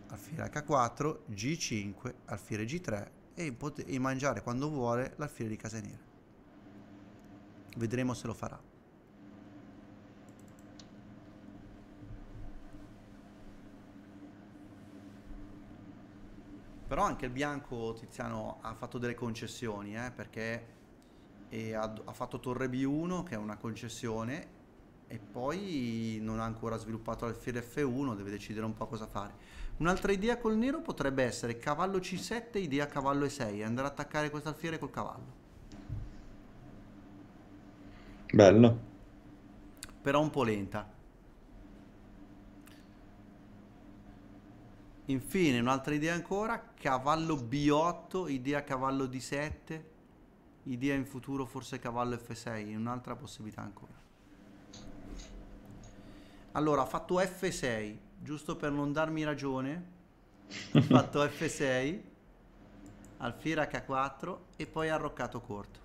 alfiere H4, G5, alfiere G3 e, e mangiare quando vuole l'alfiere di case nere. Vedremo se lo farà. Però anche il bianco Tiziano ha fatto delle concessioni, eh, perché ha, ha fatto torre B1 che è una concessione e poi non ha ancora sviluppato l'alfiere F1, deve decidere un po' cosa fare. Un'altra idea col nero potrebbe essere cavallo C7, idea cavallo E6, andare ad attaccare questo alfiere col cavallo. Bello. Però un po' lenta. Infine, un'altra idea ancora, cavallo B8, idea cavallo D7, idea in futuro forse cavallo F6, un'altra possibilità ancora. Allora, ha fatto F6, giusto per non darmi ragione. ha fatto F6, alfiera H4 e poi ha arroccato corto.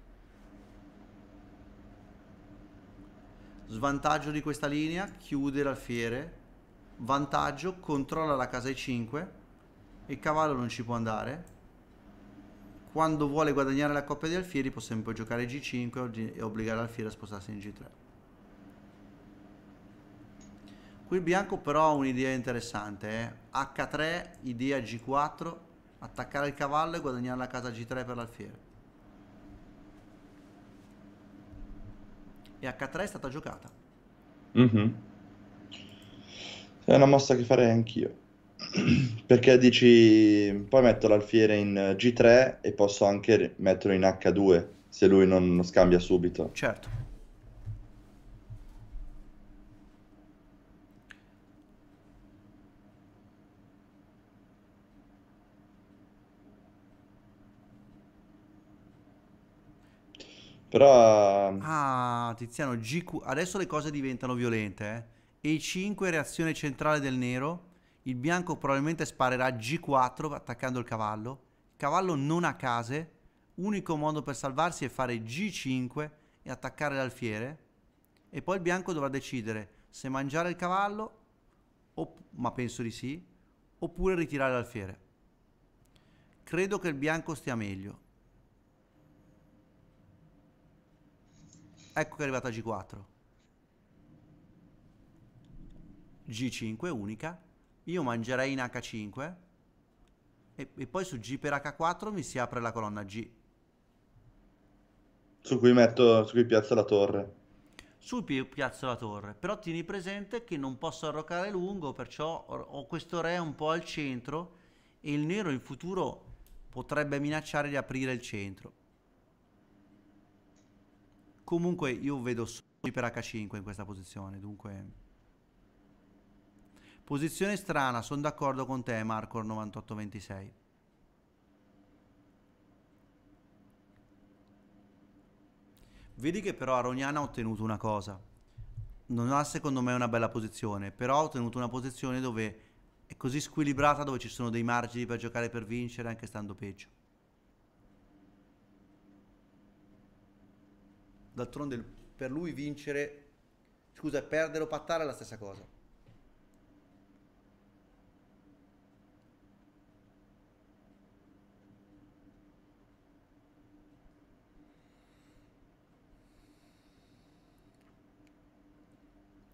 Svantaggio di questa linea, chiude l'alfiere. Vantaggio, controlla la casa E5. Il cavallo non ci può andare. Quando vuole guadagnare la coppia di alfieri può sempre giocare G5 e obbligare l'alfiere a spostarsi in G3. Qui il bianco però ha un'idea interessante, eh? H3, idea G4, attaccare il cavallo e guadagnare la casa G3 per l'alfiere. E H3 è stata giocata. Mm-hmm. È una mossa che farei anch'io. Perché dici, poi metto l'alfiere in G3 e posso anche metterlo in H2 se lui non scambia subito. Certo. Però... Ah, Tiziano, GQ... adesso le cose diventano violente. Eh? E5 reazione centrale del nero. Il bianco probabilmente sparerà G4 attaccando il cavallo. Il cavallo non ha case. Unico modo per salvarsi è fare G5 e attaccare l'alfiere. E poi il bianco dovrà decidere se mangiare il cavallo, op- ma penso di sì, oppure ritirare l'alfiere. Credo che il bianco stia meglio Ecco che è arrivata G4. G5 unica. Io mangerei in H5. E, e poi su G per H4 mi si apre la colonna G. Su cui, metto, su cui piazzo la torre. Su cui piazzo la torre. Però tieni presente che non posso arroccare lungo, perciò ho questo re un po' al centro e il nero in futuro potrebbe minacciare di aprire il centro. Comunque io vedo solo per H5 in questa posizione, dunque... Posizione strana, sono d'accordo con te Marco 9826. Vedi che però Aroniana ha ottenuto una cosa. Non ha secondo me una bella posizione, però ha ottenuto una posizione dove è così squilibrata, dove ci sono dei margini per giocare per vincere anche stando peggio. D'altronde per lui vincere, scusa, perdere o pattare è la stessa cosa.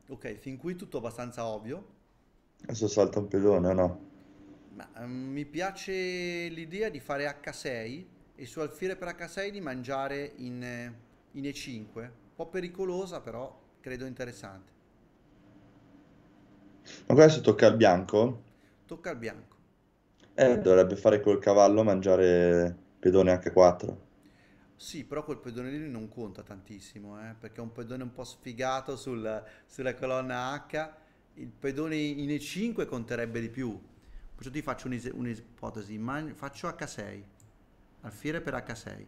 Ok, fin qui tutto abbastanza ovvio. Adesso salta un pedone, no? Ma, eh, mi piace l'idea di fare H6 e su alfiere per H6 di mangiare in... eh, in E5, un po' pericolosa però credo interessante. Ma adesso tocca al bianco? Tocca al bianco. Eh, dovrebbe fare col cavallo mangiare pedone H4. Sì, però quel pedone lì non conta tantissimo, eh, perché è un pedone un po' sfigato sul, sulla colonna H. Il pedone in E5 conterebbe di più. Perciò ti faccio un'ipotesi. Man- faccio H6, alfiere per H6.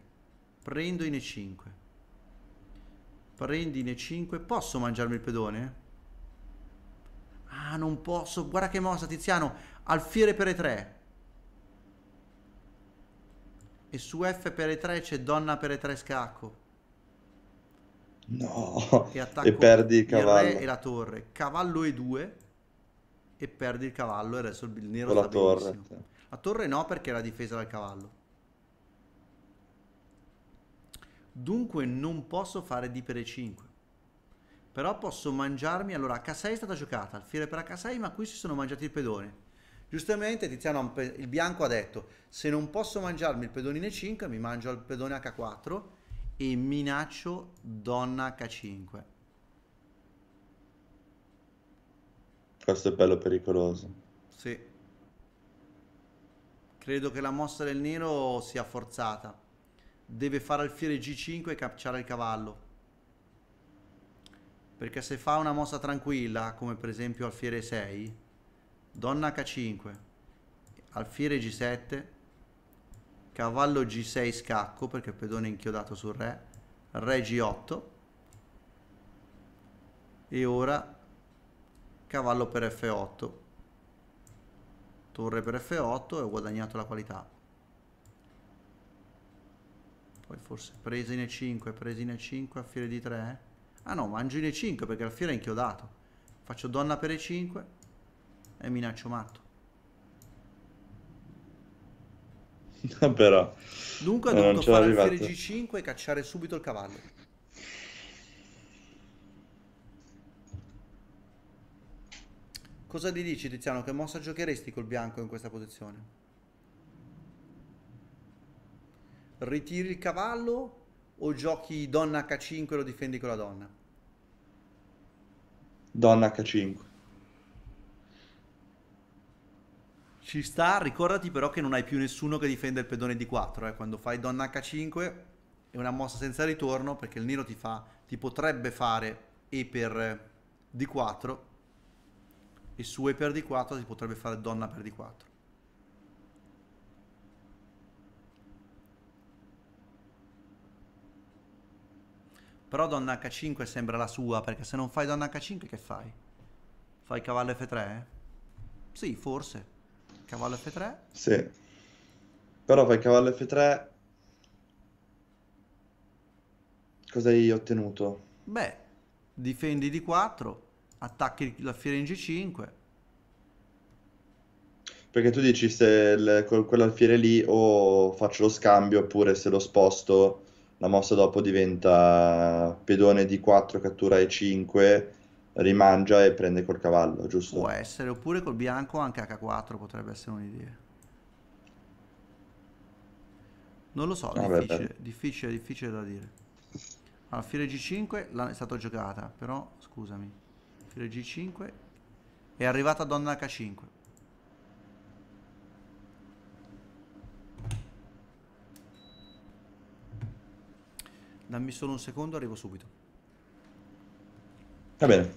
Prendo in E5. Prendi ne 5. Posso mangiarmi il pedone? Ah, non posso. Guarda che mossa, Tiziano. Alfiere per E3. E su F per E3 c'è donna per E3 scacco. No. E, e perdi il cavallo. Il e la torre. Cavallo E2. E perdi il cavallo e adesso il nero la torre. La torre no perché era difesa dal cavallo. Dunque non posso fare di per E5. Però posso mangiarmi... Allora, H6 è stata giocata, alfiere per H6, ma qui si sono mangiati il pedone. Giustamente Tiziano il bianco ha detto, se non posso mangiarmi il pedone in E5, mi mangio il pedone H4 e minaccio donna H5. Questo è bello pericoloso. Sì. Credo che la mossa del nero sia forzata deve fare alfiere G5 e cacciare il cavallo. Perché se fa una mossa tranquilla, come per esempio alfiere 6, donna H5, alfiere G7, cavallo G6 scacco, perché il pedone è inchiodato sul re, re G8, e ora cavallo per F8, torre per F8 e ho guadagnato la qualità. Poi forse presa in E5, presa in E5, alfiere di 3. Eh? Ah no, mangio in E5 perché alfiere è inchiodato. Faccio donna per E5 e minaccio matto. Però... Dunque ha no, dovuto fare arrivato. alfiere G5 e cacciare subito il cavallo. Cosa ti dici Tiziano? Che mossa giocheresti col bianco in questa posizione? ritiri il cavallo o giochi donna H5 e lo difendi con la donna? Donna H5. Ci sta, ricordati però che non hai più nessuno che difende il pedone d 4, eh. quando fai donna H5 è una mossa senza ritorno perché il nero ti, fa, ti potrebbe fare E per eh, D4 e su E per D4 ti potrebbe fare donna per D4. Però donna H5 sembra la sua, perché se non fai donna H5 che fai? Fai cavallo F3? Sì, forse. Cavallo F3? Sì. Però fai cavallo F3... Cosa hai ottenuto? Beh, difendi di 4, attacchi la fiera in G5. Perché tu dici se il, quell'alfiere lì o faccio lo scambio oppure se lo sposto la mossa dopo diventa pedone di 4, cattura E5, rimangia e prende col cavallo, giusto? Può essere, oppure col bianco anche H4 potrebbe essere un'idea. Non lo so, ah, difficile, beh, beh. difficile, difficile da dire. Allora, file G5 è stata giocata, però scusami. File G5 è arrivata donna H5. Dammi solo un secondo, arrivo subito. Va bene.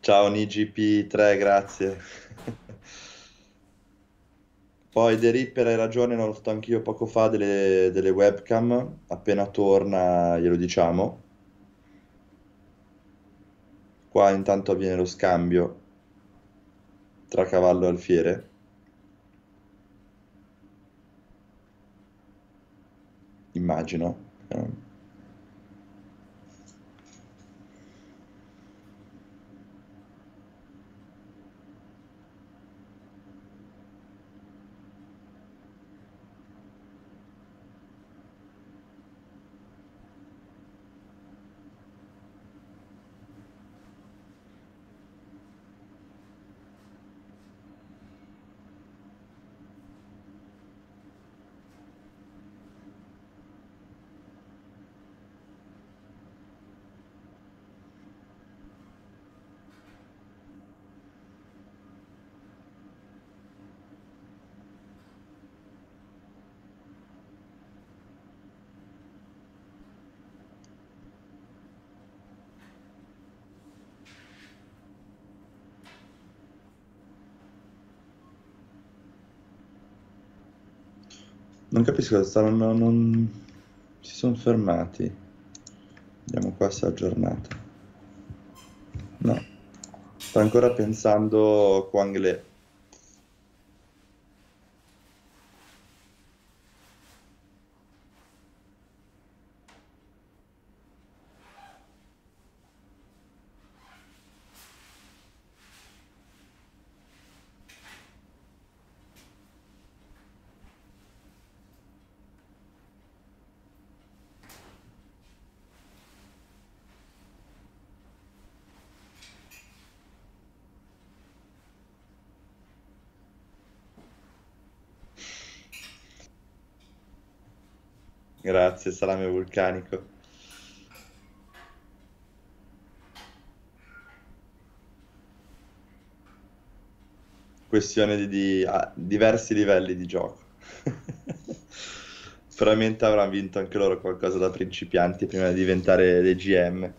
Ciao NiGP3, grazie. Poi The Ripper hai ragione, l'ho fatto anch'io poco fa, delle, delle webcam, appena torna glielo diciamo. Qua intanto avviene lo scambio tra cavallo e alfiere. Immagino. Eh. Non capisco, stanno, non... si sono fermati. Vediamo qua se è aggiornato. No, sta ancora pensando Quangle. grazie salame vulcanico. Questione di, di ah, diversi livelli di gioco. Probabilmente avranno vinto anche loro qualcosa da principianti prima di diventare dei GM.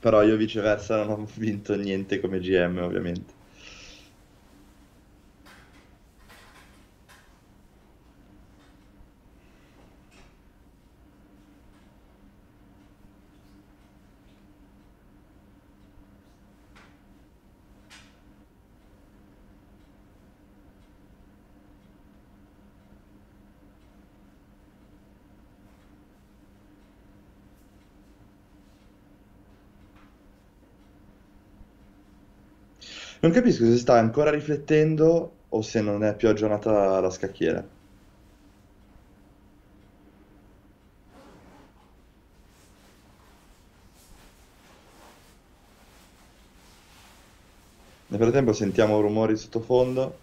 Però io viceversa non ho vinto niente come GM, ovviamente. capisco se sta ancora riflettendo o se non è più aggiornata la scacchiera. Nel frattempo sentiamo rumori sottofondo.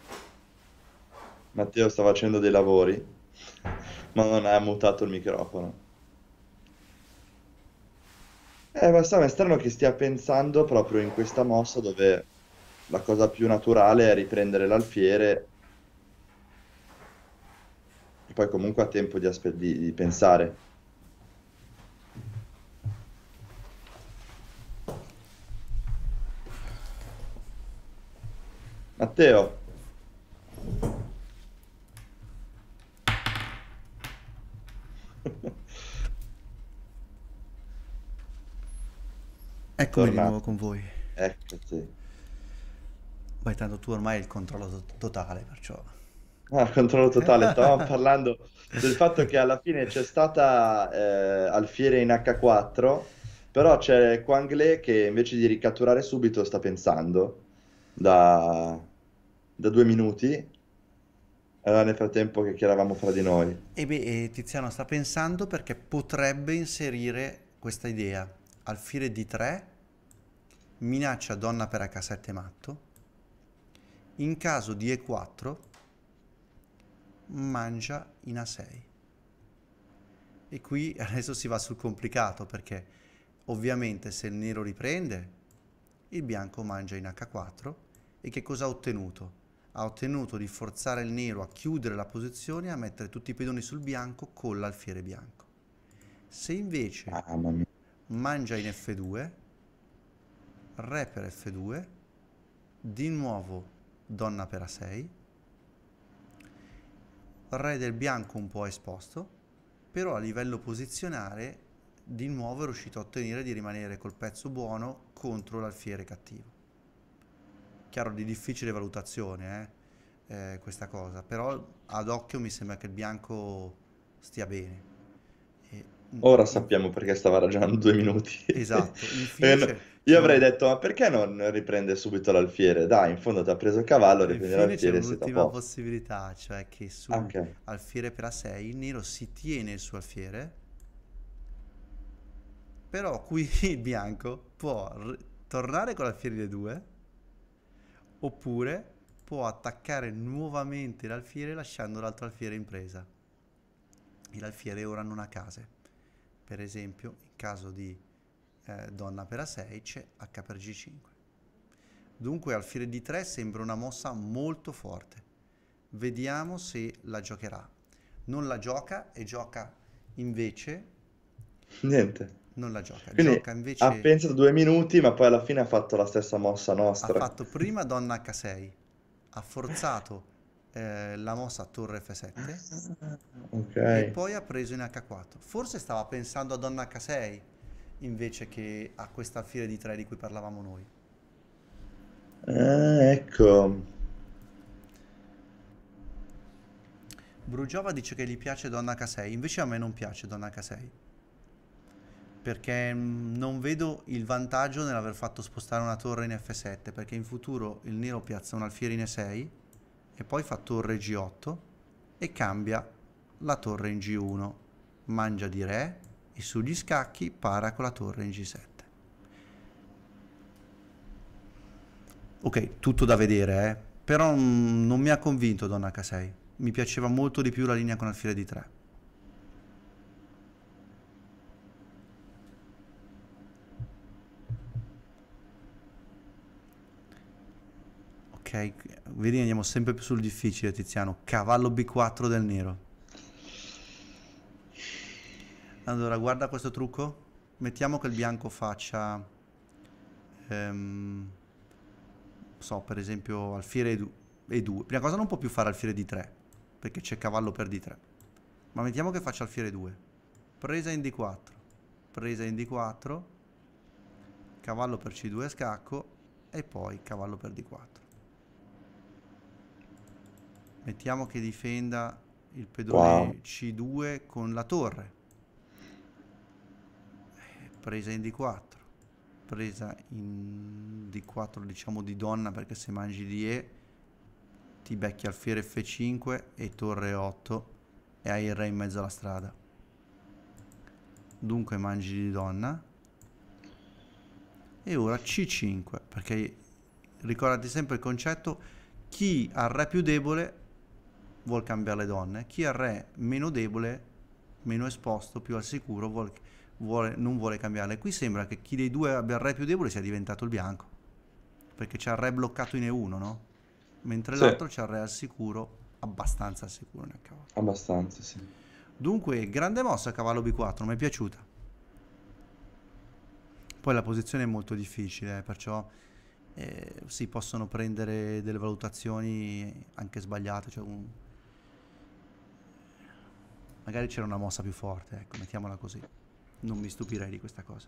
Matteo sta facendo dei lavori, ma non ha mutato il microfono. Eh, ma è strano che stia pensando proprio in questa mossa dove la cosa più naturale è riprendere l'alfiere e poi comunque ha tempo di, aspe- di, di pensare. Matteo. Eccomi di nuovo con voi. Eccoci. Beh, tanto tu ormai hai il controllo to- totale, perciò... Ah, controllo totale, stavamo parlando del fatto che alla fine c'è stata eh, Alfiere in H4, però c'è Le che invece di ricatturare subito sta pensando da, da due minuti, allora nel frattempo che chiaravamo fra di noi. E beh, Tiziano sta pensando perché potrebbe inserire questa idea. Alfiere D3, minaccia donna per H7 matto, in caso di E4 mangia in A6. E qui adesso si va sul complicato perché ovviamente se il nero riprende il bianco mangia in H4 e che cosa ha ottenuto? Ha ottenuto di forzare il nero a chiudere la posizione e a mettere tutti i pedoni sul bianco con l'alfiere bianco. Se invece ah, mangia in F2, re per F2, di nuovo donna per A6, re del bianco un po' esposto, però a livello posizionale di nuovo è riuscito a ottenere di rimanere col pezzo buono contro l'alfiere cattivo. Chiaro di difficile valutazione eh? Eh, questa cosa, però ad occhio mi sembra che il bianco stia bene. Mm. Ora sappiamo perché stava ragionando due minuti. Esatto. eh, no, io avrei detto, ma perché non riprende subito l'alfiere? Dai, in fondo ti ha preso il cavallo, riprendi l'alfiere e sei da posto. possibilità, cioè che su ah, okay. alfiere per a 6 il nero si tiene il suo alfiere, però qui il bianco può r- tornare con l'alfiere di 2, oppure può attaccare nuovamente l'alfiere lasciando l'altro alfiere in presa. E l'alfiere ora non ha case per esempio in caso di eh, donna per A6 c'è H per G5. Dunque alfiere D3 sembra una mossa molto forte. Vediamo se la giocherà. Non la gioca e gioca invece... Niente. Non la gioca. Quindi gioca invece... Ha pensato due minuti ma poi alla fine ha fatto la stessa mossa nostra. Ha fatto prima donna H6, ha forzato eh, la mossa torre F7 ah, okay. e poi ha preso in H4. Forse stava pensando a donna H6 invece che a questa alfiere di 3 di cui parlavamo noi. Ah, ecco. Brugiova dice che gli piace donna H6, invece a me non piace donna H6. Perché mm, non vedo il vantaggio nell'aver fatto spostare una torre in F7, perché in futuro il nero piazza un alfiere in E6 e poi fa torre G8 e cambia la torre in G1, mangia di re e sugli scacchi para con la torre in G7. Ok, tutto da vedere, eh? però mm, non mi ha convinto Donna k 6 mi piaceva molto di più la linea con alfile di 3. Ok, vedi andiamo sempre più sul difficile Tiziano. Cavallo B4 del nero. Allora, guarda questo trucco. Mettiamo che il bianco faccia... Ehm, so, per esempio alfiere E2. Prima cosa non può più fare alfiere di 3 perché c'è cavallo per D3. Ma mettiamo che faccia alfiere 2. Presa in D4. Presa in D4. Cavallo per C2 scacco. E poi cavallo per D4. Mettiamo che difenda il pedone wow. C2 con la torre. Presa in D4. Presa in D4 diciamo di donna perché se mangi di E ti becchi alfiere F5 e torre 8 e hai il re in mezzo alla strada. Dunque mangi di donna. E ora C5 perché ricordati sempre il concetto chi ha il re più debole vuol cambiare le donne, chi è il re meno debole, meno esposto, più al sicuro vuol, vuole, non vuole cambiarle. Qui sembra che chi dei due abbia il re più debole sia diventato il bianco, perché c'è il re bloccato in E1, no? Mentre sì. l'altro c'è il re al sicuro, abbastanza al sicuro nel cavallo. Abbastanza, sì. Dunque, grande mossa a cavallo B4, mi è piaciuta. Poi la posizione è molto difficile, eh, perciò eh, si possono prendere delle valutazioni anche sbagliate, cioè un, Magari c'era una mossa più forte, ecco, mettiamola così. Non mi stupirei di questa cosa.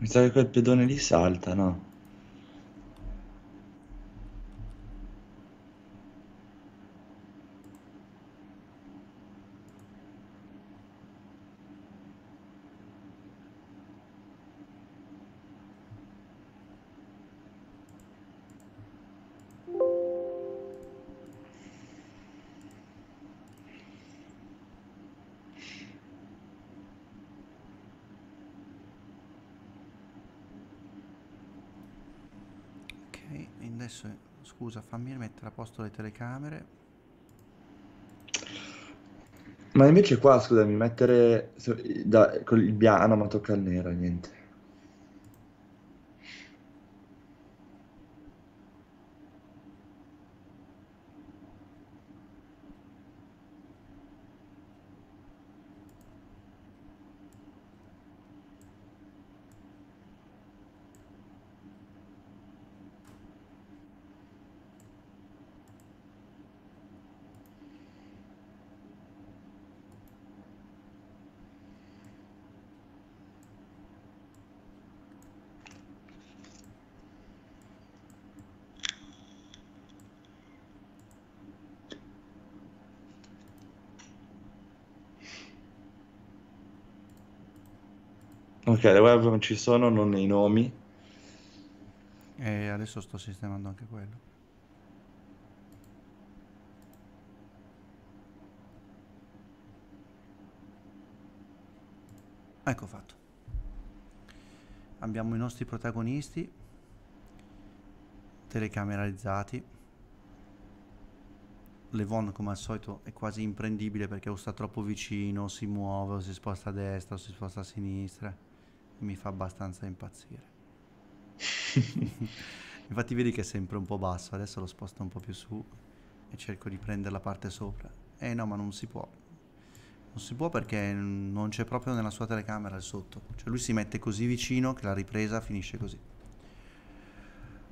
Mi sa che quel pedone lì salta, no? Traposto le telecamere. Ma invece qua, scusami, mettere da, con il bianco... ma tocca al nero, niente. Ok, le web non ci sono, non i nomi. E adesso sto sistemando anche quello. Ecco fatto. Abbiamo i nostri protagonisti telecameralizzati. Levon come al solito è quasi imprendibile perché o sta troppo vicino, o si muove, o si sposta a destra, o si sposta a sinistra mi fa abbastanza impazzire. Infatti vedi che è sempre un po' basso, adesso lo sposto un po' più su e cerco di prendere la parte sopra. Eh no, ma non si può. Non si può perché non c'è proprio nella sua telecamera il sotto. Cioè lui si mette così vicino che la ripresa finisce così.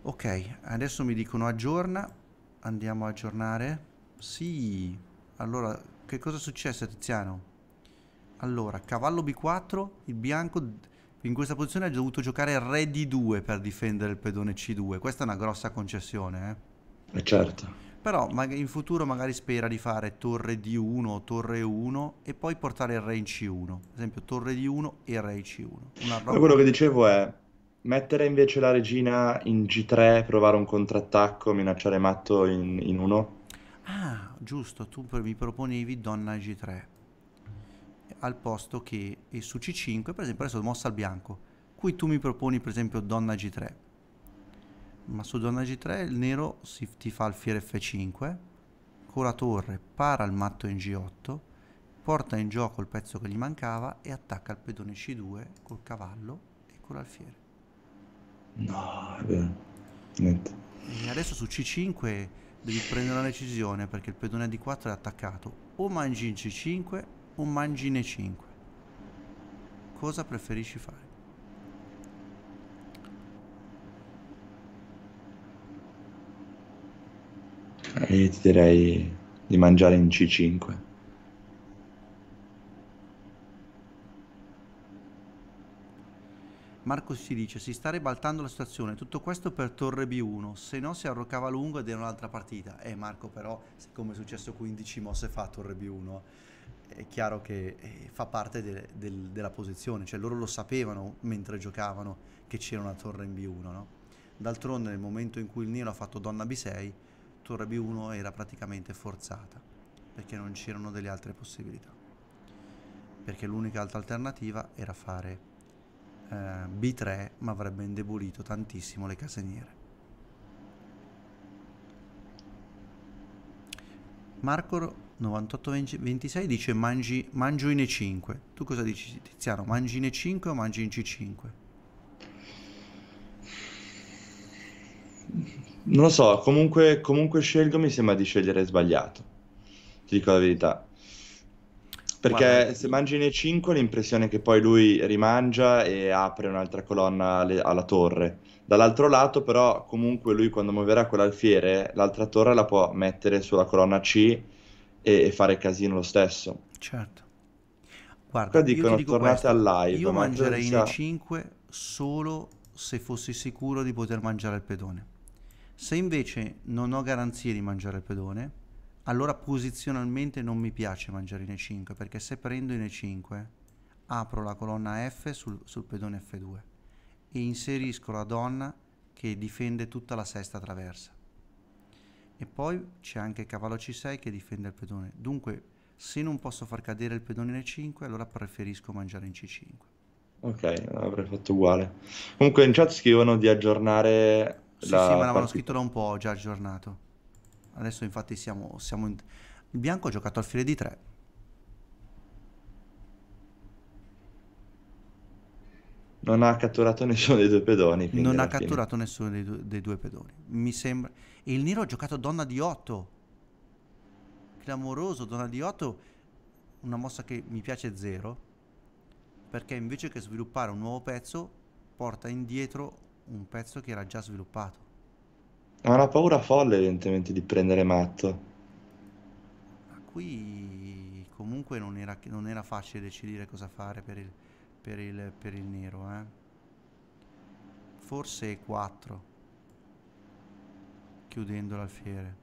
Ok, adesso mi dicono aggiorna. Andiamo a aggiornare. Sì. Allora, che cosa è successo Tiziano? Allora, cavallo B4, il bianco in questa posizione ha dovuto giocare re di 2 per difendere il pedone C2. Questa è una grossa concessione. Eh? eh certo. Però in futuro magari spera di fare torre D1 o torre 1 e poi portare il re in C1. Ad esempio torre D1 e re in C1. Roba... Quello che dicevo è mettere invece la regina in G3, provare un contrattacco, minacciare matto in, in 1. Ah, giusto, tu mi proponevi donna G3 al posto che e su C5, per esempio adesso mossa al bianco, qui tu mi proponi per esempio donna G3, ma su donna G3 il nero si, ti fa alfiere F5, con la torre para il matto in G8, porta in gioco il pezzo che gli mancava e attacca il pedone C2 col cavallo e con l'alfiere. No, è niente. E adesso su C5 devi prendere una decisione perché il pedone D4 è attaccato, o mangi in C5 un mangine 5. Cosa preferisci fare? Io eh, ti direi di mangiare in C5. Marco si dice si sta ribaltando la situazione, tutto questo per torre B1, se no si arroccava lungo ed era un'altra partita. Eh Marco però, siccome è successo 15 mosse fa a torre B1, è chiaro che eh, fa parte de, de, della posizione, cioè loro lo sapevano mentre giocavano che c'era una torre in B1, no? D'altronde nel momento in cui il Nilo ha fatto donna B6, torre B1 era praticamente forzata, perché non c'erano delle altre possibilità. Perché l'unica altra alternativa era fare eh, B3, ma avrebbe indebolito tantissimo le caseniere. Marco 98-26 dice mangi, mangio in E5. Tu cosa dici Tiziano? Mangi in E5 o mangi in C5? Non lo so, comunque, comunque scelgo mi sembra di scegliere sbagliato, ti dico la verità. Perché Guarda. se mangi in E5 l'impressione è che poi lui rimangia e apre un'altra colonna alle, alla torre. Dall'altro lato, però, comunque lui quando muoverà quell'alfiere, l'altra torre la può mettere sulla colonna C e, e fare casino lo stesso. Certo. Guarda, Qua dicono dico tornate questo, al live. Io mangerei in 5 solo se fossi sicuro di poter mangiare il pedone. Se invece non ho garanzie di mangiare il pedone, allora posizionalmente non mi piace mangiare in E5 perché se prendo in E5 apro la colonna F sul, sul pedone F2 e inserisco la donna che difende tutta la sesta traversa e poi c'è anche cavallo C6 che difende il pedone. Dunque, se non posso far cadere il pedone in E5, allora preferisco mangiare in C5. Ok, avrei fatto uguale. Comunque in chat scrivono di aggiornare sì, sì, ma l'avevano partita. scritto da un po' già aggiornato. Adesso infatti siamo, siamo in... Il bianco ha giocato al file di 3. Non ha catturato nessuno dei due pedoni. Non ha catturato nessuno dei, due, dei due pedoni. Mi sembra... E il nero ha giocato donna di 8. Clamoroso, donna di 8, una mossa che mi piace zero, perché invece che sviluppare un nuovo pezzo, porta indietro un pezzo che era già sviluppato. Ha una paura folle evidentemente di prendere matto. Ma qui comunque non era, non era facile decidere cosa fare per il, per il, per il nero, eh? Forse 4 chiudendo l'alfiere.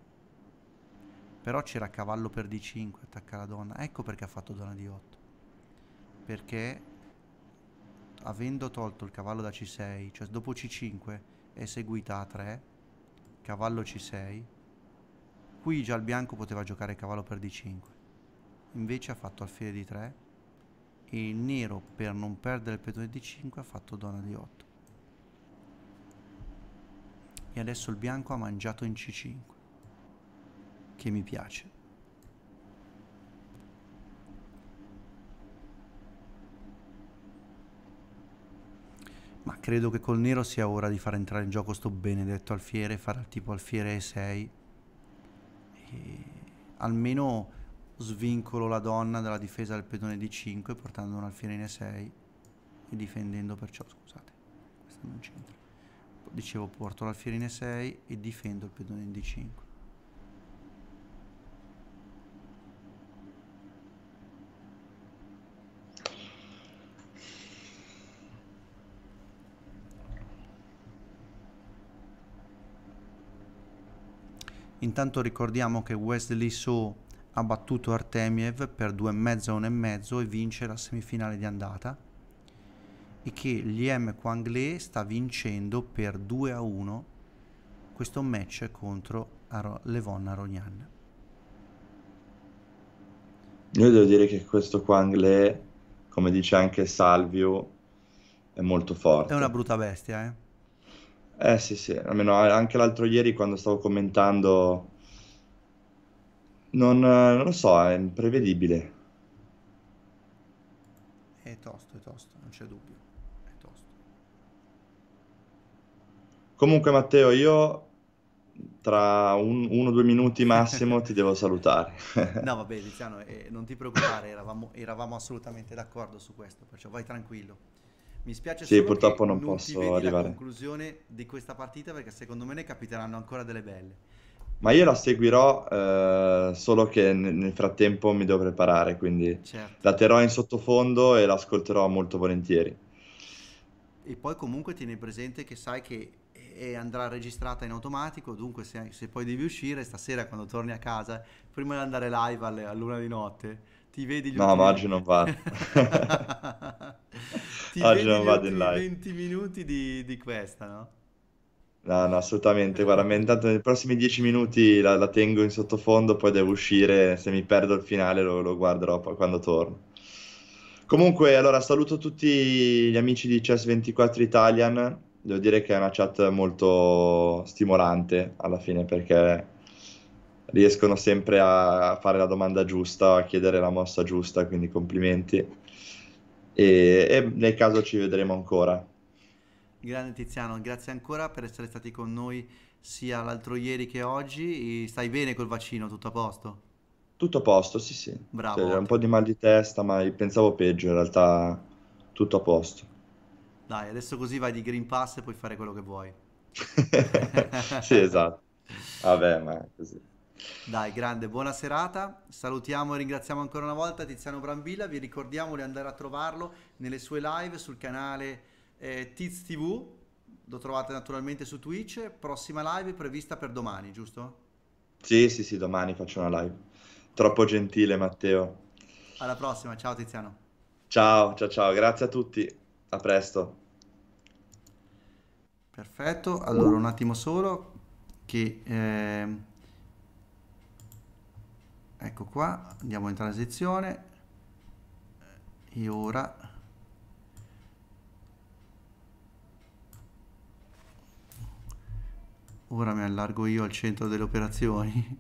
Però c'era cavallo per D5, attacca la donna. Ecco perché ha fatto donna di 8 Perché avendo tolto il cavallo da C6, cioè dopo C5 è seguita A3, cavallo C6, qui già il bianco poteva giocare cavallo per D5. Invece ha fatto alfiere di 3 e il nero per non perdere il pedone D5 ha fatto donna di 8 e adesso il bianco ha mangiato in C5 che mi piace ma credo che col nero sia ora di far entrare in gioco sto benedetto alfiere fare tipo alfiere 6 e almeno svincolo la donna dalla difesa del pedone d 5 portando un alfiere in e 6 e difendendo perciò scusate questo non c'entra dicevo porto l'alfierine 6 e difendo il pedone in d5 Intanto ricordiamo che Wesley So ha battuto Artemiev per 2,5 a 1,5 e vince la semifinale di andata e che l'IM Quanglé sta vincendo per 2 a 1 questo match contro Aro- Levon Aronian. Io devo dire che questo Quanglé, come dice anche Salvio, è molto forte. È una brutta bestia, eh? Eh sì, sì, almeno anche l'altro ieri quando stavo commentando, non, non lo so, è imprevedibile. È tosto, è tosto, non c'è dubbio. Comunque Matteo, io tra un, uno o due minuti massimo ti devo salutare. no, vabbè, Tiziano, eh, non ti preoccupare, eravamo, eravamo, assolutamente d'accordo su questo, perciò vai tranquillo. Mi spiace sì, purtroppo non, non posso arrivare. alla conclusione di questa partita perché secondo me ne capiteranno ancora delle belle. Ma io la seguirò, eh, solo che nel frattempo mi devo preparare, quindi certo. la terrò in sottofondo e l'ascolterò molto volentieri. E poi comunque tieni presente che sai che e andrà registrata in automatico, dunque se, se, poi devi uscire stasera quando torni a casa, prima di andare live alle, luna di notte, ti vedi gli No, ma oggi non va. ti oggi non vado in live. 20 minuti di, di questa, no? No, no, assolutamente. Guarda, intanto nei prossimi dieci minuti la, la, tengo in sottofondo, poi devo uscire. Se mi perdo il finale lo, lo guarderò poi quando torno. Comunque, allora saluto tutti gli amici di Chess 24 Italian devo dire che è una chat molto stimolante alla fine perché riescono sempre a fare la domanda giusta, a chiedere la mossa giusta, quindi complimenti. E, e nel caso ci vedremo ancora. Grande Tiziano, grazie ancora per essere stati con noi sia l'altro ieri che oggi. Stai bene col vaccino? Tutto a posto? Tutto a posto, sì, sì. Bravo. Cioè, un po' di mal di testa, ma pensavo peggio, in realtà tutto a posto. Dai, adesso così vai di Green Pass e puoi fare quello che vuoi. sì, esatto. Vabbè, ma è così. Dai, grande, buona serata. Salutiamo e ringraziamo ancora una volta Tiziano Brambilla. Vi ricordiamo di andare a trovarlo nelle sue live sul canale eh, Tiz TV. Lo trovate naturalmente su Twitch. Prossima live prevista per domani, giusto? Sì, sì, sì, domani faccio una live. Troppo gentile, Matteo. Alla prossima, ciao Tiziano. Ciao, ciao, ciao, grazie a tutti. A presto. Perfetto, allora un attimo solo che... Eh, ecco qua, andiamo in transizione e ora... Ora mi allargo io al centro delle operazioni.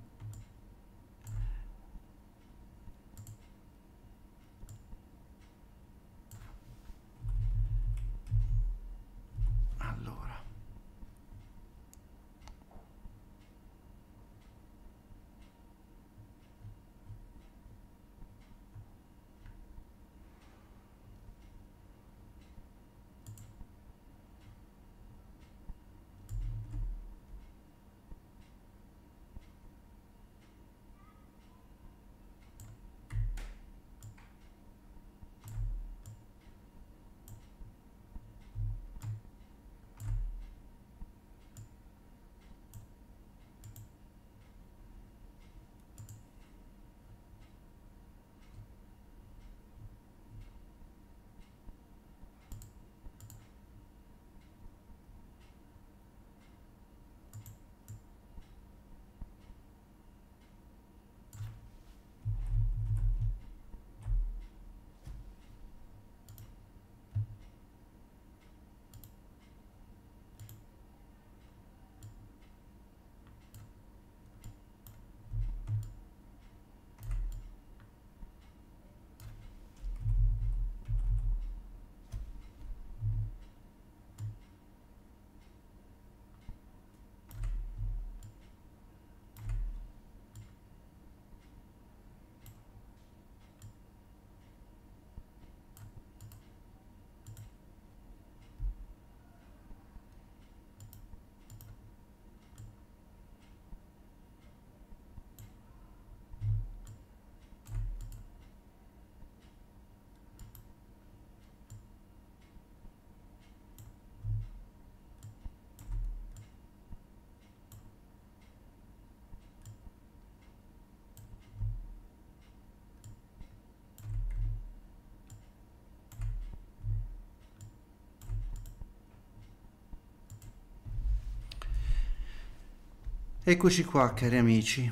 Eccoci qua cari amici.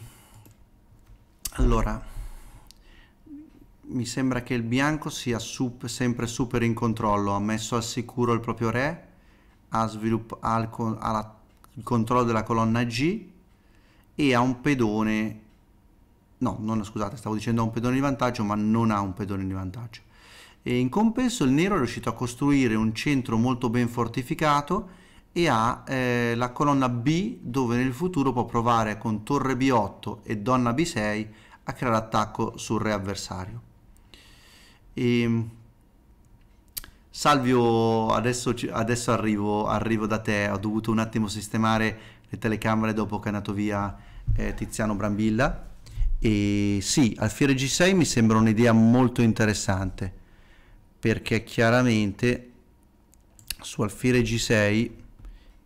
Allora, mi sembra che il bianco sia sup, sempre super in controllo, ha messo al sicuro il proprio re, ha, ha, il, con ha la, il controllo della colonna G e ha un pedone, no, non, scusate, stavo dicendo ha un pedone di vantaggio, ma non ha un pedone di vantaggio. E in compenso il nero è riuscito a costruire un centro molto ben fortificato e ha eh, la colonna B dove nel futuro può provare con torre B8 e donna B6 a creare attacco sul re avversario. E... Ehm, Salvio, adesso, adesso arrivo, arrivo, da te, ho dovuto un attimo sistemare le telecamere dopo che è andato via eh, Tiziano Brambilla. E sì, alfiere G6 mi sembra un'idea molto interessante perché chiaramente su alfiere G6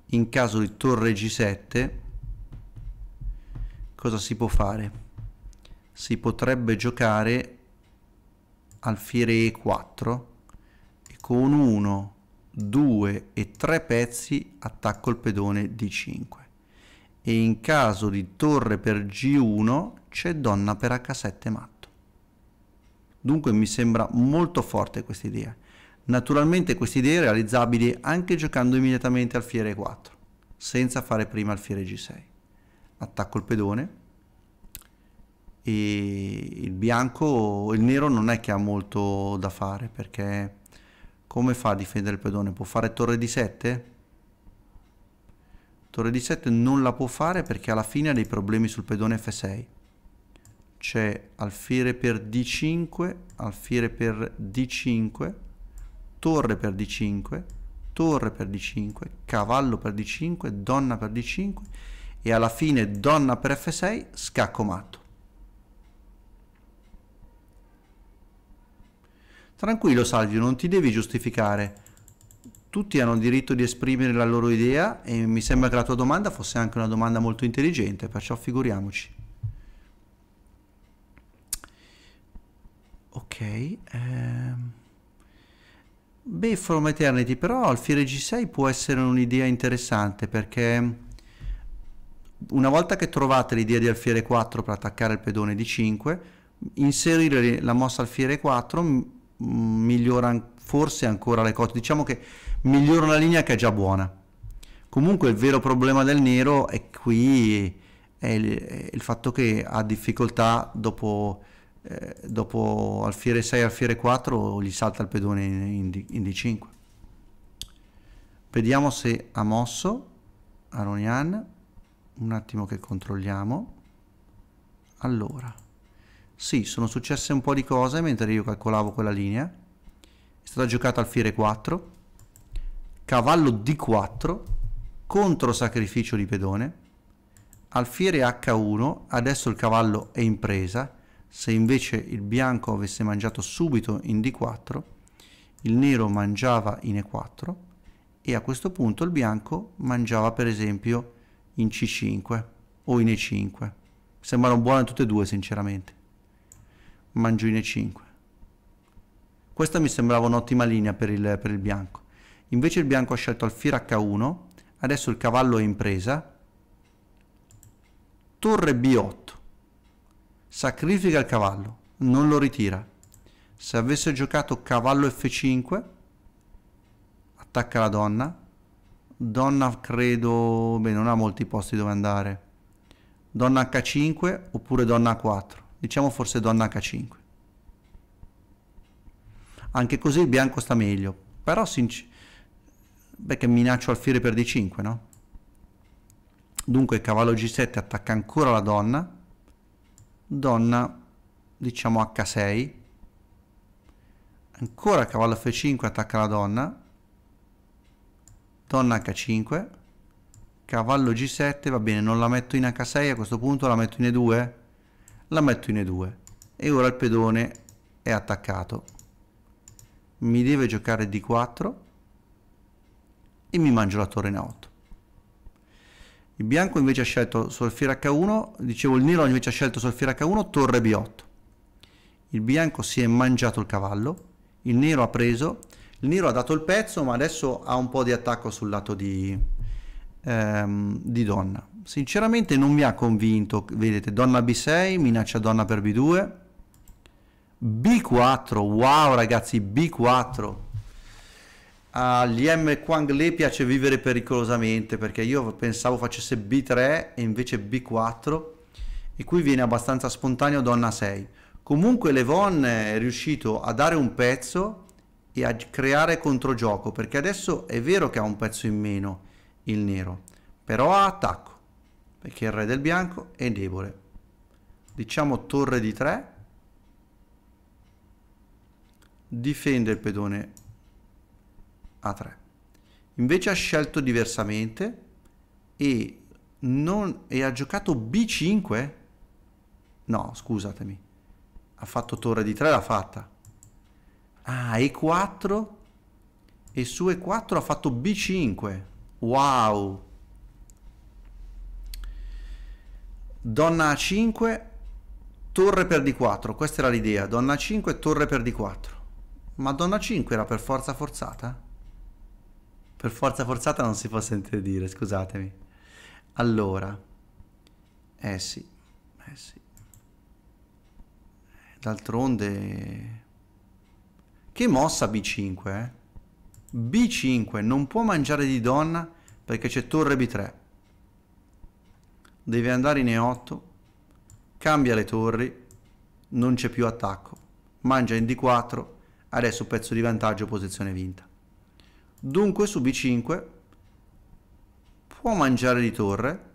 in caso di torre g7 cosa si può fare? Si potrebbe giocare alfiere e4 e con 1, 2 e 3 pezzi attacco il pedone d5 e in caso di torre per g1 c'è donna per h7 matto. Dunque mi sembra molto forte questa idea Naturalmente queste idee realizzabili anche giocando immediatamente alfiere fiere 4, senza fare prima alfiere G6. Attacco il pedone e il bianco, il nero non è che ha molto da fare perché come fa a difendere il pedone? Può fare torre di 7? Torre di 7 non la può fare perché alla fine ha dei problemi sul pedone F6. C'è alfiere per D5, alfiere per D5 torre per d5, torre per d5, cavallo per d5, donna per d5 e alla fine donna per f6, scacco matto. Tranquillo Salvio, non ti devi giustificare. Tutti hanno diritto di esprimere la loro idea e mi sembra che la tua domanda fosse anche una domanda molto intelligente, perciò figuriamoci. Ok. Ehm... Beh, From Eternity però Alfiere G6 può essere un'idea interessante perché una volta che trovate l'idea di alfiere 4 per attaccare il pedone d 5, inserire la mossa alfiere 4 migliora forse ancora le cose, diciamo che migliora una linea che è già buona. Comunque il vero problema del nero è qui, è il, è il fatto che ha difficoltà dopo eh, dopo alfiere 6 alfiere 4 gli salta il pedone in, in, in d5 vediamo se ha mosso Aronian un attimo che controlliamo allora sì sono successe un po' di cose mentre io calcolavo quella linea è stata giocata alfiere 4 cavallo d4 contro sacrificio di pedone alfiere h1 adesso il cavallo è in presa se invece il bianco avesse mangiato subito in d4, il nero mangiava in e4 e a questo punto il bianco mangiava per esempio in c5 o in e5. Sembrano buone tutte e due sinceramente. Mangio in e5. Questa mi sembrava un'ottima linea per il, per il bianco. Invece il bianco ha scelto alfiere h1, adesso il cavallo è in presa, torre b8 sacrifica il cavallo, non lo ritira. Se avesse giocato cavallo F5, attacca la donna. Donna credo, beh non ha molti posti dove andare. Donna H5 oppure donna A4. Diciamo forse donna H5. Anche così il bianco sta meglio. Però Beh che minaccio alfiere per D5, no? Dunque cavallo G7 attacca ancora la donna donna diciamo h6 ancora cavallo f5 attacca la donna donna h5 cavallo g7 va bene non la metto in h6 a questo punto la metto in e2 la metto in e2 e ora il pedone è attaccato mi deve giocare d4 e mi mangio la torre in a8 il bianco invece ha scelto solfiro H1, dicevo il nero invece ha scelto solfiro H1, torre B8. Il bianco si è mangiato il cavallo, il nero ha preso, il nero ha dato il pezzo ma adesso ha un po' di attacco sul lato di, ehm, di donna. Sinceramente non mi ha convinto, vedete, donna B6, minaccia donna per B2, B4, wow ragazzi, B4 agli M Quang Le piace vivere pericolosamente perché io pensavo facesse B3 e invece B4 e qui viene abbastanza spontaneo donna 6 comunque Levon è riuscito a dare un pezzo e a creare controgioco perché adesso è vero che ha un pezzo in meno il nero però ha attacco perché il re del bianco è debole diciamo torre di 3 difende il pedone a 3 invece ha scelto diversamente e, non, e ha giocato b5 no scusatemi ha fatto torre di 3 l'ha fatta ah e4 e su e4 ha fatto b5 wow donna a5 torre per d4 questa era l'idea donna a5 torre per d4 ma donna 5 era per forza forzata per forza forzata non si può sentire dire, scusatemi. Allora, eh sì, eh sì. D'altronde... Che mossa B5, eh? B5 non può mangiare di donna perché c'è torre B3. Deve andare in E8, cambia le torri, non c'è più attacco. Mangia in D4, adesso pezzo di vantaggio, posizione vinta. Dunque su b5 può mangiare di torre,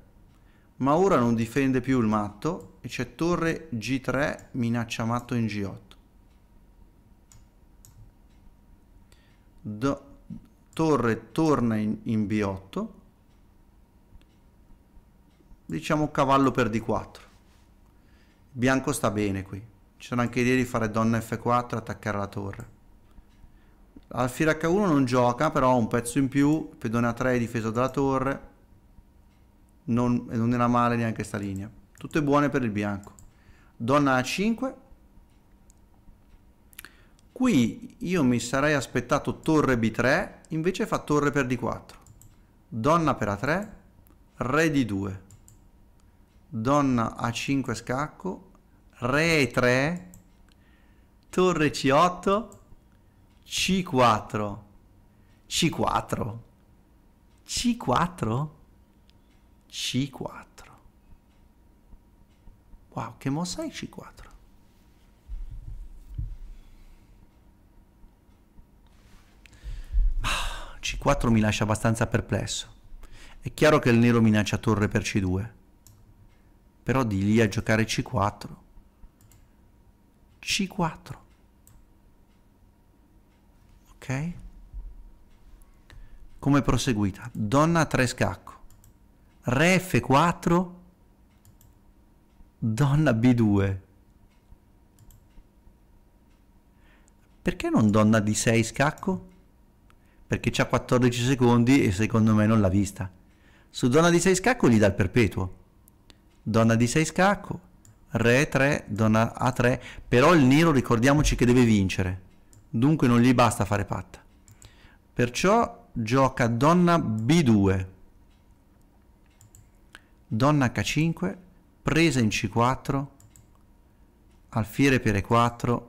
ma ora non difende più il matto e c'è torre g3 minaccia matto in g8. Do, torre torna in, in b8, diciamo cavallo per d4. Bianco sta bene qui. c'era anche idea di fare donna f4 attaccare la torre. Al alfiere H1 non gioca, però ha un pezzo in più, pedone A3 difeso dalla torre, non, non era male neanche sta linea. Tutte buone per il bianco. Donna A5. Qui io mi sarei aspettato torre B3, invece fa torre per D4. Donna per A3, re D2. Donna A5 scacco, re E3, torre C8, c4. C4. C4. C4. Wow, che mossa è C4? C4 mi lascia abbastanza perplesso. È chiaro che il nero minaccia torre per C2. Però di lì a giocare C4. C4 come proseguita donna 3 scacco re f4 donna b2 perché non donna d6 scacco perché c'ha 14 secondi e secondo me non l'ha vista su donna d6 scacco gli dà il perpetuo donna d6 scacco re 3 donna a3 però il nero ricordiamoci che deve vincere dunque non gli basta fare patta. Perciò gioca donna b2, donna h5, presa in c4, alfiere per e4,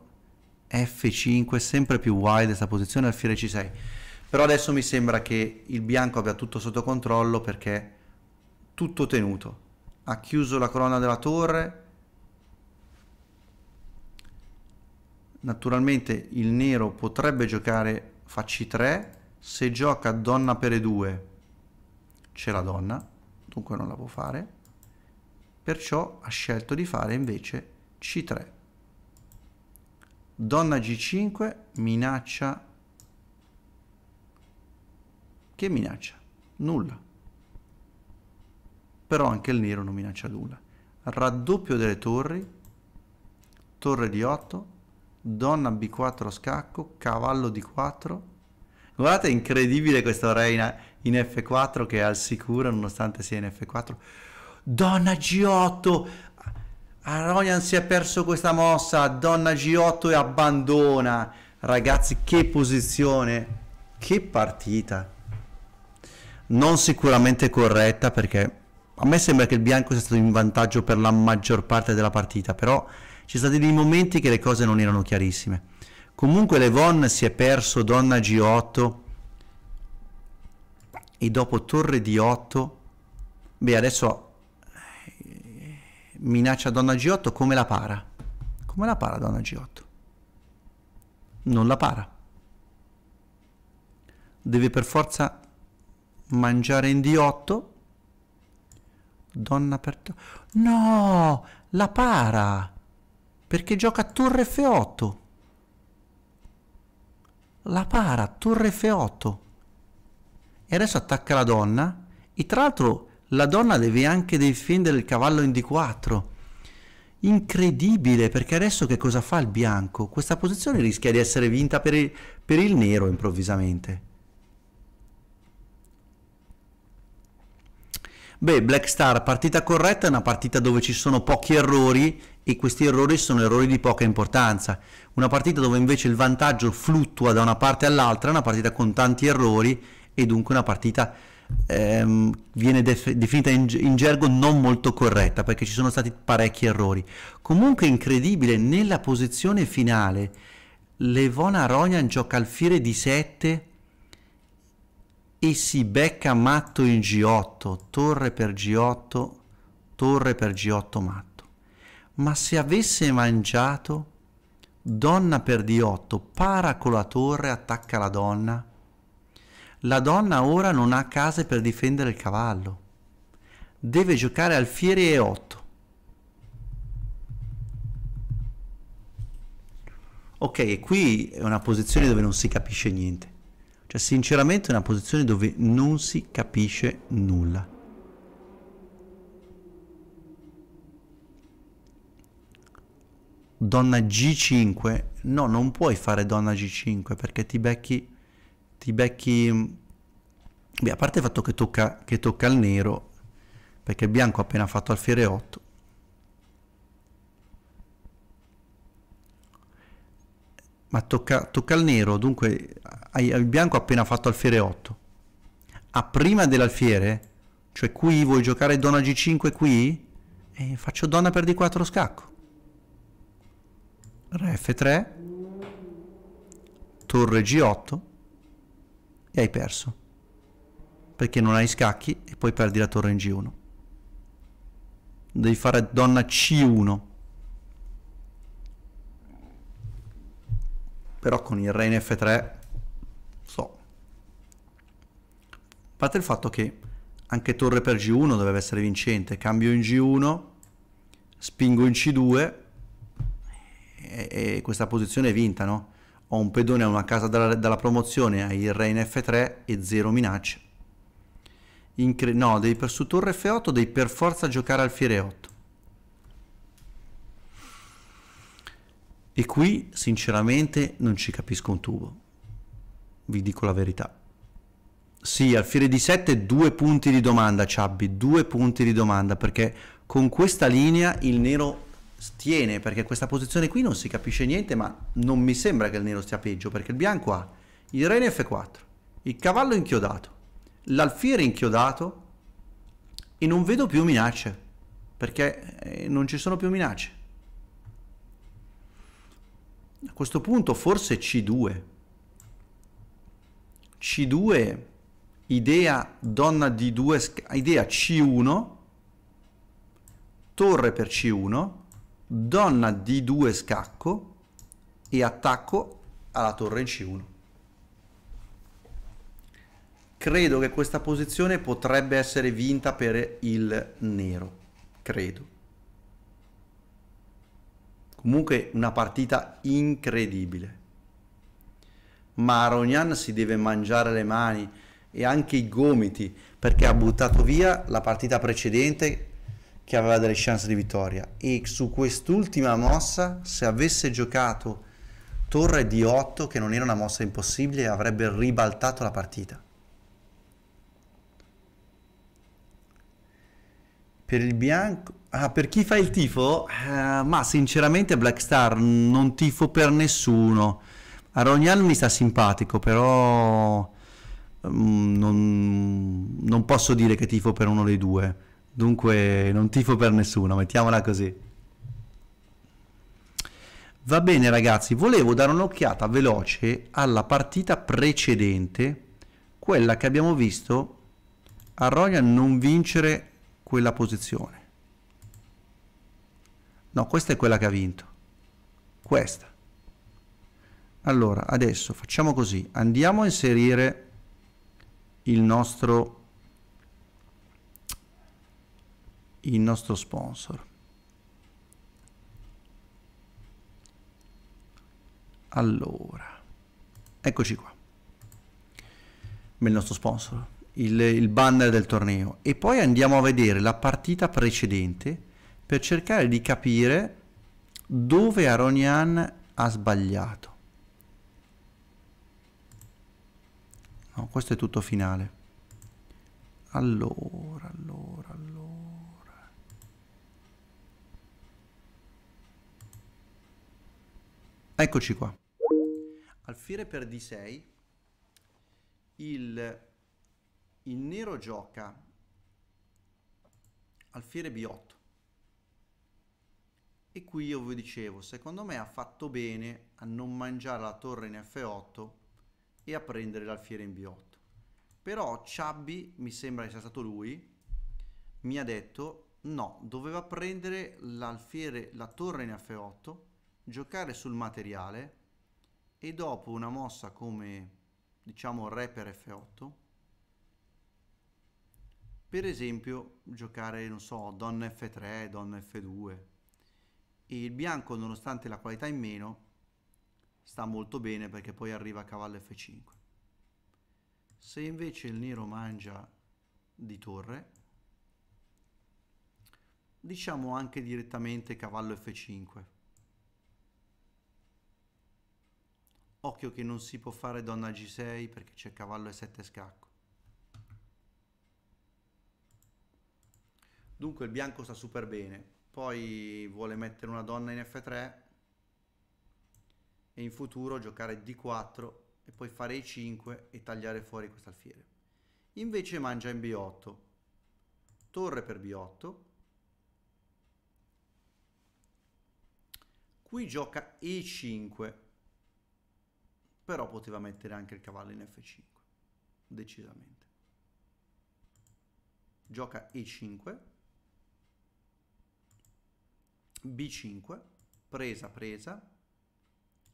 f5, sempre più wide questa posizione, alfiere c6. Però adesso mi sembra che il bianco abbia tutto sotto controllo perché tutto tenuto. Ha chiuso la colonna della torre, Naturalmente il nero potrebbe giocare fa c 3, se gioca donna per E2 c'è la donna, dunque non la può fare, perciò ha scelto di fare invece C3. Donna G5 minaccia... Che minaccia? Nulla. Però anche il nero non minaccia nulla. Raddoppio delle torri, torre di 8, donna b4 a scacco, cavallo d 4 Guardate, è incredibile questo re in, in f4 che è al sicuro nonostante sia in f4. Donna g8! Aronian ah, si è perso questa mossa, donna g8 e abbandona. Ragazzi, che posizione, che partita. Non sicuramente corretta perché a me sembra che il bianco sia stato in vantaggio per la maggior parte della partita, però ci sono stati dei momenti che le cose non erano chiarissime. Comunque Levon si è perso Donna G8 e dopo Torre d 8, beh adesso eh, minaccia Donna G8 come la para. Come la para Donna G8? Non la para. Deve per forza mangiare in D8. Donna per... No! La para! perché gioca a torre F8. La para, torre F8. E adesso attacca la donna. E tra l'altro la donna deve anche difendere il cavallo in D4. Incredibile, perché adesso che cosa fa il bianco? Questa posizione rischia di essere vinta per il, per il nero improvvisamente. Beh, Black Star, partita corretta, è una partita dove ci sono pochi errori e questi errori sono errori di poca importanza. Una partita dove invece il vantaggio fluttua da una parte all'altra è una partita con tanti errori e dunque una partita ehm, viene def- definita in, in, gergo non molto corretta perché ci sono stati parecchi errori. Comunque incredibile, nella posizione finale Levona Rognan gioca al alfiere di 7 e si becca matto in G8, torre per G8, torre per G8 matto ma se avesse mangiato, donna per diotto, para con la torre, attacca la donna. La donna ora non ha case per difendere il cavallo. Deve giocare al fiere e otto. Ok, e qui è una posizione dove non si capisce niente. Cioè, sinceramente è una posizione dove non si capisce nulla. donna G5, no, non puoi fare donna G5 perché ti becchi, ti becchi, beh, a parte il fatto che tocca, che tocca il nero, perché il bianco ha appena fatto alfiere 8. Ma tocca, tocca il nero, dunque il bianco ha appena fatto alfiere 8. A prima dell'alfiere, cioè qui vuoi giocare donna G5 qui? E eh, faccio donna per D4 scacco re f3, torre g8 e hai perso. Perché non hai scacchi e poi perdi la torre in g1. Devi fare donna c1. Però con il re in f3, so. A parte il fatto che anche torre per g1 doveva essere vincente. Cambio in g1, spingo in c2 è, questa posizione è vinta, no? Ho un pedone a una casa dalla, dalla promozione, hai il re in F3 e zero minacce. Incre- no, devi per su torre F8, devi per forza giocare al fiere 8. E qui, sinceramente, non ci capisco un tubo. Vi dico la verità. Sì, al fiere di 7 due punti di domanda, Ciabbi, due punti di domanda, perché con questa linea il nero tiene perché questa posizione qui non si capisce niente ma non mi sembra che il nero stia peggio perché il bianco ha il rene f4 il cavallo inchiodato l'alfiere inchiodato e non vedo più minacce perché eh, non ci sono più minacce a questo punto forse c2 c2 idea donna di 2 idea c1 torre per c1 donna d2 scacco e attacco alla torre in c1 credo che questa posizione potrebbe essere vinta per il nero credo comunque una partita incredibile Maronian si deve mangiare le mani e anche i gomiti perché ha buttato via la partita precedente che aveva delle chance di vittoria e su quest'ultima mossa se avesse giocato torre di 8 che non era una mossa impossibile avrebbe ribaltato la partita per il bianco ah, per chi fa il tifo uh, ma sinceramente Black Star non tifo per nessuno a Rognan mi sta simpatico però um, non, non posso dire che tifo per uno dei due Dunque non tifo per nessuno, mettiamola così. Va bene ragazzi, volevo dare un'occhiata veloce alla partita precedente, quella che abbiamo visto a Royal non vincere quella posizione. No, questa è quella che ha vinto. Questa. Allora, adesso facciamo così, andiamo a inserire il nostro il nostro sponsor. Allora, eccoci qua. Il nostro sponsor, il, il banner del torneo. E poi andiamo a vedere la partita precedente per cercare di capire dove Aronian ha sbagliato. No, questo è tutto finale. Allora, allora. Eccoci qua. Alfiere per D6. Il, il nero gioca alfiere B8. E qui io vi dicevo, secondo me ha fatto bene a non mangiare la torre in F8 e a prendere l'alfiere in B8. Però Ciabbi, mi sembra che sia stato lui, mi ha detto no, doveva prendere l'alfiere, la torre in F8 giocare sul materiale e dopo una mossa come diciamo re per f8 per esempio giocare non so donna f3 donna f2 e il bianco nonostante la qualità in meno sta molto bene perché poi arriva a cavallo f5 se invece il nero mangia di torre diciamo anche direttamente cavallo f5 Occhio che non si può fare donna G6 perché c'è cavallo e 7 scacco. Dunque il bianco sta super bene. Poi vuole mettere una donna in F3 e in futuro giocare D4 e poi fare E5 e tagliare fuori questo alfiere. Invece mangia in B8. Torre per B8. Qui gioca E5 però poteva mettere anche il cavallo in F5, decisamente. Gioca E5, B5, presa, presa,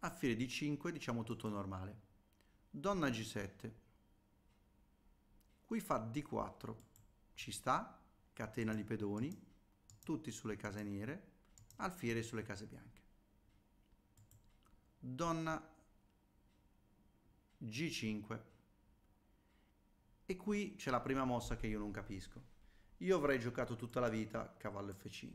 a fine di 5 diciamo tutto normale. Donna G7, qui fa D4, ci sta, catena di pedoni, tutti sulle case nere, alfiere sulle case bianche. Donna G5. E qui c'è la prima mossa che io non capisco. Io avrei giocato tutta la vita cavallo F5.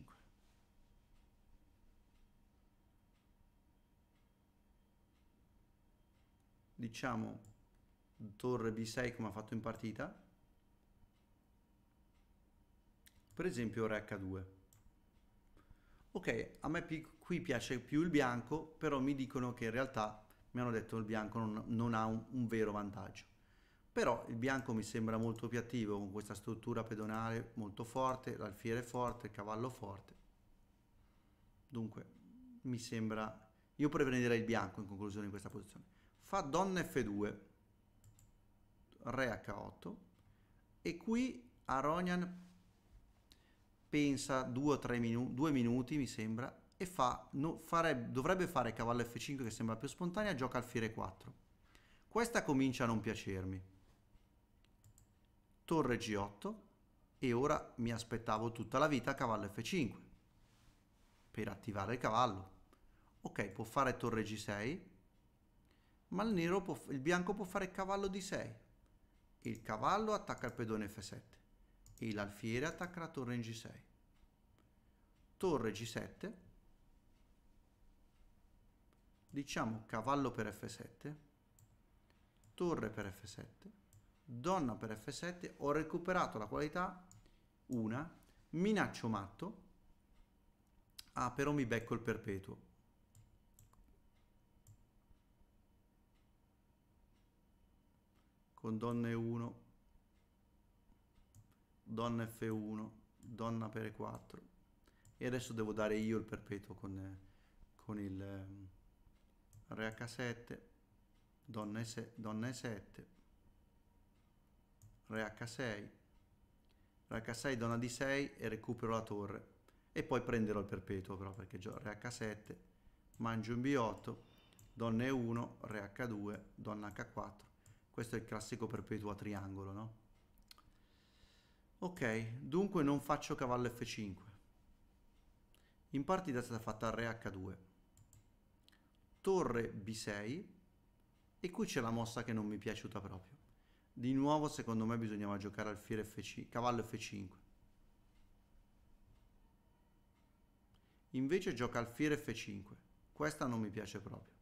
Diciamo torre B6 come ha fatto in partita. Per esempio re H2. Ok, a me qui piace più il bianco, però mi dicono che in realtà mi hanno detto che il bianco non, non ha un, un, vero vantaggio. Però il bianco mi sembra molto più attivo con questa struttura pedonale molto forte, l'alfiere forte, il cavallo forte. Dunque mi sembra... Io preferirei il bianco in conclusione in questa posizione. Fa donna F2, re H8 e qui Aronian pensa due, o 3 minuti, minuti mi sembra e fa, no, fare, dovrebbe fare cavallo F5 che sembra più spontanea, gioca alfiere 4. Questa comincia a non piacermi. Torre G8 e ora mi aspettavo tutta la vita cavallo F5 per attivare il cavallo. Ok, può fare torre G6, ma il, nero può, il bianco può fare cavallo D6. Il cavallo attacca il pedone F7 e l'alfiere attacca la torre in G6. Torre G7 diciamo cavallo per F7, torre per F7, donna per F7, ho recuperato la qualità una minaccio matto, ah però mi becco il perpetuo. Con donna e 1, donna F1, donna per E4 e adesso devo dare io il perpetuo con, con il... Ehm, re h7 donna e7 donna e7 re h6 re h6 donna d6 e recupero la torre e poi prenderò il perpetuo però perché già re h7 mangio un b8 donna e1 re h2 donna h4 questo è il classico perpetuo a triangolo no? ok dunque non faccio cavallo f5 in partita è stata fatta re h2 torre b6 e qui c'è la mossa che non mi è piaciuta proprio. Di nuovo secondo me bisognava giocare al fiere f5, cavallo f5. Invece gioca alfiere f5. Questa non mi piace proprio.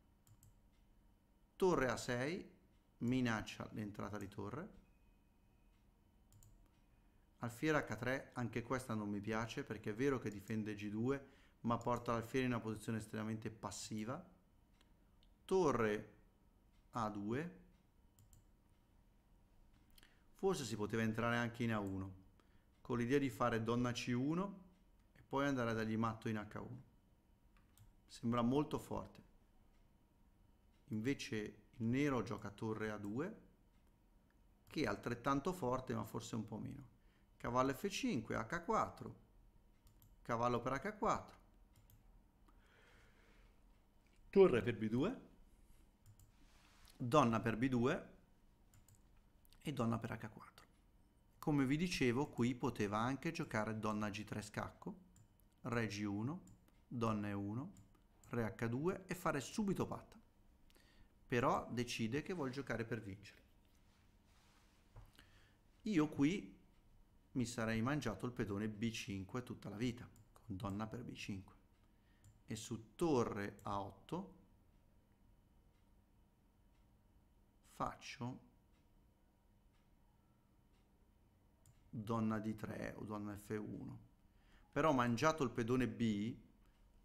Torre a6 minaccia l'entrata di torre. Alfiere h3, anche questa non mi piace perché è vero che difende g2, ma porta l'alfiere in una posizione estremamente passiva torre A2 forse si poteva entrare anche in A1 con l'idea di fare donna C1 e poi andare a dargli matto in H1 sembra molto forte invece il nero gioca torre A2 che è altrettanto forte ma forse un po' meno cavallo F5, H4 cavallo per H4 torre per B2 donna per B2 e donna per H4. Come vi dicevo, qui poteva anche giocare donna G3 scacco, re G1, donna E1, re H2 e fare subito patta. Però decide che vuol giocare per vincere. Io qui mi sarei mangiato il pedone B5 tutta la vita, con donna per B5. E su torre A8 faccio donna di 3 o donna f1 però ho mangiato il pedone b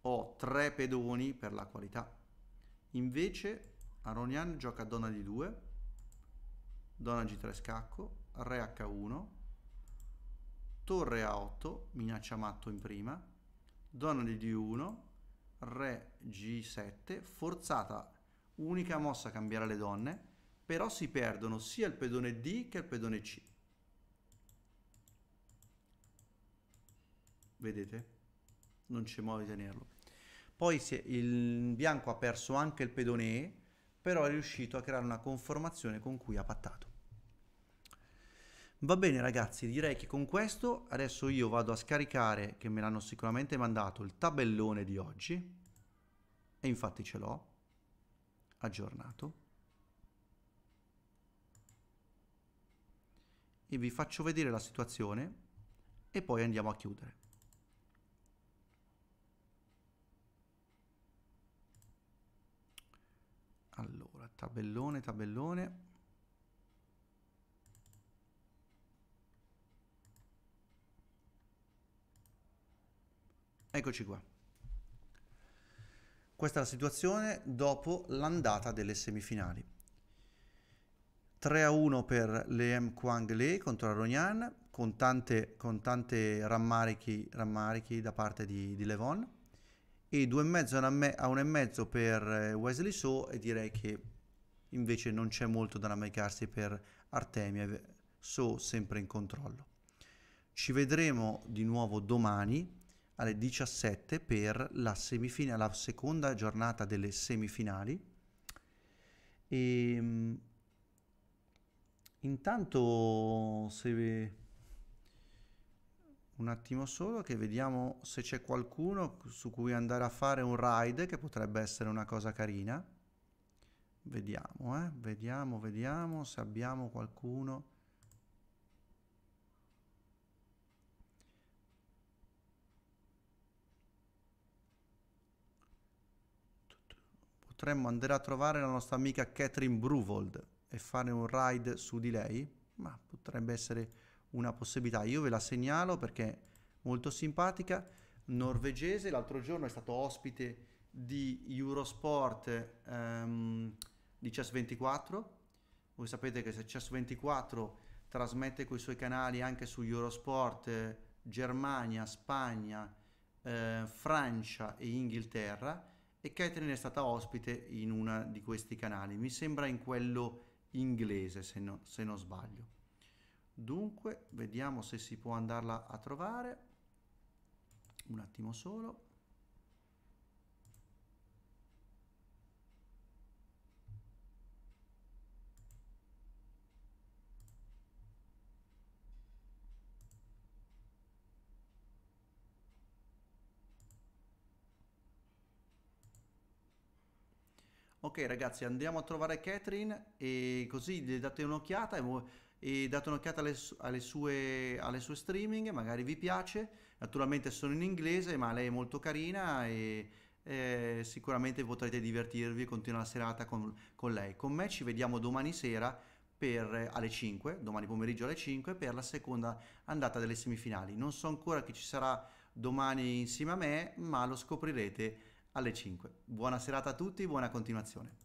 ho tre pedoni per la qualità invece Aronian gioca donna di 2 donna g3 scacco re h1 torre a8 minaccia matto in prima donna di d1 re g7 forzata unica mossa a cambiare le donne però si perdono sia il pedone D che il pedone C. Vedete? Non c'è modo di tenerlo. Poi il bianco ha perso anche il pedone E, però è riuscito a creare una conformazione con cui ha pattato. Va bene ragazzi, direi che con questo adesso io vado a scaricare, che me l'hanno sicuramente mandato, il tabellone di oggi. E infatti ce l'ho aggiornato e vi faccio vedere la situazione e poi andiamo a chiudere. Allora, tabellone, tabellone. Eccoci qua. Questa è la situazione dopo l'andata delle semifinali. 3 a 1 per Leem Kwang Le contro Aronian, con tante, con tante rammarichi, rammarichi, da parte di, di Levon, e e mezzo a e mezzo per eh, Wesley So e direi che invece non c'è molto da rammaricarsi per Artemiev, So sempre in controllo. Ci vedremo di nuovo domani alle 17 per la, semifinale, la seconda giornata delle semifinali. E, ehm, Intanto se un attimo solo che vediamo se c'è qualcuno su cui andare a fare un ride che potrebbe essere una cosa carina. Vediamo, eh? vediamo, vediamo se abbiamo qualcuno. Potremmo andare a trovare la nostra amica Catherine Bruvold e fare un ride su di lei, ma potrebbe essere una possibilità. Io ve la segnalo perché è molto simpatica, norvegese, l'altro giorno è stato ospite di Eurosport ehm, di CES24. Voi sapete che se CES24 trasmette con i suoi canali anche su Eurosport eh, Germania, Spagna, eh, Francia e Inghilterra e Catherine è stata ospite in uno di questi canali, mi sembra in quello inglese se, no, se non sbaglio dunque vediamo se si può andarla a trovare un attimo solo Ok ragazzi andiamo a trovare Catherine e così gli date un'occhiata e, e, date un'occhiata alle, alle, sue, alle sue streaming, magari vi piace, naturalmente sono in inglese ma lei è molto carina e, e sicuramente potrete divertirvi e continuare la serata con, con lei. Con me ci vediamo domani sera per, alle 5, domani pomeriggio alle 5 per la seconda andata delle semifinali. Non so ancora chi ci sarà domani insieme a me ma lo scoprirete alle 5. Buona serata a tutti, buona continuazione.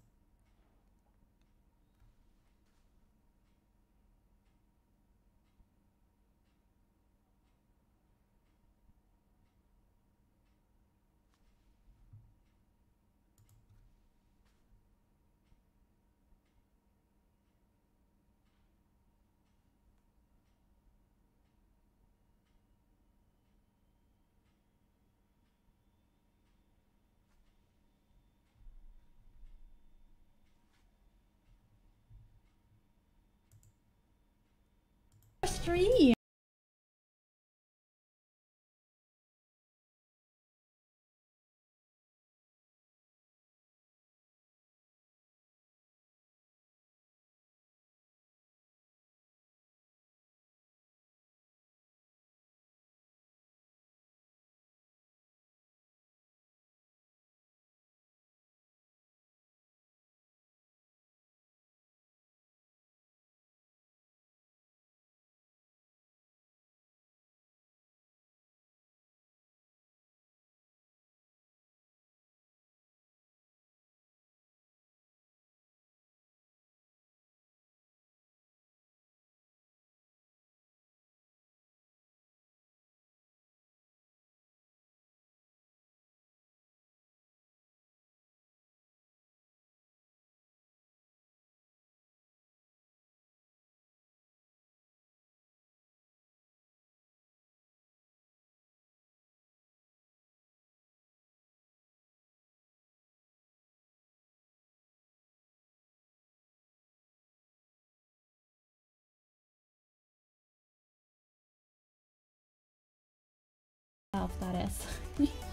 health, that is.